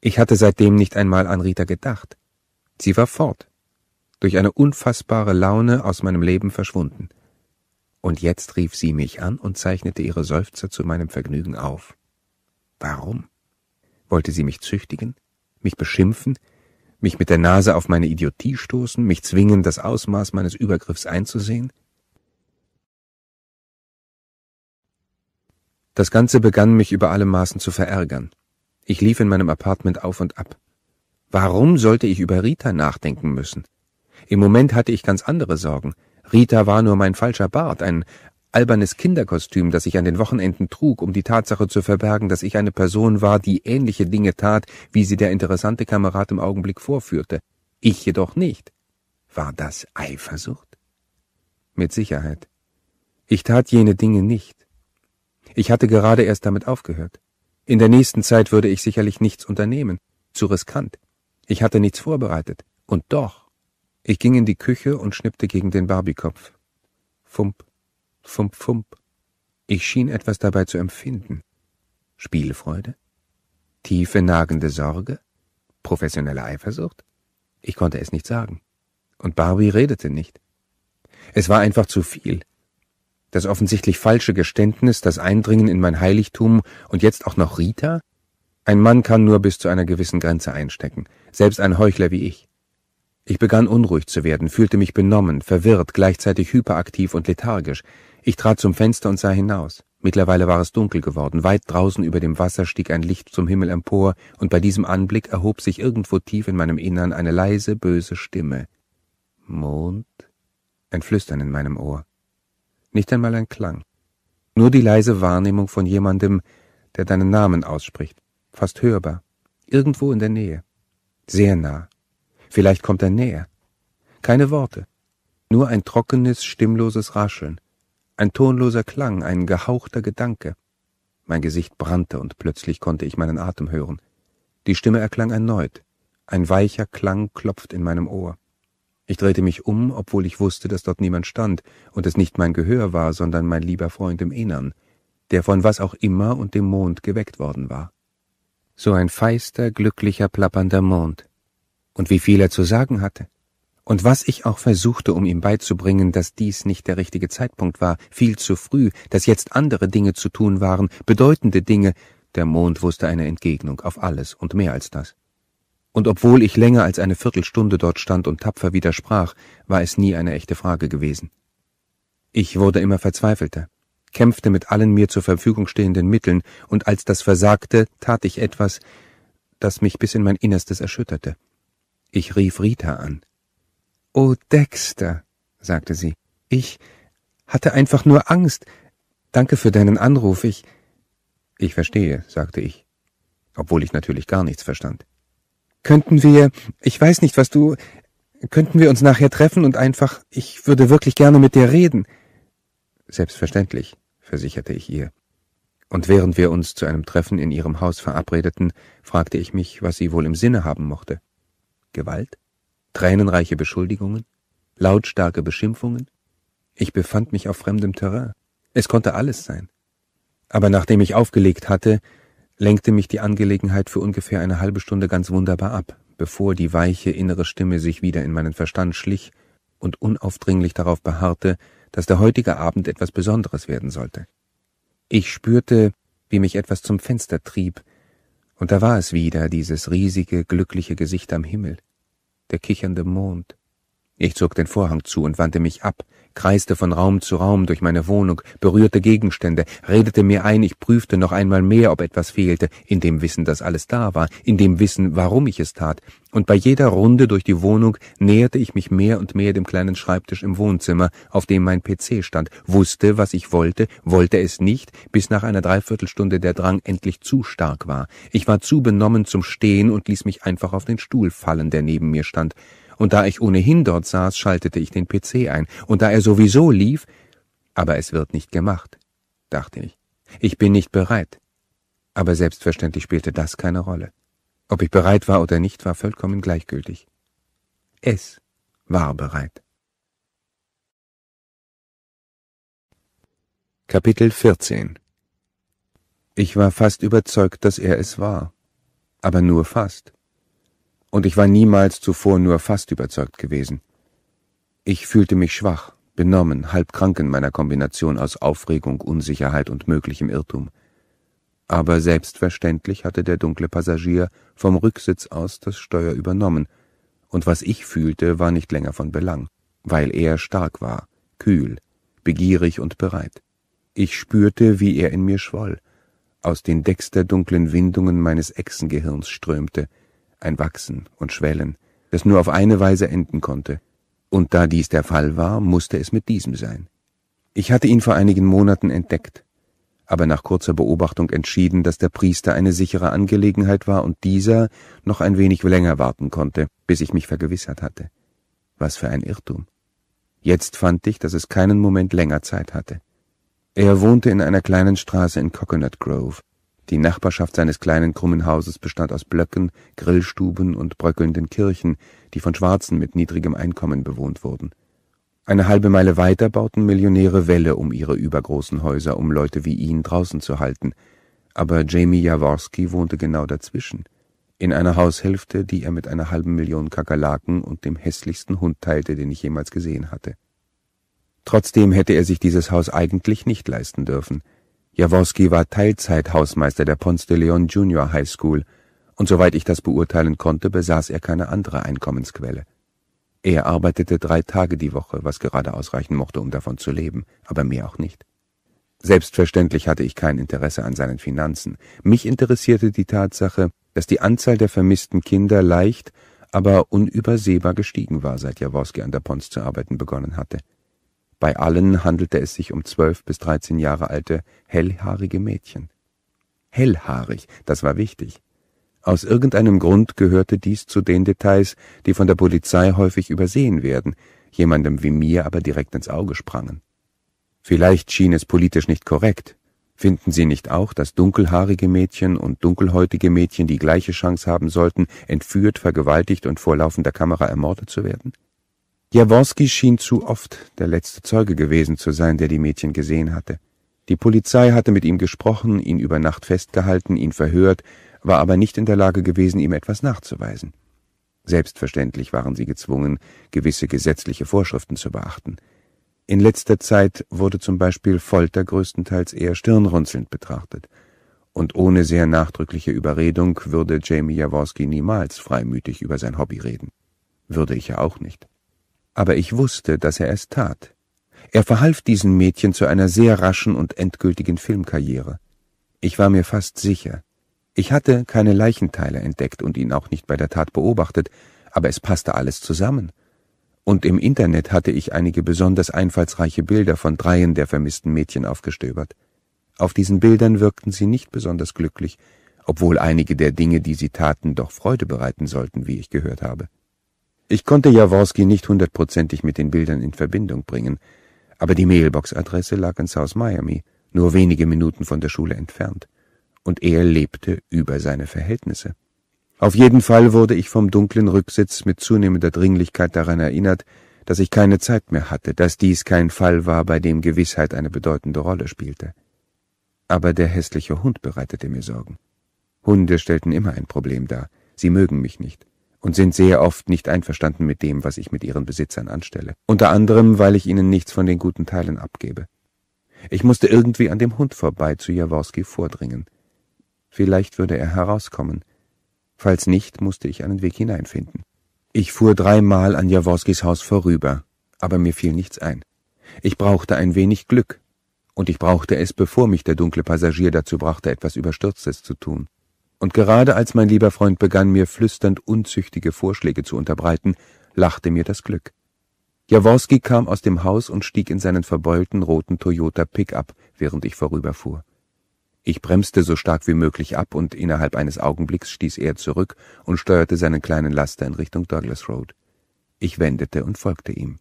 Ich hatte seitdem nicht einmal an Rita gedacht. Sie war fort, durch eine unfassbare Laune aus meinem Leben verschwunden. Und jetzt rief sie mich an und zeichnete ihre Seufzer zu meinem Vergnügen auf. Warum? Wollte sie mich züchtigen, mich beschimpfen, mich mit der Nase auf meine Idiotie stoßen, mich zwingen, das Ausmaß meines Übergriffs einzusehen? Das Ganze begann mich über alle Maßen zu verärgern. Ich lief in meinem Apartment auf und ab. Warum sollte ich über Rita nachdenken müssen? Im Moment hatte ich ganz andere Sorgen. Rita war nur mein falscher Bart, ein albernes Kinderkostüm, das ich an den Wochenenden trug, um die Tatsache zu verbergen, dass ich eine Person war, die ähnliche Dinge tat, wie sie der interessante Kamerad im Augenblick vorführte. Ich jedoch nicht. War das Eifersucht? Mit Sicherheit. Ich tat jene Dinge nicht. Ich hatte gerade erst damit aufgehört. In der nächsten Zeit würde ich sicherlich nichts unternehmen. Zu riskant. Ich hatte nichts vorbereitet. Und doch. Ich ging in die Küche und schnippte gegen den Barbiekopf. Fump, fump, fump. Ich schien etwas dabei zu empfinden. Spielfreude? Tiefe, nagende Sorge? Professionelle Eifersucht? Ich konnte es nicht sagen. Und Barbie redete nicht. Es war einfach zu viel. Das offensichtlich falsche Geständnis, das Eindringen in mein Heiligtum und jetzt auch noch Rita? Ein Mann kann nur bis zu einer gewissen Grenze einstecken, selbst ein Heuchler wie ich. Ich begann unruhig zu werden, fühlte mich benommen, verwirrt, gleichzeitig hyperaktiv und lethargisch. Ich trat zum Fenster und sah hinaus. Mittlerweile war es dunkel geworden, weit draußen über dem Wasser stieg ein Licht zum Himmel empor, und bei diesem Anblick erhob sich irgendwo tief in meinem Innern eine leise, böse Stimme. Mond? Ein Flüstern in meinem Ohr nicht einmal ein Klang, nur die leise Wahrnehmung von jemandem, der deinen Namen ausspricht, fast hörbar, irgendwo in der Nähe, sehr nah. Vielleicht kommt er näher. Keine Worte, nur ein trockenes, stimmloses Rascheln, ein tonloser Klang, ein gehauchter Gedanke. Mein Gesicht brannte und plötzlich konnte ich meinen Atem hören. Die Stimme erklang erneut. Ein weicher Klang klopft in meinem Ohr. Ich drehte mich um, obwohl ich wusste, dass dort niemand stand und es nicht mein Gehör war, sondern mein lieber Freund im Innern, der von was auch immer und dem Mond geweckt worden war. So ein feister, glücklicher, plappernder Mond. Und wie viel er zu sagen hatte. Und was ich auch versuchte, um ihm beizubringen, dass dies nicht der richtige Zeitpunkt war, viel zu früh, dass jetzt andere Dinge zu tun waren, bedeutende Dinge, der Mond wusste eine Entgegnung auf alles und mehr als das. Und obwohl ich länger als eine Viertelstunde dort stand und tapfer widersprach, war es nie eine echte Frage gewesen. Ich wurde immer verzweifelter, kämpfte mit allen mir zur Verfügung stehenden Mitteln, und als das versagte, tat ich etwas, das mich bis in mein Innerstes erschütterte. Ich rief Rita an. Oh, Dexter, sagte sie, ich hatte einfach nur Angst. Danke für deinen Anruf, ich. Ich verstehe, sagte ich, obwohl ich natürlich gar nichts verstand könnten wir, ich weiß nicht, was du, könnten wir uns nachher treffen und einfach, ich würde wirklich gerne mit dir reden. Selbstverständlich, versicherte ich ihr. Und während wir uns zu einem Treffen in ihrem Haus verabredeten, fragte ich mich, was sie wohl im Sinne haben mochte. Gewalt? Tränenreiche Beschuldigungen? Lautstarke Beschimpfungen? Ich befand mich auf fremdem Terrain. Es konnte alles sein. Aber nachdem ich aufgelegt hatte, lenkte mich die Angelegenheit für ungefähr eine halbe Stunde ganz wunderbar ab, bevor die weiche innere Stimme sich wieder in meinen Verstand schlich und unaufdringlich darauf beharrte, dass der heutige Abend etwas Besonderes werden sollte. Ich spürte, wie mich etwas zum Fenster trieb, und da war es wieder, dieses riesige, glückliche Gesicht am Himmel, der kichernde Mond, ich zog den Vorhang zu und wandte mich ab, kreiste von Raum zu Raum durch meine Wohnung, berührte Gegenstände, redete mir ein, ich prüfte noch einmal mehr, ob etwas fehlte, in dem Wissen, dass alles da war, in dem Wissen, warum ich es tat, und bei jeder Runde durch die Wohnung näherte ich mich mehr und mehr dem kleinen Schreibtisch im Wohnzimmer, auf dem mein PC stand, wusste, was ich wollte, wollte es nicht, bis nach einer Dreiviertelstunde der Drang endlich zu stark war. Ich war zu benommen zum Stehen und ließ mich einfach auf den Stuhl fallen, der neben mir stand und da ich ohnehin dort saß, schaltete ich den PC ein, und da er sowieso lief, aber es wird nicht gemacht, dachte ich. Ich bin nicht bereit. Aber selbstverständlich spielte das keine Rolle. Ob ich bereit war oder nicht, war vollkommen gleichgültig. Es war bereit. Kapitel 14 Ich war fast überzeugt, dass er es war. Aber nur fast und ich war niemals zuvor nur fast überzeugt gewesen. Ich fühlte mich schwach, benommen, halb krank in meiner Kombination aus Aufregung, Unsicherheit und möglichem Irrtum. Aber selbstverständlich hatte der dunkle Passagier vom Rücksitz aus das Steuer übernommen, und was ich fühlte, war nicht länger von Belang, weil er stark war, kühl, begierig und bereit. Ich spürte, wie er in mir schwoll, aus den Decks der dunklen Windungen meines Echsengehirns strömte, ein Wachsen und Schwellen, das nur auf eine Weise enden konnte, und da dies der Fall war, musste es mit diesem sein. Ich hatte ihn vor einigen Monaten entdeckt, aber nach kurzer Beobachtung entschieden, dass der Priester eine sichere Angelegenheit war und dieser noch ein wenig länger warten konnte, bis ich mich vergewissert hatte. Was für ein Irrtum. Jetzt fand ich, dass es keinen Moment länger Zeit hatte. Er wohnte in einer kleinen Straße in Coconut Grove, die Nachbarschaft seines kleinen krummen Hauses bestand aus Blöcken, Grillstuben und bröckelnden Kirchen, die von Schwarzen mit niedrigem Einkommen bewohnt wurden. Eine halbe Meile weiter bauten Millionäre Wälle um ihre übergroßen Häuser, um Leute wie ihn draußen zu halten, aber Jamie Jaworski wohnte genau dazwischen, in einer Haushälfte, die er mit einer halben Million Kakerlaken und dem hässlichsten Hund teilte, den ich jemals gesehen hatte. Trotzdem hätte er sich dieses Haus eigentlich nicht leisten dürfen – Jaworski war Teilzeit-Hausmeister der Ponce de Leon Junior High School und soweit ich das beurteilen konnte, besaß er keine andere Einkommensquelle. Er arbeitete drei Tage die Woche, was gerade ausreichen mochte, um davon zu leben, aber mehr auch nicht. Selbstverständlich hatte ich kein Interesse an seinen Finanzen. Mich interessierte die Tatsache, dass die Anzahl der vermissten Kinder leicht, aber unübersehbar gestiegen war, seit Jaworski an der Ponce zu arbeiten begonnen hatte. Bei allen handelte es sich um zwölf bis dreizehn Jahre alte, hellhaarige Mädchen. Hellhaarig, das war wichtig. Aus irgendeinem Grund gehörte dies zu den Details, die von der Polizei häufig übersehen werden, jemandem wie mir aber direkt ins Auge sprangen. Vielleicht schien es politisch nicht korrekt. Finden Sie nicht auch, dass dunkelhaarige Mädchen und dunkelhäutige Mädchen die gleiche Chance haben sollten, entführt, vergewaltigt und vor laufender Kamera ermordet zu werden? Jaworski schien zu oft der letzte Zeuge gewesen zu sein, der die Mädchen gesehen hatte. Die Polizei hatte mit ihm gesprochen, ihn über Nacht festgehalten, ihn verhört, war aber nicht in der Lage gewesen, ihm etwas nachzuweisen. Selbstverständlich waren sie gezwungen, gewisse gesetzliche Vorschriften zu beachten. In letzter Zeit wurde zum Beispiel Folter größtenteils eher stirnrunzelnd betrachtet, und ohne sehr nachdrückliche Überredung würde Jamie Jaworski niemals freimütig über sein Hobby reden. Würde ich ja auch nicht aber ich wusste, dass er es tat. Er verhalf diesen Mädchen zu einer sehr raschen und endgültigen Filmkarriere. Ich war mir fast sicher. Ich hatte keine Leichenteile entdeckt und ihn auch nicht bei der Tat beobachtet, aber es passte alles zusammen. Und im Internet hatte ich einige besonders einfallsreiche Bilder von dreien der vermissten Mädchen aufgestöbert. Auf diesen Bildern wirkten sie nicht besonders glücklich, obwohl einige der Dinge, die sie taten, doch Freude bereiten sollten, wie ich gehört habe. Ich konnte Jaworski nicht hundertprozentig mit den Bildern in Verbindung bringen, aber die Mailbox-Adresse lag in South Miami, nur wenige Minuten von der Schule entfernt, und er lebte über seine Verhältnisse. Auf jeden Fall wurde ich vom dunklen Rücksitz mit zunehmender Dringlichkeit daran erinnert, dass ich keine Zeit mehr hatte, dass dies kein Fall war, bei dem Gewissheit eine bedeutende Rolle spielte. Aber der hässliche Hund bereitete mir Sorgen. Hunde stellten immer ein Problem dar. Sie mögen mich nicht und sind sehr oft nicht einverstanden mit dem, was ich mit ihren Besitzern anstelle, unter anderem, weil ich ihnen nichts von den guten Teilen abgebe. Ich musste irgendwie an dem Hund vorbei zu Jaworski vordringen. Vielleicht würde er herauskommen. Falls nicht, musste ich einen Weg hineinfinden. Ich fuhr dreimal an Jaworskis Haus vorüber, aber mir fiel nichts ein. Ich brauchte ein wenig Glück, und ich brauchte es, bevor mich der dunkle Passagier dazu brachte, etwas Überstürztes zu tun. Und gerade als mein lieber Freund begann, mir flüsternd unzüchtige Vorschläge zu unterbreiten, lachte mir das Glück. Jaworski kam aus dem Haus und stieg in seinen verbeulten roten Toyota Pickup, während ich vorüberfuhr. Ich bremste so stark wie möglich ab und innerhalb eines Augenblicks stieß er zurück und steuerte seinen kleinen Laster in Richtung Douglas Road. Ich wendete und folgte ihm.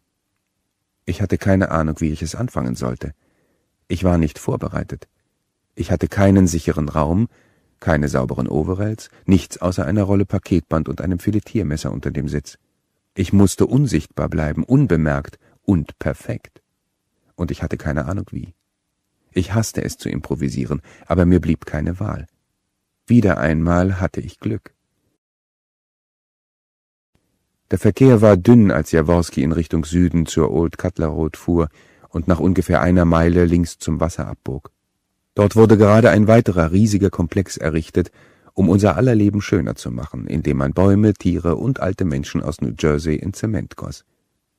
Ich hatte keine Ahnung, wie ich es anfangen sollte. Ich war nicht vorbereitet. Ich hatte keinen sicheren Raum, keine sauberen Overalls, nichts außer einer Rolle Paketband und einem Filetiermesser unter dem Sitz. Ich musste unsichtbar bleiben, unbemerkt und perfekt. Und ich hatte keine Ahnung wie. Ich hasste es zu improvisieren, aber mir blieb keine Wahl. Wieder einmal hatte ich Glück. Der Verkehr war dünn, als Jaworski in Richtung Süden zur Old Cutler Road fuhr und nach ungefähr einer Meile links zum Wasser abbog. Dort wurde gerade ein weiterer riesiger Komplex errichtet, um unser aller Leben schöner zu machen, indem man Bäume, Tiere und alte Menschen aus New Jersey in Zement goss.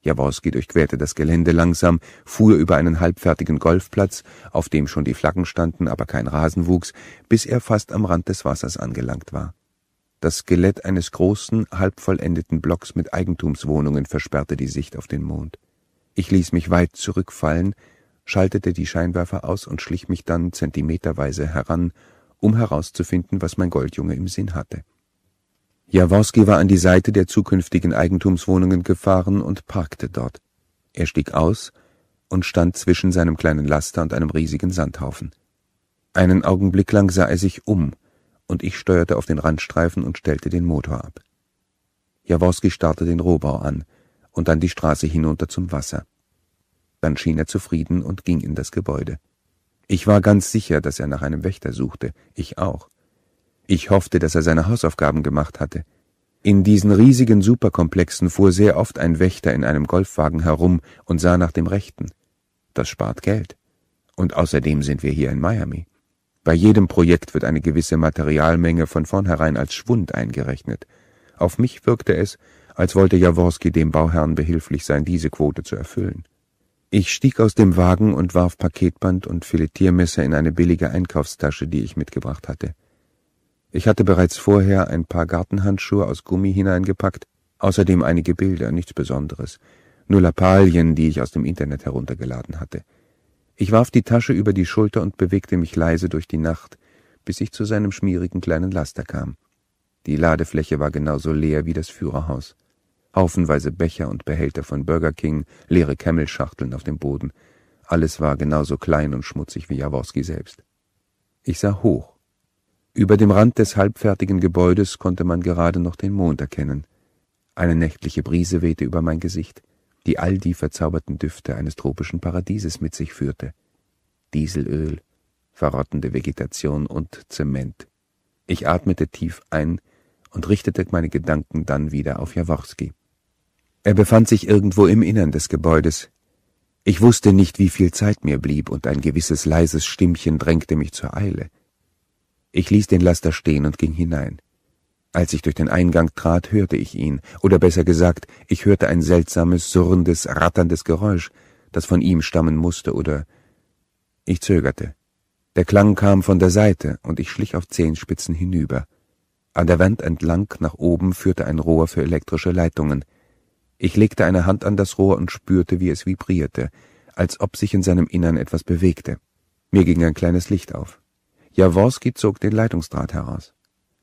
Jaworski durchquerte das Gelände langsam, fuhr über einen halbfertigen Golfplatz, auf dem schon die Flaggen standen, aber kein Rasen wuchs, bis er fast am Rand des Wassers angelangt war. Das Skelett eines großen, halbvollendeten Blocks mit Eigentumswohnungen versperrte die Sicht auf den Mond. Ich ließ mich weit zurückfallen schaltete die Scheinwerfer aus und schlich mich dann zentimeterweise heran, um herauszufinden, was mein Goldjunge im Sinn hatte. Jaworski war an die Seite der zukünftigen Eigentumswohnungen gefahren und parkte dort. Er stieg aus und stand zwischen seinem kleinen Laster und einem riesigen Sandhaufen. Einen Augenblick lang sah er sich um, und ich steuerte auf den Randstreifen und stellte den Motor ab. Jaworski starrte den Rohbau an und dann die Straße hinunter zum Wasser. Dann schien er zufrieden und ging in das Gebäude. Ich war ganz sicher, dass er nach einem Wächter suchte, ich auch. Ich hoffte, dass er seine Hausaufgaben gemacht hatte. In diesen riesigen Superkomplexen fuhr sehr oft ein Wächter in einem Golfwagen herum und sah nach dem Rechten. Das spart Geld. Und außerdem sind wir hier in Miami. Bei jedem Projekt wird eine gewisse Materialmenge von vornherein als Schwund eingerechnet. Auf mich wirkte es, als wollte Jaworski dem Bauherrn behilflich sein, diese Quote zu erfüllen. Ich stieg aus dem Wagen und warf Paketband und Filetiermesser in eine billige Einkaufstasche, die ich mitgebracht hatte. Ich hatte bereits vorher ein paar Gartenhandschuhe aus Gummi hineingepackt, außerdem einige Bilder, nichts Besonderes, nur Lappalien, die ich aus dem Internet heruntergeladen hatte. Ich warf die Tasche über die Schulter und bewegte mich leise durch die Nacht, bis ich zu seinem schmierigen kleinen Laster kam. Die Ladefläche war genauso leer wie das Führerhaus haufenweise Becher und Behälter von Burger King, leere Kemmelschachteln auf dem Boden. Alles war genauso klein und schmutzig wie Jaworski selbst. Ich sah hoch. Über dem Rand des halbfertigen Gebäudes konnte man gerade noch den Mond erkennen. Eine nächtliche Brise wehte über mein Gesicht, die all die verzauberten Düfte eines tropischen Paradieses mit sich führte. Dieselöl, verrottende Vegetation und Zement. Ich atmete tief ein und richtete meine Gedanken dann wieder auf Jaworski. Er befand sich irgendwo im Innern des Gebäudes. Ich wusste nicht, wie viel Zeit mir blieb, und ein gewisses leises Stimmchen drängte mich zur Eile. Ich ließ den Laster stehen und ging hinein. Als ich durch den Eingang trat, hörte ich ihn, oder besser gesagt, ich hörte ein seltsames, surrendes, ratterndes Geräusch, das von ihm stammen musste, oder ich zögerte. Der Klang kam von der Seite, und ich schlich auf Zehenspitzen hinüber. An der Wand entlang nach oben führte ein Rohr für elektrische Leitungen. Ich legte eine Hand an das Rohr und spürte, wie es vibrierte, als ob sich in seinem Innern etwas bewegte. Mir ging ein kleines Licht auf. Jaworski zog den Leitungsdraht heraus.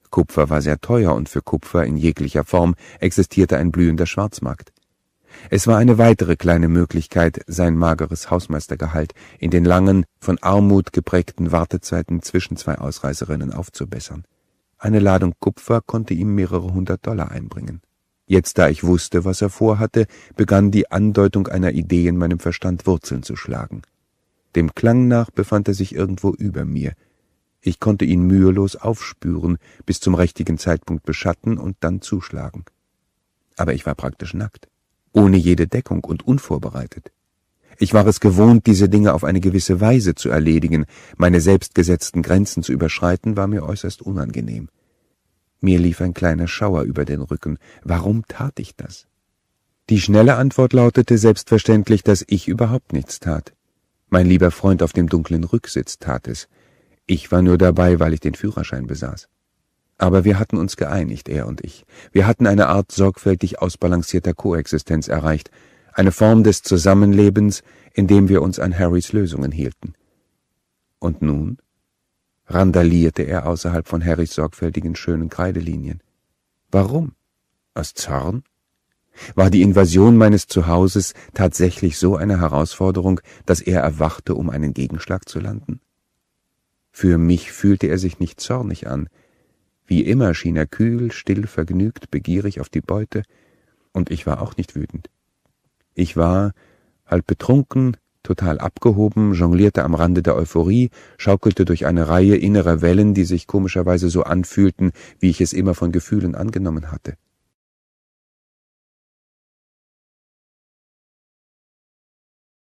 Kupfer war sehr teuer und für Kupfer in jeglicher Form existierte ein blühender Schwarzmarkt. Es war eine weitere kleine Möglichkeit, sein mageres Hausmeistergehalt in den langen, von Armut geprägten Wartezeiten zwischen zwei Ausreiserinnen aufzubessern. Eine Ladung Kupfer konnte ihm mehrere hundert Dollar einbringen. Jetzt, da ich wusste, was er vorhatte, begann die Andeutung einer Idee in meinem Verstand Wurzeln zu schlagen. Dem Klang nach befand er sich irgendwo über mir. Ich konnte ihn mühelos aufspüren, bis zum richtigen Zeitpunkt beschatten und dann zuschlagen. Aber ich war praktisch nackt, ohne jede Deckung und unvorbereitet. Ich war es gewohnt, diese Dinge auf eine gewisse Weise zu erledigen, meine selbstgesetzten Grenzen zu überschreiten, war mir äußerst unangenehm. Mir lief ein kleiner Schauer über den Rücken. Warum tat ich das? Die schnelle Antwort lautete selbstverständlich, dass ich überhaupt nichts tat. Mein lieber Freund auf dem dunklen Rücksitz tat es. Ich war nur dabei, weil ich den Führerschein besaß. Aber wir hatten uns geeinigt, er und ich. Wir hatten eine Art sorgfältig ausbalancierter Koexistenz erreicht, eine Form des Zusammenlebens, in dem wir uns an Harrys Lösungen hielten. Und nun? randalierte er außerhalb von Harrys sorgfältigen schönen Kreidelinien. Warum? Aus Zorn? War die Invasion meines Zuhauses tatsächlich so eine Herausforderung, dass er erwachte, um einen Gegenschlag zu landen? Für mich fühlte er sich nicht zornig an. Wie immer schien er kühl, still, vergnügt, begierig auf die Beute, und ich war auch nicht wütend. Ich war, halb betrunken, Total abgehoben, jonglierte am Rande der Euphorie, schaukelte durch eine Reihe innerer Wellen, die sich komischerweise so anfühlten, wie ich es immer von Gefühlen angenommen hatte.